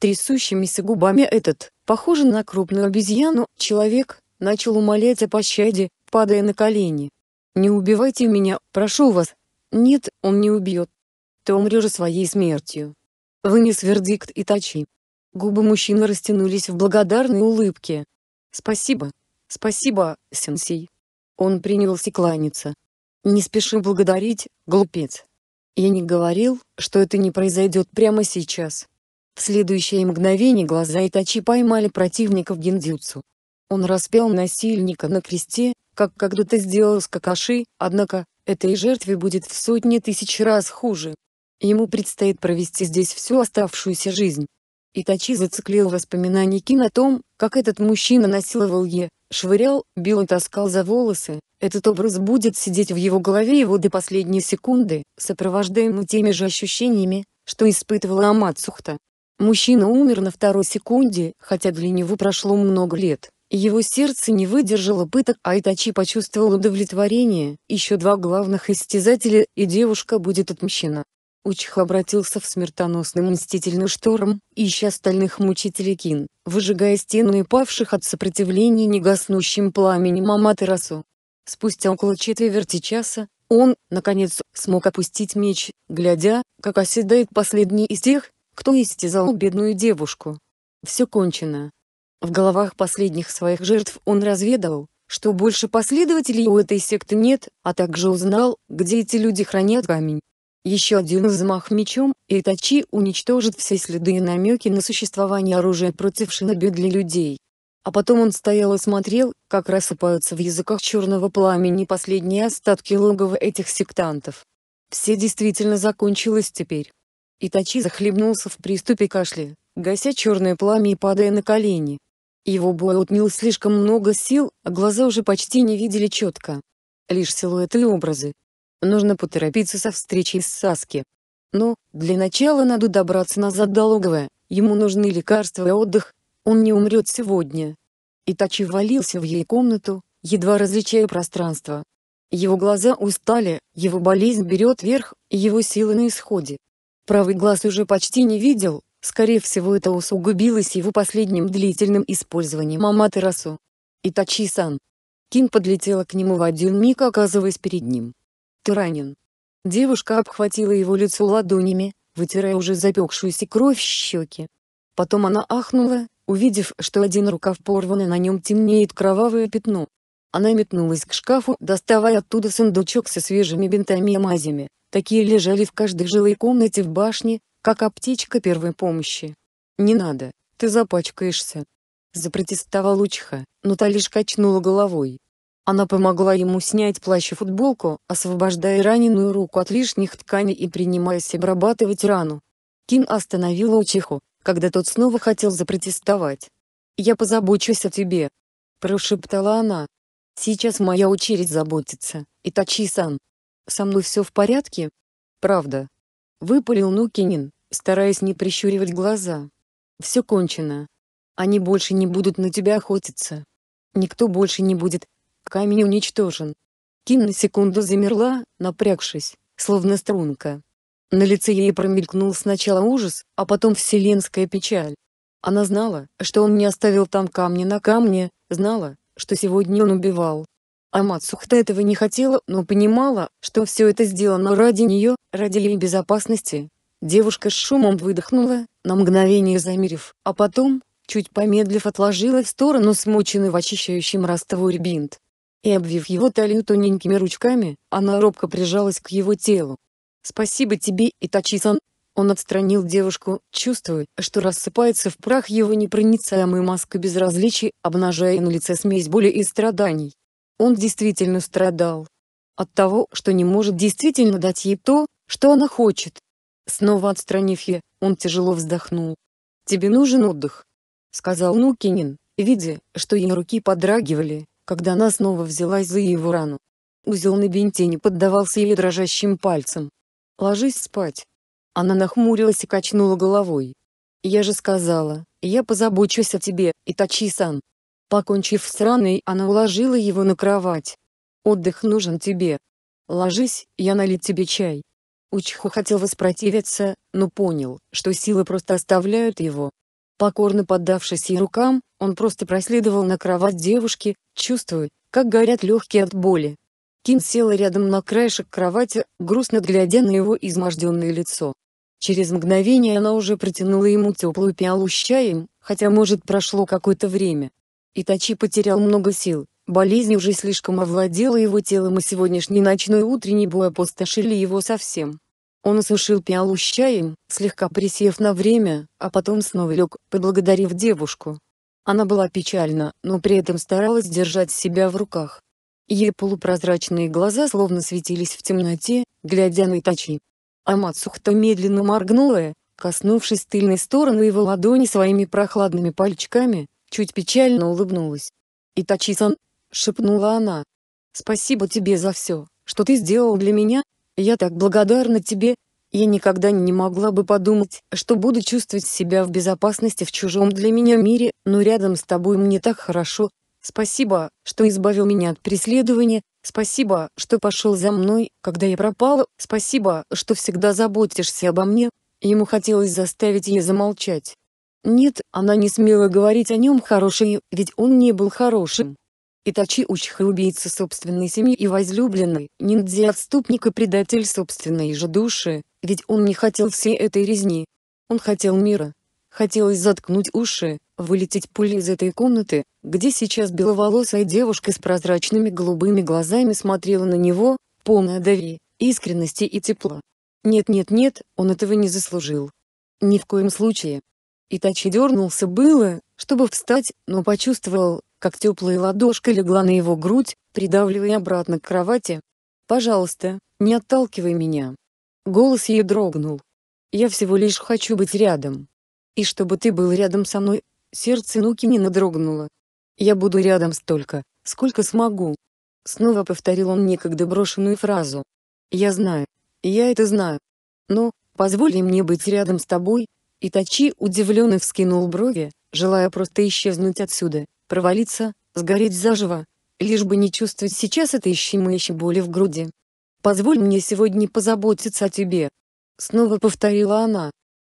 S1: Трясущимися губами этот, похожий на крупную обезьяну, человек, начал умолять о пощаде, падая на колени. «Не убивайте меня, прошу вас!» «Нет, он не убьет. Ты умрешь своей смертью!» Вынес вердикт и Итачи. Губы мужчины растянулись в благодарной улыбке. «Спасибо! Спасибо, сенсей!» Он принялся кланяться. «Не спеши благодарить, глупец!» «Я не говорил, что это не произойдет прямо сейчас!» В следующее мгновение глаза Итачи поймали противника в гендзюцу. Он распел насильника на кресте, как когда-то сделал с Какаши, однако, этой жертве будет в сотни тысяч раз хуже. Ему предстоит провести здесь всю оставшуюся жизнь. Итачи зациклил воспоминания Кин о том, как этот мужчина насиловал Е, швырял, бил и таскал за волосы, этот образ будет сидеть в его голове его до последней секунды, сопровождаемый теми же ощущениями, что испытывала Амацухта. Мужчина умер на второй секунде, хотя для него прошло много лет. Его сердце не выдержало пыток, а Итачи почувствовал удовлетворение, еще два главных истязателя, и девушка будет отмщена. Учих обратился в смертоносный мстительный шторм, ища остальных мучителей Кин, выжигая стены и павших от сопротивления негаснущим пламенем Аматерасу. Спустя около четверти часа, он, наконец, смог опустить меч, глядя, как оседает последний из тех, кто истязал бедную девушку. Все кончено. В головах последних своих жертв он разведал, что больше последователей у этой секты нет, а также узнал, где эти люди хранят камень. Еще один взмах мечом, и тачи уничтожит все следы и намеки на существование оружия против шиноби для людей. А потом он стоял и смотрел, как рассыпаются в языках черного пламени последние остатки логова этих сектантов. Все действительно закончилось теперь. Итачи захлебнулся в приступе кашля, гася черное пламя и падая на колени. Его бой отнял слишком много сил, а глаза уже почти не видели четко. Лишь силуэты и образы. Нужно поторопиться со встречей с Саски. Но, для начала надо добраться назад до логовая, ему нужны лекарства и отдых, он не умрет сегодня. Итачи ввалился в ей комнату, едва различая пространство. Его глаза устали, его болезнь берет верх, его силы на исходе. Правый глаз уже почти не видел, скорее всего это усугубилось его последним длительным использованием Аматерасу. Итачи-сан. Кин подлетела к нему в один миг оказываясь перед ним. «Ты ранен». Девушка обхватила его лицо ладонями, вытирая уже запекшуюся кровь с щеки. Потом она ахнула, увидев, что один рукав порван и на нем темнеет кровавое пятно. Она метнулась к шкафу, доставая оттуда сундучок со свежими бинтами и мазями. Такие лежали в каждой жилой комнате в башне, как аптечка первой помощи. «Не надо, ты запачкаешься!» Запротестовал Учиха, но та лишь качнула головой. Она помогла ему снять плащ и футболку, освобождая раненую руку от лишних тканей и принимаясь обрабатывать рану. Кин остановила Учиху, когда тот снова хотел запротестовать. «Я позабочусь о тебе», – прошептала она. «Сейчас моя очередь заботиться, Итачи-сан, «Со мной все в порядке?» «Правда». Выпалил Нукинин, стараясь не прищуривать глаза. «Все кончено. Они больше не будут на тебя охотиться. Никто больше не будет. Камень уничтожен». Ким на секунду замерла, напрягшись, словно струнка. На лице ей промелькнул сначала ужас, а потом вселенская печаль. Она знала, что он не оставил там камня на камне, знала, что сегодня он убивал. Амат Сухта этого не хотела, но понимала, что все это сделано ради нее, ради ее безопасности. Девушка с шумом выдохнула, на мгновение замерев, а потом, чуть помедлив отложила в сторону смоченный в очищающем растворе бинт. И обвив его талию тоненькими ручками, она робко прижалась к его телу. «Спасибо тебе, Итачисан. Он отстранил девушку, чувствуя, что рассыпается в прах его непроницаемой маска безразличия, обнажая на лице смесь боли и страданий. Он действительно страдал. От того, что не может действительно дать ей то, что она хочет. Снова отстранив ее, он тяжело вздохнул. «Тебе нужен отдых», — сказал Нукинин, видя, что ее руки подрагивали, когда она снова взялась за его рану. Узел на бинте не поддавался ей дрожащим пальцем. «Ложись спать». Она нахмурилась и качнула головой. «Я же сказала, я позабочусь о тебе, Итачи-сан». Покончив с раной, она уложила его на кровать. «Отдых нужен тебе. Ложись, я налить тебе чай». Учху хотел воспротивиться, но понял, что силы просто оставляют его. Покорно поддавшись ей рукам, он просто проследовал на кровать девушки, чувствуя, как горят легкие от боли. Ким села рядом на краешек кровати, грустно глядя на его изможденное лицо. Через мгновение она уже протянула ему теплую пиалу с чаем, хотя может прошло какое-то время. Итачи потерял много сил, болезнь уже слишком овладела его телом и сегодняшний ночной утренний бой опустошили его совсем. Он осушил пиалу с чаем, слегка присев на время, а потом снова лег, поблагодарив девушку. Она была печальна, но при этом старалась держать себя в руках. Ее полупрозрачные глаза словно светились в темноте, глядя на Итачи. Амацухта медленно моргнула, коснувшись тыльной стороны его ладони своими прохладными пальчиками, Чуть печально улыбнулась. «Итачи-сан!» — шепнула она. «Спасибо тебе за все, что ты сделал для меня. Я так благодарна тебе. Я никогда не могла бы подумать, что буду чувствовать себя в безопасности в чужом для меня мире, но рядом с тобой мне так хорошо. Спасибо, что избавил меня от преследования, спасибо, что пошел за мной, когда я пропала, спасибо, что всегда заботишься обо мне». Ему хотелось заставить ее замолчать, нет, она не смела говорить о нем хорошее, ведь он не был хорошим. Итачи Учха убийца собственной семьи и возлюбленной, ниндзя-отступник и предатель собственной же души, ведь он не хотел всей этой резни. Он хотел мира. Хотелось заткнуть уши, вылететь пули из этой комнаты, где сейчас беловолосая девушка с прозрачными голубыми глазами смотрела на него, полная доверия, искренности и тепла. Нет-нет-нет, он этого не заслужил. Ни в коем случае. Итачи дернулся было, чтобы встать, но почувствовал, как теплая ладошка легла на его грудь, придавливая обратно к кровати. «Пожалуйста, не отталкивай меня». Голос ей дрогнул. «Я всего лишь хочу быть рядом. И чтобы ты был рядом со мной». Сердце Нуки не надрогнуло. «Я буду рядом столько, сколько смогу». Снова повторил он некогда брошенную фразу. «Я знаю. Я это знаю. Но, позволь мне быть рядом с тобой, Итачи удивленно вскинул брови, желая просто исчезнуть отсюда, провалиться, сгореть заживо, лишь бы не чувствовать сейчас этой щемящей боли в груди. «Позволь мне сегодня позаботиться о тебе», — снова повторила она.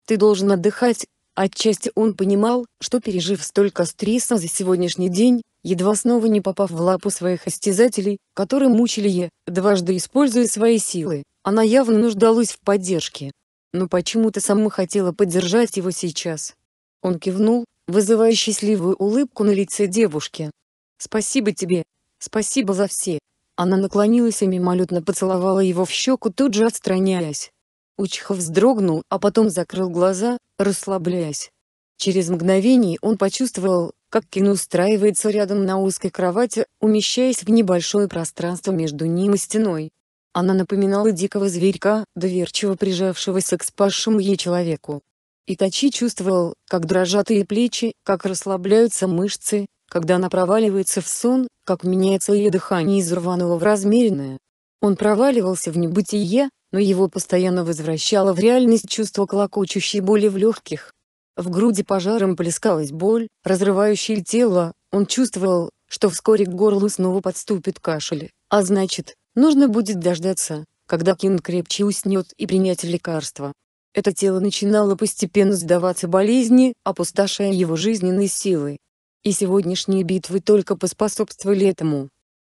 S1: «Ты должен отдыхать», отчасти он понимал, что пережив столько стресса за сегодняшний день, едва снова не попав в лапу своих истязателей, которые мучили ее дважды используя свои силы, она явно нуждалась в поддержке но почему-то сама хотела поддержать его сейчас. Он кивнул, вызывая счастливую улыбку на лице девушки. «Спасибо тебе. Спасибо за все». Она наклонилась и мимолетно поцеловала его в щеку, тут же отстраняясь. Учхов вздрогнул, а потом закрыл глаза, расслабляясь. Через мгновение он почувствовал, как Кин устраивается рядом на узкой кровати, умещаясь в небольшое пространство между ним и стеной. Она напоминала дикого зверька, доверчиво прижавшегося к спасшему ей человеку. Итачи чувствовал, как дрожат ее плечи, как расслабляются мышцы, когда она проваливается в сон, как меняется ее дыхание из рваного в размеренное. Он проваливался в небытие, но его постоянно возвращало в реальность чувство колокочущей боли в легких. В груди пожаром плескалась боль, разрывающая тело, он чувствовал, что вскоре к горлу снова подступит кашель, а значит, Нужно будет дождаться, когда Кин крепче уснет и принять лекарство. Это тело начинало постепенно сдаваться болезни, опустошая его жизненные силы. И сегодняшние битвы только поспособствовали этому.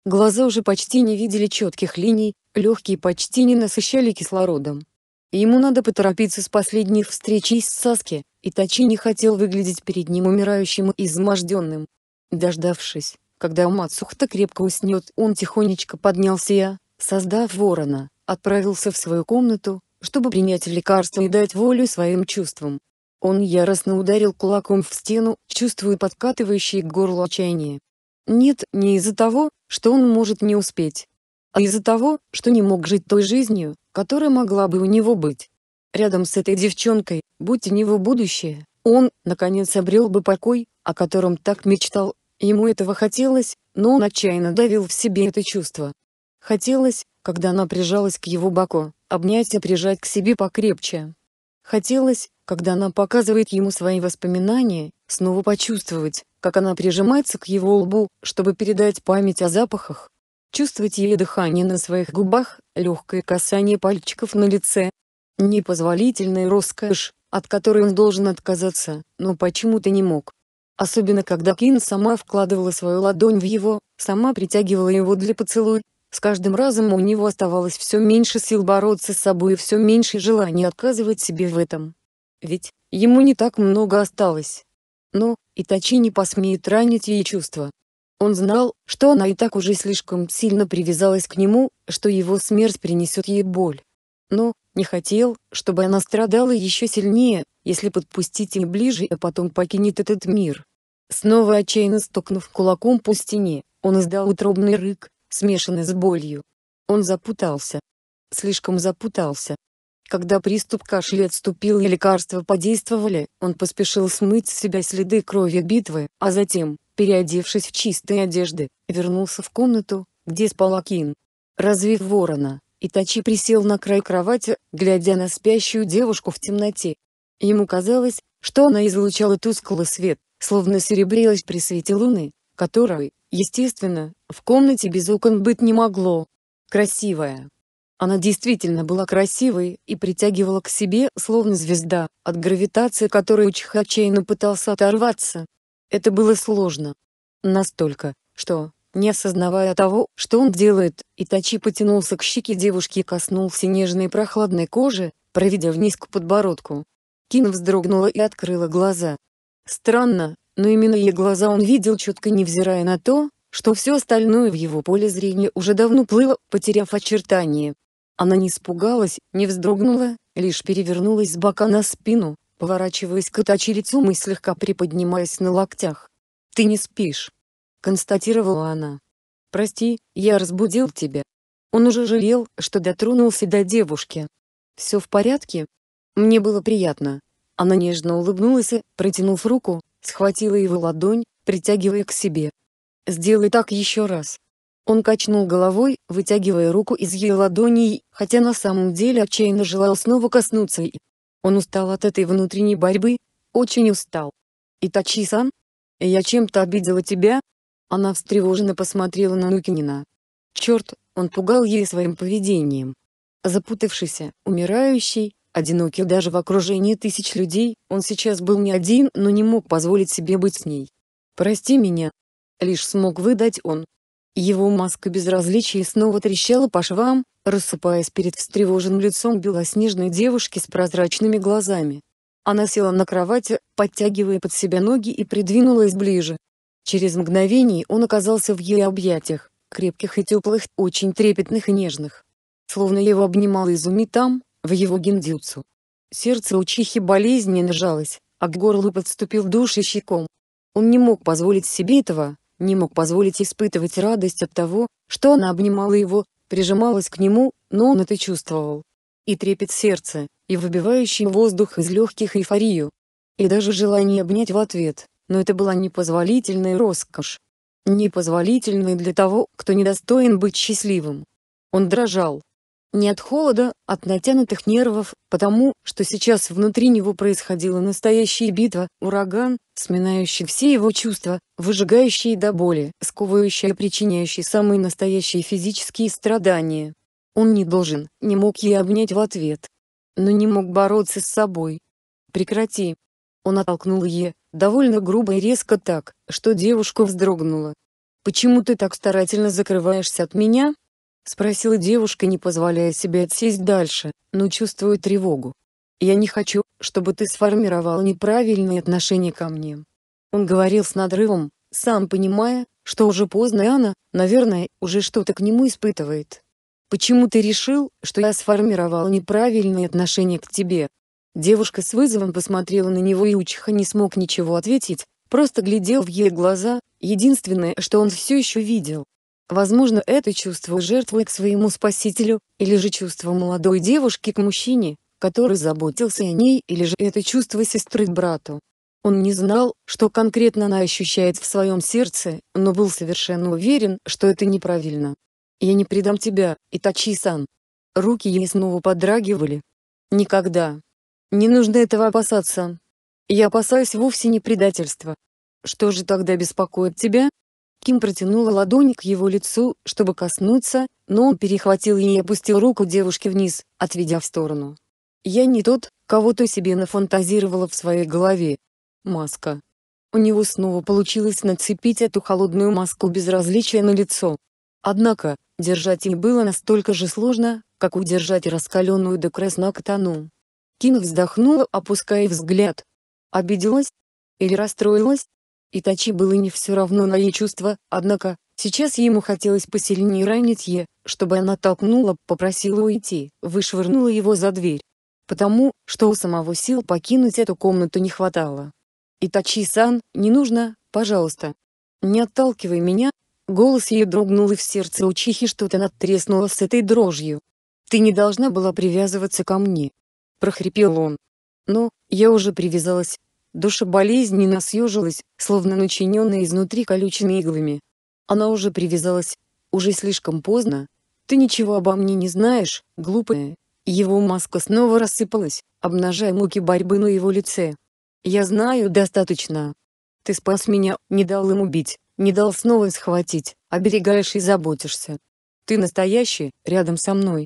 S1: Глаза уже почти не видели четких линий, легкие почти не насыщали кислородом. Ему надо поторопиться с последней встречей с Саски, и Тачи не хотел выглядеть перед ним умирающим и изможденным. Дождавшись, когда Умацухта крепко уснет, он тихонечко поднялся и, создав ворона, отправился в свою комнату, чтобы принять лекарство и дать волю своим чувствам. Он яростно ударил кулаком в стену, чувствуя подкатывающее к горлу отчаяние. Нет, не из-за того, что он может не успеть, а из-за того, что не мог жить той жизнью, которая могла бы у него быть. Рядом с этой девчонкой, будь у него будущее, он, наконец, обрел бы покой, о котором так мечтал, Ему этого хотелось, но он отчаянно давил в себе это чувство. Хотелось, когда она прижалась к его боку, обнять и прижать к себе покрепче. Хотелось, когда она показывает ему свои воспоминания, снова почувствовать, как она прижимается к его лбу, чтобы передать память о запахах. Чувствовать ее дыхание на своих губах, легкое касание пальчиков на лице. Непозволительная роскошь, от которой он должен отказаться, но почему-то не мог. Особенно когда Кин сама вкладывала свою ладонь в его, сама притягивала его для поцелуя. С каждым разом у него оставалось все меньше сил бороться с собой и все меньше желания отказывать себе в этом. Ведь, ему не так много осталось. Но, Итачи не посмеет ранить ей чувства. Он знал, что она и так уже слишком сильно привязалась к нему, что его смерть принесет ей боль но не хотел, чтобы она страдала еще сильнее, если подпустить ее ближе, и а потом покинет этот мир. Снова отчаянно стукнув кулаком по стене, он издал утробный рык, смешанный с болью. Он запутался. Слишком запутался. Когда приступ кашля отступил и лекарства подействовали, он поспешил смыть с себя следы крови битвы, а затем, переодевшись в чистые одежды, вернулся в комнату, где спал Акин. Развив ворона, Итачи присел на край кровати, глядя на спящую девушку в темноте. Ему казалось, что она излучала тусклый свет, словно серебрилась при свете луны, которой, естественно, в комнате без окон быть не могло. Красивая. Она действительно была красивой и притягивала к себе, словно звезда, от гравитации которой Учих отчаянно пытался оторваться. Это было сложно. Настолько, что, не осознавая того, что он делает, Итачи потянулся к щеке девушки и коснулся нежной прохладной кожи, проведя вниз к подбородку. Кин вздрогнула и открыла глаза. Странно, но именно ее глаза он видел четко невзирая на то, что все остальное в его поле зрения уже давно плыло, потеряв очертания. Она не испугалась, не вздрогнула, лишь перевернулась с бока на спину, поворачиваясь к Итачи лицом и слегка приподнимаясь на локтях. «Ты не спишь?» констатировала она. «Прости, я разбудил тебя». Он уже жалел, что дотронулся до девушки. «Все в порядке?» Мне было приятно. Она нежно улыбнулась и, протянув руку, схватила его ладонь, притягивая к себе. «Сделай так еще раз». Он качнул головой, вытягивая руку из ее ладони, хотя на самом деле отчаянно желал снова коснуться и... Он устал от этой внутренней борьбы, очень устал. «Итачи-сан? Я чем-то обидела тебя?» Она встревоженно посмотрела на Нукинина. Черт, он пугал ее своим поведением. Запутавшийся, умирающий, одинокий даже в окружении тысяч людей, он сейчас был не один, но не мог позволить себе быть с ней. «Прости меня!» Лишь смог выдать он. Его маска безразличия снова трещала по швам, рассыпаясь перед встревоженным лицом белоснежной девушки с прозрачными глазами. Она села на кровати, подтягивая под себя ноги и придвинулась ближе, Через мгновение он оказался в ее объятиях, крепких и теплых, очень трепетных и нежных. Словно его обнимал Изуми там, в его гиндюцу. Сердце у Чихи болезненно сжалось, а к горлу подступил душащий ком. Он не мог позволить себе этого, не мог позволить испытывать радость от того, что она обнимала его, прижималась к нему, но он это чувствовал. И трепет сердца, и выбивающий воздух из легких эйфорию. И даже желание обнять в ответ но это была непозволительная роскошь. Непозволительной для того, кто недостоин быть счастливым. Он дрожал. Не от холода, от натянутых нервов, потому, что сейчас внутри него происходила настоящая битва, ураган, сминающий все его чувства, выжигающий до боли, сковывающий и а причиняющий самые настоящие физические страдания. Он не должен, не мог ей обнять в ответ. Но не мог бороться с собой. «Прекрати», он оттолкнул ее, довольно грубо и резко так, что девушка вздрогнула. «Почему ты так старательно закрываешься от меня?» — спросила девушка, не позволяя себе отсесть дальше, но чувствуя тревогу. «Я не хочу, чтобы ты сформировал неправильные отношения ко мне». Он говорил с надрывом, сам понимая, что уже поздно и она, наверное, уже что-то к нему испытывает. «Почему ты решил, что я сформировал неправильные отношения к тебе?» Девушка с вызовом посмотрела на него и Учиха не смог ничего ответить, просто глядел в ей глаза, единственное, что он все еще видел. Возможно, это чувство жертвы к своему спасителю, или же чувство молодой девушки к мужчине, который заботился о ней, или же это чувство сестры к брату. Он не знал, что конкретно она ощущает в своем сердце, но был совершенно уверен, что это неправильно. «Я не предам тебя, Итачи-сан». Руки ей снова подрагивали. «Никогда», не нужно этого опасаться. Я опасаюсь вовсе не предательства. Что же тогда беспокоит тебя? Ким протянула ладонь к его лицу, чтобы коснуться, но он перехватил и опустил руку девушки вниз, отведя в сторону. «Я не тот, кого ты себе нафантазировала в своей голове. Маска». У него снова получилось нацепить эту холодную маску безразличия на лицо. Однако, держать ее было настолько же сложно, как удержать раскаленную до красна краснокотану. Ким вздохнула, опуская взгляд. Обиделась? Или расстроилась? Итачи было не все равно на ей чувства, однако, сейчас ему хотелось посильнее ранить ее, чтобы она толкнула, попросила уйти, вышвырнула его за дверь. Потому, что у самого сил покинуть эту комнату не хватало. «Итачи-сан, не нужно, пожалуйста. Не отталкивай меня». Голос ее дрогнул и в сердце учихи что-то надтреснуло с этой дрожью. «Ты не должна была привязываться ко мне прохрипел он. Но я уже привязалась. Душа болезненно съежилась, словно начиненная изнутри колючими иглами. Она уже привязалась. Уже слишком поздно. Ты ничего обо мне не знаешь, глупая. Его маска снова рассыпалась, обнажая муки борьбы на его лице. Я знаю достаточно. Ты спас меня, не дал им убить, не дал снова схватить, оберегаешь и заботишься. Ты настоящий, рядом со мной.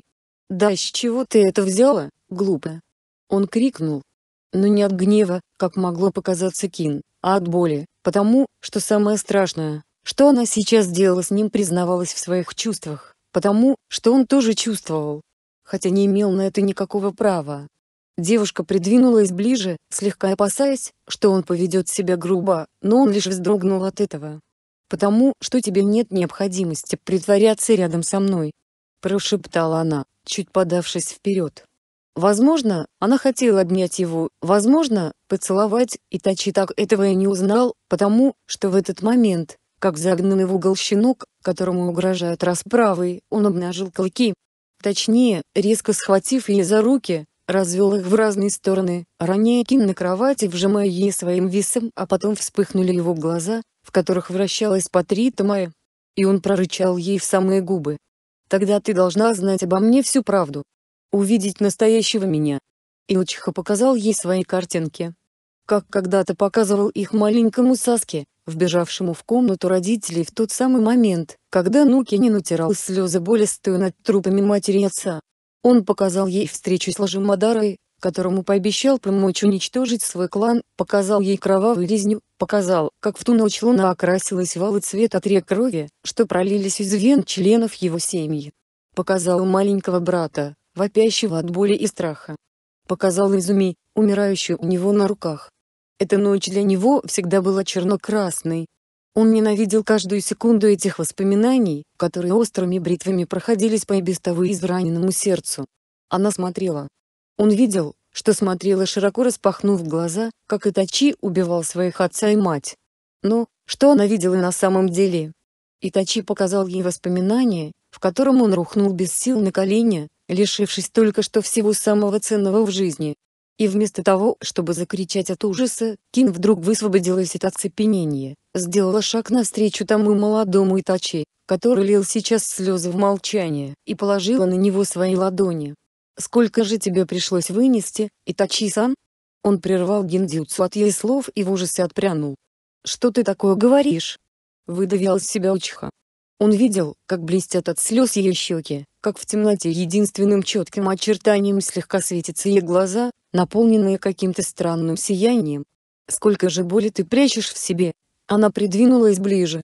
S1: Да с чего ты это взяла, глупая? Он крикнул, но не от гнева, как могло показаться Кин, а от боли, потому, что самое страшное, что она сейчас делала с ним, признавалась в своих чувствах, потому, что он тоже чувствовал, хотя не имел на это никакого права. Девушка придвинулась ближе, слегка опасаясь, что он поведет себя грубо, но он лишь вздрогнул от этого. «Потому, что тебе нет необходимости притворяться рядом со мной», – прошептала она, чуть подавшись вперед. Возможно, она хотела обнять его, возможно, поцеловать, и Тачи так этого и не узнал, потому что в этот момент, как загнанный в угол щенок, которому угрожают расправой, он обнажил клыки. Точнее, резко схватив ее за руки, развел их в разные стороны, роняя кин на кровати, вжимая ей своим весом, а потом вспыхнули его глаза, в которых вращалась по три И он прорычал ей в самые губы. «Тогда ты должна знать обо мне всю правду, увидеть настоящего меня. и Илчиха показал ей свои картинки. Как когда-то показывал их маленькому Саске, вбежавшему в комнату родителей в тот самый момент, когда Нукинин утирал слезы боли стоя над трупами матери и отца. Он показал ей встречу с Ложимадарой, которому пообещал помочь уничтожить свой клан, показал ей кровавую резню, показал, как в ту ночь луна окрасилась в алый цвет от рек крови, что пролились из вен членов его семьи. Показал маленького брата, вопящего от боли и страха. Показал Изуми, умирающую у него на руках. Эта ночь для него всегда была черно-красной. Он ненавидел каждую секунду этих воспоминаний, которые острыми бритвами проходились по и без того израненному сердцу. Она смотрела. Он видел, что смотрела широко распахнув глаза, как Итачи убивал своих отца и мать. Но, что она видела на самом деле? Итачи показал ей воспоминание, в котором он рухнул без сил на колени, лишившись только что всего самого ценного в жизни. И вместо того, чтобы закричать от ужаса, Кин вдруг высвободилась от оцепенения, сделала шаг навстречу тому молодому Итачи, который лил сейчас слезы в молчание, и положила на него свои ладони. «Сколько же тебе пришлось вынести, Итачи-сан?» Он прервал гиндзюцу от ей слов и в ужасе отпрянул. «Что ты такое говоришь?» Выдавил из себя Учха. Он видел, как блестят от слез ее щеки, как в темноте единственным четким очертанием слегка светятся ее глаза, наполненные каким-то странным сиянием. «Сколько же боли ты прячешь в себе!» Она придвинулась ближе.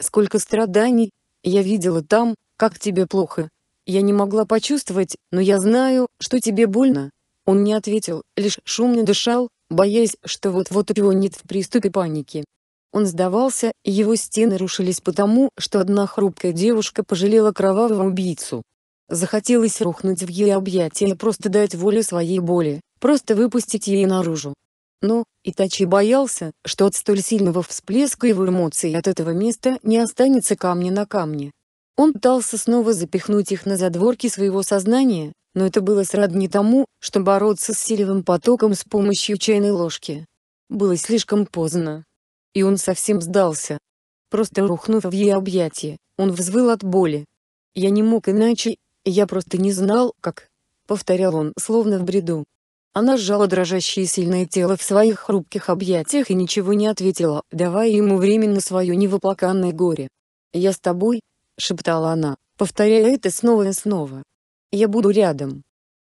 S1: «Сколько страданий! Я видела там, как тебе плохо. Я не могла почувствовать, но я знаю, что тебе больно». Он не ответил, лишь шумно дышал, боясь, что вот-вот опионит в приступе паники. Он сдавался, и его стены рушились потому, что одна хрупкая девушка пожалела кровавого убийцу. Захотелось рухнуть в ее объятия и просто дать волю своей боли, просто выпустить ее наружу. Но, Итачи боялся, что от столь сильного всплеска его эмоций от этого места не останется камня на камне. Он пытался снова запихнуть их на задворки своего сознания, но это было сродни тому, что бороться с силевым потоком с помощью чайной ложки. Было слишком поздно. И он совсем сдался. Просто рухнув в ее объятия, он взвыл от боли. «Я не мог иначе, я просто не знал, как. Повторял он, словно в бреду. Она сжала дрожащее сильное тело в своих хрупких объятиях и ничего не ответила, давая ему время на свое невоплаканное горе. «Я с тобой», — шептала она, повторяя это снова и снова. «Я буду рядом.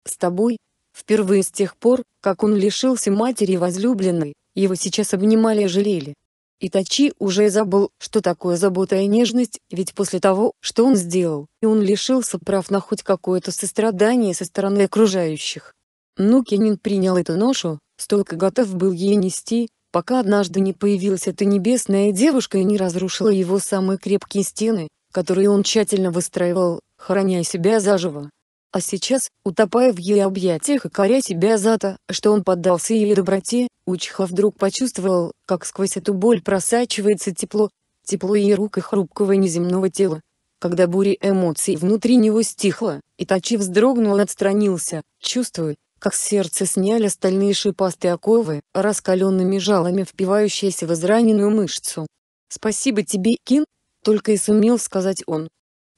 S1: С тобой». Впервые с тех пор, как он лишился матери и возлюбленной, его сейчас обнимали и жалели. Итачи уже забыл, что такое забота и нежность, ведь после того, что он сделал, и он лишился прав на хоть какое-то сострадание со стороны окружающих. Но Кенин принял эту ношу, столько готов был ей нести, пока однажды не появилась эта небесная девушка и не разрушила его самые крепкие стены, которые он тщательно выстраивал, храня себя заживо. А сейчас, утопая в ее объятиях и коря себя за то, что он поддался ее доброте, Учиха вдруг почувствовал, как сквозь эту боль просачивается тепло, тепло ее рук и хрупкого неземного тела. Когда буря эмоций внутри него стихла, Итачи вздрогнул и отстранился, чувствуя, как с сердца сняли стальные шипастые оковы, раскаленными жалами впивающиеся в израненную мышцу. «Спасибо тебе, Кин!» — только и сумел сказать он.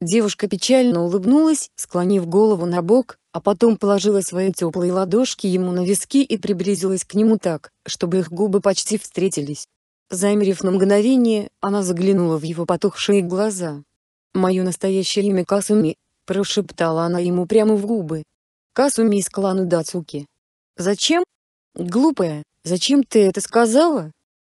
S1: Девушка печально улыбнулась, склонив голову на бок, а потом положила свои теплые ладошки ему на виски и приблизилась к нему так, чтобы их губы почти встретились. Замерев на мгновение, она заглянула в его потухшие глаза. «Мое настоящее имя Касуми», — прошептала она ему прямо в губы. «Касуми из клана Дацуки». «Зачем?» «Глупая, зачем ты это сказала?»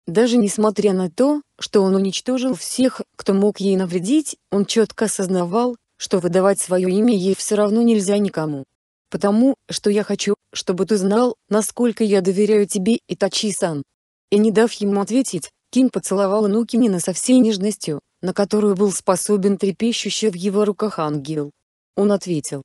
S1: Даже несмотря на то, что он уничтожил всех, кто мог ей навредить, он четко осознавал, что выдавать свое имя ей все равно нельзя никому. Потому, что я хочу, чтобы ты знал, насколько я доверяю тебе, и Тачи сан И не дав ему ответить, Ким поцеловала Нукинина со всей нежностью, на которую был способен трепещущий в его руках ангел. Он ответил.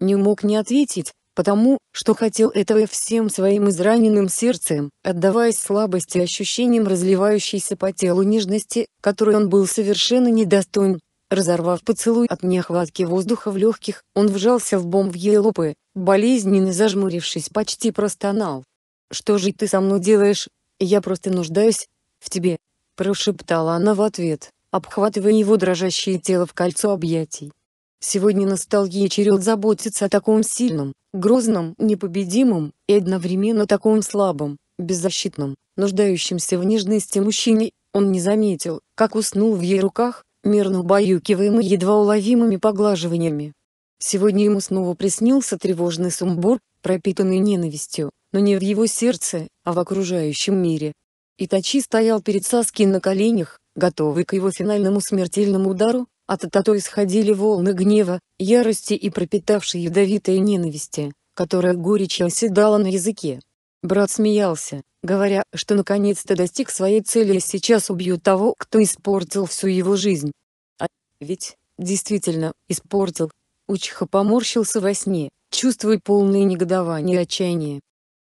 S1: Не мог не ответить, потому что хотел этого всем своим израненным сердцем, отдаваясь слабости ощущениям разливающейся по телу нежности, которой он был совершенно недостоин. Разорвав поцелуй от нехватки воздуха в легких, он вжался лбом в ей лопы, болезненно зажмурившись почти простонал. «Что же ты со мной делаешь? Я просто нуждаюсь в тебе», – прошептала она в ответ, обхватывая его дрожащее тело в кольцо объятий. Сегодня настал ей черед заботиться о таком сильном, грозном, непобедимом, и одновременно таком слабом, беззащитном, нуждающемся в нежности мужчине, он не заметил, как уснул в ей руках, мирно убаюкиваемый едва уловимыми поглаживаниями. Сегодня ему снова приснился тревожный сумбур, пропитанный ненавистью, но не в его сердце, а в окружающем мире. Итачи стоял перед Саски на коленях, готовый к его финальному смертельному удару, от Атато исходили волны гнева, ярости и пропитавшей ядовитой ненависти, которая горечь оседала на языке. Брат смеялся, говоря, что наконец-то достиг своей цели и сейчас убьет того, кто испортил всю его жизнь. А ведь, действительно, испортил. Учиха поморщился во сне, чувствуя полное негодование и отчаяние.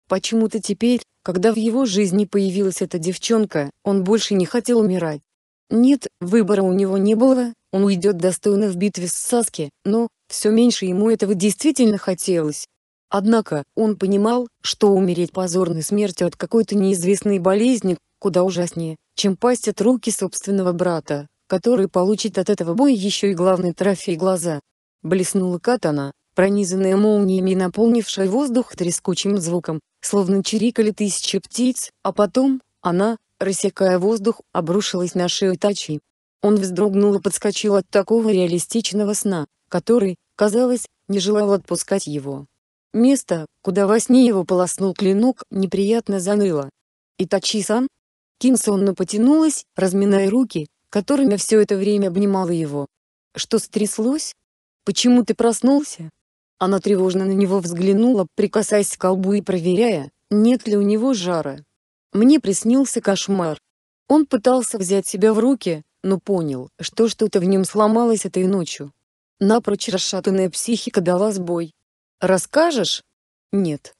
S1: Почему-то теперь, когда в его жизни появилась эта девчонка, он больше не хотел умирать. Нет, выбора у него не было, он уйдет достойно в битве с Саски, но, все меньше ему этого действительно хотелось. Однако, он понимал, что умереть позорной смертью от какой-то неизвестной болезни, куда ужаснее, чем пасть от руки собственного брата, который получит от этого боя еще и главный трофей глаза. Блеснула катана, пронизанная молниями и наполнившая воздух трескучим звуком, словно чирикали тысячи птиц, а потом, она, рассекая воздух, обрушилась на шею Тачи. Он вздрогнул и подскочил от такого реалистичного сна, который, казалось, не желал отпускать его. Место, куда во сне его полоснул клинок, неприятно заныло. «Итачи-сан?» Ким сонно потянулась, разминая руки, которыми все это время обнимала его. «Что стряслось? Почему ты проснулся?» Она тревожно на него взглянула, прикасаясь к колбу и проверяя, нет ли у него жара. Мне приснился кошмар. Он пытался взять себя в руки, но понял, что что-то в нем сломалось этой ночью. Напрочь расшатанная психика дала сбой. «Расскажешь?» «Нет».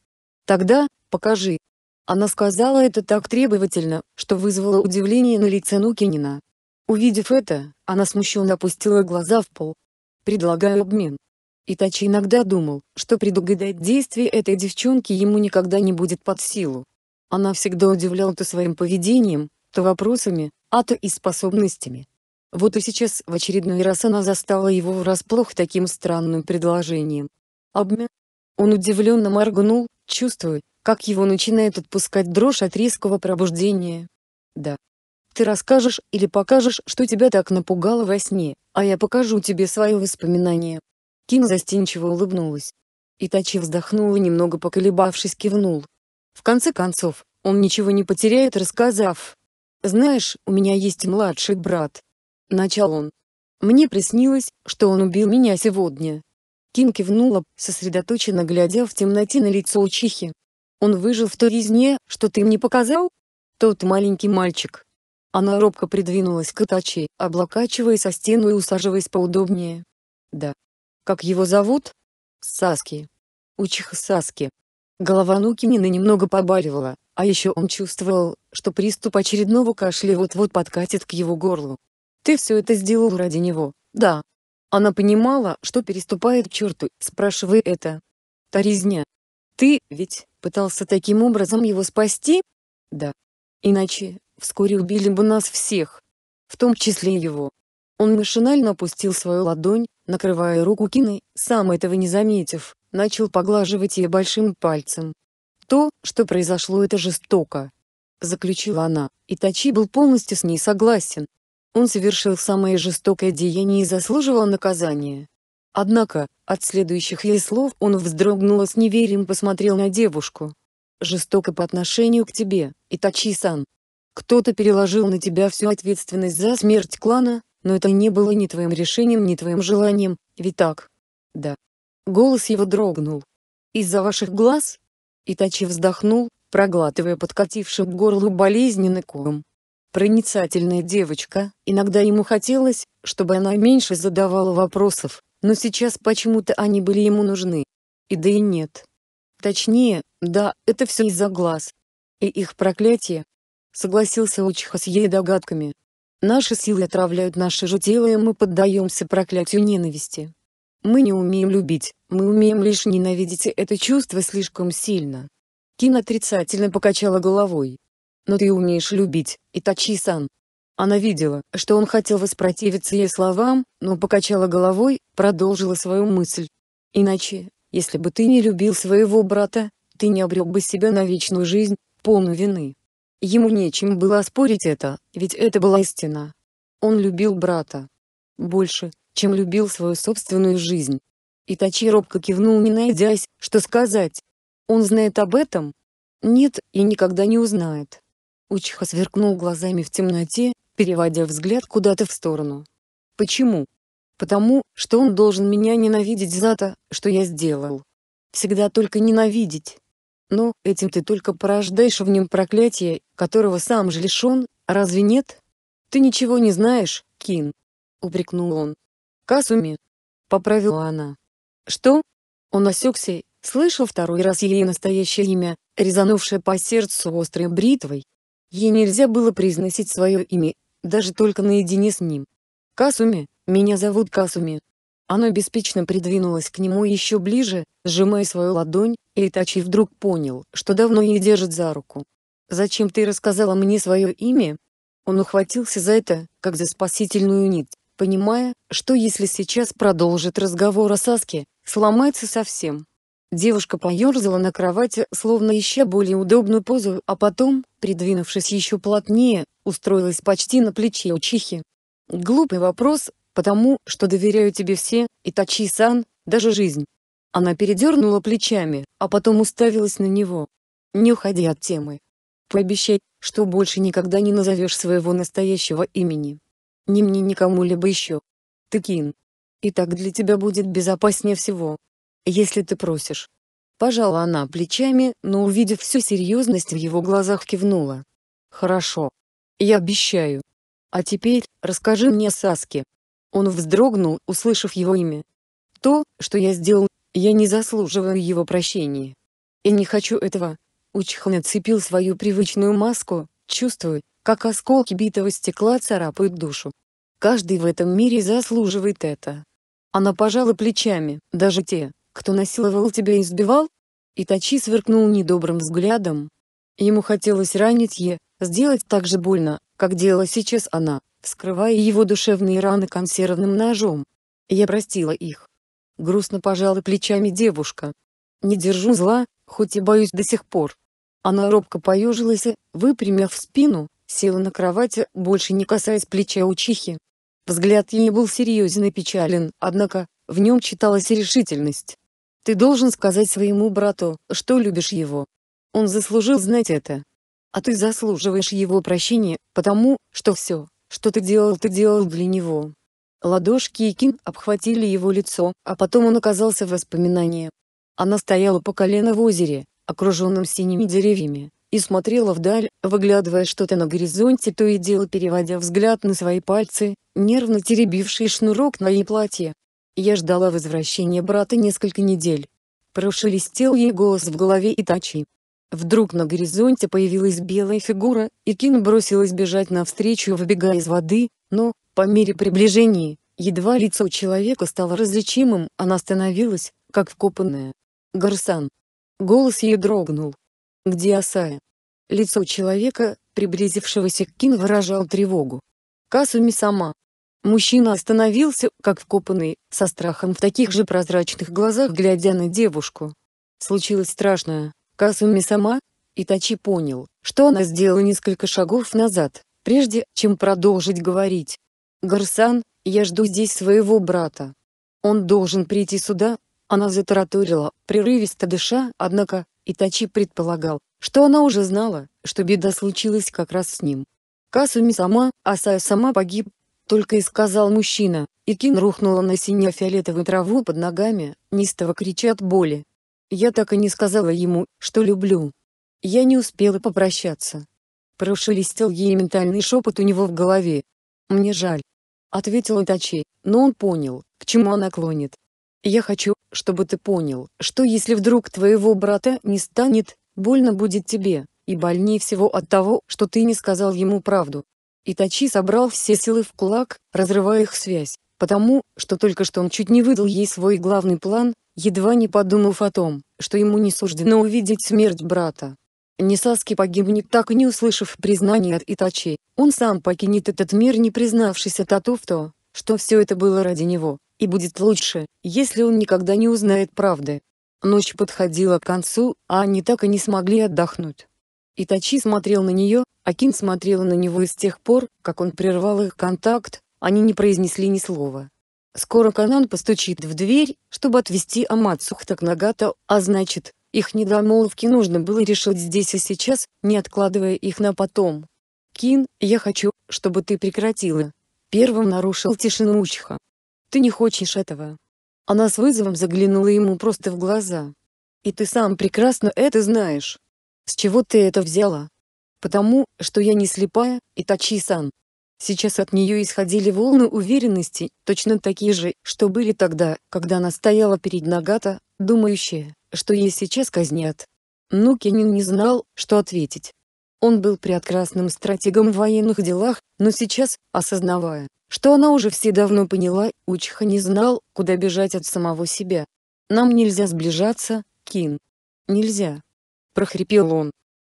S1: «Тогда покажи». Она сказала это так требовательно, что вызвало удивление на лице Нукинина. Увидев это, она смущенно опустила глаза в пол. «Предлагаю обмен». Итачи иногда думал, что предугадать действия этой девчонки ему никогда не будет под силу. Она всегда удивляла то своим поведением, то вопросами, а то и способностями. Вот и сейчас в очередной раз она застала его врасплох таким странным предложением. «Обмя?» Он удивленно моргнул, чувствуя, как его начинает отпускать дрожь от резкого пробуждения. «Да. Ты расскажешь или покажешь, что тебя так напугало во сне, а я покажу тебе свои воспоминания». Ким застенчиво улыбнулась. Итачи вздохнул и немного поколебавшись кивнул, в конце концов, он ничего не потеряет, рассказав. «Знаешь, у меня есть младший брат». Начал он. «Мне приснилось, что он убил меня сегодня». Ким кивнула, сосредоточенно глядя в темноте на лицо учихи. «Он выжил в той резне, что ты мне показал?» «Тот маленький мальчик». Она робко придвинулась к Итачи, облокачиваясь о стену и усаживаясь поудобнее. «Да. Как его зовут?» «Саски». «Учиха Саски», Голова Нукинина немного побаливала, а еще он чувствовал, что приступ очередного кашля вот-вот подкатит к его горлу. «Ты все это сделал ради него, да?» Она понимала, что переступает к черту, спрашивая это. «Та Ты, ведь, пытался таким образом его спасти?» «Да. Иначе, вскоре убили бы нас всех. В том числе его». Он машинально опустил свою ладонь, накрывая руку Кины, сам этого не заметив начал поглаживать ее большим пальцем. «То, что произошло, это жестоко», — заключила она, и Тачи был полностью с ней согласен. Он совершил самое жестокое деяние и заслуживал наказания. Однако, от следующих ей слов он вздрогнул и с неверием посмотрел на девушку. «Жестоко по отношению к тебе, Итачи-сан. Кто-то переложил на тебя всю ответственность за смерть клана, но это не было ни твоим решением, ни твоим желанием, ведь так?» «Да, Голос его дрогнул. «Из-за ваших глаз?» Итачи вздохнул, проглатывая подкативший к горлу болезненный ком. Проницательная девочка, иногда ему хотелось, чтобы она меньше задавала вопросов, но сейчас почему-то они были ему нужны. И да и нет. Точнее, да, это все из-за глаз. И их проклятие. Согласился Учиха с ей догадками. Наши силы отравляют наше же тело и мы поддаемся проклятию ненависти. Мы не умеем любить, мы умеем лишь ненавидеть это чувство слишком сильно. Кин отрицательно покачала головой. Но ты умеешь любить, Итачи-сан. Она видела, что он хотел воспротивиться ей словам, но покачала головой, продолжила свою мысль. Иначе, если бы ты не любил своего брата, ты не обрек бы себя на вечную жизнь, полную вины. Ему нечем было оспорить это, ведь это была истина. Он любил брата. Больше, чем любил свою собственную жизнь. Итачи робко кивнул, не найдясь, что сказать. Он знает об этом? Нет, и никогда не узнает. Учиха сверкнул глазами в темноте, переводя взгляд куда-то в сторону. Почему? Потому, что он должен меня ненавидеть за то, что я сделал. Всегда только ненавидеть. Но этим ты только порождаешь в нем проклятие, которого сам же лишен, разве нет? Ты ничего не знаешь, Кин. Упрекнул он. Касуми. Поправила она. Что? Он осекся, слышал второй раз ее настоящее имя, резанувшее по сердцу острой бритвой. Ей нельзя было произносить свое имя, даже только наедине с ним. «Касуми, меня зовут Касуми». Она беспечно придвинулась к нему еще ближе, сжимая свою ладонь, и Итачи вдруг понял, что давно ее держит за руку. «Зачем ты рассказала мне свое имя?» Он ухватился за это, как за спасительную нить понимая, что если сейчас продолжит разговор о Саске, сломается совсем. Девушка поерзала на кровати, словно ища более удобную позу, а потом, придвинувшись еще плотнее, устроилась почти на плече учихи. «Глупый вопрос, потому что доверяю тебе все, и Тачи-сан, даже жизнь». Она передернула плечами, а потом уставилась на него. «Не уходи от темы. Пообещай, что больше никогда не назовешь своего настоящего имени». Ни мне, ни кому-либо еще. Ты кин. И так для тебя будет безопаснее всего. Если ты просишь. Пожала она плечами, но увидев всю серьезность в его глазах кивнула. Хорошо. Я обещаю. А теперь, расскажи мне о Саске. Он вздрогнул, услышав его имя. То, что я сделал, я не заслуживаю его прощения. И не хочу этого. Учхан отцепил свою привычную маску, чувствуя, как осколки битого стекла царапают душу. Каждый в этом мире заслуживает это. Она пожала плечами, даже те, кто насиловал тебя и избивал? и Тачи сверкнул недобрым взглядом. Ему хотелось ранить Е, сделать так же больно, как делала сейчас она, вскрывая его душевные раны консервным ножом. Я простила их. Грустно пожала плечами девушка. Не держу зла, хоть и боюсь до сих пор. Она робко поежилась, и, выпрямив спину, села на кровати, больше не касаясь плеча учихи. Взгляд ее был серьезен и печален, однако, в нем читалась решительность. «Ты должен сказать своему брату, что любишь его. Он заслужил знать это. А ты заслуживаешь его прощения, потому, что все, что ты делал, ты делал для него». Ладошки и кин обхватили его лицо, а потом он оказался в воспоминании. Она стояла по колено в озере, окруженном синими деревьями, и смотрела вдаль, выглядывая что-то на горизонте, то и дело переводя взгляд на свои пальцы, нервно теребивший шнурок на ей платье. Я ждала возвращения брата несколько недель. Прошелестел ей голос в голове и тачи. Вдруг на горизонте появилась белая фигура, и Кин бросилась бежать навстречу, выбегая из воды, но, по мере приближения, едва лицо человека стало различимым, она становилась, как вкопанная. «Гарсан!» Голос ее дрогнул. Где Асая? Лицо человека, приблизившегося к Кин, выражал тревогу. Касуми сама. Мужчина остановился, как вкопанный, со страхом в таких же прозрачных глазах, глядя на девушку. Случилось страшное. Касуми сама? Итачи понял, что она сделала несколько шагов назад, прежде чем продолжить говорить. «Гарсан, я жду здесь своего брата. Он должен прийти сюда». Она затараторила, прерывисто дыша, однако, Итачи предполагал, что она уже знала, что беда случилась как раз с ним. Касуми сама, Асая сама погиб, только и сказал мужчина, и Кин рухнула на синя фиолетовую траву под ногами, неистово крича от боли. Я так и не сказала ему, что люблю. Я не успела попрощаться. Прошелестел ей ментальный шепот у него в голове. «Мне жаль», — ответил Итачи, но он понял, к чему она клонит, я хочу, чтобы ты понял, что если вдруг твоего брата не станет, больно будет тебе, и больнее всего от того, что ты не сказал ему правду. Итачи собрал все силы в кулак, разрывая их связь, потому, что только что он чуть не выдал ей свой главный план, едва не подумав о том, что ему не суждено увидеть смерть брата. Несаски погибнет так и не услышав признания от Итачи, он сам покинет этот мир не признавшись Тату в что все это было ради него и будет лучше, если он никогда не узнает правды. Ночь подходила к концу, а они так и не смогли отдохнуть. Итачи смотрел на нее, а Кин смотрела на него и с тех пор, как он прервал их контакт, они не произнесли ни слова. Скоро Канан постучит в дверь, чтобы отвезти Амацухта к Нагато, а значит, их недомолвки нужно было решить здесь и сейчас, не откладывая их на потом. «Кин, я хочу, чтобы ты прекратила». Первым нарушил тишину Учиха. Ты не хочешь этого. Она с вызовом заглянула ему просто в глаза. И ты сам прекрасно это знаешь. С чего ты это взяла? Потому, что я не слепая, и Тачи-сан. Сейчас от нее исходили волны уверенности, точно такие же, что были тогда, когда она стояла перед Нагата, думающая, что ей сейчас казнят. Но Кенин не знал, что ответить. Он был прекрасным стратегом в военных делах, но сейчас, осознавая, что она уже все давно поняла, Учиха не знал, куда бежать от самого себя. «Нам нельзя сближаться, Кин. Нельзя!» — прохрипел он.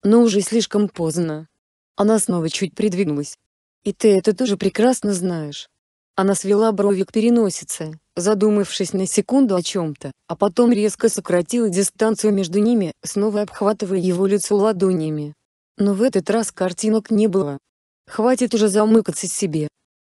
S1: Но уже слишком поздно. Она снова чуть придвинулась. «И ты это тоже прекрасно знаешь». Она свела брови к переносице, задумавшись на секунду о чем-то, а потом резко сократила дистанцию между ними, снова обхватывая его лицо ладонями. Но в этот раз картинок не было. «Хватит уже замыкаться себе»,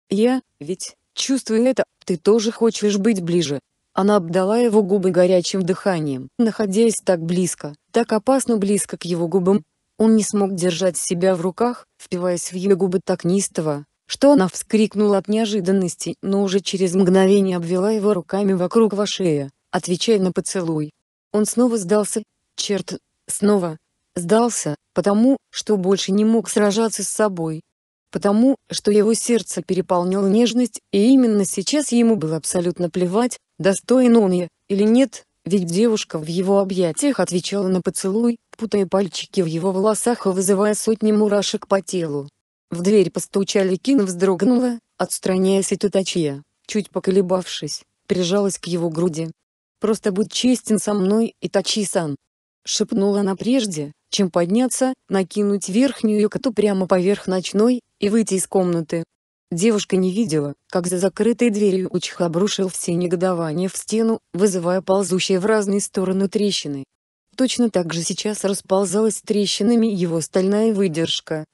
S1: я, ведь, чувствую это, ты тоже хочешь быть ближе. Она обдала его губы горячим дыханием, находясь так близко, так опасно близко к его губам. Он не смог держать себя в руках, впиваясь в ее губы так неистово, что она вскрикнула от неожиданности, но уже через мгновение обвела его руками вокруг его шеи, отвечая на поцелуй. Он снова сдался. Черт, снова сдался, потому что больше не мог сражаться с собой потому что его сердце переполнял нежность, и именно сейчас ему было абсолютно плевать, достоин он ее или нет, ведь девушка в его объятиях отвечала на поцелуй, путая пальчики в его волосах и вызывая сотни мурашек по телу. В дверь постучали, Кин вздрогнула, отстраняясь от Утачья, чуть поколебавшись, прижалась к его груди. «Просто будь честен со мной, и Тачи — шепнула она прежде, чем подняться, накинуть верхнюю коту прямо поверх ночной и выйти из комнаты. Девушка не видела, как за закрытой дверью Учих все негодование в стену, вызывая ползущие в разные стороны трещины. Точно так же сейчас расползалась трещинами его стальная выдержка.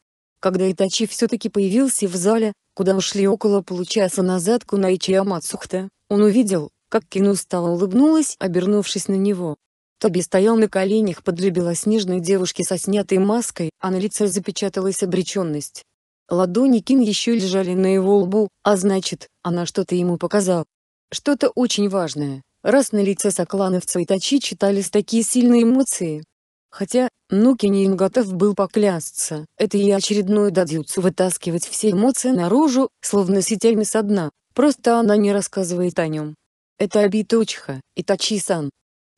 S1: Когда Итачи все-таки появился в зале, куда ушли около получаса назад Кунайчи Амацухта, он увидел, как Кину устало улыбнулась, обернувшись на него. Тоби стоял на коленях под белоснежной девушки со снятой маской, а на лице запечаталась обреченность. Ладони Кин еще лежали на его лбу, а значит, она что-то ему показала. Что-то очень важное, раз на лице соклановца Итачи читались такие сильные эмоции. Хотя, ну Кенин готов был поклясться, это и очередной дадьюцу вытаскивать все эмоции наружу, словно сетями со дна, просто она не рассказывает о нем. Это обида и тачи сан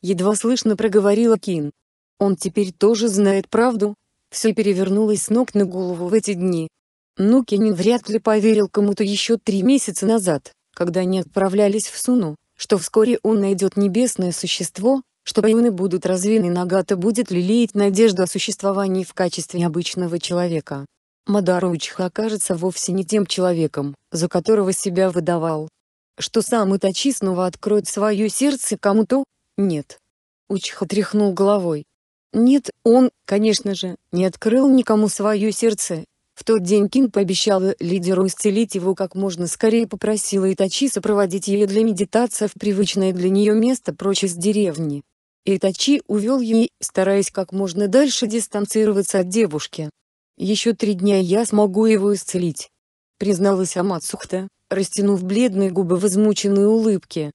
S1: Едва слышно проговорила Кин. Он теперь тоже знает правду. Все перевернулось с ног на голову в эти дни. Но ну, Кенин вряд ли поверил кому-то еще три месяца назад, когда они отправлялись в Суну, что вскоре он найдет небесное существо, что паюны будут развеяны Нагата будет лелеять надежду о существовании в качестве обычного человека. Мадару Учха окажется вовсе не тем человеком, за которого себя выдавал. Что сам Итачи снова откроет свое сердце кому-то, нет. Учих тряхнул головой. Нет, он, конечно же, не открыл никому свое сердце. В тот день Кин пообещала лидеру исцелить его как можно скорее попросила Итачи сопроводить ее для медитации в привычное для нее место прочь из деревни. Итачи увел ей, стараясь как можно дальше дистанцироваться от девушки. «Еще три дня я смогу его исцелить», — призналась Амацухта, растянув бледные губы в измученной улыбке.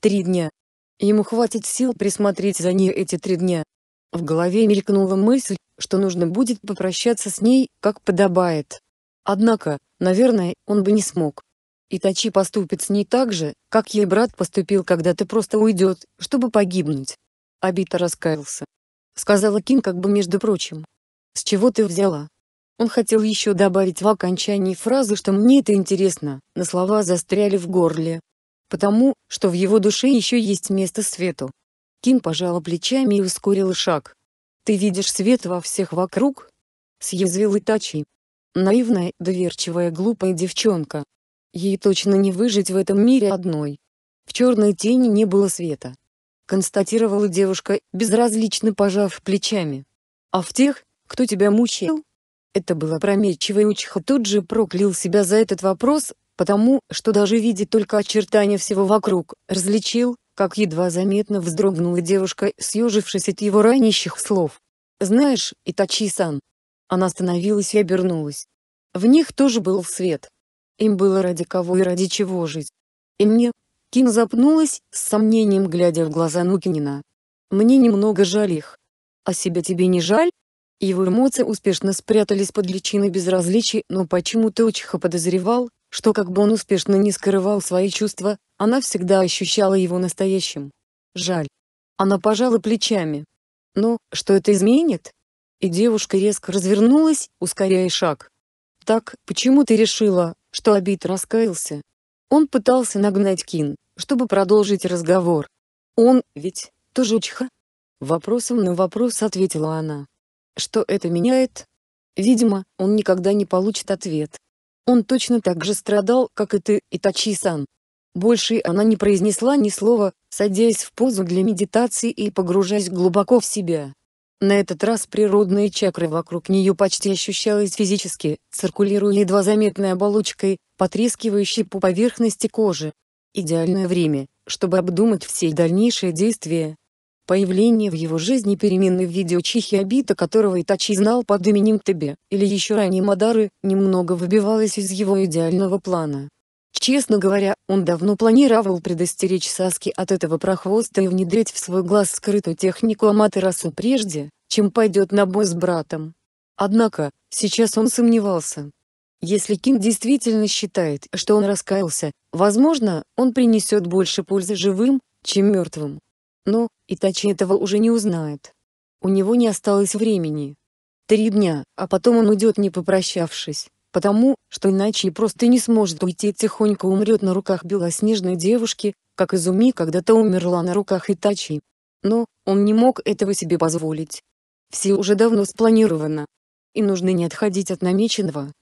S1: «Три дня, Ему хватит сил присмотреть за ней эти три дня. В голове мелькнула мысль, что нужно будет попрощаться с ней, как подобает. Однако, наверное, он бы не смог. Итачи поступит с ней так же, как ей брат поступил когда-то просто уйдет, чтобы погибнуть. Абита раскаялся. Сказала Кин как бы между прочим. «С чего ты взяла?» Он хотел еще добавить в окончании фразы, что «мне это интересно», но слова застряли в горле, потому что в его душе еще есть место свету. Ким пожала плечами и ускорила шаг. «Ты видишь свет во всех вокруг?» — съязвил Итачи. Наивная, доверчивая, глупая девчонка. Ей точно не выжить в этом мире одной. В черной тени не было света. Констатировала девушка, безразлично пожав плечами. А в тех, кто тебя мучил? Это было прометчиво и Учха тут же проклял себя за этот вопрос, потому что даже видя только очертания всего вокруг, различил, как едва заметно вздрогнула девушка, съежившись от его ранящих слов. «Знаешь, Итачи-сан». Она остановилась и обернулась. В них тоже был свет. Им было ради кого и ради чего жить. И мне... Ким запнулась, с сомнением глядя в глаза Нукинина. «Мне немного жаль их». «А себя тебе не жаль?» Его эмоции успешно спрятались под личиной безразличия, но почему-то Учиха подозревал, что как бы он успешно не скрывал свои чувства, она всегда ощущала его настоящим. Жаль. Она пожала плечами. Но, «Ну, что это изменит? И девушка резко развернулась, ускоряя шаг. Так, почему ты решила, что обид раскаялся? Он пытался нагнать Кин, чтобы продолжить разговор. Он ведь тоже учха? Вопросом на вопрос ответила она. Что это меняет? Видимо, он никогда не получит ответ. Он точно так же страдал, как и ты, Итачи-сан. Больше она не произнесла ни слова, садясь в позу для медитации и погружаясь глубоко в себя. На этот раз природные чакры вокруг нее почти ощущались физически, циркулируя едва заметной оболочкой, потрескивающей по поверхности кожи. Идеальное время, чтобы обдумать все дальнейшие действия, Появление в его жизни перемены в виде Чихи Абита, которого Итачи знал под именем Тебе, или еще ранее Мадары, немного выбивалось из его идеального плана. Честно говоря, он давно планировал предостеречь Саски от этого прохвоста и внедрить в свой глаз скрытую технику Аматерасу прежде, чем пойдет на бой с братом. Однако, сейчас он сомневался. Если Кин действительно считает, что он раскаялся, возможно, он принесет больше пользы живым, чем мертвым. Но, ну, Итачи этого уже не узнает. У него не осталось времени. Три дня, а потом он уйдет не попрощавшись, потому, что иначе и просто не сможет уйти и тихонько умрет на руках белоснежной девушки, как Изуми когда-то умерла на руках Итачи. Но, он не мог этого себе позволить. Все уже давно спланировано. И нужно не отходить от намеченного.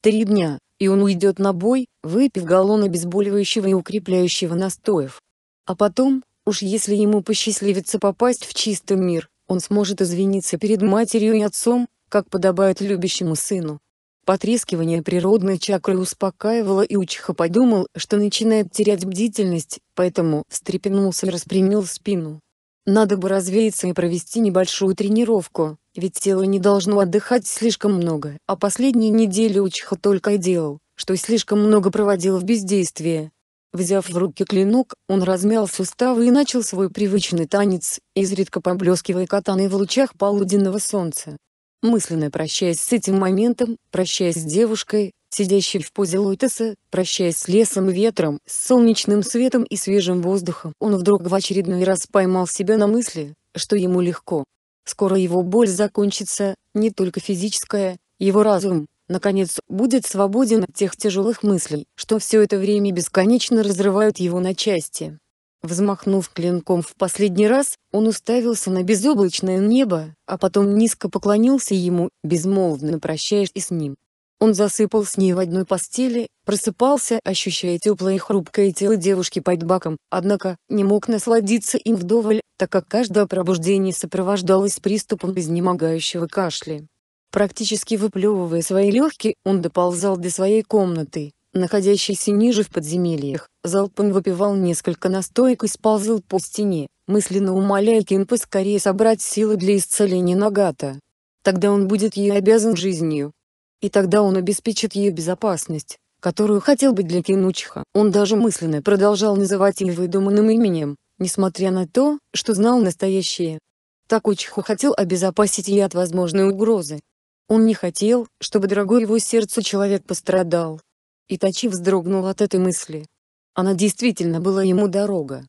S1: Три дня, и он уйдет на бой, выпив галлон обезболивающего и укрепляющего настоев. А потом, Уж если ему посчастливится попасть в чистый мир, он сможет извиниться перед матерью и отцом, как подобает любящему сыну. Потрескивание природной чакры успокаивало и Учиха подумал, что начинает терять бдительность, поэтому встрепенулся и распрямил спину. Надо бы развеяться и провести небольшую тренировку, ведь тело не должно отдыхать слишком много, а последние недели Учиха только и делал, что слишком много проводил в бездействии, Взяв в руки клинок, он размял суставы и начал свой привычный танец, изредка поблескивая катаной в лучах полуденного солнца. Мысленно прощаясь с этим моментом, прощаясь с девушкой, сидящей в позе лотоса, прощаясь с лесом и ветром, с солнечным светом и свежим воздухом, он вдруг в очередной раз поймал себя на мысли, что ему легко. Скоро его боль закончится, не только физическая, его разум, наконец, будет свободен от тех тяжелых мыслей, что все это время бесконечно разрывают его на части. Взмахнув клинком в последний раз, он уставился на безоблачное небо, а потом низко поклонился ему, безмолвно прощаясь и с ним. Он засыпал с ней в одной постели, просыпался, ощущая теплое и хрупкое тело девушки под баком, однако, не мог насладиться им вдоволь, так как каждое пробуждение сопровождалось приступом изнемогающего кашля. Практически выплевывая свои легкие, он доползал до своей комнаты, находящейся ниже в подземельях, залпом выпивал несколько настоек и сползал по стене, мысленно умоляя Кинпа скорее собрать силы для исцеления Нагата. Тогда он будет ей обязан жизнью. И тогда он обеспечит ей безопасность, которую хотел бы для Кинучиха. Он даже мысленно продолжал называть ее выдуманным именем, несмотря на то, что знал настоящее. Так Учиху хотел обезопасить ее от возможной угрозы, он не хотел, чтобы дорогой его сердцу человек пострадал. Итачи вздрогнул от этой мысли. Она действительно была ему дорога.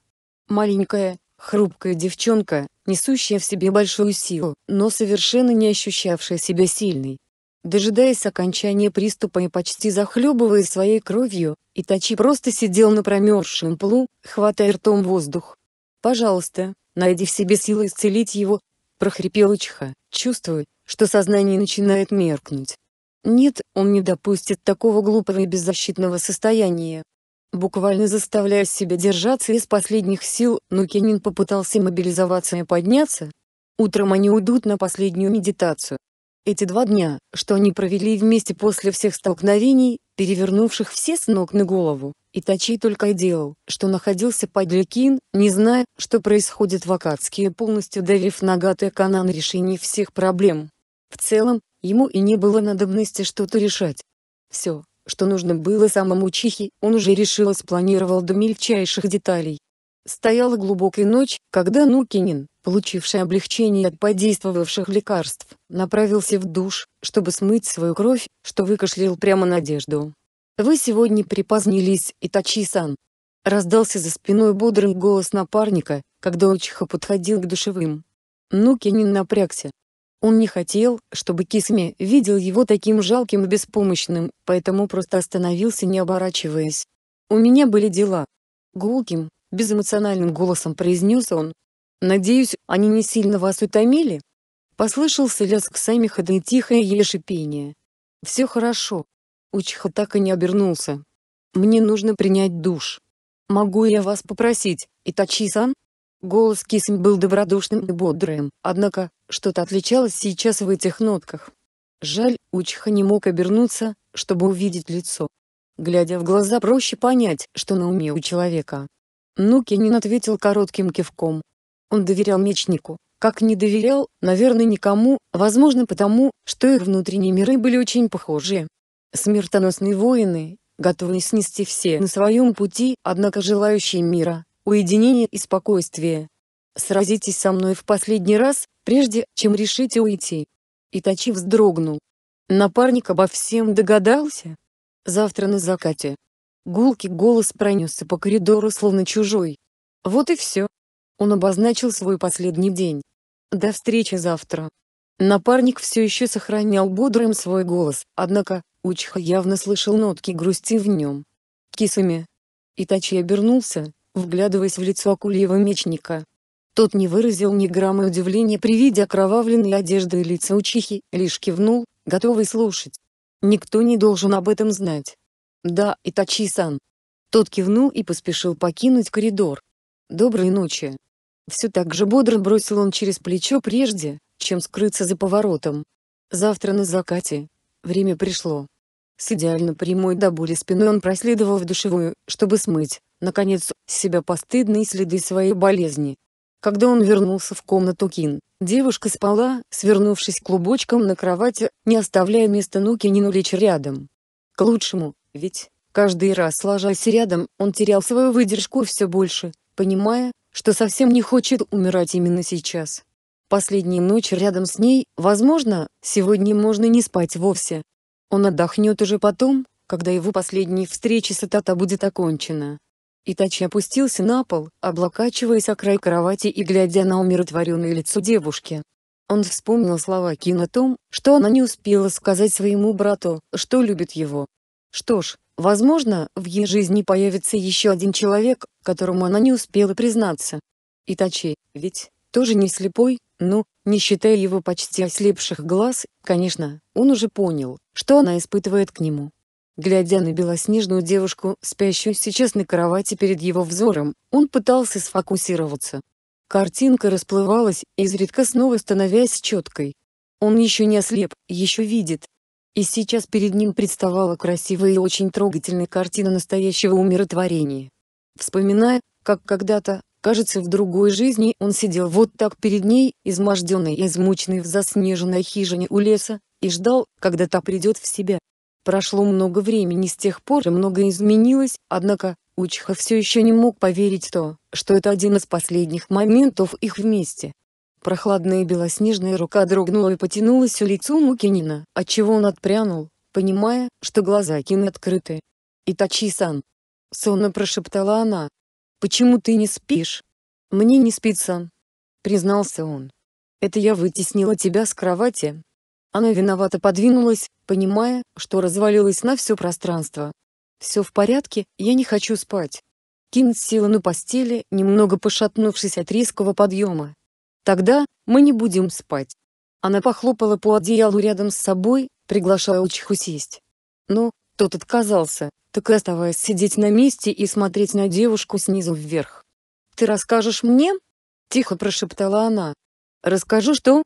S1: Маленькая, хрупкая девчонка, несущая в себе большую силу, но совершенно не ощущавшая себя сильной. Дожидаясь окончания приступа и почти захлебывая своей кровью, Итачи просто сидел на промерзшем полу, хватая ртом воздух. «Пожалуйста, найди в себе силы исцелить его», — прохрипел Учха, чувствуя, что сознание начинает меркнуть. Нет, он не допустит такого глупого и беззащитного состояния. Буквально заставляя себя держаться из последних сил, Нукенин попытался мобилизоваться и подняться. Утром они уйдут на последнюю медитацию. Эти два дня, что они провели вместе после всех столкновений, перевернувших все с ног на голову, и Итачи только и делал, что находился под Ликин, не зная, что происходит в Акадске и полностью доверив Нагата Канан решение всех проблем. В целом, ему и не было надобности что-то решать. Все, что нужно было самому Чихи, он уже решил и спланировал до мельчайших деталей. Стояла глубокая ночь, когда Нукинин, получивший облегчение от подействовавших лекарств, направился в душ, чтобы смыть свою кровь, что выкашлял прямо надежду. «Вы сегодня припозднились, Итачи-сан!» Раздался за спиной бодрый голос напарника, когда Учиха подходил к душевым. Ну Кенин напрягся. Он не хотел, чтобы Кисме видел его таким жалким и беспомощным, поэтому просто остановился не оборачиваясь. «У меня были дела». Гулким, безэмоциональным голосом произнес он. «Надеюсь, они не сильно вас утомили?» Послышался лязг ходы и тихое еле шипение. «Все хорошо», Учиха так и не обернулся. «Мне нужно принять душ. Могу я вас попросить, Итачи-сан?» Голос Кисм был добродушным и бодрым, однако, что-то отличалось сейчас в этих нотках. Жаль, Учиха не мог обернуться, чтобы увидеть лицо. Глядя в глаза, проще понять, что на уме у человека. Нукинин ответил коротким кивком. Он доверял мечнику, как не доверял, наверное, никому, возможно потому, что их внутренние миры были очень похожи. Смертоносные воины, готовые снести все на своем пути, однако желающие мира, уединения и спокойствия. Сразитесь со мной в последний раз, прежде чем решите уйти. Итачи вздрогнул. Напарник обо всем догадался? Завтра на закате. Гулкий голос пронесся по коридору словно чужой. Вот и все. Он обозначил свой последний день. До встречи завтра. Напарник все еще сохранял бодрым свой голос, однако, Учха явно слышал нотки грусти в нем. «Кисами!» Итачи обернулся, вглядываясь в лицо Акульева мечника. Тот не выразил ни грамма удивления при виде окровавленной одежды и лица Учихи, лишь кивнул, готовый слушать. «Никто не должен об этом знать». «Да, Итачи-сан». Тот кивнул и поспешил покинуть коридор. «Доброй ночи». Все так же бодро бросил он через плечо прежде, чем скрыться за поворотом. Завтра на закате. Время пришло. С идеально прямой до боли спиной он проследовал в душевую, чтобы смыть, наконец, с себя постыдные следы своей болезни. Когда он вернулся в комнату Кин, девушка спала, свернувшись клубочком на кровати, не оставляя места нуки ни лечь рядом. К лучшему, ведь, каждый раз ложась рядом, он терял свою выдержку все больше, понимая, что совсем не хочет умирать именно сейчас. Последняя ночь рядом с ней, возможно, сегодня можно не спать вовсе. Он отдохнет уже потом, когда его последняя встреча с Атата будет окончена. Итачи опустился на пол, облокачиваясь о край кровати и глядя на умиротворенное лицо девушки. Он вспомнил слова Кин о том, что она не успела сказать своему брату, что любит его. Что ж, возможно, в ее жизни появится еще один человек, которому она не успела признаться. Итачи, ведь, тоже не слепой, ну, не считая его почти ослепших глаз, конечно, он уже понял, что она испытывает к нему. Глядя на белоснежную девушку, спящую сейчас на кровати перед его взором, он пытался сфокусироваться. Картинка расплывалась, изредка снова становясь четкой. Он еще не ослеп, еще видит. И сейчас перед ним представала красивая и очень трогательная картина настоящего умиротворения. Вспоминая, как когда-то Кажется, в другой жизни он сидел вот так перед ней, изможденный и измученный в заснеженной хижине у леса, и ждал, когда та придет в себя. Прошло много времени с тех пор и многое изменилось, однако, Учха все еще не мог поверить то, что это один из последних моментов их вместе. Прохладная белоснежная рука дрогнула и потянулась у лицу Мукинина, отчего он отпрянул, понимая, что глаза Кин открыты. «Итачи-сан!» — сонно прошептала она, «Почему ты не спишь?» «Мне не спится», — признался он. «Это я вытеснила тебя с кровати». Она виновато подвинулась, понимая, что развалилась на все пространство. «Все в порядке, я не хочу спать». Кин села на постели, немного пошатнувшись от резкого подъема. «Тогда мы не будем спать». Она похлопала по одеялу рядом с собой, приглашая Учху сесть. Ну. Тот отказался, так и оставаясь сидеть на месте и смотреть на девушку снизу вверх. «Ты расскажешь мне?» — тихо прошептала она. «Расскажу, что?»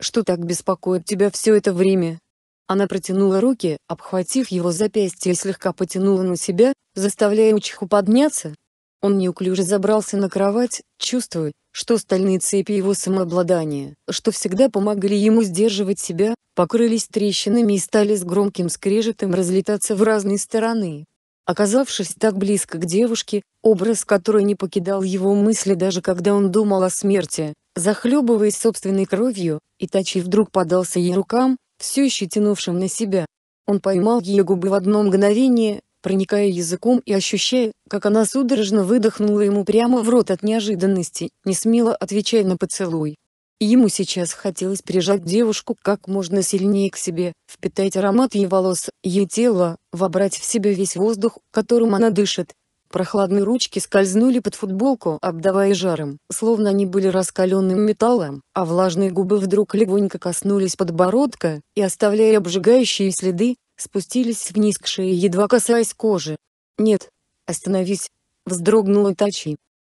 S1: «Что так беспокоит тебя все это время?» Она протянула руки, обхватив его запястье и слегка потянула на себя, заставляя Учиху подняться. Он неуклюже забрался на кровать, чувствуя, что стальные цепи его самообладания, что всегда помогали ему сдерживать себя, покрылись трещинами и стали с громким скрежетом разлетаться в разные стороны. Оказавшись так близко к девушке, образ которой не покидал его мысли даже когда он думал о смерти, захлебываясь собственной кровью, Итачи вдруг подался ей рукам, все еще тянувшим на себя. Он поймал ее губы в одно мгновение, проникая языком и ощущая, как она судорожно выдохнула ему прямо в рот от неожиданности, не смело отвечая на поцелуй. Ему сейчас хотелось прижать девушку как можно сильнее к себе, впитать аромат ее волос, ее тела, вобрать в себя весь воздух, которым она дышит. Прохладные ручки скользнули под футболку, обдавая жаром, словно они были раскаленным металлом, а влажные губы вдруг легонько коснулись подбородка, и оставляя обжигающие следы, спустились вниз к шее, едва касаясь кожи. «Нет! Остановись!» — вздрогнула Тачи.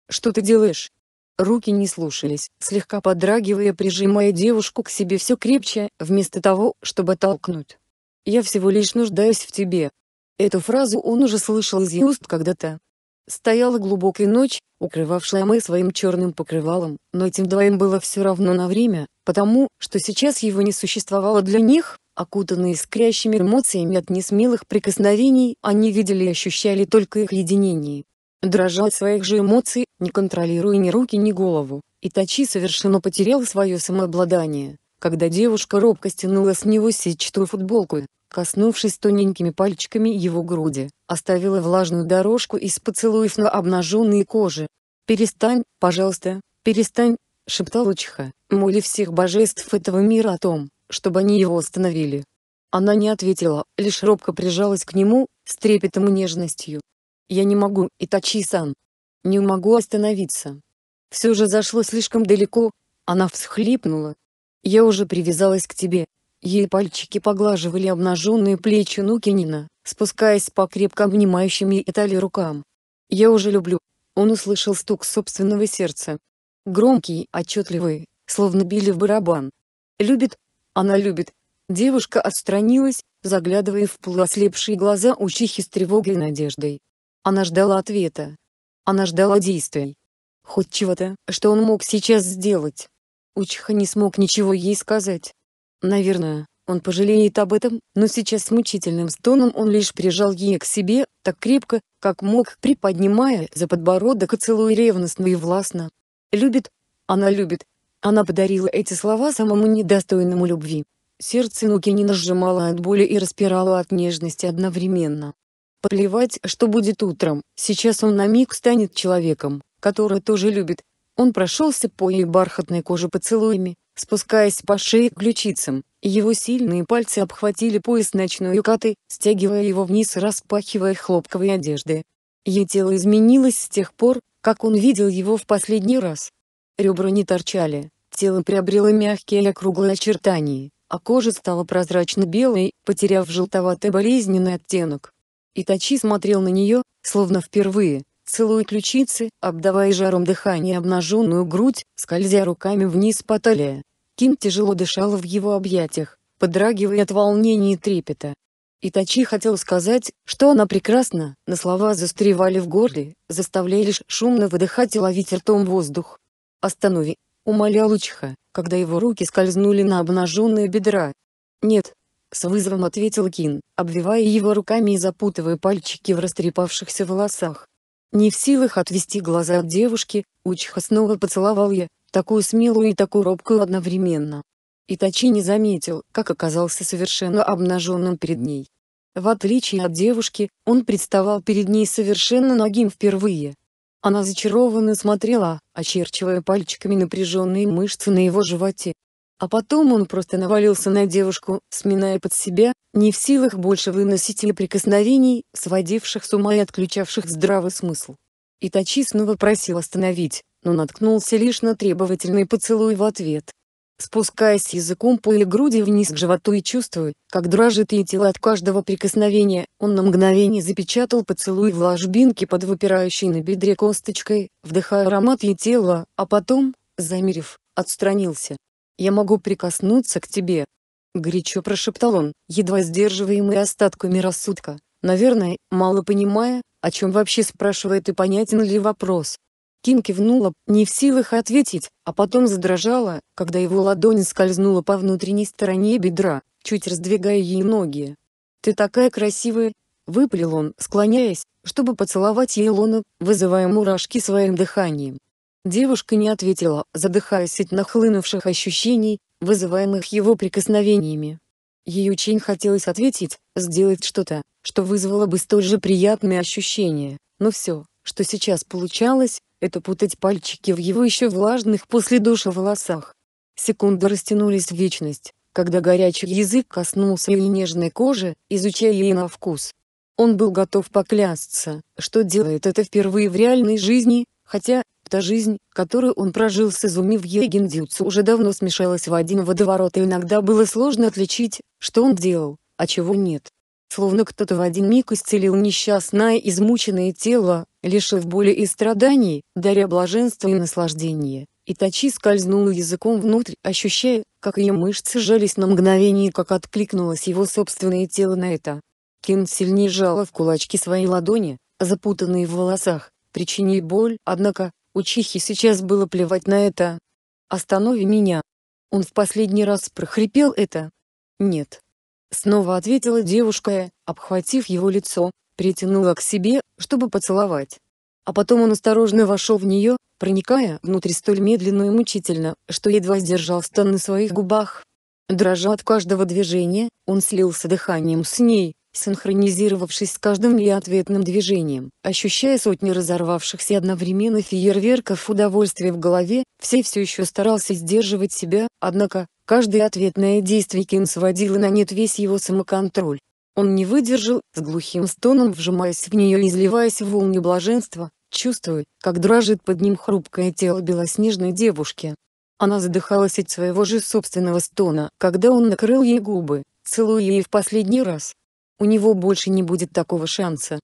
S1: «Что ты делаешь?» Руки не слушались, слегка подрагивая, прижимая девушку к себе все крепче, вместо того, чтобы толкнуть. «Я всего лишь нуждаюсь в тебе». Эту фразу он уже слышал из уст когда-то. Стояла глубокая ночь, укрывавшая мы своим черным покрывалом, но этим двоим было все равно на время, потому, что сейчас его не существовало для них, окутанные искрящими эмоциями от несмелых прикосновений, они видели и ощущали только их единение. Дрожа от своих же эмоций, не контролируя ни руки, ни голову, Итачи совершенно потерял свое самообладание, когда девушка робко стянула с него сетчатую футболку, коснувшись тоненькими пальчиками его груди, оставила влажную дорожку из поцелуев на обнаженной коже. «Перестань, пожалуйста, перестань», — шептал Учиха, моли всех божеств этого мира о том, чтобы они его остановили. Она не ответила, лишь робко прижалась к нему, с трепетом и нежностью. «Я не могу, Итачи-сан. Не могу остановиться». Все же зашло слишком далеко, она всхлипнула. «Я уже привязалась к тебе». Ей пальчики поглаживали обнаженные плечи Нукинина, спускаясь по крепко обнимающим ей Итали рукам. «Я уже люблю». Он услышал стук собственного сердца. Громкий, отчетливый, словно били в барабан. «Любит, она любит. Девушка отстранилась, заглядывая в полуослепшие глаза учихи с тревогой и надеждой. Она ждала ответа. Она ждала действий. Хоть чего-то, что он мог сейчас сделать. Учиха не смог ничего ей сказать. Наверное, он пожалеет об этом, но сейчас с мучительным стоном он лишь прижал ее к себе, так крепко, как мог, приподнимая за подбородок и целуя ревностно и властно. Любит. Она любит. Она подарила эти слова самому недостойному любви. Сердце Нукинина сжимало от боли и распирало от нежности одновременно. Плевать, что будет утром, сейчас он на миг станет человеком, который тоже любит. Он прошелся по ее бархатной коже поцелуями, спускаясь по шее к ключицам, его сильные пальцы обхватили пояс ночной юкаты, стягивая его вниз распахивая хлопковые одежды. Ее тело изменилось с тех пор, как он видел его в последний раз. Ребра не торчали, Тело приобрело мягкие и округлые очертания, а кожа стала прозрачно-белой, потеряв желтоватый болезненный оттенок. Итачи смотрел на нее, словно впервые, целуя ключицы, обдавая жаром дыхание обнаженную грудь, скользя руками вниз по талии. Ким тяжело дышала в его объятиях, подрагивая от волнения и трепета. Итачи хотел сказать, что она прекрасна, но слова застревали в горле, заставляя лишь шумно выдыхать и ловить ртом воздух. «Останови Умолял Учиха, когда его руки скользнули на обнаженные бедра. «Нет!» — с вызовом ответил Кин, обвивая его руками и запутывая пальчики в растрепавшихся волосах. Не в силах отвести глаза от девушки, Учиха снова поцеловал я, такую смелую и такую робкую одновременно. Итачи не заметил, как оказался совершенно обнаженным перед ней. В отличие от девушки, он представал перед ней совершенно ногим впервые. Она зачарованно смотрела, очерчивая пальчиками напряженные мышцы на его животе. А потом он просто навалился на девушку, сминая под себя, не в силах больше выносить или прикосновений, сводивших с ума и отключавших здравый смысл. Итачи снова просил остановить, но наткнулся лишь на требовательный поцелуй в ответ спускаясь языком по или груди вниз к животу и чувствуя, как дрожит ее тело от каждого прикосновения, он на мгновение запечатал поцелуй в ложбинке под выпирающей на бедре косточкой, вдыхая аромат ее тела, а потом, замерев, отстранился. «Я могу прикоснуться к тебе», — горячо прошептал он, едва сдерживаемый остатками рассудка, наверное, мало понимая, о чем вообще спрашивает и понятен ли вопрос. Ким кивнула, не в силах ответить, а потом задрожала, когда его ладонь скользнула по внутренней стороне бедра, чуть раздвигая ей ноги. «Ты такая красивая!» — выпалил он, склоняясь, чтобы поцеловать Елону, вызывая мурашки своим дыханием. Девушка не ответила, задыхаясь от нахлынувших ощущений, вызываемых его прикосновениями. Ей очень хотелось ответить, сделать что-то, что вызвало бы столь же приятные ощущения, но все, что сейчас получалось, это путать пальчики в его еще влажных после душа волосах. Секунды растянулись в вечность, когда горячий язык коснулся ее нежной кожи, изучая ее на вкус. Он был готов поклясться, что делает это впервые в реальной жизни, хотя, та жизнь, которую он прожил с Изуми в Егендюцу уже давно смешалась в один водоворот и иногда было сложно отличить, что он делал, а чего нет словно кто-то в один миг исцелил несчастное измученное тело, лишив боли и страданий, даря блаженство и наслаждение. Итачи скользнул языком внутрь, ощущая, как ее мышцы сжались на мгновение и как откликнулось его собственное тело на это. Кин сильнее жала в кулачки свои ладони, запутанные в волосах, причини боль, однако, у Чихи сейчас было плевать на это. «Останови меня!» Он в последний раз прохрипел это. «Нет». Снова ответила девушка, обхватив его лицо, притянула к себе, чтобы поцеловать. А потом он осторожно вошел в нее, проникая внутрь столь медленно и мучительно, что едва сдержал стон на своих губах. Дрожа от каждого движения, он слился дыханием с ней, синхронизировавшись с каждым ее ответным движением. Ощущая сотни разорвавшихся одновременно фейерверков удовольствия в голове, все все еще старался сдерживать себя, однако, каждое ответное действие Кин сводило на нет весь его самоконтроль. Он не выдержал, с глухим стоном вжимаясь в нее и изливаясь в волне блаженства, чувствуя, как дрожит под ним хрупкое тело белоснежной девушки. Она задыхалась от своего же собственного стона, когда он накрыл ей губы, целуя ее в последний раз у него больше не будет такого шанса.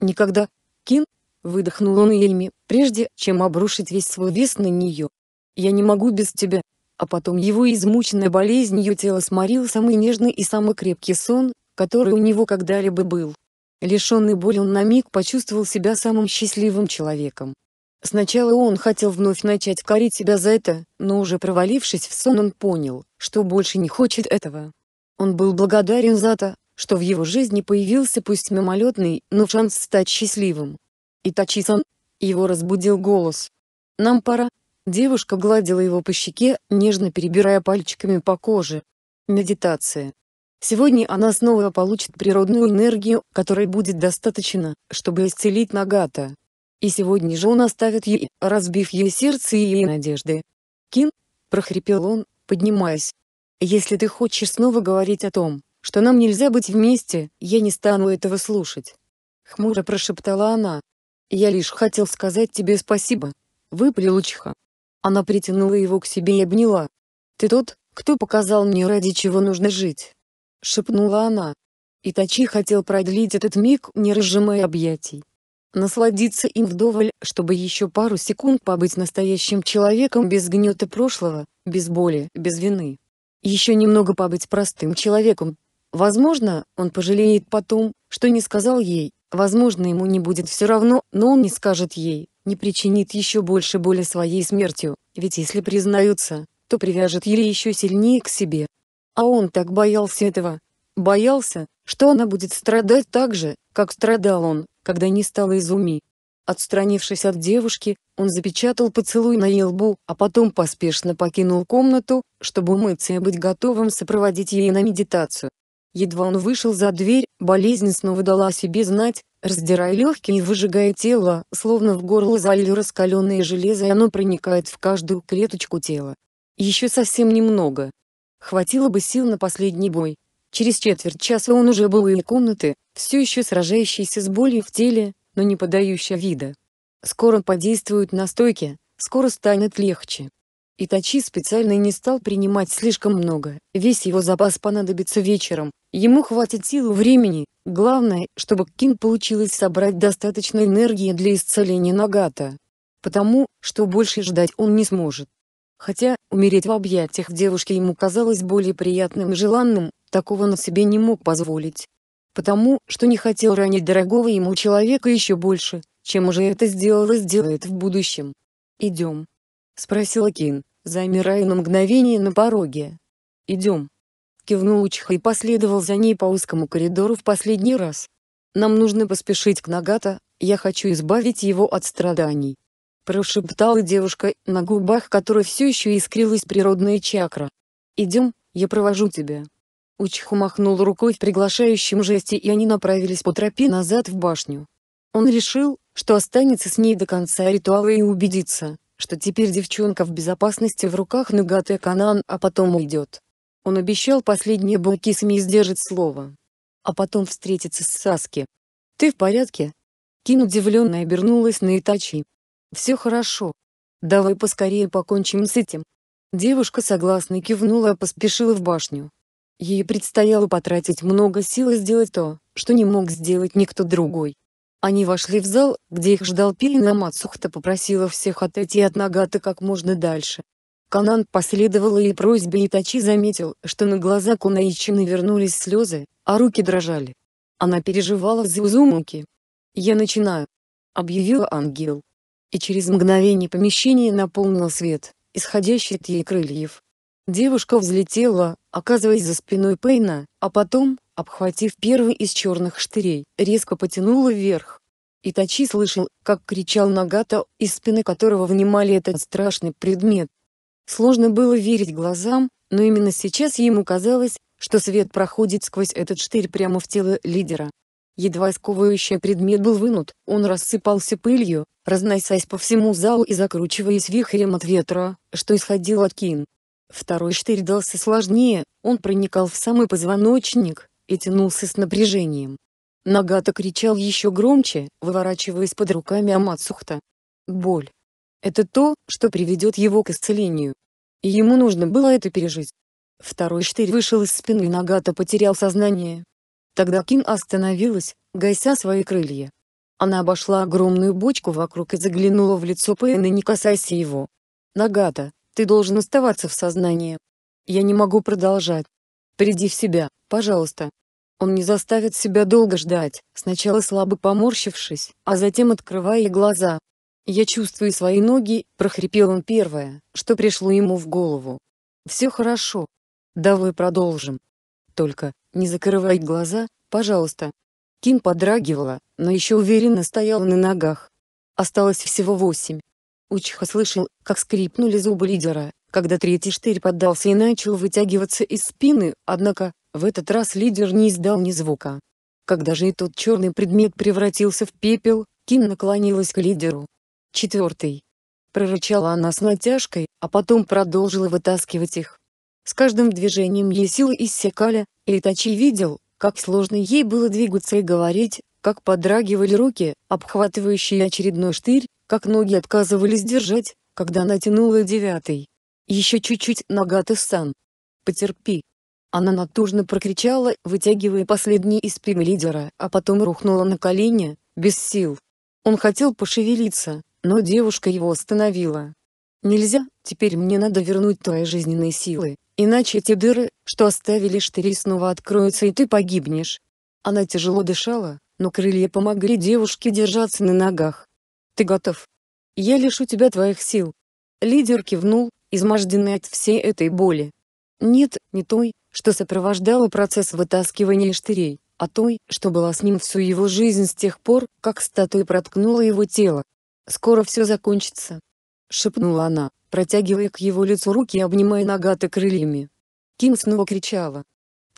S1: Никогда, Кин, выдохнул он Эльме, прежде чем обрушить весь свой вес на нее. Я не могу без тебя. А потом его измученное болезнью тело сморил самый нежный и самый крепкий сон, который у него когда-либо был. Лишенный боли он на миг почувствовал себя самым счастливым человеком. Сначала он хотел вновь начать корить себя за это, но уже провалившись в сон он понял, что больше не хочет этого. Он был благодарен за то, что в его жизни появился пусть мимолетный, но шанс стать счастливым. Итачи-сан. Его разбудил голос. «Нам пора». Девушка гладила его по щеке, нежно перебирая пальчиками по коже. Медитация. Сегодня она снова получит природную энергию, которой будет достаточно, чтобы исцелить Нагата. И сегодня же он оставит ей, разбив ей сердце и ей надежды. «Кин?» – прохрипел он, поднимаясь. «Если ты хочешь снова говорить о том, что нам нельзя быть вместе, я не стану этого слушать. Хмуро прошептала она. Я лишь хотел сказать тебе спасибо. Выпалил Чха. Она притянула его к себе и обняла. Ты тот, кто показал мне ради чего нужно жить. Шепнула она. Итачи хотел продлить этот миг, не разжимая объятий. Насладиться им вдоволь, чтобы еще пару секунд побыть настоящим человеком без гнета прошлого, без боли, без вины. Еще немного побыть простым человеком, Возможно, он пожалеет потом, что не сказал ей, возможно ему не будет все равно, но он не скажет ей, не причинит еще больше боли своей смертью, ведь если признаются, то привяжет Ири еще сильнее к себе. А он так боялся этого. Боялся, что она будет страдать так же, как страдал он, когда не стало изуми. Отстранившись от девушки, он запечатал поцелуй на ее лбу, а потом поспешно покинул комнату, чтобы умыться и быть готовым сопроводить ее на медитацию. Едва он вышел за дверь, болезнь снова дала себе знать, раздирая легкие и выжигая тело, словно в горло залили раскаленное железо и оно проникает в каждую клеточку тела. Еще совсем немного. Хватило бы сил на последний бой. Через четверть часа он уже был у комнаты, все еще сражающийся с болью в теле, но не подающая вида. Скоро подействуют настойки, скоро станет легче. Итачи специально не стал принимать слишком много, весь его запас понадобится вечером, ему хватит сил и времени, главное, чтобы Кин получилось собрать достаточно энергии для исцеления Нагата. Потому, что больше ждать он не сможет. Хотя, умереть в объятиях девушки ему казалось более приятным и желанным, такого на себе не мог позволить. Потому, что не хотел ранить дорогого ему человека еще больше, чем уже это сделал и сделает в будущем. «Идем», — спросила Кин, замирая на мгновение на пороге. «Идем». Кивнул Учха и последовал за ней по узкому коридору в последний раз. «Нам нужно поспешить к Нагата, я хочу избавить его от страданий». Прошептала девушка, на губах которой все еще искрилась природная чакра. «Идем, я провожу тебя». Учху махнул рукой в приглашающем жесте и они направились по тропе назад в башню. Он решил, что останется с ней до конца ритуала и убедится, что теперь девчонка в безопасности в руках Нагате Канан, а потом уйдет. Он обещал последние Букисами сми сдержит слово. А потом встретиться с Саски. «Ты в порядке?» Кин удивленно обернулась на Итачи. «Все хорошо. Давай поскорее покончим с этим». Девушка согласно кивнула и поспешила в башню. Ей предстояло потратить много сил и сделать то, что не мог сделать никто другой. Они вошли в зал, где их ждал Пина Мацухта попросила всех отойти от Нагата как можно дальше. Канан последовала и просьбе и тачи заметил, что на глаза Кунаичины вернулись слезы, а руки дрожали. Она переживала за Узумуки. «Я начинаю», — объявила ангел. И через мгновение помещение наполнил свет, исходящий от ей крыльев. Девушка взлетела, оказываясь за спиной Пейна, а потом, обхватив первый из черных штырей, резко потянула вверх. Итачи слышал, как кричал Нагата, из спины которого внимали этот страшный предмет. Сложно было верить глазам, но именно сейчас ему казалось, что свет проходит сквозь этот штырь прямо в тело лидера. Едва сковывающий предмет был вынут, он рассыпался пылью, разносясь по всему залу и закручиваясь вихрем от ветра, что исходил от Кин. Второй штырь дался сложнее, он проникал в самый позвоночник, и тянулся с напряжением. Нагата кричал еще громче, выворачиваясь под руками Амацухта. Боль. Это то, что приведет его к исцелению. И ему нужно было это пережить. Второй штырь вышел из спины и Нагата потерял сознание. Тогда Кин остановилась, гася свои крылья. Она обошла огромную бочку вокруг и заглянула в лицо Пэйна не касаясь его. «Нагата, ты должен оставаться в сознании. Я не могу продолжать. Приди в себя, пожалуйста. Он не заставит себя долго ждать, сначала слабо поморщившись, а затем открывая глаза. «Я чувствую свои ноги», — прохрипел он первое, что пришло ему в голову. «Все хорошо. Давай продолжим. Только, не закрывай глаза, пожалуйста». Ким подрагивала, но еще уверенно стояла на ногах. Осталось всего восемь. Учиха слышал, как скрипнули зубы лидера, когда третий штырь поддался и начал вытягиваться из спины, однако, в этот раз лидер не издал ни звука. Когда же и тот черный предмет превратился в пепел, Ким наклонилась к лидеру. Четвертый. Прорычала она с натяжкой, а потом продолжила вытаскивать их. С каждым движением ей силы иссякали, и Итачи видел, как сложно ей было двигаться и говорить, как подрагивали руки, обхватывающие очередной штырь, как ноги отказывались держать, когда она тянула девятый. «Еще чуть-чуть, Нагата-сан! Потерпи!» Она натужно прокричала, вытягивая последний из пим лидера, а потом рухнула на колени, без сил. Он хотел пошевелиться, но девушка его остановила. «Нельзя, теперь мне надо вернуть твои жизненные силы, иначе эти дыры, что оставили штыри снова откроются и ты погибнешь». Она тяжело дышала, но крылья помогли девушке держаться на ногах. «Ты готов? Я лишу тебя твоих сил». Лидер кивнул, изможденный от всей этой боли. Нет, не той, что сопровождала процесс вытаскивания штырей, а той, что была с ним всю его жизнь с тех пор, как статуя проткнула его тело. «Скоро все закончится», — шепнула она, протягивая к его лицу руки и обнимая Нагата крыльями. Ким снова кричала.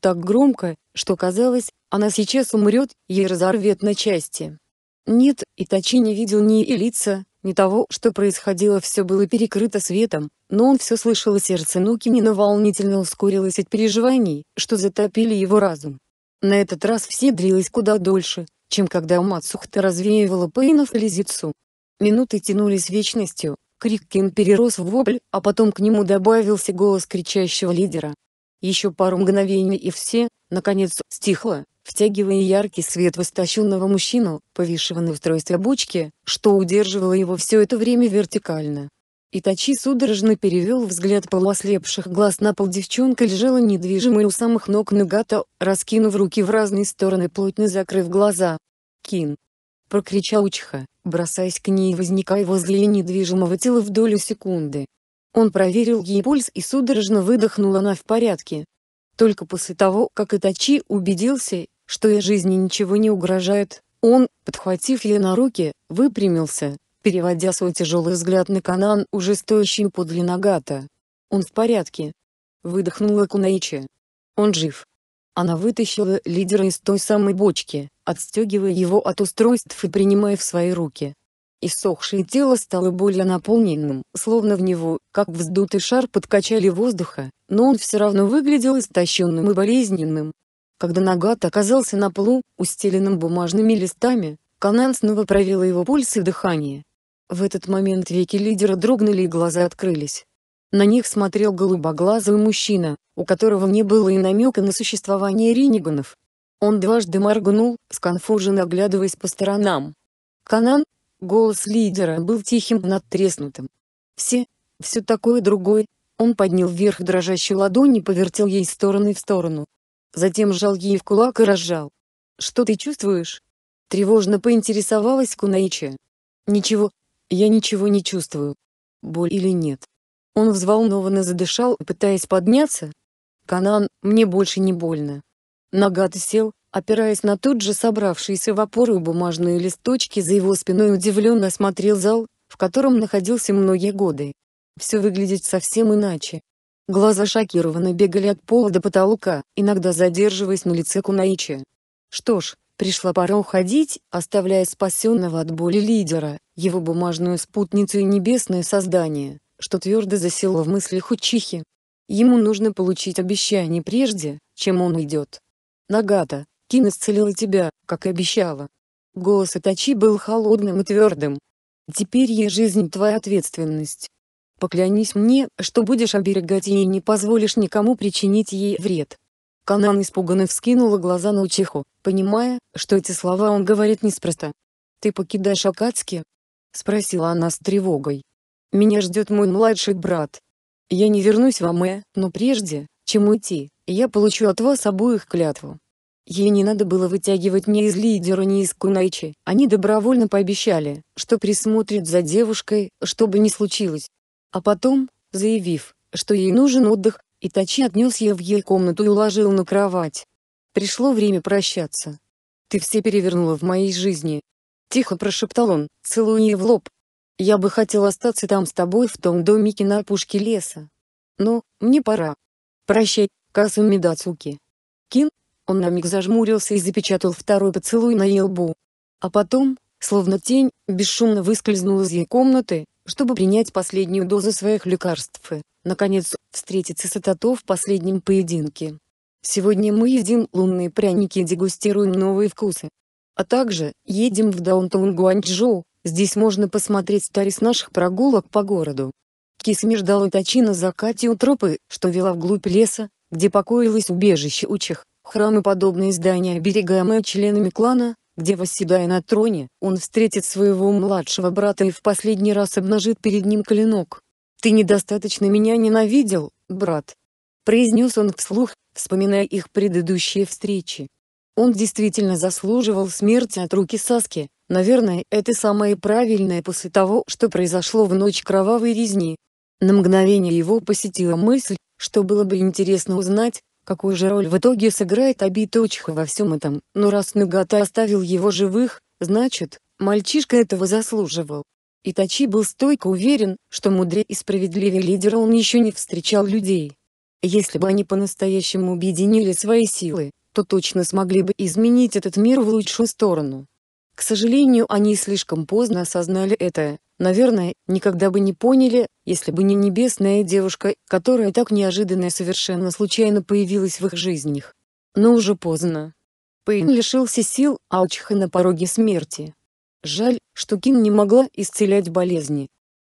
S1: Так громко, что казалось, она сейчас умрет, ей разорвет на части. Нет, Итачи не видел ни и лица, не того, что происходило, все было перекрыто светом, но он все слышал и сердце Нукинина волнительно ускорилось от переживаний, что затопили его разум. На этот раз все дрилось куда дольше, чем когда Мацухта развеивала Пейнов или лизицу. Минуты тянулись вечностью, крик Кин перерос в вопль, а потом к нему добавился голос кричащего лидера. Еще пару мгновений и все, наконец, стихло, втягивая яркий свет в истощенного мужчину, повисшего на устройстве бочки, что удерживало его все это время вертикально. Итачи судорожно перевел взгляд полуослепших глаз на пол девчонка лежала недвижимой у самых ног Нагата, раскинув руки в разные стороны плотно закрыв глаза. «Кин!» — прокричал Учха, бросаясь к ней и возникая возле недвижимого тела в долю секунды. Он проверил ей пульс и судорожно выдохнула она в порядке. Только после того, как Итачи убедился, что и жизни ничего не угрожает, он, подхватив ее на руки, выпрямился, переводя свой тяжелый взгляд на Канан, уже стоящий подле Нагата. «Он в порядке!» — выдохнула Кунаичи. «Он жив!» Она вытащила лидера из той самой бочки, отстегивая его от устройств и принимая в свои руки. И сохшее тело стало более наполненным, словно в него, как вздутый шар подкачали воздуха, но он все равно выглядел истощенным и болезненным, когда Нагат оказался на полу, устеленном бумажными листами, Канан снова проверила его пульс и дыхание. В этот момент веки лидера дрогнули и глаза открылись. На них смотрел голубоглазый мужчина, у которого не было и намека на существование риниганов. Он дважды моргнул, сконфуженно оглядываясь по сторонам. «Канан?» — голос лидера был тихим, надтреснутым. «Все, все такое другое». Он поднял вверх дрожащую ладонь и повертел ей стороны в сторону. Затем сжал ей в кулак и разжал. «Что ты чувствуешь?» Тревожно поинтересовалась Кунаичи. «Ничего. Я ничего не чувствую. Боль или нет?» Он взволнованно задышал, пытаясь подняться. «Канан, мне больше не больно». Нагат сел, опираясь на тут же собравшиеся в опору бумажные листочки за его спиной удивленно осмотрел зал, в котором находился многие годы. Все выглядит совсем иначе. Глаза шокированно бегали от пола до потолка, иногда задерживаясь на лице Кунаичи. Что ж, пришла пора уходить, оставляя спасенного от боли лидера, его бумажную спутницу и небесное создание, что твердо засело в мыслях Учихи. Ему нужно получить обещание прежде, чем он уйдет. Нагата, Кин исцелила тебя, как и обещала. Голос Атачи был холодным и твердым. Теперь ей жизнь твоя ответственность. Поклянись мне, что будешь оберегать ее и не позволишь никому причинить ей вред. Канан испуганно вскинула глаза на Учиху, понимая, что эти слова он говорит неспроста. «Ты покидаешь Акацки?» — спросила она с тревогой. «Меня ждет мой младший брат. Я не вернусь в Аме, э, но прежде, чем уйти, я получу от вас обоих клятву». Ей не надо было вытягивать ни из лидера, ни из Кунайчи, они добровольно пообещали, что присмотрят за девушкой, что бы ни случилось. А потом, заявив, что ей нужен отдых, Итачи отнес ее в ее комнату и уложил на кровать. Пришло время прощаться. «Ты все перевернула в моей жизни», — тихо прошептал он, целуя ее в лоб. «Я бы хотел остаться там с тобой в том домике на опушке леса. Но, мне пора. Прощай, Касуми Дацуки». Кин, он на миг зажмурился и запечатал второй поцелуй на ее лбу. А потом, словно тень, бесшумно выскользнул из ее комнаты, чтобы принять последнюю дозу своих лекарств и, наконец, встретиться с Атато в последнем поединке. Сегодня мы едим лунные пряники и дегустируем новые вкусы. А также, едем в даунтаун Гуанчжоу, здесь можно посмотреть старис наших прогулок по городу. Кисми ждал Итачи на закате у тропы, что вела вглубь леса, где покоилось убежище учих, храмы подобные здания оберегаемые членами клана, где, восседая на троне, он встретит своего младшего брата и в последний раз обнажит перед ним клинок. «Ты недостаточно меня ненавидел, брат», — произнес он вслух, вспоминая их предыдущие встречи. Он действительно заслуживал смерти от руки Саски, наверное, это самое правильное после того, что произошло в ночь кровавой резни. На мгновение его посетила мысль, что было бы интересно узнать, Какую же роль в итоге сыграет Аби во всем этом, но ну, раз Нагата оставил его живых, значит, мальчишка этого заслуживал. Итачи был стойко уверен, что мудрее и справедливее лидера он еще не встречал людей. Если бы они по-настоящему объединили свои силы, то точно смогли бы изменить этот мир в лучшую сторону. К сожалению, они слишком поздно осознали это, наверное, никогда бы не поняли, если бы не небесная девушка, которая так неожиданно и совершенно случайно появилась в их жизнях. Но уже поздно. Пейн лишился сил, а Учха на пороге смерти. Жаль, что Кин не могла исцелять болезни.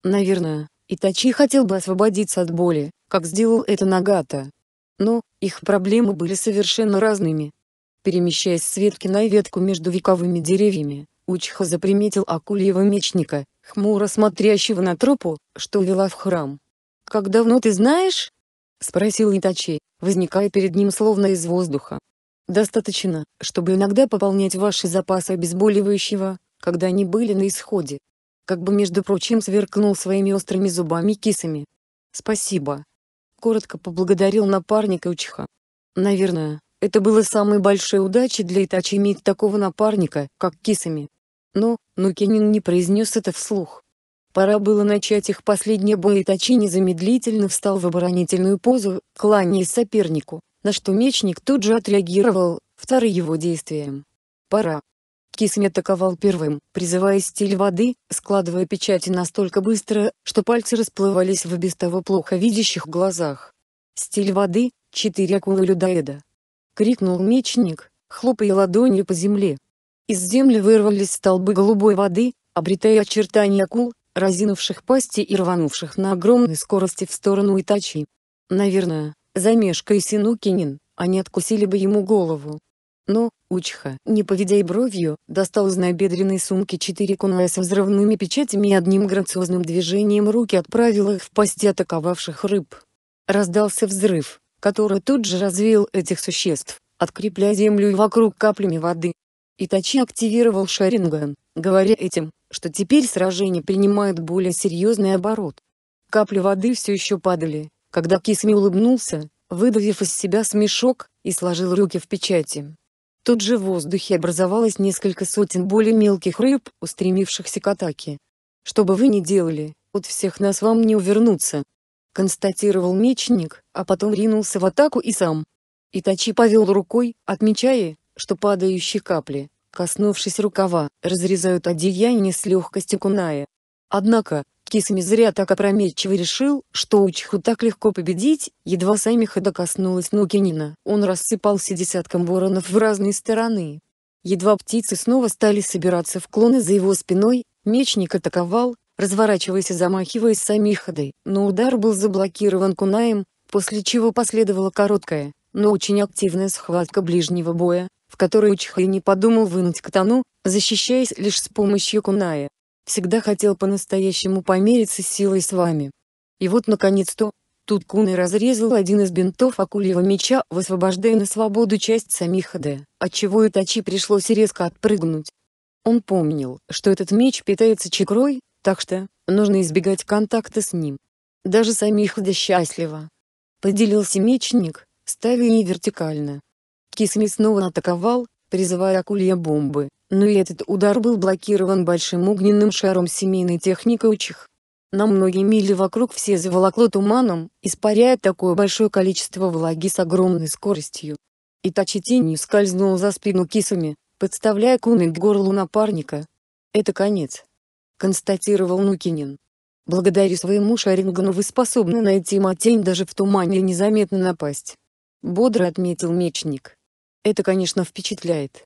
S1: Наверное, Итачи хотел бы освободиться от боли, как сделал это Нагата. Но, их проблемы были совершенно разными, Перемещаясь с ветки на ветку между вековыми деревьями, Учха заприметил акульего мечника, хмуро смотрящего на тропу, что вела в храм. «Как давно ты знаешь?» — спросил Итачей, возникая перед ним словно из воздуха. «Достаточно, чтобы иногда пополнять ваши запасы обезболивающего, когда они были на исходе». Как бы, между прочим, сверкнул своими острыми зубами кисами. «Спасибо». Коротко поблагодарил напарника Учха. «Наверное, это было самой большой удачей для Итачи иметь такого напарника, как Кисами. Но, Нукенин не произнес это вслух. Пора было начать их последний бой Итачи незамедлительно встал в оборонительную позу, кланяясь сопернику, на что мечник тут же отреагировал, вторым его действием. Пора. Кисами атаковал первым, призывая стиль воды, складывая печати настолько быстро, что пальцы расплывались в без того плохо видящих глазах. Стиль воды — четыре акулы людоеда. — крикнул мечник, хлопая ладонью по земле. Из земли вырвались столбы голубой воды, обретая очертания акул, разинувших пасти и рванувших на огромной скорости в сторону Итачи. Наверное, и Нукинин, они откусили бы ему голову. Но, Учха, не поведя и бровью, достал из набедренной сумки четыре куная со взрывными печатями и одним грациозным движением руки отправил их в пасти атаковавших рыб. Раздался взрыв который тут же развил этих существ, открепляя землю вокруг каплями воды. Итачи активировал Шаринган, говоря этим, что теперь сражение принимает более серьезный оборот. Капли воды все еще падали, когда Кисми улыбнулся, выдавив из себя смешок, и сложил руки в печати. Тут же в воздухе образовалось несколько сотен более мелких рыб, устремившихся к атаке. «Что бы вы ни делали, от всех нас вам не увернуться», констатировал мечник, а потом ринулся в атаку и сам. Итачи повел рукой, отмечая, что падающие капли, коснувшись рукава, разрезают одеяние с легкостью куная. Однако, Кисами зря так опрометчиво решил, что Учху так легко победить, едва Саймиха докоснулась Нукинина, он рассыпался десятком воронов в разные стороны. Едва птицы снова стали собираться в клоны за его спиной, мечник атаковал, разворачиваясь и замахиваясь самихадой, но удар был заблокирован кунаем, после чего последовала короткая, но очень активная схватка ближнего боя, в которой Учхай не подумал вынуть катану, защищаясь лишь с помощью куная. Всегда хотел по-настоящему помериться с силой с вами. И вот наконец-то, тут Кунай разрезал один из бинтов акульего меча, высвобождая на свободу часть Самиходе, отчего Итачи пришлось резко отпрыгнуть. Он помнил, что этот меч питается чакрой, так что, нужно избегать контакта с ним. Даже самих да счастливо. Поделился мечник, ставя ей вертикально. Кисми снова атаковал, призывая акулья бомбы, но и этот удар был блокирован большим огненным шаром семейной техники учих. На многие мили вокруг все заволокло туманом, испаряя такое большое количество влаги с огромной скоростью. Итачи тенью скользнул за спину кисами, подставляя куны к горлу напарника. Это конец констатировал Нукинин. Благодаря своему Шарингану вы способны найти Матень даже в тумане и незаметно напасть. Бодро отметил мечник. Это, конечно, впечатляет.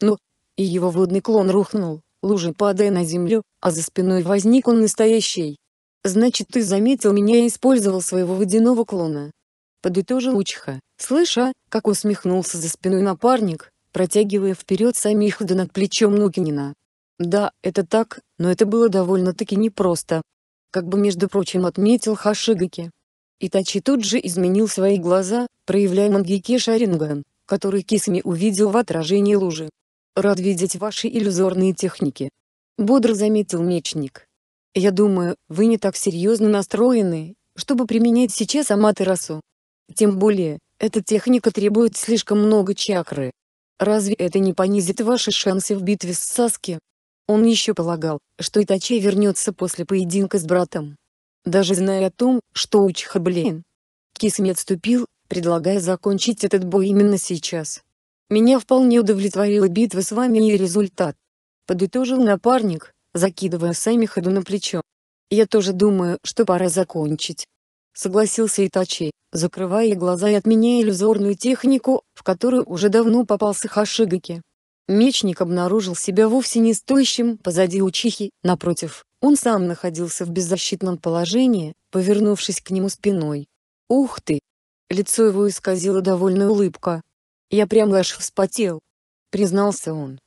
S1: Но... И его водный клон рухнул, лужи падая на землю, а за спиной возник он настоящий. Значит, ты заметил меня и использовал своего водяного клона. Подытожил Учха, слыша, как усмехнулся за спиной напарник, протягивая вперед самих над плечом Нукинина. Да, это так, но это было довольно-таки непросто. Как бы между прочим отметил Хашигаки. Итачи тут же изменил свои глаза, проявляя Мангеке Шаринган, который Кисами увидел в отражении лужи. «Рад видеть ваши иллюзорные техники», — бодро заметил мечник. «Я думаю, вы не так серьезно настроены, чтобы применять сейчас Аматерасу. Тем более, эта техника требует слишком много чакры. Разве это не понизит ваши шансы в битве с Саски?» Он еще полагал, что Итачи вернется после поединка с братом. Даже зная о том, что Учха блин. Кисами отступил, предлагая закончить этот бой именно сейчас. Меня вполне удовлетворила битва с вами и результат. Подытожил напарник, закидывая Сами ходу на плечо. Я тоже думаю, что пора закончить. Согласился Итачи, закрывая глаза и отменяя иллюзорную технику, в которую уже давно попался Хашигаки. Мечник обнаружил себя вовсе не стоящим позади учихи, напротив, он сам находился в беззащитном положении, повернувшись к нему спиной. «Ух ты!» Лицо его исказила довольная улыбка. «Я прям аж вспотел!» — признался он.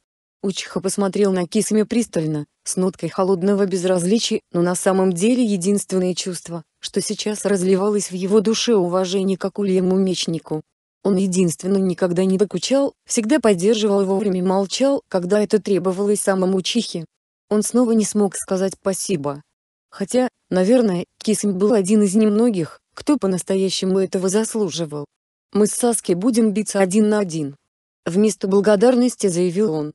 S1: Учиха посмотрел на Кисме пристально, с ноткой холодного безразличия, но на самом деле единственное чувство, что сейчас разливалось в его душе уважение к Акульему мечнику. Он единственно никогда не докучал, всегда поддерживал и вовремя молчал, когда это требовалось самому Чихе. Он снова не смог сказать спасибо. Хотя, наверное, Кисым был один из немногих, кто по-настоящему этого заслуживал. «Мы с Саски будем биться один на один». Вместо благодарности заявил он.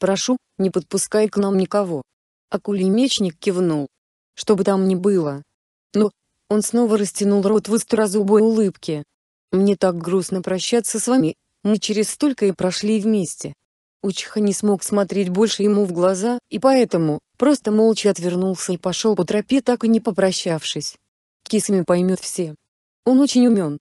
S1: «Прошу, не подпускай к нам никого». Акулий мечник кивнул. «Что бы там ни было». Но, он снова растянул рот в острозубой улыбке. Мне так грустно прощаться с вами. Мы через столько и прошли вместе. Учиха не смог смотреть больше ему в глаза, и поэтому просто молча отвернулся и пошел по тропе, так и не попрощавшись. Кисами поймет все. Он очень умен.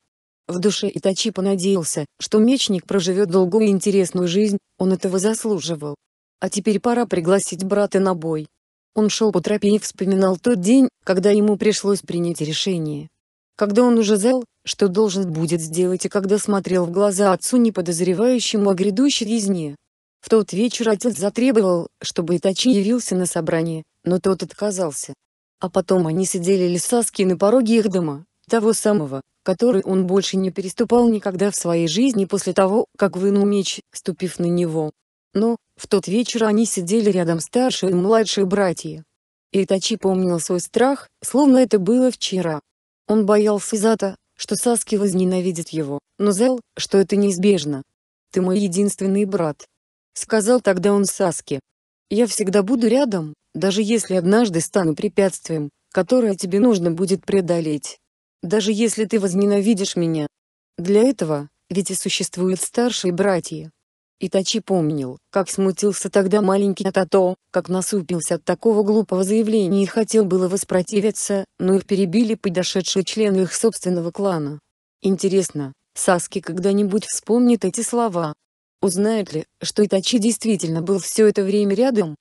S1: В душе Итачи понадеялся, что мечник проживет долгую и интересную жизнь, он этого заслуживал. А теперь пора пригласить брата на бой. Он шел по тропе и вспоминал тот день, когда ему пришлось принять решение. Когда он уже зал, что должен будет сделать и когда смотрел в глаза отцу неподозревающему о грядущей резне. В тот вечер отец затребовал, чтобы Итачи явился на собрание, но тот отказался. А потом они сидели лисаски на пороге их дома, того самого, который он больше не переступал никогда в своей жизни после того, как вынул меч, ступив на него. Но, в тот вечер они сидели рядом старшие и младшие братья. Итачи помнил свой страх, словно это было вчера. Он боялся Зата что Саски возненавидит его, но Зел, что это неизбежно. «Ты мой единственный брат», — сказал тогда он Саски. «Я всегда буду рядом, даже если однажды стану препятствием, которое тебе нужно будет преодолеть. Даже если ты возненавидишь меня. Для этого, ведь и существуют старшие братья. Итачи помнил, как смутился тогда маленький Тато, как насупился от такого глупого заявления и хотел было воспротивиться, но их перебили подошедшие члены их собственного клана. Интересно, Саски когда-нибудь вспомнит эти слова? Узнает ли, что Итачи действительно был все это время рядом?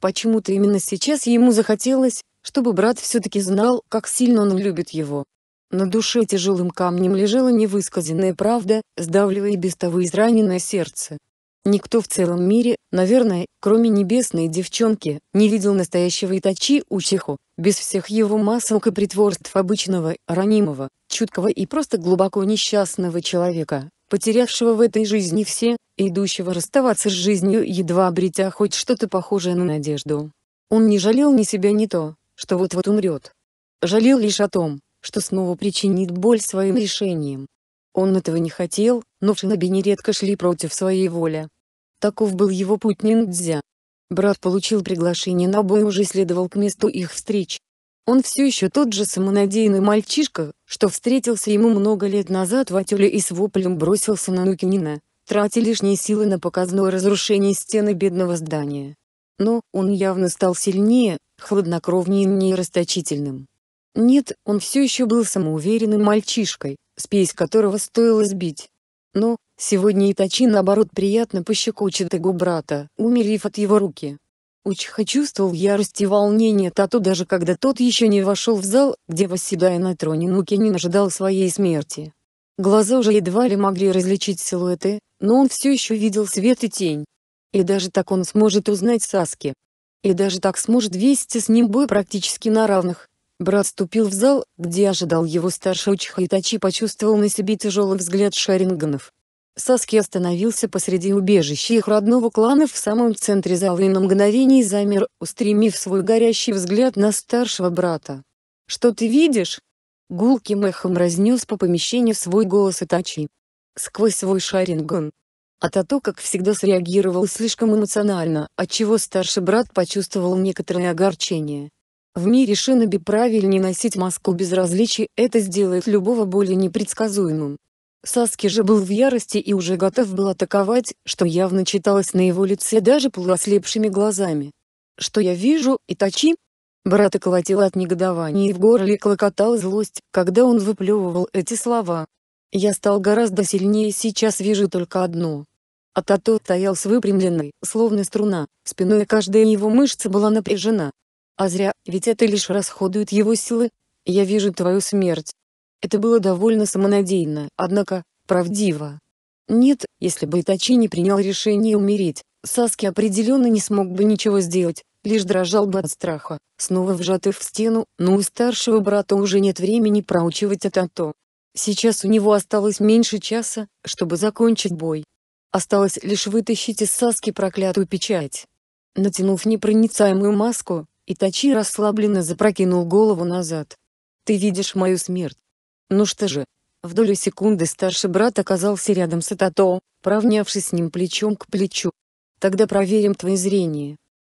S1: Почему-то именно сейчас ему захотелось, чтобы брат все-таки знал, как сильно он любит его. На душе тяжелым камнем лежала невысказанная правда, сдавливая и без того израненное сердце. Никто в целом мире, наверное, кроме небесной девчонки, не видел настоящего Итачи Учиху, без всех его масок и притворств обычного, ранимого, чуткого и просто глубоко несчастного человека, потерявшего в этой жизни все, и идущего расставаться с жизнью, едва обретя хоть что-то похожее на надежду. Он не жалел ни себя, ни то, что вот-вот умрет. Жалел лишь о том, что снова причинит боль своим решением. Он этого не хотел, но шиноби нередко шли против своей воли. Таков был его путь ниндзя. Брат получил приглашение на бой и уже следовал к месту их встреч. Он все еще тот же самонадеянный мальчишка, что встретился ему много лет назад в отеле и с воплем бросился на Нукинина, тратя лишние силы на показное разрушение стены бедного здания. Но, он явно стал сильнее, хладнокровнее и расточительным. Нет, он все еще был самоуверенным мальчишкой, спесь которого стоило сбить. Но, сегодня Итачи наоборот приятно пощекочет его брата, умерив от его руки. Учха чувствовал ярость и волнение Тату даже когда тот еще не вошел в зал, где, восседая на троне Нукинин ожидал своей смерти. Глаза уже едва ли могли различить силуэты, но он все еще видел свет и тень. И даже так он сможет узнать Саски. И даже так сможет вести с ним бой практически на равных. Брат ступил в зал, где ожидал его старший Учиха Итачи почувствовал на себе тяжелый взгляд шаринганов. Саски остановился посреди убежища их родного клана в самом центре зала и на мгновение замер, устремив свой горящий взгляд на старшего брата. «Что ты видишь?» Гулким эхом разнес по помещению свой голос Итачи. Сквозь свой шаринган. А Тато, как всегда, среагировал слишком эмоционально, отчего старший брат почувствовал некоторое огорчение. В мире шиноби правильнее носить маску безразличия, это сделает любого более непредсказуемым. Саски же был в ярости и уже готов был атаковать, что явно читалось на его лице даже полуослепшими глазами. «Что я вижу, Итачи?» Брата колотило от негодования и в горле клокотала злость, когда он выплевывал эти слова. «Я стал гораздо сильнее сейчас вижу только одно». А Тато стоял с выпрямленной, словно струна, спиной каждая его мышца была напряжена, а зря, ведь это лишь расходует его силы. Я вижу твою смерть. Это было довольно самонадеянно, однако, правдиво. Нет, если бы Итачи не принял решение умереть, Саски определенно не смог бы ничего сделать, лишь дрожал бы от страха, снова вжатый в стену, но у старшего брата уже нет времени проучивать это а то. Сейчас у него осталось меньше часа, чтобы закончить бой. Осталось лишь вытащить из Саски проклятую печать. Натянув непроницаемую маску, Итачи расслабленно запрокинул голову назад. «Ты видишь мою смерть. Ну что же?» В долю секунды старший брат оказался рядом с Атато, правнявшись с ним плечом к плечу. «Тогда проверим твое зрение».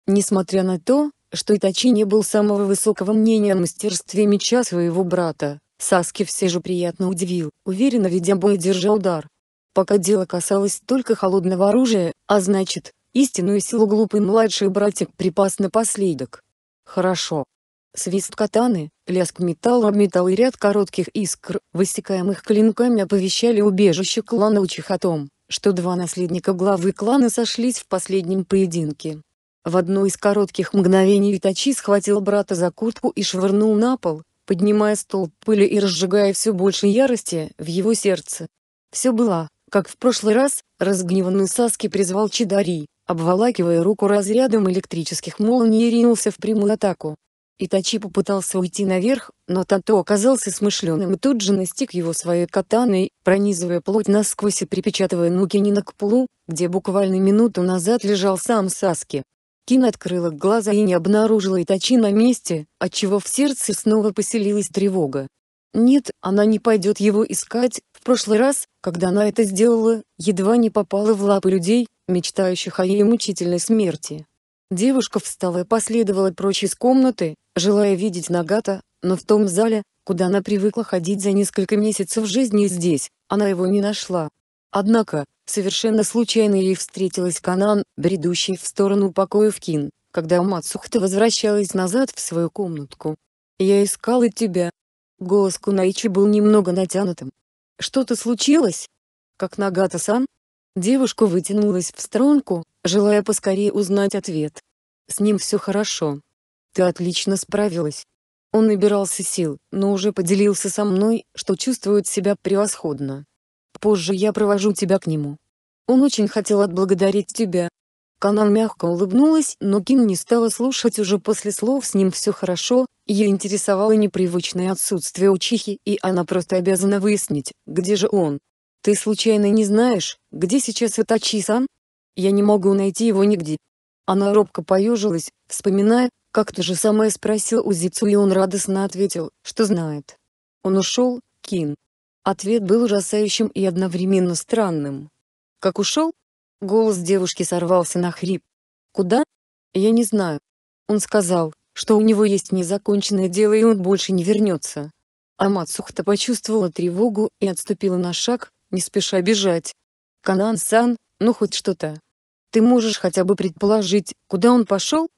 S1: Несмотря на то, что Итачи не был самого высокого мнения о мастерстве меча своего брата, Саски все же приятно удивил, уверенно ведя бой и держа удар. Пока дело касалось только холодного оружия, а значит, истинную силу глупый младший братик припас напоследок. Хорошо. Свист катаны, лязг металла об металл и ряд коротких искр, высекаемых клинками оповещали убежище клана Учих о том, что два наследника главы клана сошлись в последнем поединке. В одно из коротких мгновений Итачи схватил брата за куртку и швырнул на пол, поднимая столб пыли и разжигая все больше ярости в его сердце. Все было, как в прошлый раз, разгневанный Саски призвал Чидари, обволакивая руку разрядом электрических молний и ринулся в прямую атаку. Итачи попытался уйти наверх, но Тато оказался смышленым и тут же настиг его своей катаной, пронизывая плоть насквозь и припечатывая Нукинина к полу, где буквально минуту назад лежал сам Саски. Кин открыла глаза и не обнаружила Итачи на месте, отчего в сердце снова поселилась тревога. Нет, она не пойдет его искать, в прошлый раз, когда она это сделала, едва не попала в лапы людей, мечтающих о ее мучительной смерти. Девушка встала и последовала прочь из комнаты, желая видеть Нагата, но в том зале, куда она привыкла ходить за несколько месяцев жизни здесь, она его не нашла. Однако, совершенно случайно ей встретилась Канан, бредущий в сторону покоев Кин, когда Мацухта возвращалась назад в свою комнатку. «Я искала тебя». Голос Кунаичи был немного натянутым. «Что-то случилось?» «Как Нагата-сан?» Девушка вытянулась в сторонку, желая поскорее узнать ответ. С ним все хорошо. Ты отлично справилась. Он набирался сил, но уже поделился со мной, что чувствует себя превосходно. Позже я провожу тебя к нему. Он очень хотел отблагодарить тебя. Канан мягко улыбнулась, но Ким не стала слушать уже после слов «с ним все хорошо», ее интересовало непривычное отсутствие учихи, и она просто обязана выяснить, где же он. «Ты случайно не знаешь, где сейчас Итачи-сан? Я не могу найти его нигде». Она робко поежилась, вспоминая, как то же самое спросил у Зицу и он радостно ответил, что знает. Он ушел, Кин. Ответ был ужасающим и одновременно странным. «Как ушел?» Голос девушки сорвался на хрип. «Куда?» «Я не знаю». Он сказал, что у него есть незаконченное дело и он больше не вернется. Амацухта почувствовала тревогу и отступила на шаг, не спеша бежать. Канан-сан, ну хоть что-то. Ты можешь хотя бы предположить, куда он пошел?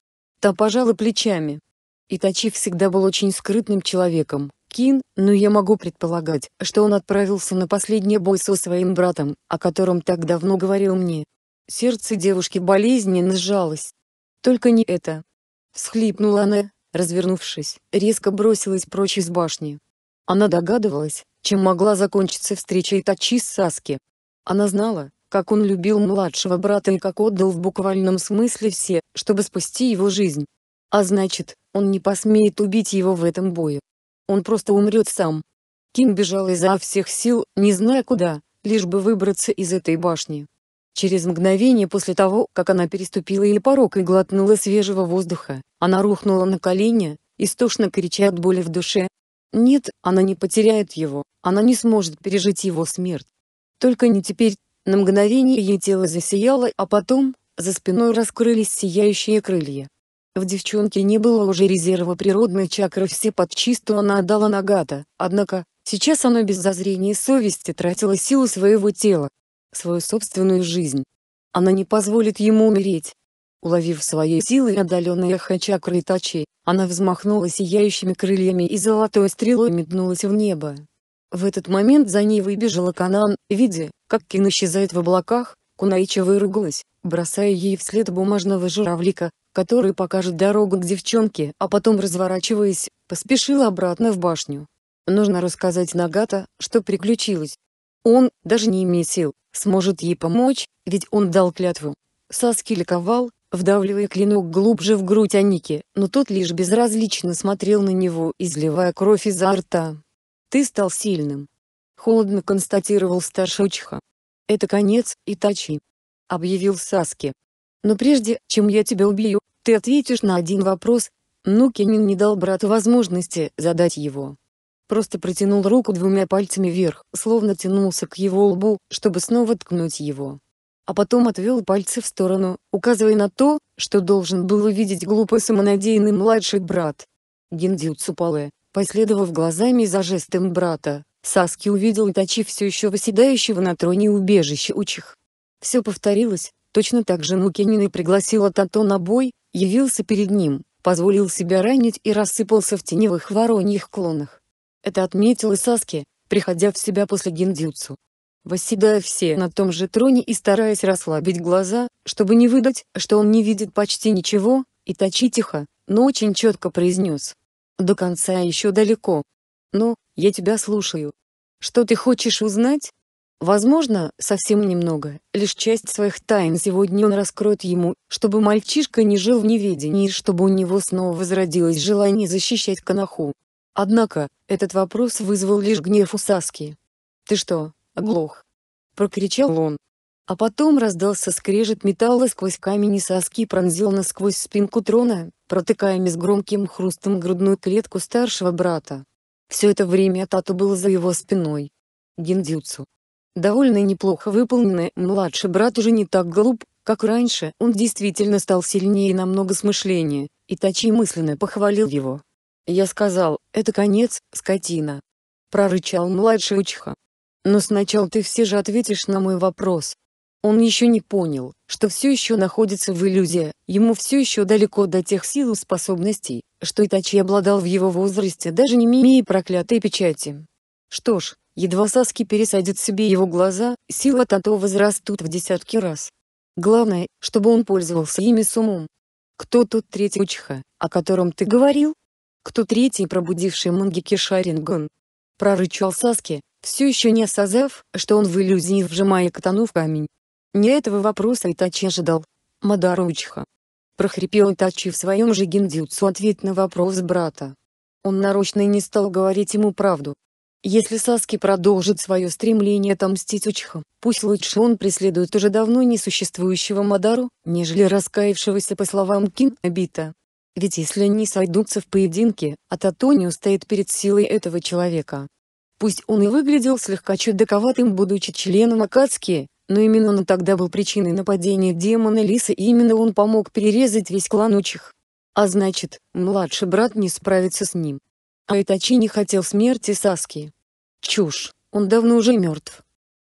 S1: Та пожала плечами. Итачи всегда был очень скрытным человеком, Кин, но ну, я могу предполагать, что он отправился на последний бой со своим братом, о котором так давно говорил мне. Сердце девушки болезненно сжалось. Только не это. Всхлипнула она, развернувшись, резко бросилась прочь из башни. Она догадывалась, чем могла закончиться встреча Итачи с Саски. Она знала, как он любил младшего брата и как отдал в буквальном смысле все, чтобы спасти его жизнь. А значит, он не посмеет убить его в этом бою. Он просто умрет сам. Ким бежал изо всех сил, не зная куда, лишь бы выбраться из этой башни. Через мгновение после того, как она переступила ее порог и глотнула свежего воздуха, она рухнула на колени, истошно крича от боли в душе, нет, она не потеряет его, она не сможет пережить его смерть. Только не теперь. На мгновение ее тело засияло, а потом, за спиной раскрылись сияющие крылья. В девчонке не было уже резерва природной чакры все под чистую она отдала Нагата, однако, сейчас она без зазрения совести тратила силу своего тела, свою собственную жизнь. Она не позволит ему умереть, Уловив своей силой отдаленное эхо чакры Итачи, она взмахнула сияющими крыльями и золотой стрелой метнулась в небо. В этот момент за ней выбежала Канан, видя, как Кин исчезает в облаках, Кунаича выругалась, бросая ей вслед бумажного журавлика, который покажет дорогу к девчонке, а потом разворачиваясь, поспешила обратно в башню. Нужно рассказать Нагата, что приключилось. Он, даже не имея сил, сможет ей помочь, ведь он дал клятву. Саски ликовал, вдавливая клинок глубже в грудь Аники, но тот лишь безразлично смотрел на него, изливая кровь изо рта. «Ты стал сильным!» — холодно констатировал старшочха. «Это конец, Итачи!» — объявил Саски. «Но прежде, чем я тебя убью, ты ответишь на один вопрос». Ну Кенин не дал брату возможности задать его. Просто протянул руку двумя пальцами вверх, словно тянулся к его лбу, чтобы снова ткнуть его а потом отвел пальцы в сторону, указывая на то, что должен был увидеть глупо самонадеянный младший брат. Гиндзю Цупалы, последовав глазами за жестом брата, Саски увидел Итачи все еще восседающего на троне убежища Учих. Все повторилось, точно так же Нукенин пригласила Тато на бой, явился перед ним, позволил себя ранить и рассыпался в теневых вороньих клонах. Это отметил и Саски, приходя в себя после гиндзюцу восседая все на том же троне и стараясь расслабить глаза, чтобы не выдать, что он не видит почти ничего, Итачи тихо, но очень четко произнес. «До конца еще далеко. Но, я тебя слушаю. Что ты хочешь узнать?» Возможно, совсем немного, лишь часть своих тайн сегодня он раскроет ему, чтобы мальчишка не жил в неведении и чтобы у него снова возродилось желание защищать Канаху. Однако, этот вопрос вызвал лишь гнев у Саски. «Ты что, Глух! Прокричал он. А потом раздался скрежет металла сквозь камень и соски пронзил насквозь спинку трона, протыкая с громким хрустом грудную клетку старшего брата. Все это время Тату был за его спиной. Гиндзюцу. Довольно неплохо выполненное, младший брат уже не так глуп, как раньше, он действительно стал сильнее и намного смышленнее, и Тачи мысленно похвалил его. «Я сказал, это конец, скотина!» Прорычал младший учха. Но сначала ты все же ответишь на мой вопрос. Он еще не понял, что все еще находится в иллюзии, ему все еще далеко до тех сил и способностей, что Итачи обладал в его возрасте даже не имея проклятой печати. Что ж, едва Саски пересадит себе его глаза, силы Тато возрастут в десятки раз. Главное, чтобы он пользовался ими с умом. Кто тот третий Учиха, о котором ты говорил? Кто третий пробудивший Мангеки Шаринган? Прорычал Саски, все еще не осознав, что он в иллюзии вжимая катану в камень. Не этого вопроса Итачи ожидал. Мадару Учиха. Прохрипел Итачи в своем же гиндзюцу ответ на вопрос брата. Он нарочно и не стал говорить ему правду. Если Саски продолжит свое стремление отомстить Учиха, пусть лучше он преследует уже давно несуществующего Мадару, нежели раскаявшегося по словам Кин Абита. Ведь если они сойдутся в поединке, а Татони устоит перед силой этого человека. Пусть он и выглядел слегка чудаковатым, будучи членом Акацки, но именно он тогда был причиной нападения демона Лиса и именно он помог перерезать весь клан Учих. А значит, младший брат не справится с ним. А Итачи не хотел смерти Саски. Чушь, он давно уже мертв.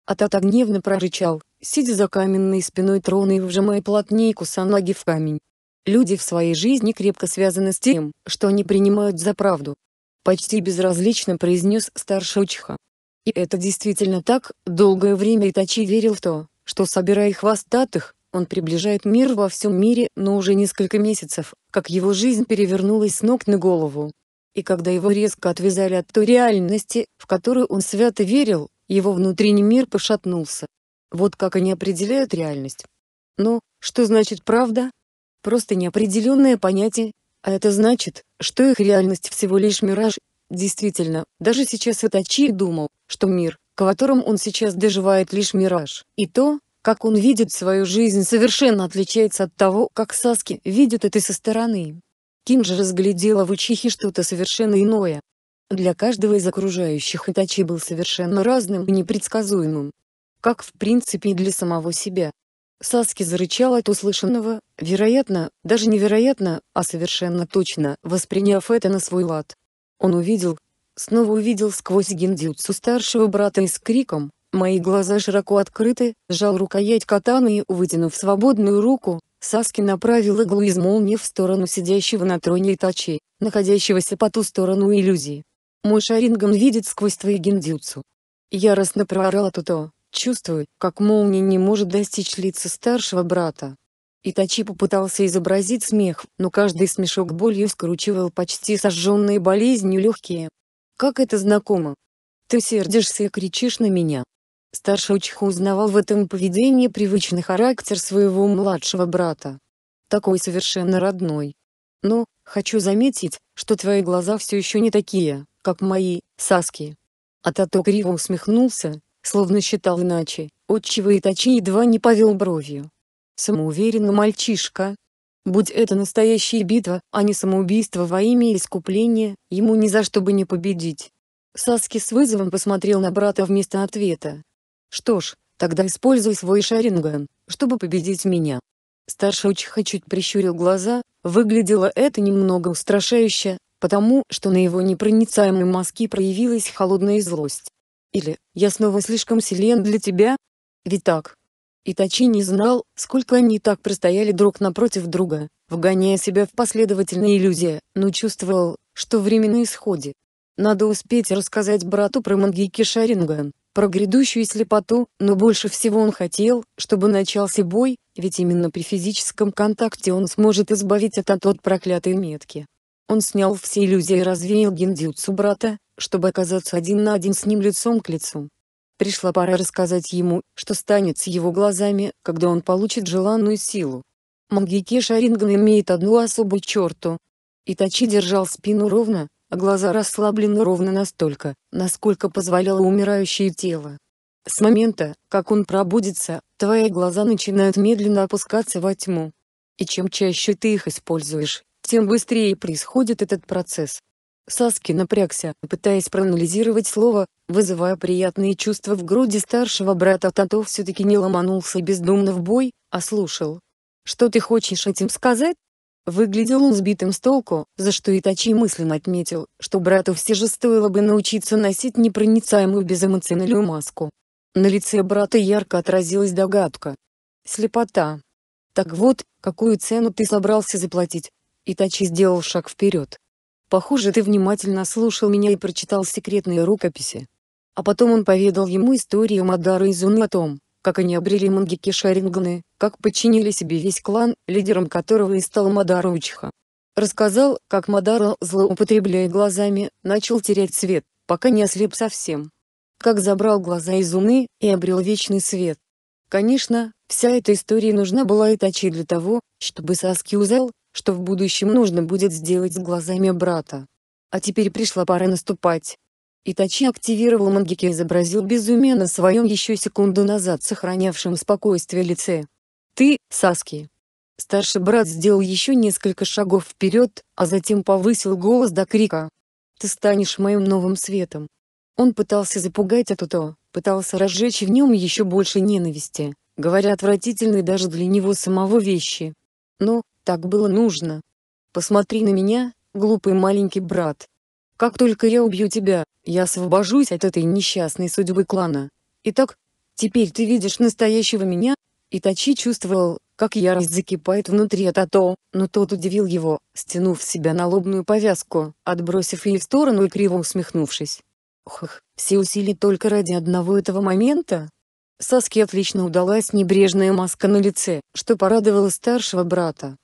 S1: Атата гневно прорычал, сидя за каменной спиной трона и вжимая плотнее кусанаги в камень. Люди в своей жизни крепко связаны с тем, что они принимают за правду, почти безразлично произнес старшучиха. И это действительно так, долгое время Итачи верил в то, что собирая хвостатых, он приближает мир во всем мире, но уже несколько месяцев, как его жизнь перевернулась с ног на голову. И когда его резко отвязали от той реальности, в которую он свято верил, его внутренний мир пошатнулся. Вот как они определяют реальность. Но что значит правда? Просто неопределенное понятие, а это значит, что их реальность всего лишь мираж. Действительно, даже сейчас Итачи думал, что мир, к которому он сейчас доживает лишь мираж, и то, как он видит свою жизнь совершенно отличается от того, как Саски видит это со стороны. Ким же разглядела в Учихе что-то совершенно иное. Для каждого из окружающих Итачи был совершенно разным и непредсказуемым. Как в принципе и для самого себя, Саски зарычал от услышанного, вероятно, даже невероятно, а совершенно точно, восприняв это на свой лад. Он увидел, снова увидел сквозь гендюцу старшего брата и с криком «Мои глаза широко открыты», сжал рукоять катаны и, вытянув свободную руку, Саски направил иглу из молнии в сторону сидящего на троне Итачи, находящегося по ту сторону иллюзии. «Мой Шаринган видит сквозь твои гендюцу. Яростно проорал Туто. Чувствую, как молния не может достичь лица старшего брата. Итачи попытался изобразить смех, но каждый смешок болью скручивал почти сожженные болезнью легкие. Как это знакомо. Ты сердишься и кричишь на меня. Старший Учиха узнавал в этом поведении привычный характер своего младшего брата. Такой совершенно родной. Но, хочу заметить, что твои глаза все еще не такие, как мои, Саски. А Атато криво усмехнулся, словно считал иначе, отчего Итачи едва не повел бровью. Самоуверенно мальчишка. Будь это настоящая битва, а не самоубийство во имя искупления, ему ни за что бы не победить. Саски с вызовом посмотрел на брата вместо ответа. «Что ж, тогда используй свой шаринган, чтобы победить меня». Старший Учиха чуть прищурил глаза, выглядело это немного устрашающе, потому что на его непроницаемой маске проявилась холодная злость. Или «Я снова слишком силен для тебя?» Ведь так. Итачи не знал, сколько они так простояли друг напротив друга, вгоняя себя в последовательные иллюзии, но чувствовал, что время на исходе. Надо успеть рассказать брату про Мангейки Шаринган, про грядущую слепоту, но больше всего он хотел, чтобы начался бой, ведь именно при физическом контакте он сможет избавить от от проклятой метки. Он снял все иллюзии и развеял гиндзюцу брата, чтобы оказаться один на один с ним лицом к лицу. Пришла пора рассказать ему, что станет с его глазами, когда он получит желанную силу. Мангеки Шаринган имеет одну особую черту. Итачи держал спину ровно, а глаза расслаблены ровно настолько, насколько позволяло умирающее тело. С момента, как он пробудится, твои глаза начинают медленно опускаться во тьму. И чем чаще ты их используешь, тем быстрее происходит этот процесс. Саски напрягся, пытаясь проанализировать слово, вызывая приятные чувства в груди старшего брата Тато все-таки не ломанулся бездумно в бой, а слушал. «Что ты хочешь этим сказать?» Выглядел он сбитым с толку, за что Итачи мысленно отметил, что брату все же стоило бы научиться носить непроницаемую безэмоциональную маску. На лице брата ярко отразилась догадка. Слепота. «Так вот, какую цену ты собрался заплатить?» Итачи сделал шаг вперед. «Похоже, ты внимательно слушал меня и прочитал секретные рукописи». А потом он поведал ему историю Мадары и Зуны о том, как они обрели мангики Шаринганы, как подчинили себе весь клан, лидером которого и стал Мадара Учха. Рассказал, как Мадара, злоупотребляя глазами, начал терять свет, пока не ослеп совсем. Как забрал глаза из умы и обрел вечный свет. Конечно, вся эта история нужна была Итачи для того, чтобы Саски узнал, что в будущем нужно будет сделать с глазами брата. А теперь пришла пора наступать. Итачи активировал мангики и изобразил безумие на своем еще секунду назад сохранявшем спокойствие лице. «Ты, Саски!» Старший брат сделал еще несколько шагов вперед, а затем повысил голос до крика. «Ты станешь моим новым светом!» Он пытался запугать Атуто, пытался разжечь в нем еще больше ненависти, говоря отвратительные даже для него самого вещи. Но, так было нужно. Посмотри на меня, глупый маленький брат. Как только я убью тебя, я освобожусь от этой несчастной судьбы клана. Итак, теперь ты видишь настоящего меня? Итачи чувствовал, как ярость закипает внутри от а Ато, но тот удивил его, стянув себя на лобную повязку, отбросив ее в сторону и криво усмехнувшись. Хх, все усилия только ради одного этого момента? Саске отлично удалась небрежная маска на лице, что порадовало старшего брата.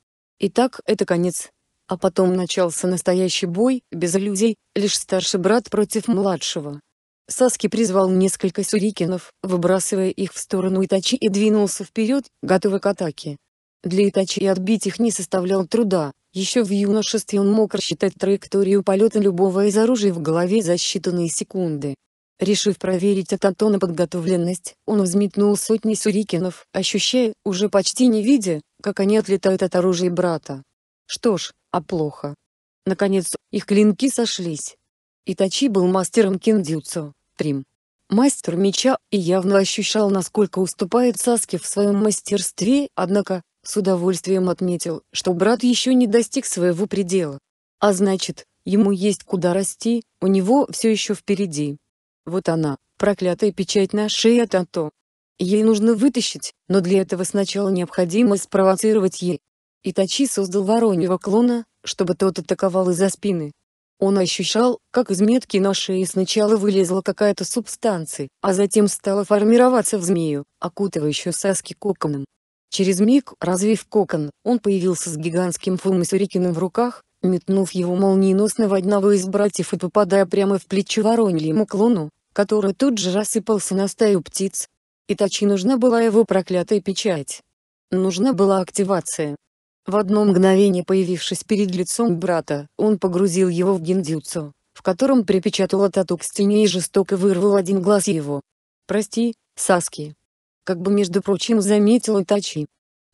S1: Итак, это конец. А потом начался настоящий бой, без людей, лишь старший брат против младшего. Саски призвал несколько сюрикенов, выбрасывая их в сторону Итачи и двинулся вперед, готовый к атаке. Для Итачи отбить их не составлял труда, еще в юношестве он мог рассчитать траекторию полета любого из оружия в голове за считанные секунды. Решив проверить ататона подготовленность, он взметнул сотни сюрикенов, ощущая, уже почти не видя, как они отлетают от оружия брата. Что ж, а плохо. Наконец, их клинки сошлись. Итачи был мастером киндзюцу, прим. Мастер меча и явно ощущал, насколько уступает Саске в своем мастерстве, однако, с удовольствием отметил, что брат еще не достиг своего предела. А значит, ему есть куда расти, у него все еще впереди. Вот она, проклятая печать на шее Тато. Ей нужно вытащить, но для этого сначала необходимо спровоцировать ей. Итачи создал вороньего клона, чтобы тот атаковал из-за спины. Он ощущал, как из метки на шее сначала вылезла какая-то субстанция, а затем стала формироваться в змею, окутывающую Саски коконом. Через миг, развив кокон, он появился с гигантским фумасюрикином в руках, метнув его молниеносно в одного из братьев и попадая прямо в плечо вороньему клону, который тут же рассыпался на стаю птиц, Итачи нужна была его проклятая печать. Нужна была активация. В одно мгновение появившись перед лицом брата, он погрузил его в гиндюцу, в котором припечатал тату к стене и жестоко вырвал один глаз его. «Прости, Саски». Как бы между прочим заметил Итачи.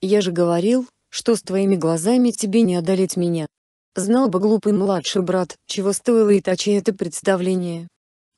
S1: «Я же говорил, что с твоими глазами тебе не одолеть меня». Знал бы глупый младший брат, чего стоило Итачи это представление,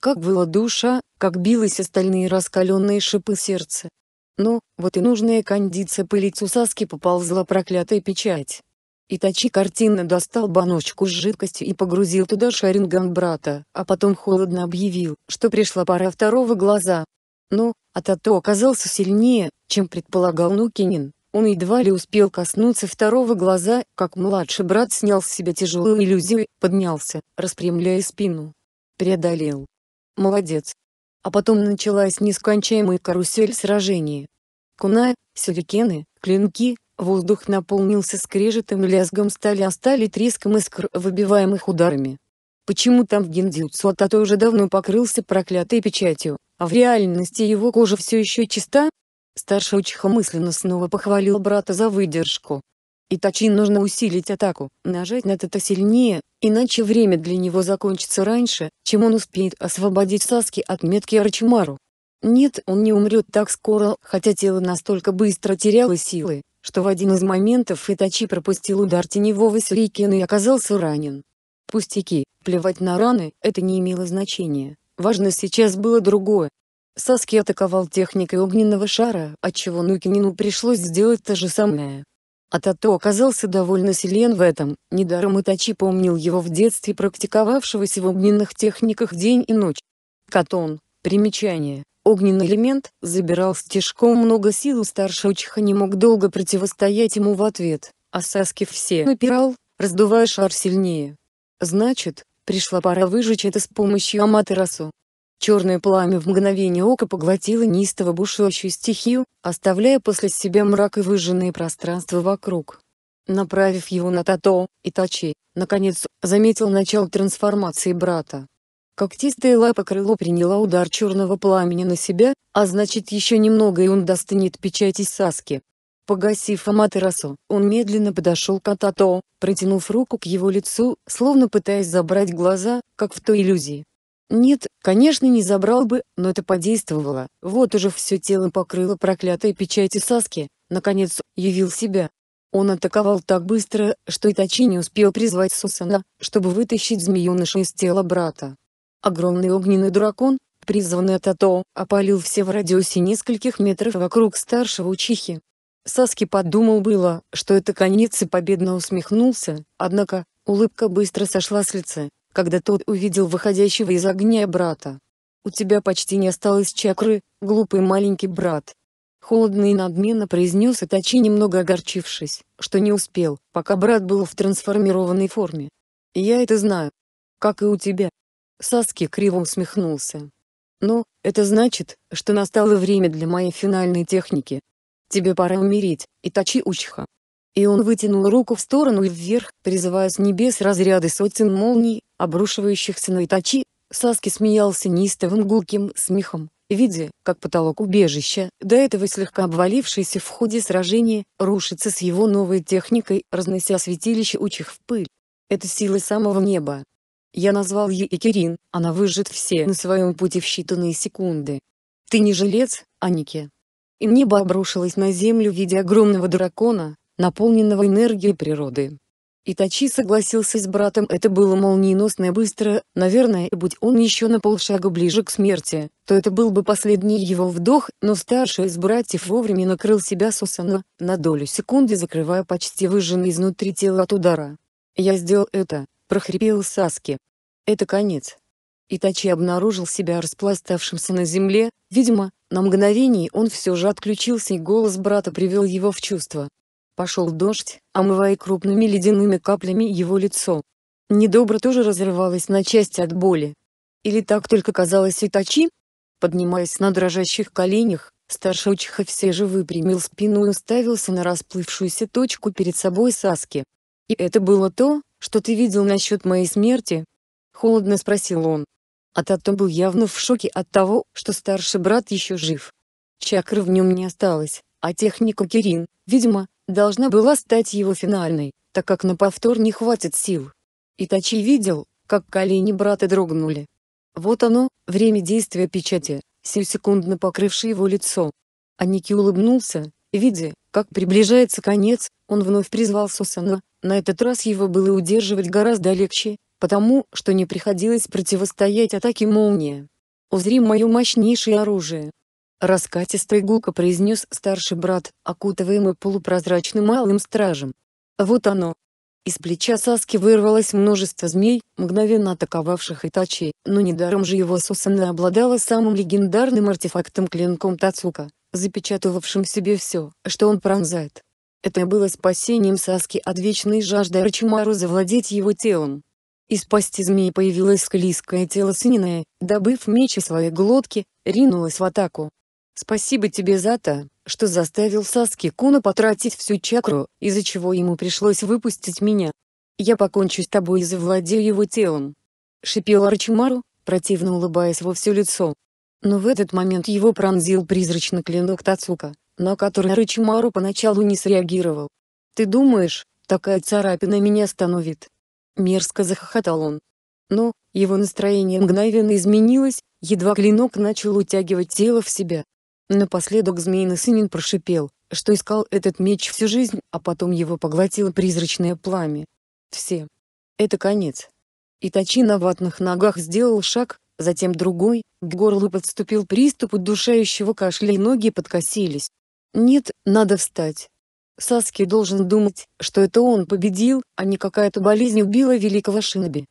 S1: как была душа, как бились остальные раскаленные шипы сердца. Но, вот и нужная кондиция по лицу Саски поползла проклятая печать. Итачи картинно достал баночку с жидкостью и погрузил туда шаринган брата, а потом холодно объявил, что пришла пора второго глаза. Но, Атато оказался сильнее, чем предполагал Нукинин. Он едва ли успел коснуться второго глаза, как младший брат снял с себя тяжелую иллюзию, поднялся, распрямляя спину. Преодолел Молодец. А потом началась нескончаемая карусель сражений. Куна, сюрикены, клинки, воздух наполнился скрежетом и лязгом стали, а стали треском искр, выбиваемых ударами. Почему там в гиндзюцу Ататой уже давно покрылся проклятой печатью, а в реальности его кожа все еще чиста? Старший Учиха мысленно снова похвалил брата за выдержку. Итачи нужно усилить атаку, нажать на Тата сильнее, иначе время для него закончится раньше, чем он успеет освободить Саски от метки Арчимару. Нет, он не умрет так скоро, хотя тело настолько быстро теряло силы, что в один из моментов Итачи пропустил удар теневого Сюрикена и оказался ранен. Пустяки, плевать на раны, это не имело значения, важно сейчас было другое. Саски атаковал техникой огненного шара, отчего Нукинину пришлось сделать то же самое. А Тато оказался довольно силен в этом, недаром Итачи помнил его в детстве практиковавшегося в огненных техниках день и ночь. Катон, примечание, огненный элемент, забирал стежком много сил и старший Учиха не мог долго противостоять ему в ответ, а Саски все напирал, раздувая шар сильнее. Значит, пришла пора выжечь это с помощью Аматерасу. Черное пламя в мгновение ока поглотило неистово бушующую стихию, оставляя после себя мрак и выжженные пространства вокруг. Направив его на Тато, и Тачи, наконец, заметил начало трансформации брата. Когтистая лапа крыло приняла удар черного пламени на себя, а значит еще немного и он достанет печати Саски. Погасив Аматерасу, он медленно подошел к Атато, протянув руку к его лицу, словно пытаясь забрать глаза, как в той иллюзии. Нет, конечно, не забрал бы, но это подействовало. Вот уже все тело покрыло проклятой печатью Саски. Наконец, явил себя. Он атаковал так быстро, что Итачи не успел призвать Сусана, чтобы вытащить змееныша из тела брата. Огромный огненный дракон, призванный Тато, опалил все в радиусе нескольких метров вокруг старшего учихи. Саски подумал было, что это конец и победно усмехнулся, однако, улыбка быстро сошла с лица, когда тот увидел выходящего из огня брата. «У тебя почти не осталось чакры, глупый маленький брат!» Холодно и надменно произнес Итачи, немного огорчившись, что не успел, пока брат был в трансформированной форме. «Я это знаю. Как и у тебя!» Саски криво усмехнулся. Но это значит, что настало время для моей финальной техники. Тебе пора умереть, Итачи Учха!» И он вытянул руку в сторону и вверх, призывая с небес разряды сотен молний, обрушивающихся на Итачи. Саски смеялся неистовым гулким смехом, видя, как потолок убежища, до этого слегка обвалившийся в ходе сражения, рушится с его новой техникой, разнося святилище учих в пыль. Это силы самого неба. Я назвал ее Экерин, она выжжет все на своем пути в считанные секунды. Ты не жилец, Аники. И небо обрушилось на землю в виде огромного дракона, наполненного энергией природы. Итачи согласился с братом, это было молниеносно и быстро, наверное, и будь он еще на полшага ближе к смерти, то это был бы последний его вдох, но старший из братьев вовремя накрыл себя Сусана, на долю секунды закрывая почти выжженный изнутри тело от удара. «Я сделал это», — прохрипел Саски. «Это конец». Итачи обнаружил себя распластавшимся на земле, видимо, на мгновение он все же отключился и голос брата привел его в чувство. Пошел дождь, омывая крупными ледяными каплями его лицо. Недобро тоже разрывалось на части от боли. Или так только казалось Итачи? Поднимаясь на дрожащих коленях, старший Учиха все же выпрямил спину и уставился на расплывшуюся точку перед собой Саски. «И это было то, что ты видел насчет моей смерти?» — холодно спросил он. А Тато был явно в шоке от того, что старший брат еще жив. Чакры в нем не осталось, а техника Кирин, видимо, должна была стать его финальной, так как на повтор не хватит сил. Итачи видел, как колени брата дрогнули. Вот оно, время действия печати, секундно покрывшее его лицо. Аники улыбнулся, видя, как приближается конец, он вновь призвал Сусана, на этот раз его было удерживать гораздо легче, потому что не приходилось противостоять атаке молнии. «Узри мое мощнейшее оружие», Раскатисто и гулко произнес старший брат, окутываемый полупрозрачным малым стражем. Вот оно. Из плеча Саски вырвалось множество змей, мгновенно атаковавших Итачи, но недаром же его Сусана обладала самым легендарным артефактом клинком Тацука, запечатывавшим в себе все, что он пронзает. Это было спасением Саски от вечной жажды Арчимару завладеть его телом. Из пасти змеи появилось склизкое тело Сининое, добыв меч из своей глотки, ринулась в атаку. Спасибо тебе за то, что заставил Саски Куна потратить всю чакру, из-за чего ему пришлось выпустить меня. Я покончу с тобой и завладею его телом. Шипел Арчимару, противно улыбаясь во все лицо. Но в этот момент его пронзил призрачный клинок Тацука, на который Арчимару поначалу не среагировал. «Ты думаешь, такая царапина меня остановит?» Мерзко захохотал он. Но, его настроение мгновенно изменилось, едва клинок начал утягивать тело в себя. Напоследок Змеиный Сынин прошипел, что искал этот меч всю жизнь, а потом его поглотило призрачное пламя. Все. Это конец. Итачи на ватных ногах сделал шаг, затем другой, к горлу подступил приступ удушающего кашля и ноги подкосились. Нет, надо встать. Саски должен думать, что это он победил, а не какая-то болезнь убила великого шиноби.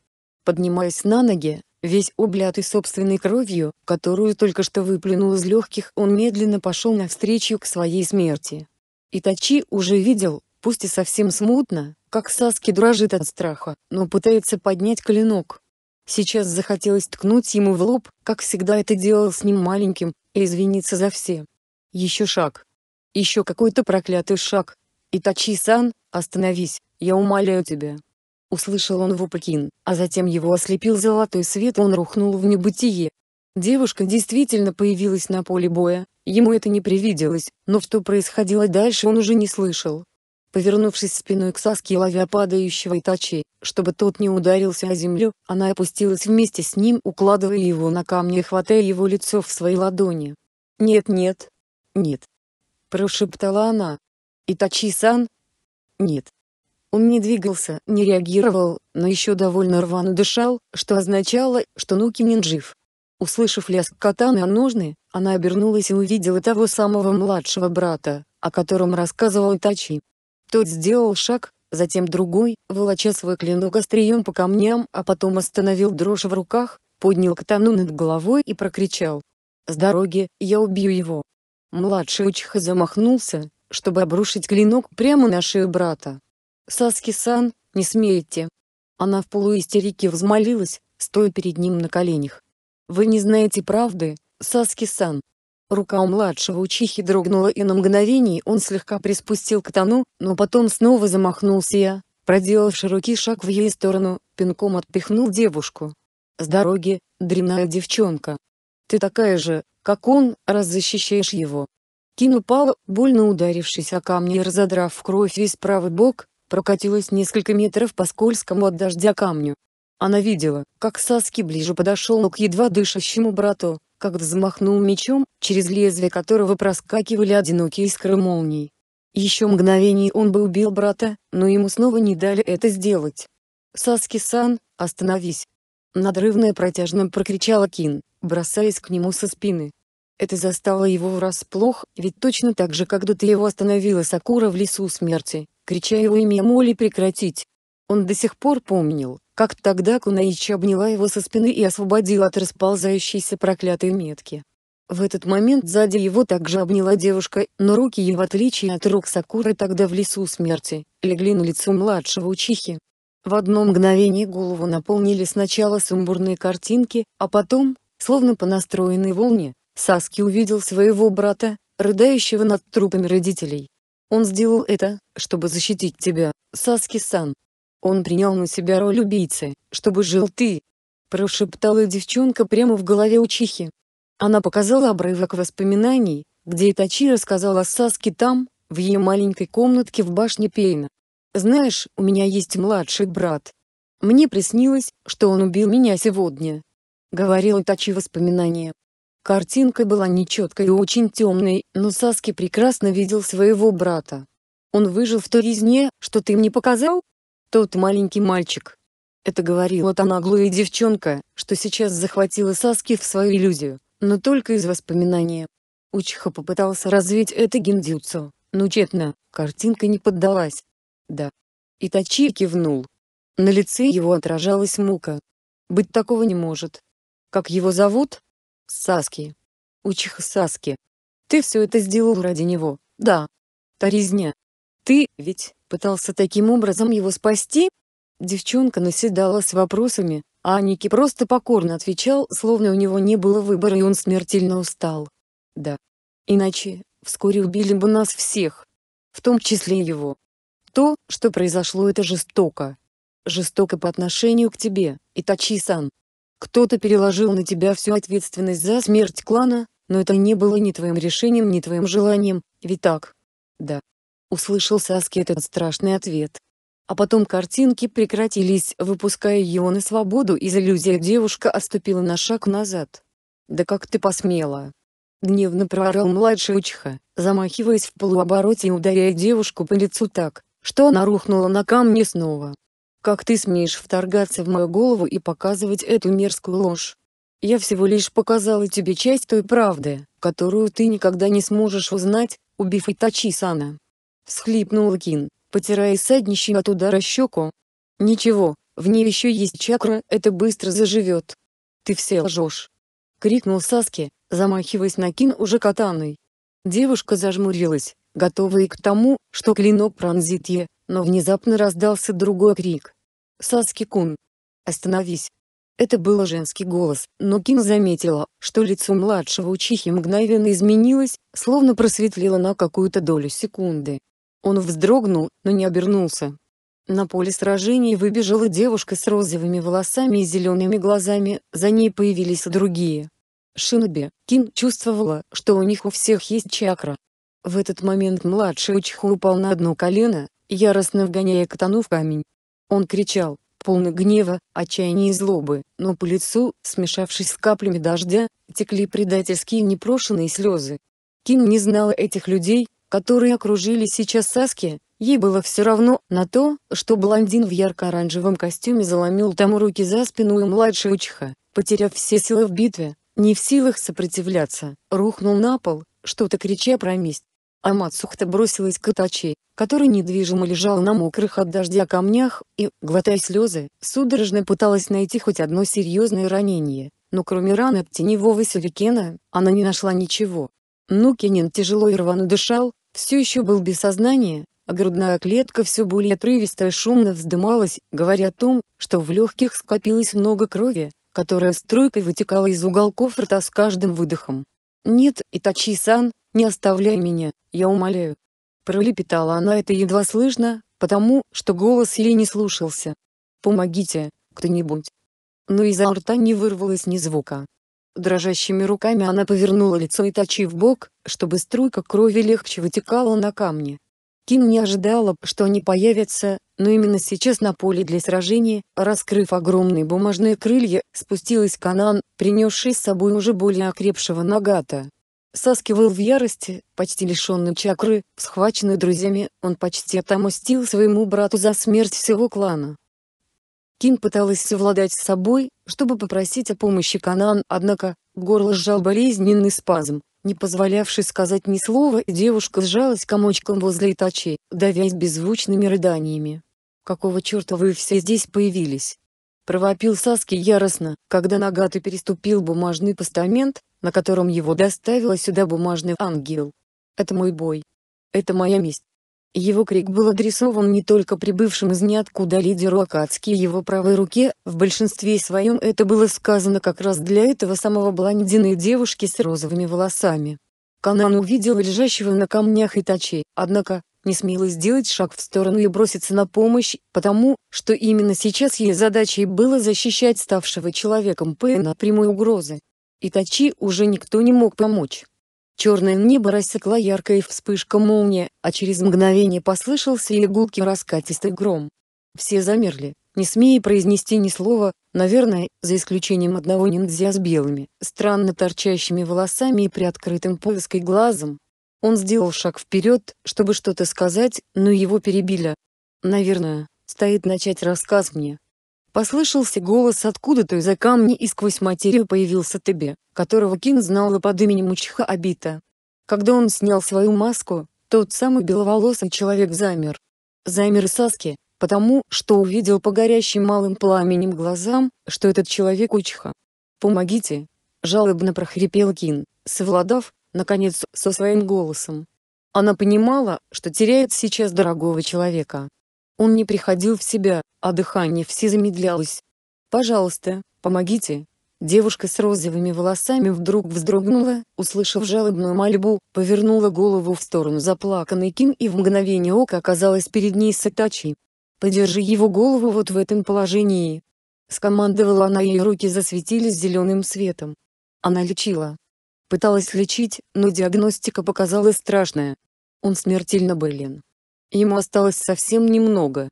S1: Поднимаясь на ноги, Весь облятый собственной кровью, которую только что выплюнул из легких, он медленно пошел навстречу к своей смерти. Итачи уже видел, пусть и совсем смутно, как Саски дрожит от страха, но пытается поднять клинок. Сейчас захотелось ткнуть ему в лоб, как всегда это делал с ним маленьким, и извиниться за все. Еще шаг. Еще какой-то проклятый шаг. Итачи-сан, остановись, я умоляю тебя. Услышал он Вупакин, а затем его ослепил золотой свет он рухнул в небытие. Девушка действительно появилась на поле боя, ему это не привиделось, но что происходило дальше он уже не слышал. Повернувшись спиной к Саске ловя падающего Итачи, чтобы тот не ударился о землю, она опустилась вместе с ним укладывая его на камни и хватая его лицо в свои ладони. «Нет-нет! Нет!» – прошептала она. «Итачи-сан?» «Нет!» Он не двигался, не реагировал, но еще довольно рвано дышал, что означало, что Нукинин жив. Услышав лязг катаны о ножны, она обернулась и увидела того самого младшего брата, о котором рассказывал Тачи. Тот сделал шаг, затем другой, волоча свой клинок острием по камням, а потом остановил дрожь в руках, поднял катану над головой и прокричал. «С дороги, я убью его!» Младший Учиха замахнулся, чтобы обрушить клинок прямо на шею брата, «Саски-сан, не смейте!» Она в полуистерике взмолилась, стоя перед ним на коленях. «Вы не знаете правды, Саски-сан!» Рука у младшего учихи дрогнула и на мгновение он слегка приспустил катану, но потом снова замахнулся я, проделав широкий шаг в ее сторону, пинком отпихнул девушку. «С дороги, дрянная девчонка! Ты такая же, как он, раз защищаешь его!» Кин упала, больно ударившись о камни и разодрав кровь весь правый бок, прокатилась несколько метров по скользкому от дождя камню. Она видела, как Саски ближе подошел к едва дышащему брату, как взмахнул мечом, через лезвие которого проскакивали одинокие искры молний. Еще мгновение он бы убил брата, но ему снова не дали это сделать. «Саски-сан, остановись!» Надрывное и протяжно прокричала Кин, бросаясь к нему со спины. Это застало его врасплох, ведь точно так же, как будто его остановила Сакура в лесу смерти, крича его имя Молли прекратить. Он до сих пор помнил, как тогда Кунаичи обняла его со спины и освободила от расползающейся проклятой метки. В этот момент сзади его также обняла девушка, но руки ее в отличие от рук Сакуры тогда в лесу смерти, легли на лицо младшего учихи. В одно мгновение голову наполнили сначала сумбурные картинки, а потом, словно по настроенной волне, Саски увидел своего брата, рыдающего над трупами родителей. Он сделал это, чтобы защитить тебя, Саски-сан. Он принял на себя роль убийцы, чтобы жил ты. Прошептала девчонка прямо в голове Учихи. Она показала обрывок воспоминаний, где Итачи рассказала Саске там, в ее маленькой комнатке в башне Пейна. «Знаешь, у меня есть младший брат. Мне приснилось, что он убил меня сегодня», — говорил Итачи воспоминания. Картинка была нечеткой и очень темной, но Саски прекрасно видел своего брата. Он выжил в той резне, что ты мне показал? Тот маленький мальчик. Это говорила та наглая девчонка, что сейчас захватила Саски в свою иллюзию, но только из воспоминания. Учиха попытался развить это гендюцу, но тщетно, картинка не поддалась. Да. Итачи кивнул. На лице его отражалась мука. Быть такого не может. Как его зовут? Саски. Учиха Саски. Ты все это сделал ради него, да. Таризня. Ты, ведь, пытался таким образом его спасти? Девчонка наседала с вопросами, а Ники просто покорно отвечал, словно у него не было выбора и он смертельно устал. Да. Иначе, вскоре убили бы нас всех. В том числе и его. То, что произошло это жестоко. Жестоко по отношению к тебе, Итачи-сан. Кто-то переложил на тебя всю ответственность за смерть клана, но это не было ни твоим решением, ни твоим желанием, ведь так? Да. Услышал Саски этот страшный ответ. А потом картинки прекратились, выпуская его на свободу из иллюзии девушка отступила на шаг назад. «Да как ты посмела!» Гневно проорал младший учиха, замахиваясь в полуобороте и ударяя девушку по лицу так, что она рухнула на камни снова. Как ты смеешь вторгаться в мою голову и показывать эту мерзкую ложь? Я всего лишь показала тебе часть той правды, которую ты никогда не сможешь узнать, убив Итачи-сана. Схлипнул Кин, потирая саднище от удара щеку. Ничего, в ней еще есть чакра, это быстро заживет. Ты все лжешь. Крикнул Саски, замахиваясь на Кин уже катаной. Девушка зажмурилась, готовая к тому, что клинок пронзит ей но внезапно раздался другой крик. «Саски-кун! Остановись!» Это был женский голос, но Ким заметила, что лицо младшего учихи мгновенно изменилось, словно просветлило на какую-то долю секунды. Он вздрогнул, но не обернулся. На поле сражений выбежала девушка с розовыми волосами и зелеными глазами, за ней появились другие. Шиноби, Кин чувствовала, что у них у всех есть чакра. В этот момент младший Учиха упал на одно колено, яростно вгоняя катану в камень. Он кричал, полный гнева, отчаяния и злобы, но по лицу, смешавшись с каплями дождя, текли предательские непрошенные слезы. Ким не знала этих людей, которые окружили сейчас Саски, ей было все равно на то, что блондин в ярко-оранжевом костюме заломил тому руки за спину и младший учиха, потеряв все силы в битве, не в силах сопротивляться, рухнул на пол, что-то крича про месть а Мацухта бросилась к Итачи, который недвижимо лежал на мокрых от дождя камнях, и, глотая слезы, судорожно пыталась найти хоть одно серьезное ранение, но кроме раны от теневого сюрикена, она не нашла ничего. Нукинин тяжело и рвано дышал, все еще был без сознания, а грудная клетка все более отрывисто и шумно вздымалась, говоря о том, что в легких скопилось много крови, которая струйкой вытекала из уголков рта с каждым выдохом. «Нет, Итачи-сан, «Не оставляй меня, я умоляю!» Пролепетала она это едва слышно, потому что голос ей не слушался. «Помогите, кто-нибудь!» Но изо рта не вырвалось ни звука. Дрожащими руками она повернула лицо и в бок, чтобы струйка крови легче вытекала на камни. Ким не ожидала, что они появятся, но именно сейчас на поле для сражения, раскрыв огромные бумажные крылья, спустилась Канан, принесший с собой уже более окрепшего Нагата, Саскивал в ярости, почти лишенный чакры, схваченный друзьями, он почти отомстил своему брату за смерть всего клана. Ким пыталась совладать с собой, чтобы попросить о помощи Канан, однако, горло сжал болезненный спазм, не позволявший сказать ни слова, и девушка сжалась комочком возле Итачи, давясь беззвучными рыданиями. «Какого черта вы все здесь появились?» Провопил Саски яростно, когда Нагата переступил бумажный постамент, на котором его доставила сюда бумажный ангел. «Это мой бой. Это моя месть». Его крик был адресован не только прибывшим из ниоткуда лидеру Акацки и его правой руке, в большинстве своем это было сказано как раз для этого самого блондиной и девушки с розовыми волосами. Канан увидел лежащего на камнях Итачи, однако, не смела сделать шаг в сторону и броситься на помощь, потому что именно сейчас ее задачей было защищать ставшего человеком Пэна от прямой угрозы. И тачи уже никто не мог помочь. Черное небо рассекла яркая вспышка молнии, а через мгновение послышался и гулкий раскатистый гром. Все замерли, не смея произнести ни слова, наверное, за исключением одного ниндзя с белыми, странно торчащими волосами и приоткрытым поиской глазом, он сделал шаг вперед, чтобы что-то сказать, но его перебили. «Наверное, стоит начать рассказ мне». Послышался голос откуда-то из-за камня и сквозь материю появился Тебе, которого Кин знала под именем Учиха Абита. Когда он снял свою маску, тот самый беловолосый человек замер. Замер Саски, потому что увидел по горящим малым пламенем глазам, что этот человек Учиха. «Помогите!» – жалобно прохрипел Кин, совладав, наконец, со своим голосом. Она понимала, что теряет сейчас дорогого человека. Он не приходил в себя, а дыхание все замедлялось. «Пожалуйста, помогите!» Девушка с розовыми волосами вдруг вздрогнула, услышав жалобную мольбу, повернула голову в сторону заплаканной Ким и в мгновение ока оказалась перед ней Сатачи. «Подержи его голову вот в этом положении!» Скомандовала она, и ее руки засветились зеленым светом. Она лечила. Пыталась лечить, но диагностика показала страшное. Он смертельно болен. Ему осталось совсем немного.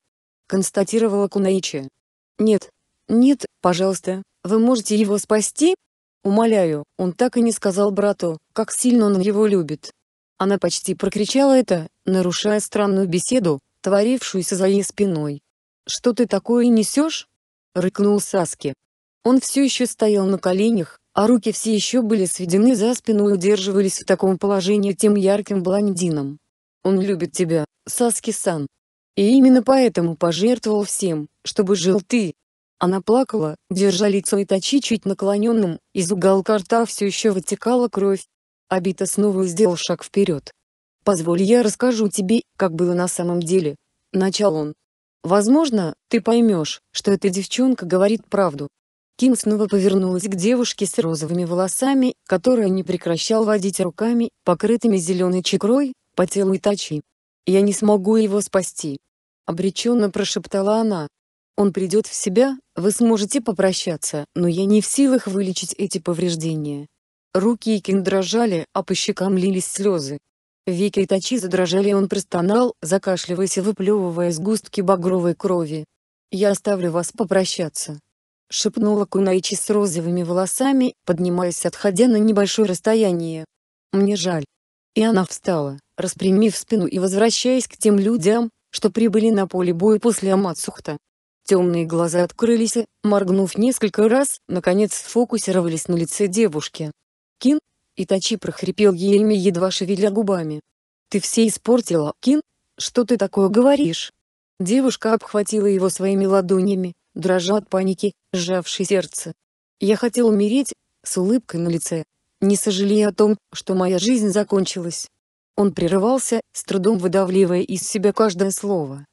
S1: Констатировала Кунаичи. «Нет, нет, пожалуйста, вы можете его спасти?» Умоляю, он так и не сказал брату, как сильно он его любит. Она почти прокричала это, нарушая странную беседу, творившуюся за ее спиной. «Что ты такое несешь?» — рыкнул Саски. Он все еще стоял на коленях, а руки все еще были сведены за спину и удерживались в таком положении тем ярким блондином. Он любит тебя, Саски-сан. И именно поэтому пожертвовал всем, чтобы жил ты. Она плакала, держа лицо и Итачи чуть наклоненным, из уголка рта все еще вытекала кровь. Абита снова сделал шаг вперед. «Позволь я расскажу тебе, как было на самом деле». Начал он. «Возможно, ты поймешь, что эта девчонка говорит правду, Ким снова повернулась к девушке с розовыми волосами, которая не прекращал водить руками, покрытыми зеленой чекрой, по телу Итачи. «Я не смогу его спасти!» Обреченно прошептала она. «Он придет в себя, вы сможете попрощаться, но я не в силах вылечить эти повреждения». Руки Ким дрожали, а по щекам лились слезы. Веки Итачи задрожали, и он простонал, закашливаясь и выплевывая сгустки багровой крови. «Я оставлю вас попрощаться», — шепнула Кунаичи с розовыми волосами, поднимаясь отходя на небольшое расстояние. «Мне жаль». И она встала, распрямив спину и возвращаясь к тем людям, что прибыли на поле боя после Амацухта. Темные глаза открылись, моргнув несколько раз, наконец сфокусировались на лице девушки. «Кин?» — Итачи прохрипел Ельми, едва шевеля губами. «Ты все испортила, Кин? Что ты такое говоришь?» Девушка обхватила его своими ладонями, дрожа от паники, сжавший сердце. Я хотел умереть, с улыбкой на лице, не сожалея о том, что моя жизнь закончилась. Он прерывался, с трудом выдавливая из себя каждое слово.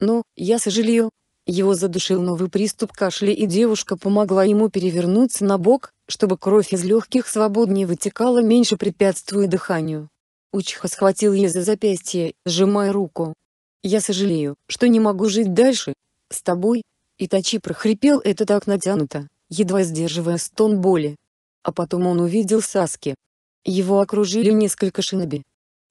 S1: Но, я сожалел. Его задушил новый приступ кашля и девушка помогла ему перевернуться на бок, чтобы кровь из легких свободнее вытекала меньше препятствуя дыханию. Учиха схватил ее за запястье, сжимая руку. «Я сожалею, что не могу жить дальше. С тобой, Итачи прохрипел это так натянуто, едва сдерживая стон боли. А потом он увидел Саски. Его окружили несколько шиноби.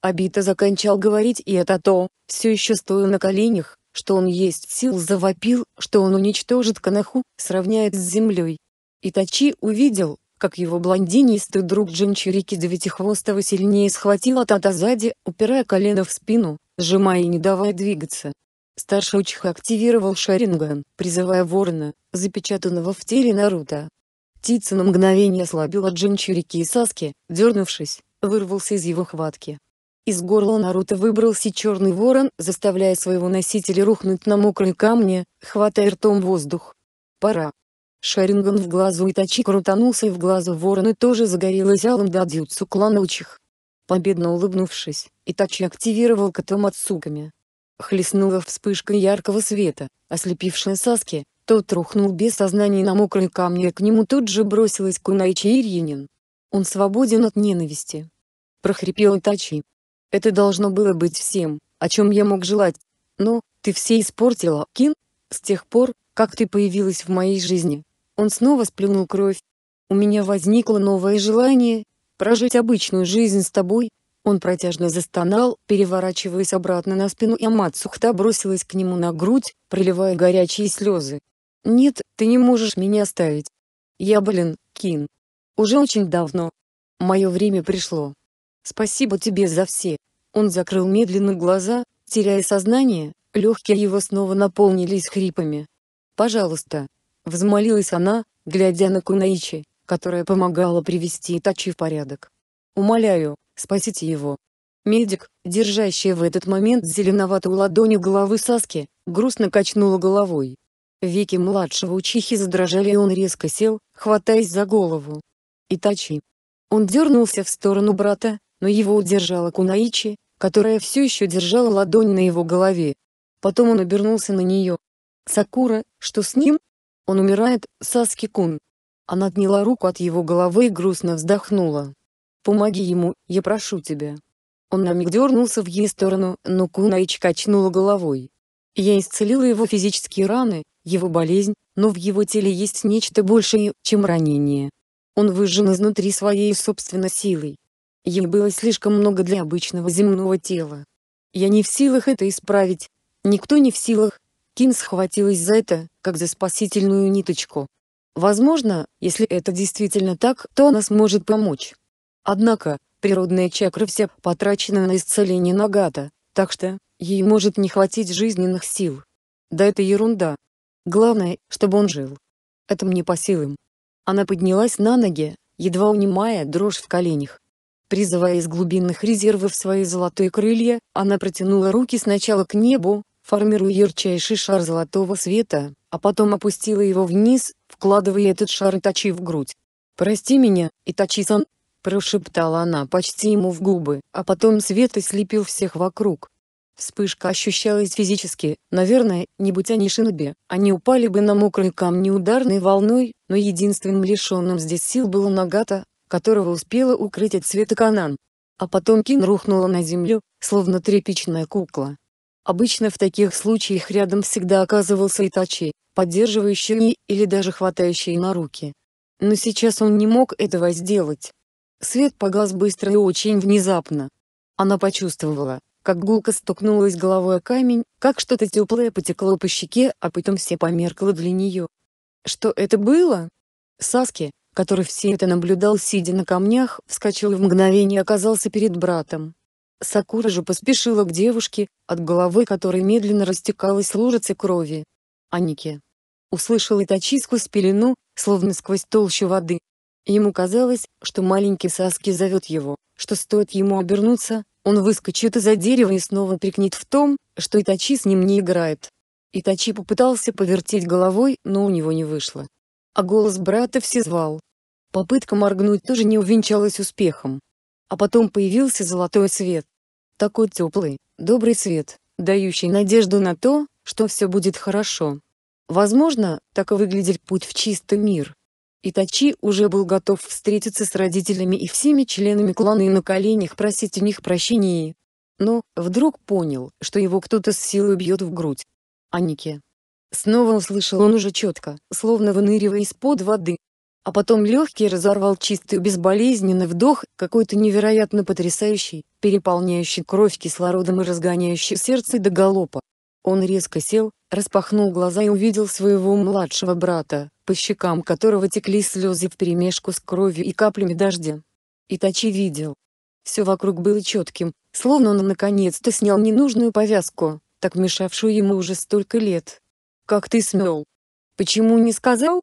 S1: Абита заканчал говорить и это то, все еще стоя на коленях, что он есть сил завопил, что он уничтожит Канаху, сравняет с землей. Итачи увидел, как его блондинистый друг Джинчурики Девятихвостого сильнее схватил Тата сзади, упирая колено в спину, сжимая и не давая двигаться. Старший Учиха активировал Шаринган, призывая ворона, запечатанного в теле Наруто. Птица на мгновение ослабила Джинчурики и Саски, дернувшись, вырвался из его хватки. Из горла Наруто выбрался черный ворон, заставляя своего носителя рухнуть на мокрые камни, хватая ртом воздух. Пора. Шаринган в глазу Итачи крутанулся и в глазу ворона тоже загорелась алым дадзюцу клана Учих. Победно улыбнувшись, Итачи активировал Катомацуками, Хлестнула вспышкой яркого света, ослепившая Саски, тот рухнул без сознания на мокрые камни и к нему тут же бросилась Кунайчи Ирьянин. «Он свободен от ненависти!» – прохрипел Тачи. «Это должно было быть всем, о чем я мог желать. Но, ты все испортила, Кин, с тех пор, как ты появилась в моей жизни». Он снова сплюнул кровь. «У меня возникло новое желание, прожить обычную жизнь с тобой, он протяжно застонал, переворачиваясь обратно на спину, и Амацухта бросилась к нему на грудь, проливая горячие слезы. «Нет, ты не можешь меня оставить. Я болен, Кин. Уже очень давно. Мое время пришло. Спасибо тебе за все». Он закрыл медленно глаза, теряя сознание, легкие его снова наполнились хрипами. «Пожалуйста», — взмолилась она, глядя на Кунаичи, которая помогала привести Итачи в порядок. «Умоляю, спасите его. Медик, держащий в этот момент зеленоватую ладонь головы Саски, грустно качнула головой. Веки младшего учихи задрожали и он резко сел, хватаясь за голову. «Итачи!» Он дернулся в сторону брата, но его удержала Кунаичи, которая все еще держала ладонь на его голове. Потом он обернулся на нее. «Сакура, что с ним?» «Он умирает, Саски-кун!» Она отняла руку от его головы и грустно вздохнула. Помоги ему, я прошу тебя». Он на миг дернулся в ей сторону, но Кунаич качнула головой. Я исцелила его физические раны, его болезнь, но в его теле есть нечто большее, чем ранение. Он выжжен изнутри своей собственной силой. Ей было слишком много для обычного земного тела. Я не в силах это исправить. Никто не в силах. Кин схватилась за это, как за спасительную ниточку. Возможно, если это действительно так, то она сможет помочь. Однако, природные чакры все потрачены на исцеление Нагата, так что, ей может не хватить жизненных сил. Да это ерунда. Главное, чтобы он жил. Это мне по силам. Она поднялась на ноги, едва унимая дрожь в коленях. Призывая из глубинных резервов свои золотые крылья, она протянула руки сначала к небу, формируя ярчайший шар золотого света, а потом опустила его вниз, вкладывая этот шар и точив грудь. «Прости меня, Итачи-сан, прошептала она почти ему в губы, а потом свет ослепил всех вокруг. Вспышка ощущалась физически, наверное, не будь они шиноби, они упали бы на мокрые камни ударной волной, но единственным лишенным здесь сил было Нагата, которого успела укрыть от света Канан. А потом Кин рухнула на землю, словно тряпичная кукла. Обычно в таких случаях рядом всегда оказывался Итачи, поддерживающий или даже хватающий на руки. Но сейчас он не мог этого сделать, Свет погас быстро и очень внезапно. Она почувствовала, как гулко стукнулась головой о камень, как что-то теплое потекло по щеке, а потом все померкло для нее. Что это было? Саски, который все это наблюдал сидя на камнях, вскочил и в мгновение оказался перед братом. Сакура же поспешила к девушке, от головы которой медленно растекалась лужица крови. Анике. Услышал Итачиску с пелену, словно сквозь толщу воды, Ему казалось, что маленький Саски зовет его, что стоит ему обернуться, он выскочит из-за дерева и снова прикнет в том, что Итачи с ним не играет. Итачи попытался повертеть головой, но у него не вышло. А голос брата все звал. Попытка моргнуть тоже не увенчалась успехом. А потом появился золотой свет. Такой теплый, добрый свет, дающий надежду на то, что все будет хорошо. Возможно, так и выглядит путь в чистый мир. Итачи уже был готов встретиться с родителями и всеми членами клана и на коленях просить у них прощения. Но, вдруг понял, что его кто-то с силой бьет в грудь. Анике. Снова услышал он уже четко, словно выныривая из-под воды. А потом легкий разорвал чистый безболезненный вдох, какой-то невероятно потрясающий, переполняющий кровь кислородом и разгоняющий сердце до галопа. Он резко сел, распахнул глаза и увидел своего младшего брата, по щекам которого текли слезы вперемешку с кровью и каплями дождя. Итачи видел. Все вокруг было четким, словно он наконец-то снял ненужную повязку, так мешавшую ему уже столько лет. «Как ты смел? Почему не сказал?»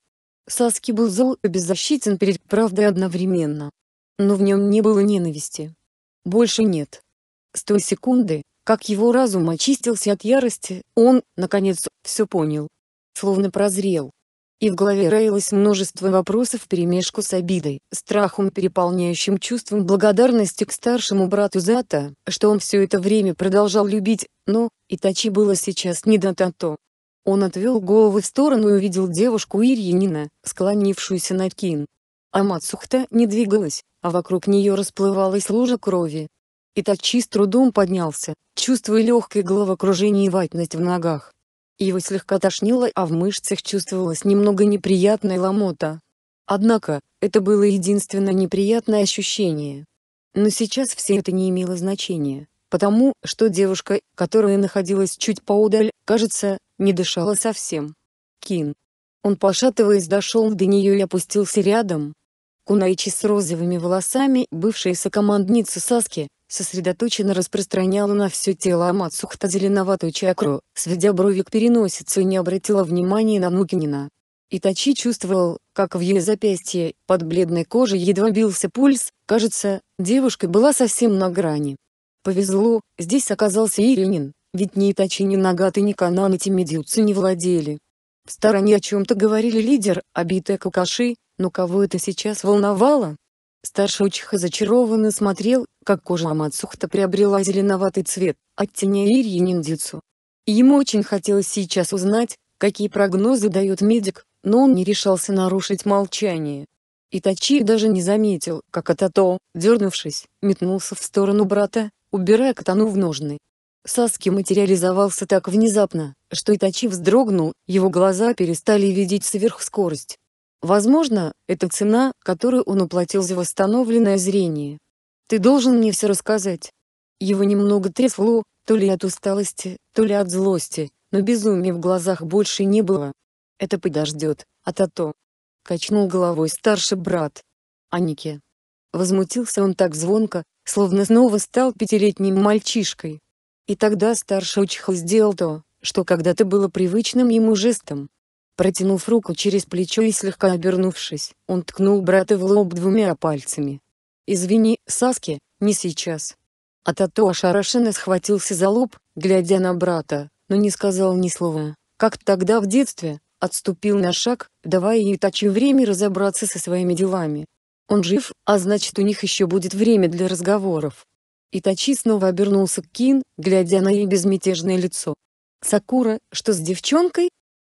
S1: Саски был зол и беззащитен перед правдой одновременно. Но в нем не было ненависти. Больше нет. С той секунды, как его разум очистился от ярости, он, наконец, все понял. Словно прозрел. И в голове роилось множество вопросов вперемешку с обидой, страхом переполняющим чувством благодарности к старшему брату за то, что он все это время продолжал любить, но, и тачи было сейчас не до тато. Он отвел голову в сторону и увидел девушку Ирьянина, склонившуюся над Кин. А Амацухта не двигалась, а вокруг нее расплывалась лужа крови. И так чист трудом поднялся, чувствуя легкое головокружение и ватность в ногах. Его слегка тошнило, а в мышцах чувствовалась немного неприятная ломота. Однако, это было единственное неприятное ощущение. Но сейчас все это не имело значения, потому что девушка, которая находилась чуть поодаль, кажется, не дышала совсем. Кин. Он, пошатываясь, дошел до нее и опустился рядом. Кунаичи с розовыми волосами, бывшая сокомандница Саски, сосредоточенно распространяла на все тело Амацухта зеленоватую чакру, сведя брови к переносицу и не обратила внимания на Нукинина. Итачи чувствовал, как в ее запястье, под бледной кожей едва бился пульс, кажется, девушка была совсем на грани. Повезло, здесь оказался Иринин, ведь ни Итачи, ни Нагаты, ни Канан эти медиуцы не владели. В стороне о чем-то говорили лидер, обитая Какаши, но кого это сейчас волновало? Старший учиха зачарованно смотрел, как кожа Амацухта приобрела зеленоватый цвет, от теня Ирьи ниндзюцу. Ему очень хотелось сейчас узнать, какие прогнозы дает медик, но он не решался нарушить молчание. Итачи даже не заметил, как Атато, дернувшись, метнулся в сторону брата, убирая катану в ножны. Саски материализовался так внезапно, что Итачи вздрогнул, его глаза перестали видеть сверхскорость. Возможно, это цена, которую он уплатил за восстановленное зрение. Ты должен мне все рассказать. Его немного трясло, то ли от усталости, то ли от злости, но безумия в глазах больше не было. Это подождет, а то-то. Качнул головой старший брат. Анике. Возмутился он так звонко, словно снова стал пятилетним мальчишкой. И тогда старший Учхал сделал то, что когда-то было привычным ему жестом. Протянув руку через плечо и слегка обернувшись, он ткнул брата в лоб двумя пальцами. «Извини, Саски, не сейчас». А Тато ошарашенно схватился за лоб, глядя на брата, но не сказал ни слова, как тогда в детстве, отступил на шаг, давая Итачи время разобраться со своими делами. Он жив, а значит у них еще будет время для разговоров. Итачи снова обернулся к Кин, глядя на ее безмятежное лицо. «Сакура, что с девчонкой?»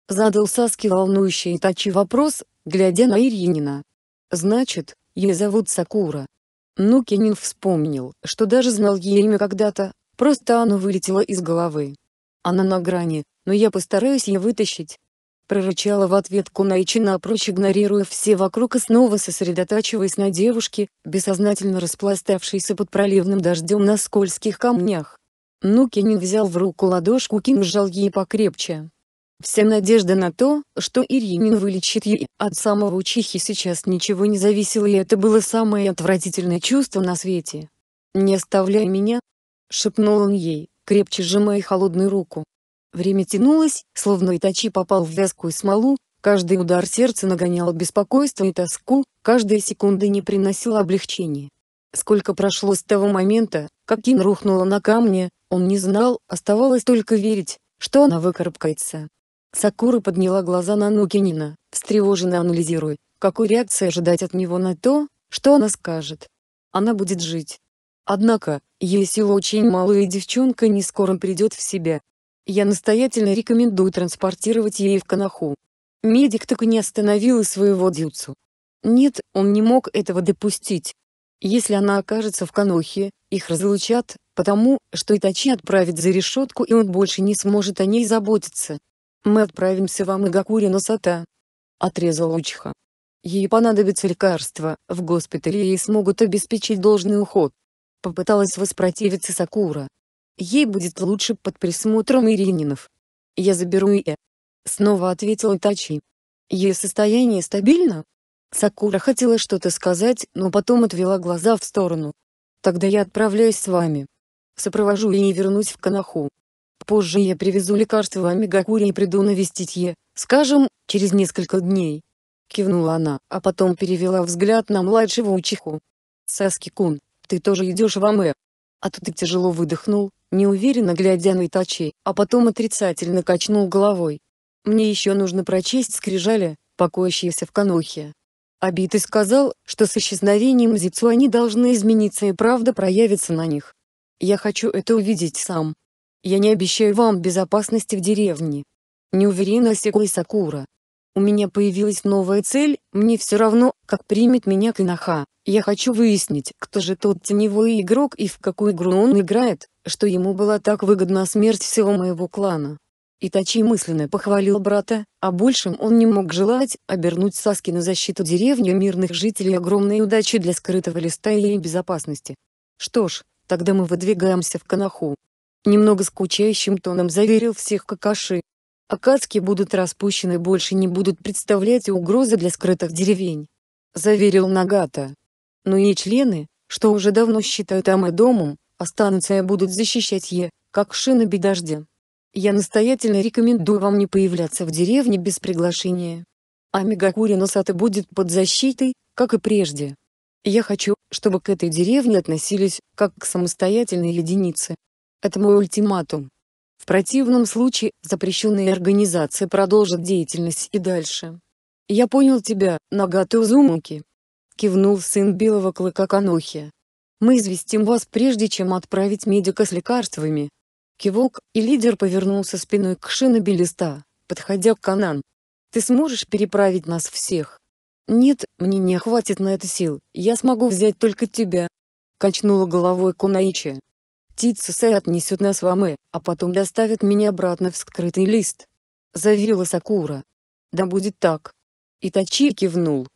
S1: Задал Саски волнующий Итачи вопрос, глядя на Иринина. «Значит, ее зовут Сакура». Ну Кенин вспомнил, что даже знал ей имя когда-то, просто оно вылетело из головы. «Она на грани, но я постараюсь ее вытащить». Прорычала в ответ Кунаичи напрочь игнорируя все вокруг и снова сосредотачиваясь на девушке, бессознательно распластавшейся под проливным дождем на скользких камнях. Ну, Кенин взял в руку ладошку Кин сжал ей покрепче. Вся надежда на то, что Иринин вылечит ее от самого учихи сейчас ничего не зависело и это было самое отвратительное чувство на свете. «Не оставляй меня!» — шепнул он ей, крепче сжимая холодную руку. Время тянулось, словно Итачи попал в вязкую смолу, каждый удар сердца нагонял беспокойство и тоску, каждая секунда не приносила облегчения. Сколько прошло с того момента, как Кин рухнула на камне, он не знал, оставалось только верить, что она выкарабкается. Сакура подняла глаза на Нукинина, встревоженно анализируя, какой реакции ожидать от него на то, что она скажет. Она будет жить. Однако, ей сила очень мало и девчонка не скоро придет в себя. Я настоятельно рекомендую транспортировать ее в Канаху. Медик так и не остановил своего дюцу. Нет, он не мог этого допустить. Если она окажется в Канохе, их разлучат, потому, что Итачи отправит за решетку и он больше не сможет о ней заботиться. «Мы отправимся вам Амагакури на Сата», — отрезал Учиха. «Ей понадобится лекарство, в госпитале ей смогут обеспечить должный уход». Попыталась воспротивиться Сакура. «Ей будет лучше под присмотром Ирининов». «Я заберу ее. снова ответил Итачи. «Ее состояние стабильно?» Сакура хотела что-то сказать, но потом отвела глаза в сторону. «Тогда я отправляюсь с вами. Сопровожу и вернусь в Канаху. Позже я привезу лекарство Омегакури и приду навестить ее, скажем, через несколько дней. Кивнула она, а потом перевела взгляд на младшего учиху. Саски-кун, ты тоже идешь в Аме? А тут и тяжело выдохнул, неуверенно глядя на Итачи, а потом отрицательно качнул головой. Мне еще нужно прочесть скрижали, покоящиеся в Канохе. Обитый сказал, что с исчезновением Зицу они должны измениться и правда проявиться на них. Я хочу это увидеть сам. Я не обещаю вам безопасности в деревне. Неуверенно осеклась Сакура. У меня появилась новая цель, мне все равно, как примет меня Кинаха. Я хочу выяснить, кто же тот теневой игрок и в какую игру он играет, что ему была так выгодна смерть всего моего клана. Итачи мысленно похвалил брата, а большим он не мог желать обернуть Саски на защиту деревни мирных жителей огромной удачи для скрытого листа и безопасности. Что ж, тогда мы выдвигаемся в Канаху. Немного скучающим тоном заверил всех Какаши. Акацки будут распущены и больше не будут представлять угрозы для скрытых деревень. Заверил Нагата. Но ну и члены, что уже давно считают Амэ домом, останутся и будут защищать Е, как шина бедождя. Я настоятельно рекомендую вам не появляться в деревне без приглашения. А Мегакури Носата будет под защитой, как и прежде. Я хочу, чтобы к этой деревне относились, как к самостоятельной единице, это мой ультиматум. В противном случае, запрещенная организация продолжит деятельность и дальше. Я понял тебя, Нагата Узумуки. Кивнул сын белого клыка Канохи. Мы известим вас прежде, чем отправить медика с лекарствами. Кивок, и лидер повернулся спиной к Листа, подходя к Канан. Ты сможешь переправить нас всех? Нет, мне не хватит на это сил, я смогу взять только тебя. Качнула головой Кунаичи, Птица Тицусей отнесет нас в Аме, а потом доставит меня обратно в скрытый лист. Завила Сакура. Да будет так. И Итачи кивнул.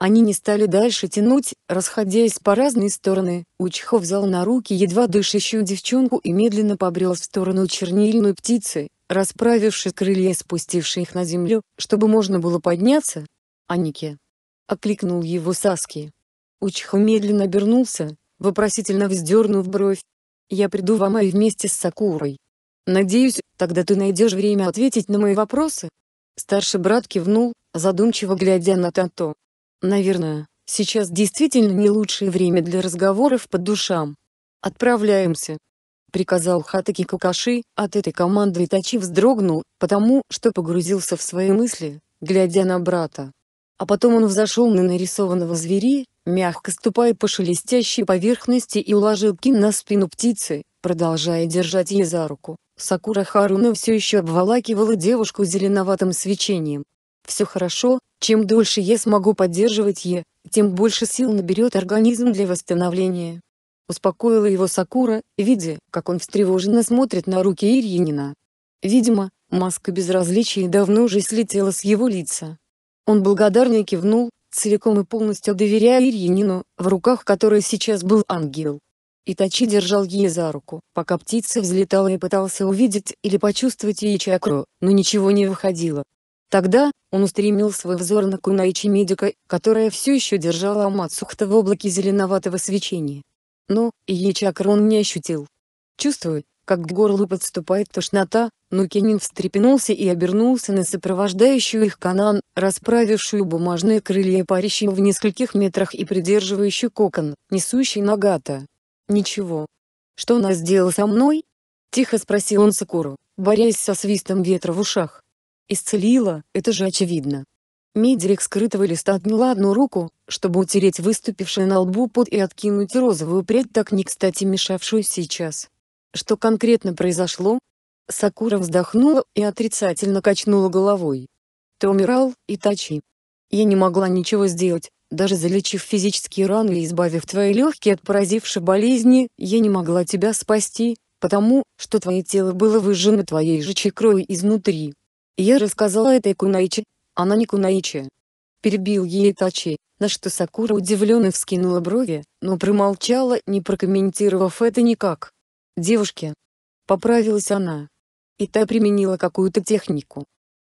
S1: Они не стали дальше тянуть, расходясь по разные стороны. Учхо взял на руки едва дышащую девчонку и медленно побрел в сторону чернильной птицы, расправивши крылья и спустивши их на землю, чтобы можно было подняться. «Анике!» — окликнул его Саски. Учхо медленно обернулся, вопросительно вздернув бровь, я приду в и вместе с Сакурой. Надеюсь, тогда ты найдешь время ответить на мои вопросы?» Старший брат кивнул, задумчиво глядя на Тато. «Наверное, сейчас действительно не лучшее время для разговоров по душам. Отправляемся!» Приказал Хатаки Какаши, от этой команды Итачи вздрогнул, потому что погрузился в свои мысли, глядя на брата. А потом он взошел на нарисованного зверя, мягко ступая по шелестящей поверхности и уложил Кин на спину птицы, продолжая держать ее за руку. Сакура Харуна все еще обволакивала девушку зеленоватым свечением. «Все хорошо, чем дольше я смогу поддерживать Е, тем больше сил наберет организм для восстановления». Успокоила его Сакура, видя, как он встревоженно смотрит на руки Ирьянина. Видимо, маска безразличия давно уже слетела с его лица. Он благодарно кивнул, целиком и полностью доверяя Иринину, в руках которой сейчас был ангел. Итачи держал ей за руку, пока птица взлетала и пытался увидеть или почувствовать ей чакру, но ничего не выходило. Тогда, он устремил свой взор на Кунаичи Медика, которая все еще держала Амацухта в облаке зеленоватого свечения. Но, ее чакру он не ощутил. Чувствуя, как к горлу подступает тошнота, но Кенин встрепенулся и обернулся на сопровождающую их канан, расправившую бумажные крылья парящим в нескольких метрах и придерживающую кокон, несущий Нагата. «Ничего. Что она сделала со мной?» — тихо спросил он Сакуру, борясь со свистом ветра в ушах. «Исцелила, это же очевидно». Меделик скрытого листа отняла одну руку, чтобы утереть выступивший на лбу пот и откинуть розовую прядь так не кстати мешавшую сейчас. Что конкретно произошло? Сакура вздохнула и отрицательно качнула головой. Ты умирал, Итачи. Я не могла ничего сделать, даже залечив физические раны и избавив твои легкие от поразившей болезни, я не могла тебя спасти, потому, что твое тело было выжжено твоей же чекрой изнутри. Я рассказала этой Кунаичи, она не Кунаичи. Перебил ей Итачи, на что Сакура удивленно вскинула брови, но промолчала, не прокомментировав это никак девушке. Поправилась она. И та применила какую-то технику.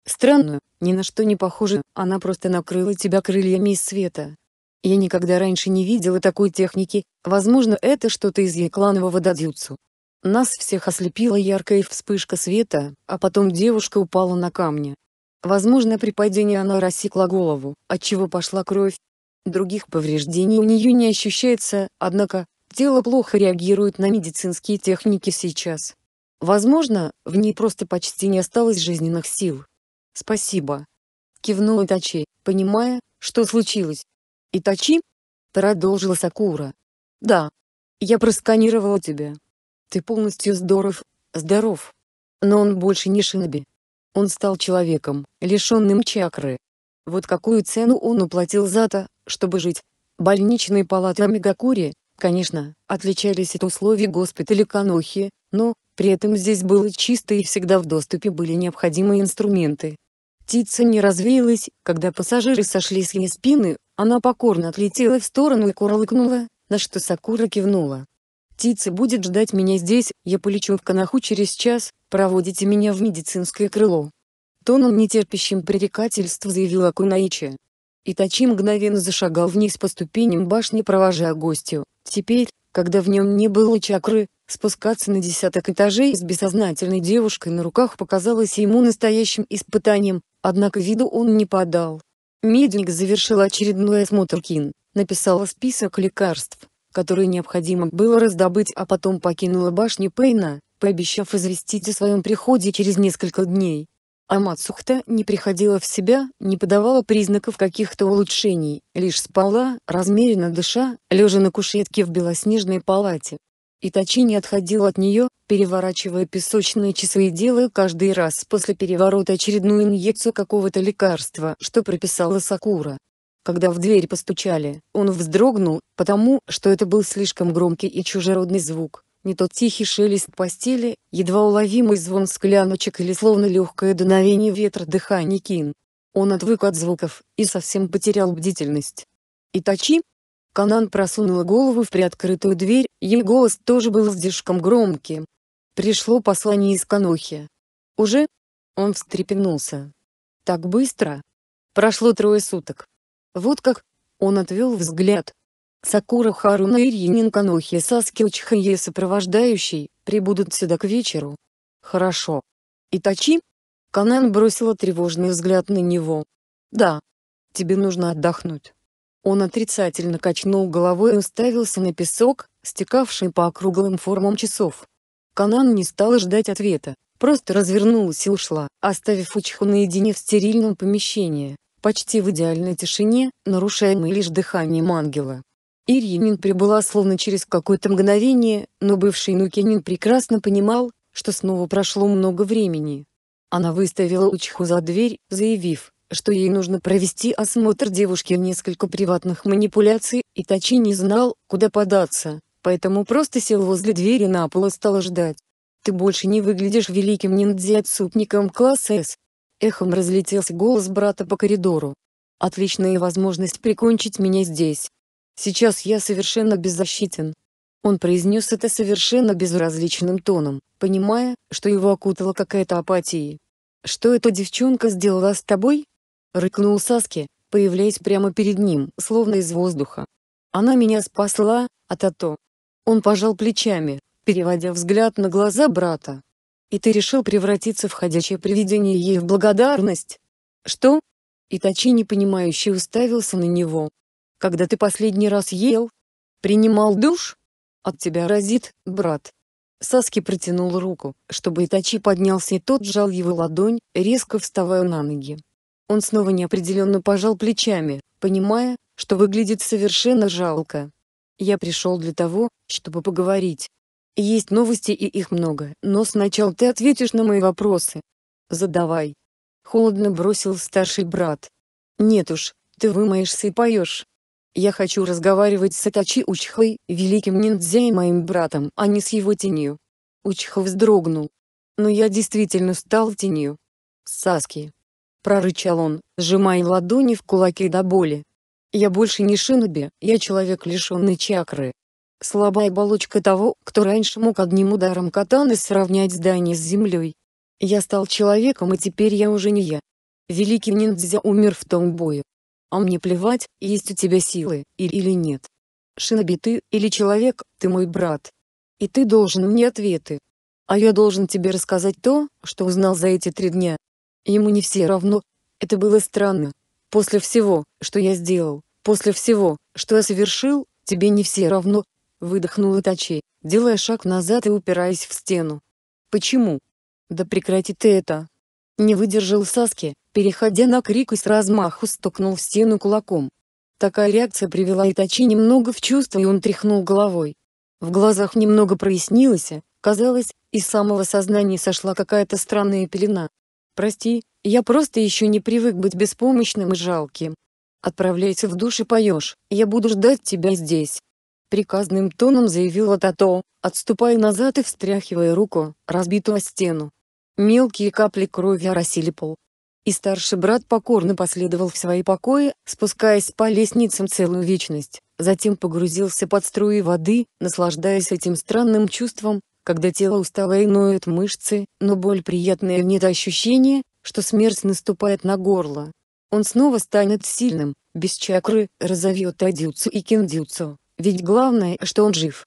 S1: Странную, ни на что не похожую, она просто накрыла тебя крыльями из света. Я никогда раньше не видела такой техники, возможно это что-то из якланового дадюцу. Нас всех ослепила яркая вспышка света, а потом девушка упала на камни. Возможно при падении она рассекла голову, отчего пошла кровь. Других повреждений у нее не ощущается, однако, Тело плохо реагирует на медицинские техники сейчас. Возможно, в ней просто почти не осталось жизненных сил. Спасибо. Кивнул Итачи, понимая, что случилось. Итачи? Продолжила Сакура. Да. Я просканировала тебя. Ты полностью здоров. Здоров. Но он больше не шиноби. Он стал человеком, лишенным чакры. Вот какую цену он уплатил за то, чтобы жить. Больничные палаты Амигакури, Конечно, отличались от условий госпиталя Канохи, но, при этом здесь было чисто и всегда в доступе были необходимые инструменты. Птица не развеялась, когда пассажиры сошли с ее спины, она покорно отлетела в сторону и курлыкнула, на что Сакура кивнула. «Птица будет ждать меня здесь, я полечу в Канаху через час, проводите меня в медицинское крыло». Тоном нетерпящим пререкательств заявила Кунаичи. Итачи мгновенно зашагал вниз по ступеням башни провожая гостю. Теперь, когда в нем не было чакры, спускаться на десяток этажей с бессознательной девушкой на руках показалось ему настоящим испытанием, однако виду он не подал. Медник завершил очередной осмотр кин, написала список лекарств, которые необходимо было раздобыть, а потом покинула башню Пейна, пообещав известить о своем приходе через несколько дней. А Мацухта не приходила в себя, не подавала признаков каких-то улучшений, лишь спала, размеренно дыша, лежа на кушетке в белоснежной палате. Итачи не отходил от нее, переворачивая песочные часы и делая каждый раз после переворота очередную инъекцию какого-то лекарства, что прописала Сакура. Когда в дверь постучали, он вздрогнул, потому что это был слишком громкий и чужеродный звук не тот тихий шелест постели, едва уловимый звон скляночек или словно легкое дуновение ветра дыхания Кин. Он отвык от звуков и совсем потерял бдительность. «Итачи?» Канан просунула голову в приоткрытую дверь, ей голос тоже был слишком громким. Пришло послание из Канохи. «Уже?» Он встрепенулся. «Так быстро?» Прошло трое суток. «Вот как?» Он отвел взгляд, Сакура Харуна и Ринин Канохи Саски Учхае сопровождающий, прибудут сюда к вечеру. Хорошо. Итачи? Канан бросила тревожный взгляд на него. Да. Тебе нужно отдохнуть. Он отрицательно качнул головой и уставился на песок, стекавший по округлым формам часов. Канан не стала ждать ответа, просто развернулась и ушла, оставив Учху наедине в стерильном помещении, почти в идеальной тишине, нарушаемой лишь дыханием ангела. Иринин прибыла словно через какое-то мгновение, но бывший Нукинин прекрасно понимал, что снова прошло много времени. Она выставила Учху за дверь, заявив, что ей нужно провести осмотр девушки и несколько приватных манипуляций, и Тачи не знал, куда податься, поэтому просто сел возле двери на пол и стал ждать. «Ты больше не выглядишь великим ниндзя-отступником класса С». Эхом разлетелся голос брата по коридору. «Отличная возможность прикончить меня здесь». Сейчас я совершенно беззащитен. Он произнес это совершенно безразличным тоном, понимая, что его окутала какая-то апатия. «Что эта девчонка сделала с тобой?» — рыкнул Саски, появляясь прямо перед ним, словно из воздуха. «Она меня спасла, а тато». Он пожал плечами, переводя взгляд на глаза брата. «И ты решил превратиться в ходячее привидение ей в благодарность?» «Что?» Итачи непонимающе уставился на него, когда ты последний раз ел? Принимал душ? От тебя разит, брат. Саски протянул руку, чтобы Итачи поднялся и тот сжал его ладонь, резко вставая на ноги. Он снова неопределенно пожал плечами, понимая, что выглядит совершенно жалко. «Я пришел для того, чтобы поговорить. Есть новости и их много, но сначала ты ответишь на мои вопросы. Задавай». Холодно бросил старший брат. «Нет уж, ты вымоешься и поешь». Я хочу разговаривать с Атачи Учхой, великим ниндзя и моим братом, а не с его тенью. Учха вздрогнул. Но я действительно стал тенью. Саски. Прорычал он, сжимая ладони в кулаки до боли. Я больше не шиноби, я человек лишенный чакры. Слабая оболочка того, кто раньше мог одним ударом катаны сравнять здание с землей. Я стал человеком и теперь я уже не я. Великий ниндзя умер в том бою. А мне плевать, есть у тебя силы, или, или нет. Шиноби ты, или человек, ты мой брат. И ты должен мне ответы. А я должен тебе рассказать то, что узнал за эти три дня. Ему не все равно. Это было странно. После всего, что я сделал, после всего, что я совершил, тебе не все равно. Выдохнул тачей, делая шаг назад и упираясь в стену. Почему? Да прекрати ты это, не выдержал Саски, переходя на крик и с размаху стукнул в стену кулаком. Такая реакция привела Итачи немного в чувство и он тряхнул головой. В глазах немного прояснилось, а, казалось, из самого сознания сошла какая-то странная пелена. «Прости, я просто еще не привык быть беспомощным и жалким. Отправляйся в душ и поешь, я буду ждать тебя здесь». Приказным тоном заявила Тато, отступая назад и встряхивая руку, разбитую о стену. Мелкие капли крови оросили пол. И старший брат покорно последовал в свои покои, спускаясь по лестницам целую вечность, затем погрузился под струи воды, наслаждаясь этим странным чувством, когда тело устало и ноют мышцы, но боль приятная и нет ощущения, что смерть наступает на горло. Он снова станет сильным, без чакры, разовьет адюцу и киндюцу, ведь главное, что он жив.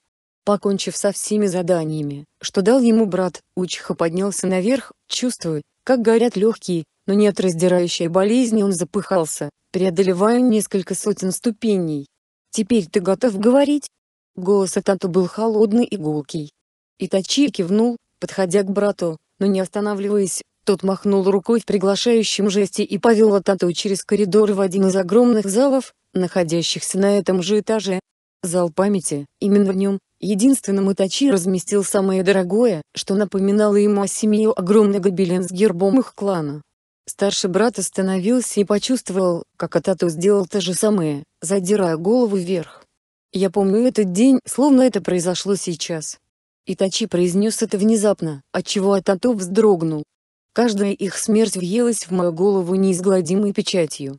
S1: Покончив со всеми заданиями, что дал ему брат, Учиха поднялся наверх, чувствуя, как горят легкие, но нет раздирающей болезни он запыхался, преодолевая несколько сотен ступеней. «Теперь ты готов говорить?» Голос Атату был холодный и гулкий. Итачи кивнул, подходя к брату, но не останавливаясь, тот махнул рукой в приглашающем жесте и повел Атату через коридор в один из огромных залов, находящихся на этом же этаже. Зал памяти, именно в нем, Единственным Итачи разместил самое дорогое, что напоминало ему о семье огромный гобелен с гербом их клана. Старший брат остановился и почувствовал, как Атату сделал то же самое, задирая голову вверх. «Я помню этот день, словно это произошло сейчас». Итачи произнес это внезапно, отчего Атату вздрогнул. Каждая их смерть въелась в мою голову неизгладимой печатью.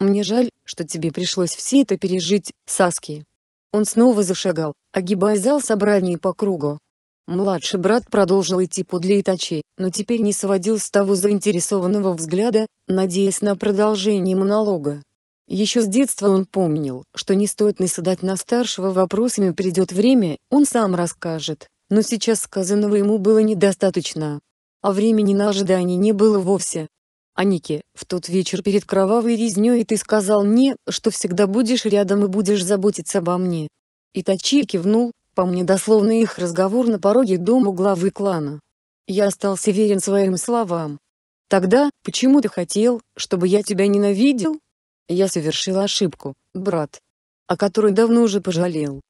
S1: «Мне жаль, что тебе пришлось все это пережить, Саски», он снова зашагал, огибая зал собраний по кругу. Младший брат продолжил идти подле Итачи, но теперь не сводил с того заинтересованного взгляда, надеясь на продолжение монолога. Еще с детства он помнил, что не стоит наседать на старшего вопросами придет время, он сам расскажет, но сейчас сказанного ему было недостаточно. А времени на ожидание не было вовсе, Анике, в тот вечер перед кровавой резнёй ты сказал мне, что всегда будешь рядом и будешь заботиться обо мне. И Тачи кивнул, по мне дословно их разговор на пороге дома главы клана. Я остался верен своим словам. Тогда, почему ты хотел, чтобы я тебя ненавидел? Я совершил ошибку, брат, о которой давно уже пожалел.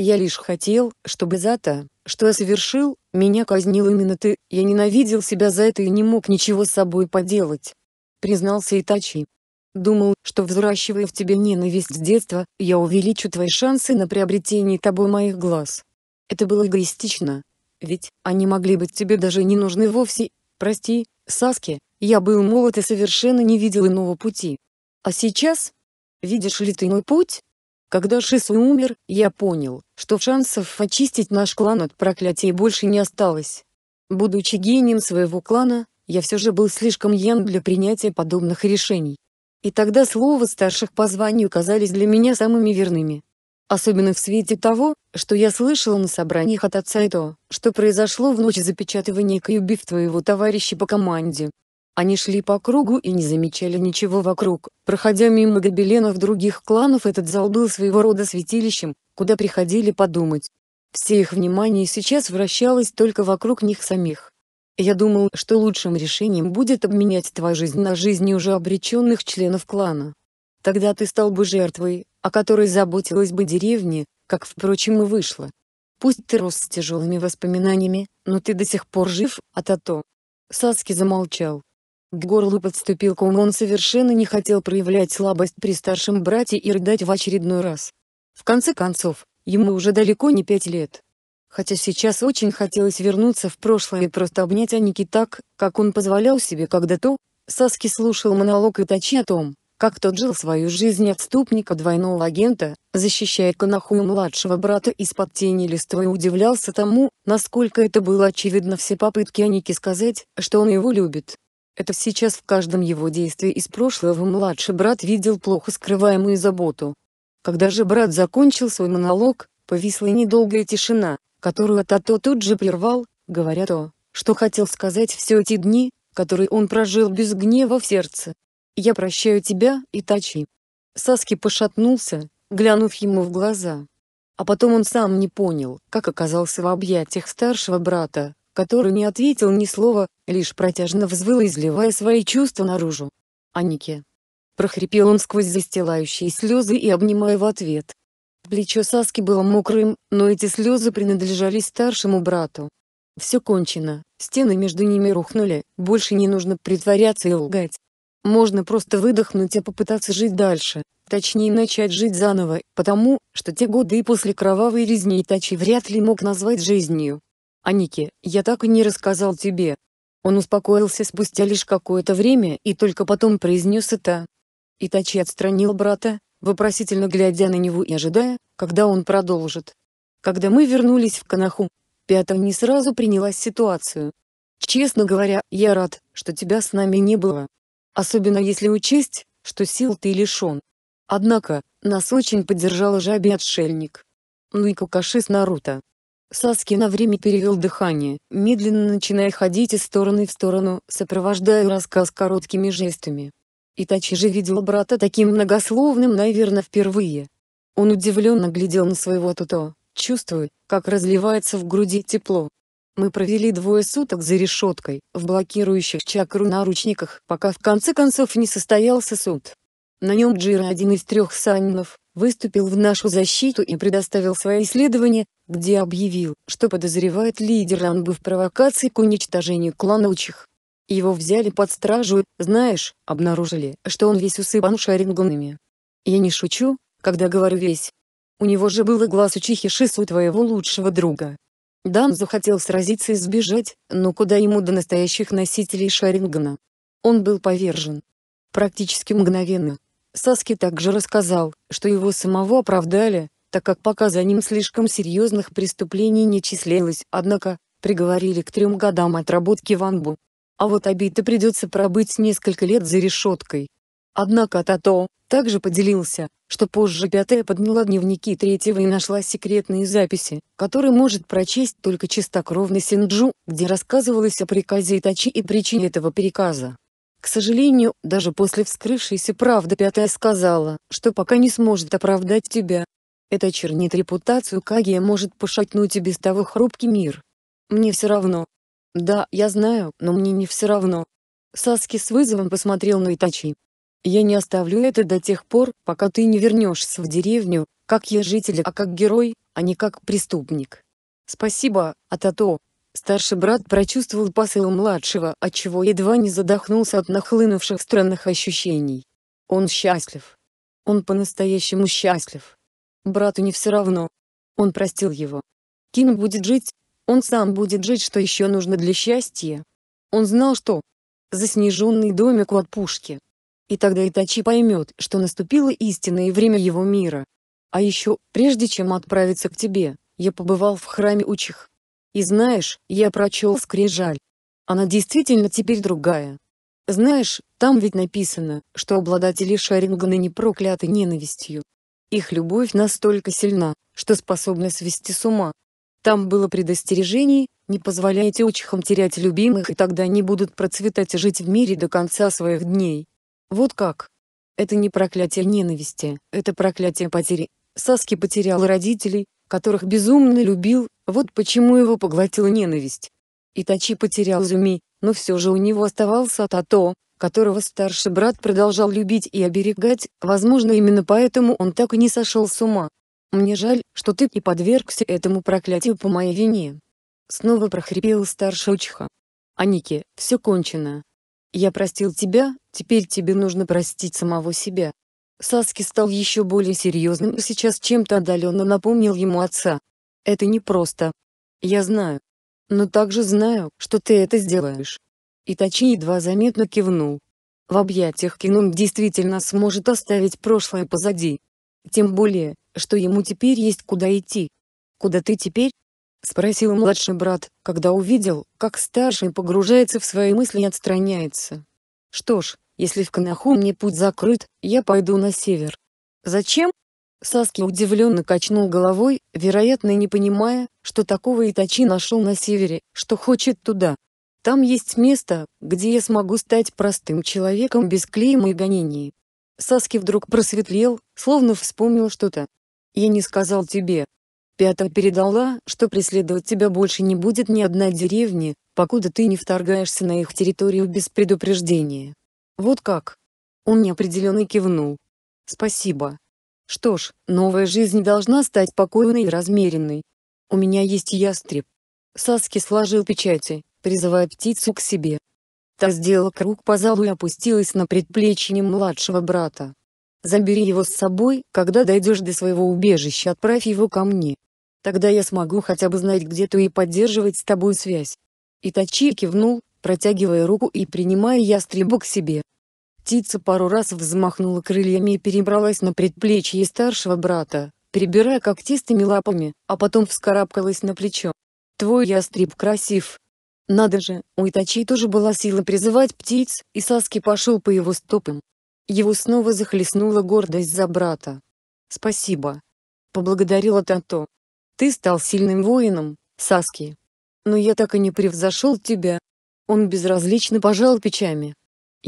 S1: Я лишь хотел, чтобы за то, что я совершил, меня казнил именно ты, я ненавидел себя за это и не мог ничего с собой поделать. Признался Итачи. Думал, что взращивая в тебе ненависть с детства, я увеличу твои шансы на приобретение тобой моих глаз. Это было эгоистично. Ведь, они могли быть тебе даже не нужны вовсе. Прости, Саски, я был молод и совершенно не видел иного пути. А сейчас? Видишь ли ты мой путь? Когда Шису умер, я понял, что шансов очистить наш клан от проклятий больше не осталось. Будучи гением своего клана, я все же был слишком ян для принятия подобных решений. И тогда слова старших по званию казались для меня самыми верными. Особенно в свете того, что я слышал на собраниях от отца и то, что произошло в ночь запечатывания Кьюби в твоего товарища по команде. Они шли по кругу и не замечали ничего вокруг. Проходя мимо гобеленов других кланов этот зал был своего рода святилищем, куда приходили подумать. Все их внимание сейчас вращалось только вокруг них самих. Я думал, что лучшим решением будет обменять твою жизнь на жизни уже обреченных членов клана. Тогда ты стал бы жертвой, о которой заботилась бы деревня, как впрочем и вышло. Пусть ты рос с тяжелыми воспоминаниями, но ты до сих пор жив, а то. Саски замолчал. К горлу подступил ком, он совершенно не хотел проявлять слабость при старшем брате и рыдать в очередной раз. В конце концов, ему уже далеко не пять лет. Хотя сейчас очень хотелось вернуться в прошлое и просто обнять Аники так, как он позволял себе когда-то. Саски слушал монолог Итачи о том, как тот жил свою жизнь отступника двойного агента, защищая Канаху младшего брата из-под тени листва и удивлялся тому, насколько это было очевидно все попытки Аники сказать, что он его любит, это сейчас в каждом его действии из прошлого младший брат видел плохо скрываемую заботу. Когда же брат закончил свой монолог, повисла недолгая тишина, которую Тато тут же прервал, говоря то, что хотел сказать все эти дни, которые он прожил без гнева в сердце. «Я прощаю тебя, Итачи». Саски пошатнулся, глянув ему в глаза. А потом он сам не понял, как оказался в объятиях старшего брата, который не ответил ни слова, лишь протяжно взвыл, изливая свои чувства наружу. «Анике!» прохрипел он сквозь застилающие слезы и обнимая в ответ. Плечо Саски было мокрым, но эти слезы принадлежали старшему брату. Все кончено, стены между ними рухнули, больше не нужно притворяться и лгать. Можно просто выдохнуть и попытаться жить дальше, точнее начать жить заново, потому, что те годы и после кровавой резни Итачи вряд ли мог назвать жизнью. Анике, я так и не рассказал тебе». Он успокоился спустя лишь какое-то время и только потом произнес это. Итачи отстранил брата, вопросительно глядя на него и ожидая, когда он продолжит. Когда мы вернулись в Канаху, Пята не сразу принялась ситуацию. «Честно говоря, я рад, что тебя с нами не было. Особенно если учесть, что сил ты лишен. Однако, нас очень поддержал жабий отшельник. Ну и какаши с Наруто. Саски на время перевел дыхание, медленно начиная ходить из стороны в сторону, сопровождая рассказ короткими жестами. Итачи же видел брата таким многословным, наверное, впервые. Он удивленно глядел на своего Туто, чувствуя, как разливается в груди тепло. Мы провели двое суток за решеткой, в блокирующих чакру наручниках, пока в конце концов не состоялся суд. На нем Джира один из трех саннов, выступил в нашу защиту и предоставил свои исследования, где объявил, что подозревает лидера Анбы в провокации к уничтожению клана Учих. Его взяли под стражу, знаешь, обнаружили, что он весь усыпан шарингунами. Я не шучу, когда говорю весь. У него же было и глаз учихи Шису твоего лучшего друга. Дан захотел сразиться и сбежать, но куда ему до настоящих носителей Шарингана? Он был повержен. Практически мгновенно. Саски также рассказал, что его самого оправдали, так как пока за ним слишком серьезных преступлений не числилось, однако, приговорили к трем годам отработки в Анбу. А вот обито придется пробыть несколько лет за решеткой. Однако Тато также поделился, что позже пятая подняла дневники третьего и нашла секретные записи, которые может прочесть только чистокровный Синджу, где рассказывалось о приказе Итачи и причине этого приказа. К сожалению, даже после вскрывшейся правды пятая сказала, что пока не сможет оправдать тебя. Это чернит репутацию Кагия может пошатнуть и без того хрупкий мир. Мне все равно. Да, я знаю, но мне не все равно. Саски с вызовом посмотрел на Итачи. Я не оставлю это до тех пор, пока ты не вернешься в деревню, как я житель, а как герой, а не как преступник. Спасибо, Атато. Старший брат прочувствовал посыл младшего, отчего едва не задохнулся от нахлынувших странных ощущений. Он счастлив. Он по-настоящему счастлив. Брату не все равно. Он простил его. Ким будет жить, он сам будет жить, что еще нужно для счастья. Он знал что. Заснеженный домик у отпушки. И тогда Итачи поймет, что наступило истинное время его мира. А еще, прежде чем отправиться к тебе, я побывал в храме Учих. И знаешь, я прочел скрижаль. Она действительно теперь другая. Знаешь, там ведь написано, что обладатели Шарингана не прокляты ненавистью. Их любовь настолько сильна, что способна свести с ума. Там было предостережение, не позволяйте очхам терять любимых и тогда они будут процветать и жить в мире до конца своих дней. Вот как. Это не проклятие ненависти, это проклятие потери. Саски потерял родителей, которых безумно любил, вот почему его поглотила ненависть. Итачи потерял Зуми, но все же у него оставался Тато, которого старший брат продолжал любить и оберегать, возможно именно поэтому он так и не сошел с ума. «Мне жаль, что ты и подвергся этому проклятию по моей вине». Снова прохрипел старший учиха. «Анике, все кончено. Я простил тебя, теперь тебе нужно простить самого себя». Саски стал еще более серьезным и сейчас чем-то отдаленно напомнил ему отца. Это непросто. Я знаю. Но также знаю, что ты это сделаешь. И Итачи едва заметно кивнул. В объятиях Кином действительно сможет оставить прошлое позади. Тем более, что ему теперь есть куда идти. «Куда ты теперь?» — спросил младший брат, когда увидел, как старший погружается в свои мысли и отстраняется. «Что ж, если в Канаху мне путь закрыт, я пойду на север». «Зачем?» Саски удивленно качнул головой, вероятно не понимая, что такого Итачи нашел на севере, что хочет туда. Там есть место, где я смогу стать простым человеком без клейма и гонений. Саски вдруг просветлел, словно вспомнил что-то. «Я не сказал тебе». Пята передала, что преследовать тебя больше не будет ни одна деревня, покуда ты не вторгаешься на их территорию без предупреждения. Вот как? Он неопределенно кивнул. Спасибо. Что ж, новая жизнь должна стать покойной и размеренной. У меня есть ястреб. Саски сложил печати, призывая птицу к себе. Та сделала круг по залу и опустилась на предплечье младшего брата. «Забери его с собой, когда дойдешь до своего убежища отправь его ко мне. Тогда я смогу хотя бы знать где ты и поддерживать с тобой связь». Итачи кивнул, протягивая руку и принимая ястреба к себе. Птица пару раз взмахнула крыльями и перебралась на предплечье старшего брата, перебирая когтистыми лапами, а потом вскарабкалась на плечо. «Твой ястреб красив!» Надо же, у Итачи тоже была сила призывать птиц, и Саски пошел по его стопам. Его снова захлестнула гордость за брата. «Спасибо!» — поблагодарила Тато. «Ты стал сильным воином, Саски. Но я так и не превзошел тебя». Он безразлично пожал плечами.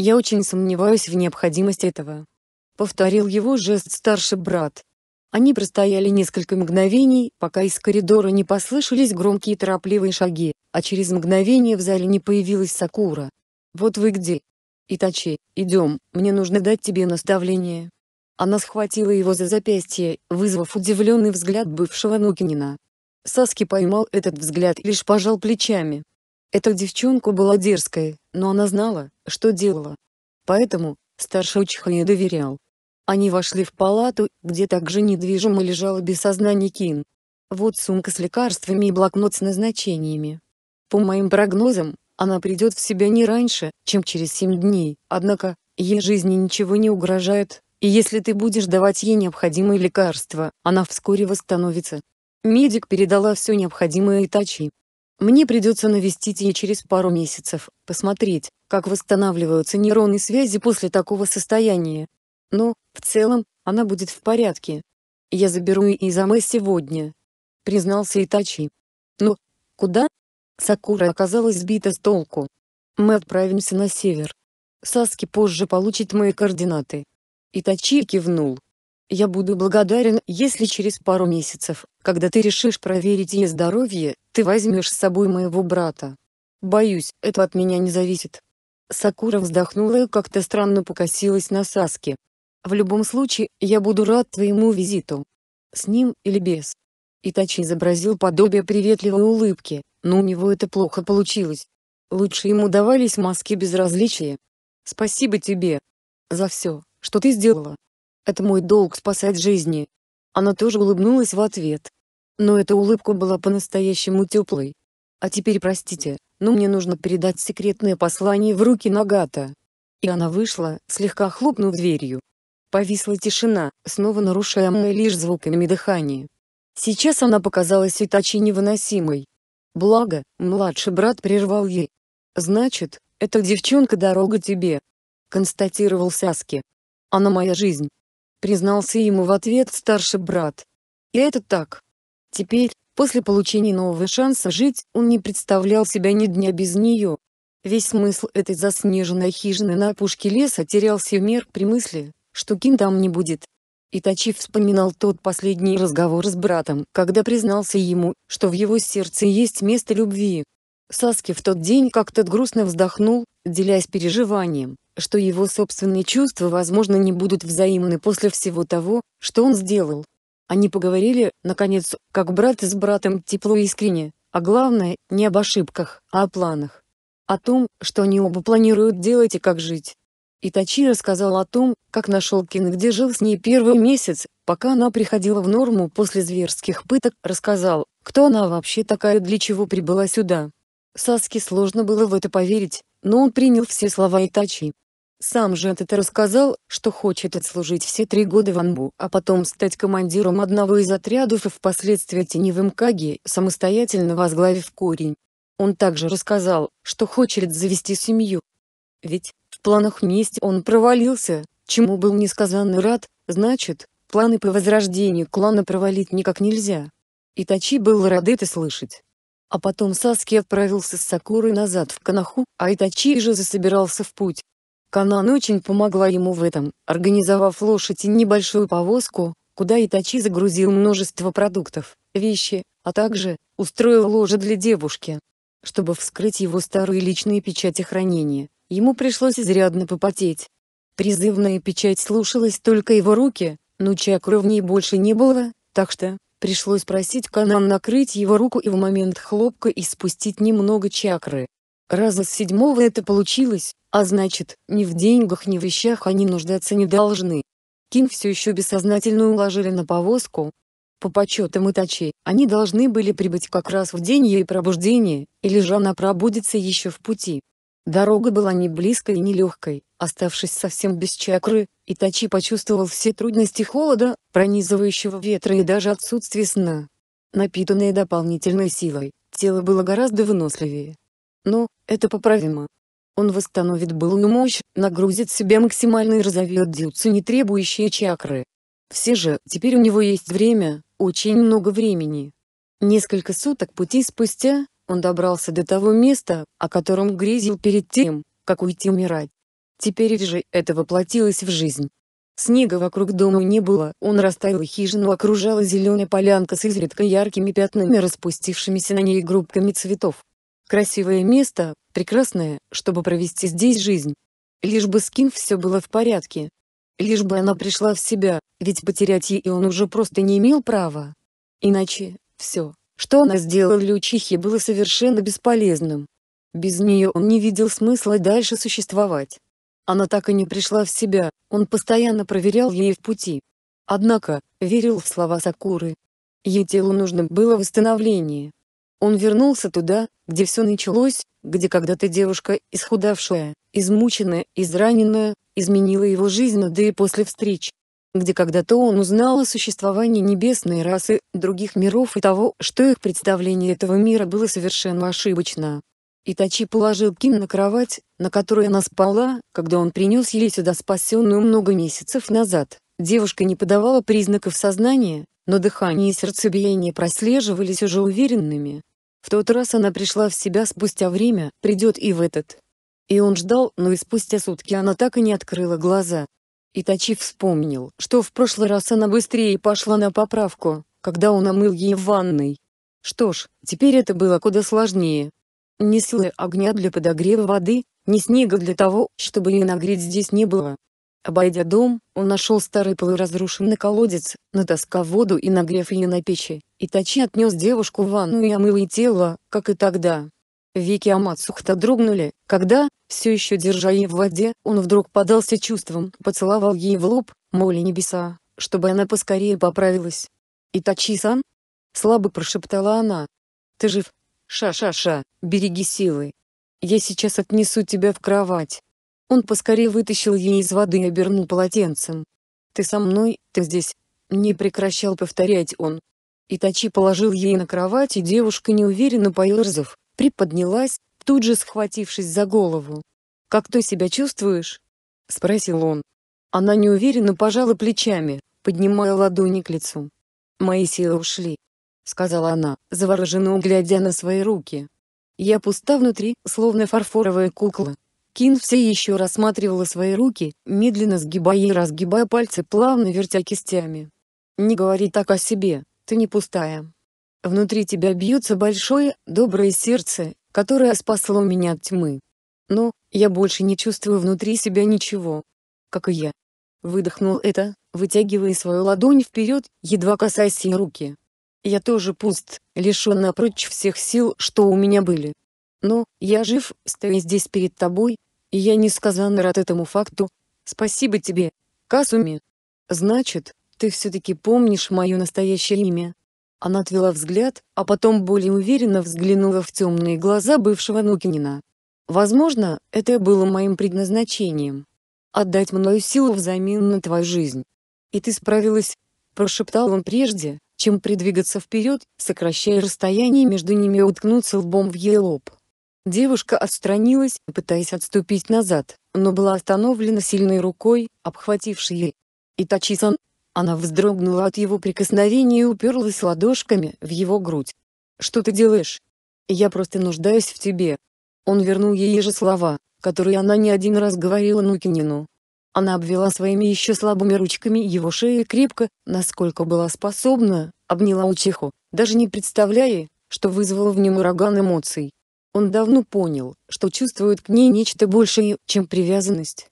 S1: «Я очень сомневаюсь в необходимости этого», — повторил его жест старший брат. Они простояли несколько мгновений, пока из коридора не послышались громкие торопливые шаги, а через мгновение в зале не появилась Сакура. «Вот вы где?» «Итачи, идем, мне нужно дать тебе наставление». Она схватила его за запястье, вызвав удивленный взгляд бывшего Нукинина. Саски поймал этот взгляд и лишь пожал плечами. Эта девчонка была дерзкой, но она знала, что делала. Поэтому, старший Учха ей доверял. Они вошли в палату, где также недвижимо лежала без сознания Кин. Вот сумка с лекарствами и блокнот с назначениями. По моим прогнозам, она придет в себя не раньше, чем через 7 дней, однако, ей жизни ничего не угрожает, и если ты будешь давать ей необходимые лекарства, она вскоре восстановится. Медик передала все необходимое Итачи. Мне придется навестить ее через пару месяцев, посмотреть, как восстанавливаются нейроны связи после такого состояния. Но, в целом, она будет в порядке. Я заберу ее из Амэ сегодня. Признался Итачи. Но, куда? Сакура оказалась сбита с толку. Мы отправимся на север. Саски позже получит мои координаты. Итачи кивнул. Я буду благодарен, если через пару месяцев, когда ты решишь проверить ее здоровье, ты возьмешь с собой моего брата. Боюсь, это от меня не зависит. Сакура вздохнула и как-то странно покосилась на саске. В любом случае, я буду рад твоему визиту. С ним или без. Итачи изобразил подобие приветливой улыбки, но у него это плохо получилось. Лучше ему давались маски безразличия. Спасибо тебе. За все, что ты сделала. Это мой долг спасать жизни. Она тоже улыбнулась в ответ но эта улыбка была по-настоящему теплой. «А теперь простите, но мне нужно передать секретное послание в руки Нагата». И она вышла, слегка хлопнув дверью. Повисла тишина, снова нарушаемая лишь звуками дыхания. Сейчас она показалась Итачи невыносимой. Благо, младший брат прервал ей. «Значит, эта девчонка дорога тебе», — констатировал Саски. «Она моя жизнь», — признался ему в ответ старший брат. «И это так, Теперь, после получения нового шанса жить, он не представлял себя ни дня без нее. Весь смысл этой заснеженной хижины на опушке леса терялся в мир при мысли, что Ким там не будет. Итачи вспоминал тот последний разговор с братом, когда признался ему, что в его сердце есть место любви. Саски в тот день как-то грустно вздохнул, делясь переживанием, что его собственные чувства возможно не будут взаимны после всего того, что он сделал. Они поговорили, наконец, как брат с братом тепло и искренне, а главное, не об ошибках, а о планах. О том, что они оба планируют делать и как жить. Итачи рассказал о том, как нашел Кин где жил с ней первый месяц, пока она приходила в норму после зверских пыток, рассказал, кто она вообще такая и для чего прибыла сюда. Саске сложно было в это поверить, но он принял все слова Итачи. Сам же это рассказал, что хочет отслужить все три года в Анбу, а потом стать командиром одного из отрядов и впоследствии теневым Каги, самостоятельно возглавив корень. Он также рассказал, что хочет завести семью. Ведь, в планах мести он провалился, чему был несказанно рад, значит, планы по возрождению клана провалить никак нельзя. Итачи был рад это слышать. А потом Саски отправился с Сакурой назад в Канаху, а Итачи же засобирался в путь. Канан очень помогла ему в этом, организовав лошадь и небольшую повозку, куда Итачи загрузил множество продуктов, вещи, а также, устроил ложе для девушки. Чтобы вскрыть его старые личные печати хранения, ему пришлось изрядно попотеть. Призывная печать слушалась только его руки, но чакры в ней больше не было, так что, пришлось просить Канан накрыть его руку и в момент хлопка испустить немного чакры. Раза с седьмого это получилось, а значит, ни в деньгах, ни в вещах они нуждаться не должны. Ким все еще бессознательно уложили на повозку. По подсчетам Итачи, они должны были прибыть как раз в день ее пробуждения, или же она пробудется еще в пути. Дорога была не близкой и не легкой, оставшись совсем без чакры, Итачи почувствовал все трудности холода, пронизывающего ветра и даже отсутствие сна. Напитанное дополнительной силой, тело было гораздо выносливее. Но, ну, это поправимо. Он восстановит былую мощь, нагрузит себя максимально и разовьет дзюцу не требующие чакры. Все же, теперь у него есть время, очень много времени. Несколько суток пути спустя, он добрался до того места, о котором грезил перед тем, как уйти умирать. Теперь же это воплотилось в жизнь. Снега вокруг дома не было, он растаял хижину окружала зеленая полянка с изредка яркими пятнами распустившимися на ней группками цветов. Красивое место, прекрасное, чтобы провести здесь жизнь. Лишь бы с Ким все было в порядке. Лишь бы она пришла в себя, ведь потерять ей он уже просто не имел права. Иначе, все, что она сделала лючихе, было совершенно бесполезным. Без нее он не видел смысла дальше существовать. Она так и не пришла в себя, он постоянно проверял ей в пути. Однако, верил в слова Сакуры. Ей телу нужно было восстановление. Он вернулся туда, где все началось, где когда-то девушка, исхудавшая, измученная, израненная, изменила его жизнь до да и после встреч. Где когда-то он узнал о существовании небесной расы, других миров и того, что их представление этого мира было совершенно ошибочно. Итачи положил Ким на кровать, на которой она спала, когда он принес ей сюда спасенную много месяцев назад. Девушка не подавала признаков сознания, но дыхание и сердцебиение прослеживались уже уверенными, в тот раз она пришла в себя спустя время, придет и в этот. И он ждал, но и спустя сутки она так и не открыла глаза. Итачи вспомнил, что в прошлый раз она быстрее пошла на поправку, когда он омыл ей в ванной. Что ж, теперь это было куда сложнее. Ни силы огня для подогрева воды, ни снега для того, чтобы ее нагреть здесь не было. Обойдя дом, он нашел старый полуразрушенный колодец, натаскав воду и нагрев ее на печи. И Тачи отнес девушку в ванну и омыл ее тело, как и тогда. Вики Амацухта дрогнули, когда, все еще держа ее в воде, он вдруг подался чувством, поцеловал ей в лоб, моли небеса, чтобы она поскорее поправилась. «Итачи-сан?» — слабо прошептала она. «Ты жив? Ша-ша-ша, береги силы. Я сейчас отнесу тебя в кровать». Он поскорее вытащил ее из воды и обернул полотенцем. «Ты со мной, ты здесь!» Не прекращал повторять он. Итачи положил ей на кровать и девушка неуверенно поерзав, приподнялась, тут же схватившись за голову. «Как ты себя чувствуешь?» — спросил он. Она неуверенно пожала плечами, поднимая ладони к лицу. «Мои силы ушли», — сказала она, завороженно глядя на свои руки. «Я пуста внутри, словно фарфоровая кукла, Кин все еще рассматривала свои руки, медленно сгибая и разгибая пальцы, плавно вертя кистями. «Не говори так о себе, ты не пустая. Внутри тебя бьется большое, доброе сердце, которое спасло меня от тьмы. Но, я больше не чувствую внутри себя ничего. Как и я». Выдохнул это, вытягивая свою ладонь вперед, едва касаясь ее руки. «Я тоже пуст, лишен напрочь всех сил, что у меня были. Но, я жив, стою здесь перед тобой, и я несказанно рад этому факту. Спасибо тебе, Касуми. Значит, ты все-таки помнишь мое настоящее имя?» Она отвела взгляд, а потом более уверенно взглянула в темные глаза бывшего Нукинина. «Возможно, это было моим предназначением. Отдать мною силу взамен на твою жизнь. И ты справилась?» – прошептал он прежде, чем придвигаться вперед, сокращая расстояние между ними и уткнуться лбом в ее лоб. Девушка отстранилась, пытаясь отступить назад, но была остановлена сильной рукой, обхватившей ее. Итачи-сан. Она вздрогнула от его прикосновения и уперлась ладошками в его грудь. «Что ты делаешь? Я просто нуждаюсь в тебе». Он вернул ей же слова, которые она не один раз говорила Нукинину. Она обвела своими еще слабыми ручками его шею крепко, насколько была способна, обняла Учиху, даже не представляя, что вызвало в нем ураган эмоций. Он давно понял, что чувствует к ней нечто большее, чем привязанность.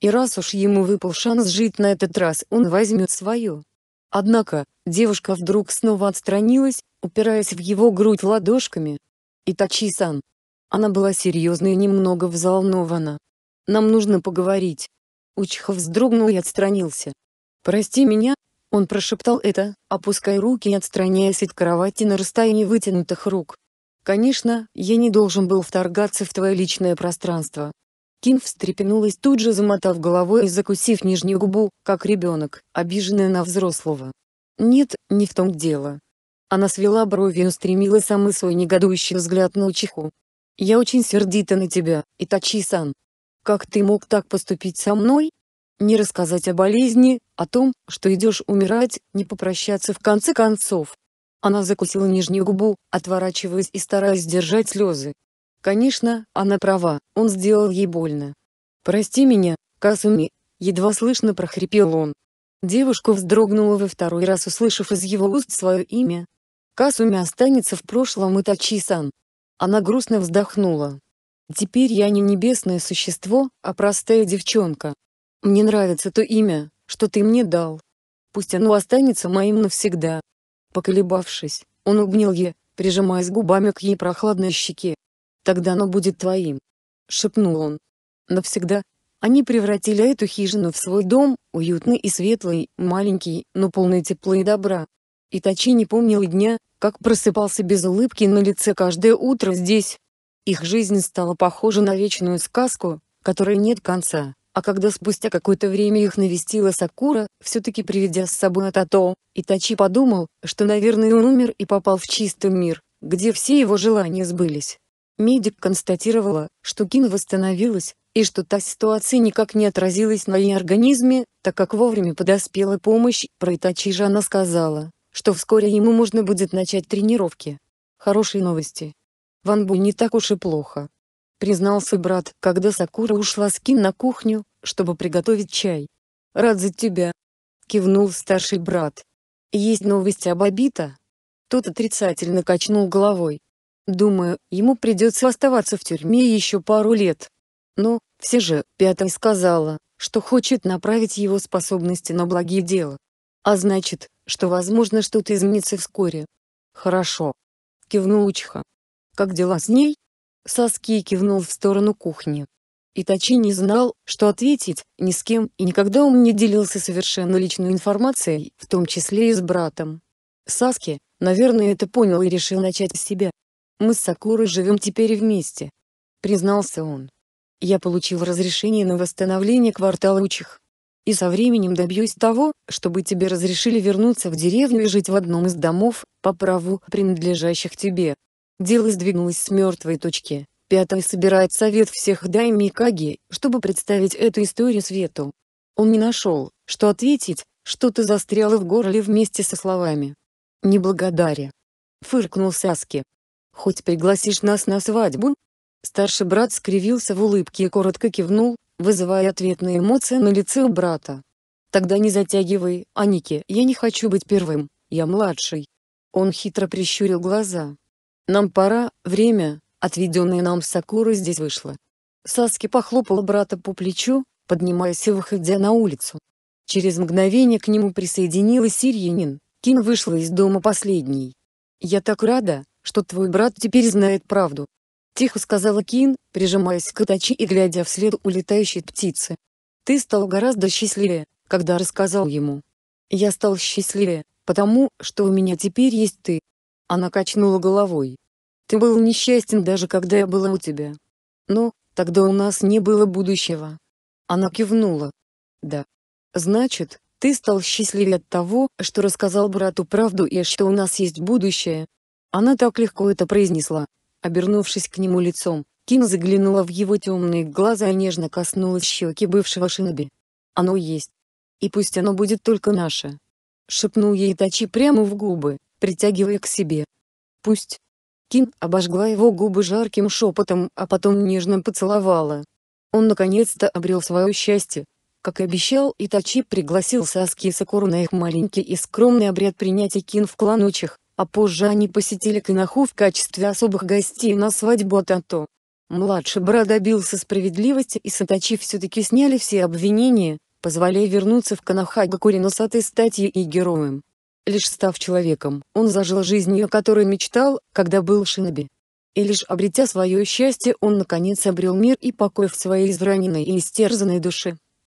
S1: И раз уж ему выпал шанс жить на этот раз, он возьмет свое. Однако, девушка вдруг снова отстранилась, упираясь в его грудь ладошками. «Итачи-сан». Она была серьезна и немного взволнована. «Нам нужно поговорить». Учиха вздрогнул и отстранился. «Прости меня», — он прошептал это, опуская руки и отстраняясь от кровати на расстоянии вытянутых рук. Конечно, я не должен был вторгаться в твое личное пространство. Кин встрепенулась, тут же замотав головой и закусив нижнюю губу, как ребенок, обиженная на взрослого. Нет, не в том дело. Она свела брови и устремила самый свой негодующий взгляд на Учиху. «Я очень сердита на тебя, Итачи-сан. Как ты мог так поступить со мной? Не рассказать о болезни, о том, что идешь умирать, не попрощаться в конце концов. Она закусила нижнюю губу, отворачиваясь и стараясь сдержать слезы. Конечно, она права, он сделал ей больно. «Прости меня, Касуми», — едва слышно прохрипел он. Девушка вздрогнула во второй раз, услышав из его уст свое имя. «Касуми останется в прошлом и Итачи-сан». Она грустно вздохнула. «Теперь я не небесное существо, а простая девчонка. Мне нравится то имя, что ты мне дал. Пусть оно останется моим навсегда». Поколебавшись, он обнял ее, прижимаясь губами к ей прохладной щеке. «Тогда оно будет твоим», — шепнул он. «Навсегда». Они превратили эту хижину в свой дом, уютный и светлый, маленький, но полный тепла и добра. Итачи не помнил дня, как просыпался без улыбки на лице каждое утро здесь. Их жизнь стала похожа на вечную сказку, которой нет конца. А когда спустя какое-то время их навестила Сакура, все-таки приведя с собой Атато, Итачи подумал, что наверное он умер и попал в чистый мир, где все его желания сбылись. Медик констатировала, что Кин восстановилась, и что та ситуация никак не отразилась на ее организме, так как вовремя подоспела помощь, про Итачи же она сказала, что вскоре ему можно будет начать тренировки. Хорошие новости. Ван Бу не так уж и плохо признался брат, когда Сакура ушла с Кин на кухню, чтобы приготовить чай. «Рад за тебя!» — кивнул старший брат. «Есть новости об Абита?» Тот отрицательно качнул головой. «Думаю, ему придется оставаться в тюрьме еще пару лет. Но, все же, Пятая сказала, что хочет направить его способности на благие дела. А значит, что возможно что-то изменится вскоре». «Хорошо», — кивнул Учха. «Как дела с ней?» Соски кивнул в сторону кухни. Итачи не знал, что ответить, ни с кем, и никогда он не делился совершенно личной информацией, в том числе и с братом. Саски, наверное, это понял и решил начать с себя. «Мы с Сакурой живем теперь вместе», — признался он. «Я получил разрешение на восстановление квартала Учих. И со временем добьюсь того, чтобы тебе разрешили вернуться в деревню и жить в одном из домов, по праву принадлежащих тебе. Дело сдвинулось с мертвой точки. Пятый собирает совет всех дайми Каги, чтобы представить эту историю свету. Он не нашел, что ответить, что-то застряло в горле вместе со словами. «Неблагодаря!» — фыркнул Саски. «Хоть пригласишь нас на свадьбу?» Старший брат скривился в улыбке и коротко кивнул, вызывая ответные эмоции на лице у брата. «Тогда не затягивай, Аники, я не хочу быть первым, я младший». Он хитро прищурил глаза. Нам пора, время, отведенное нам Сакурой здесь вышло. Саски похлопал брата по плечу, поднимаясь и выходя на улицу. Через мгновение к нему присоединилась Сирьянин, Кин вышла из дома последней. «Я так рада, что твой брат теперь знает правду», — тихо сказала Кин, прижимаясь к Итачи и глядя вслед улетающей птицы. «Ты стал гораздо счастливее, когда рассказал ему. Я стал счастливее, потому что у меня теперь есть ты», она качнула головой. Ты был несчастен даже когда я была у тебя. Но, тогда у нас не было будущего. Она кивнула. Да. Значит, ты стал счастливее от того, что рассказал брату правду и что у нас есть будущее. Она так легко это произнесла. Обернувшись к нему лицом, Ким заглянула в его темные глаза и нежно коснулась щеки бывшего шиноби. «Оно есть. И пусть оно будет только наше!» — шепнул ей Тачи прямо в губы притягивая к себе. «Пусть». Ким обожгла его губы жарким шепотом, а потом нежно поцеловала. Он наконец-то обрел свое счастье. Как и обещал, Итачи пригласил Саски и Сакуру на их маленький и скромный обряд принятия Кин в кланучих, а позже они посетили Канаху в качестве особых гостей на свадьбу от Младший брат добился справедливости и Сатачи все-таки сняли все обвинения, позволяя вернуться в Канахагакури носатой статьи и героем. Лишь став человеком, он зажил жизнью, о которой мечтал, когда был шиноби. И лишь обретя свое счастье, он наконец обрел мир и покой в своей израненной и истерзанной душе.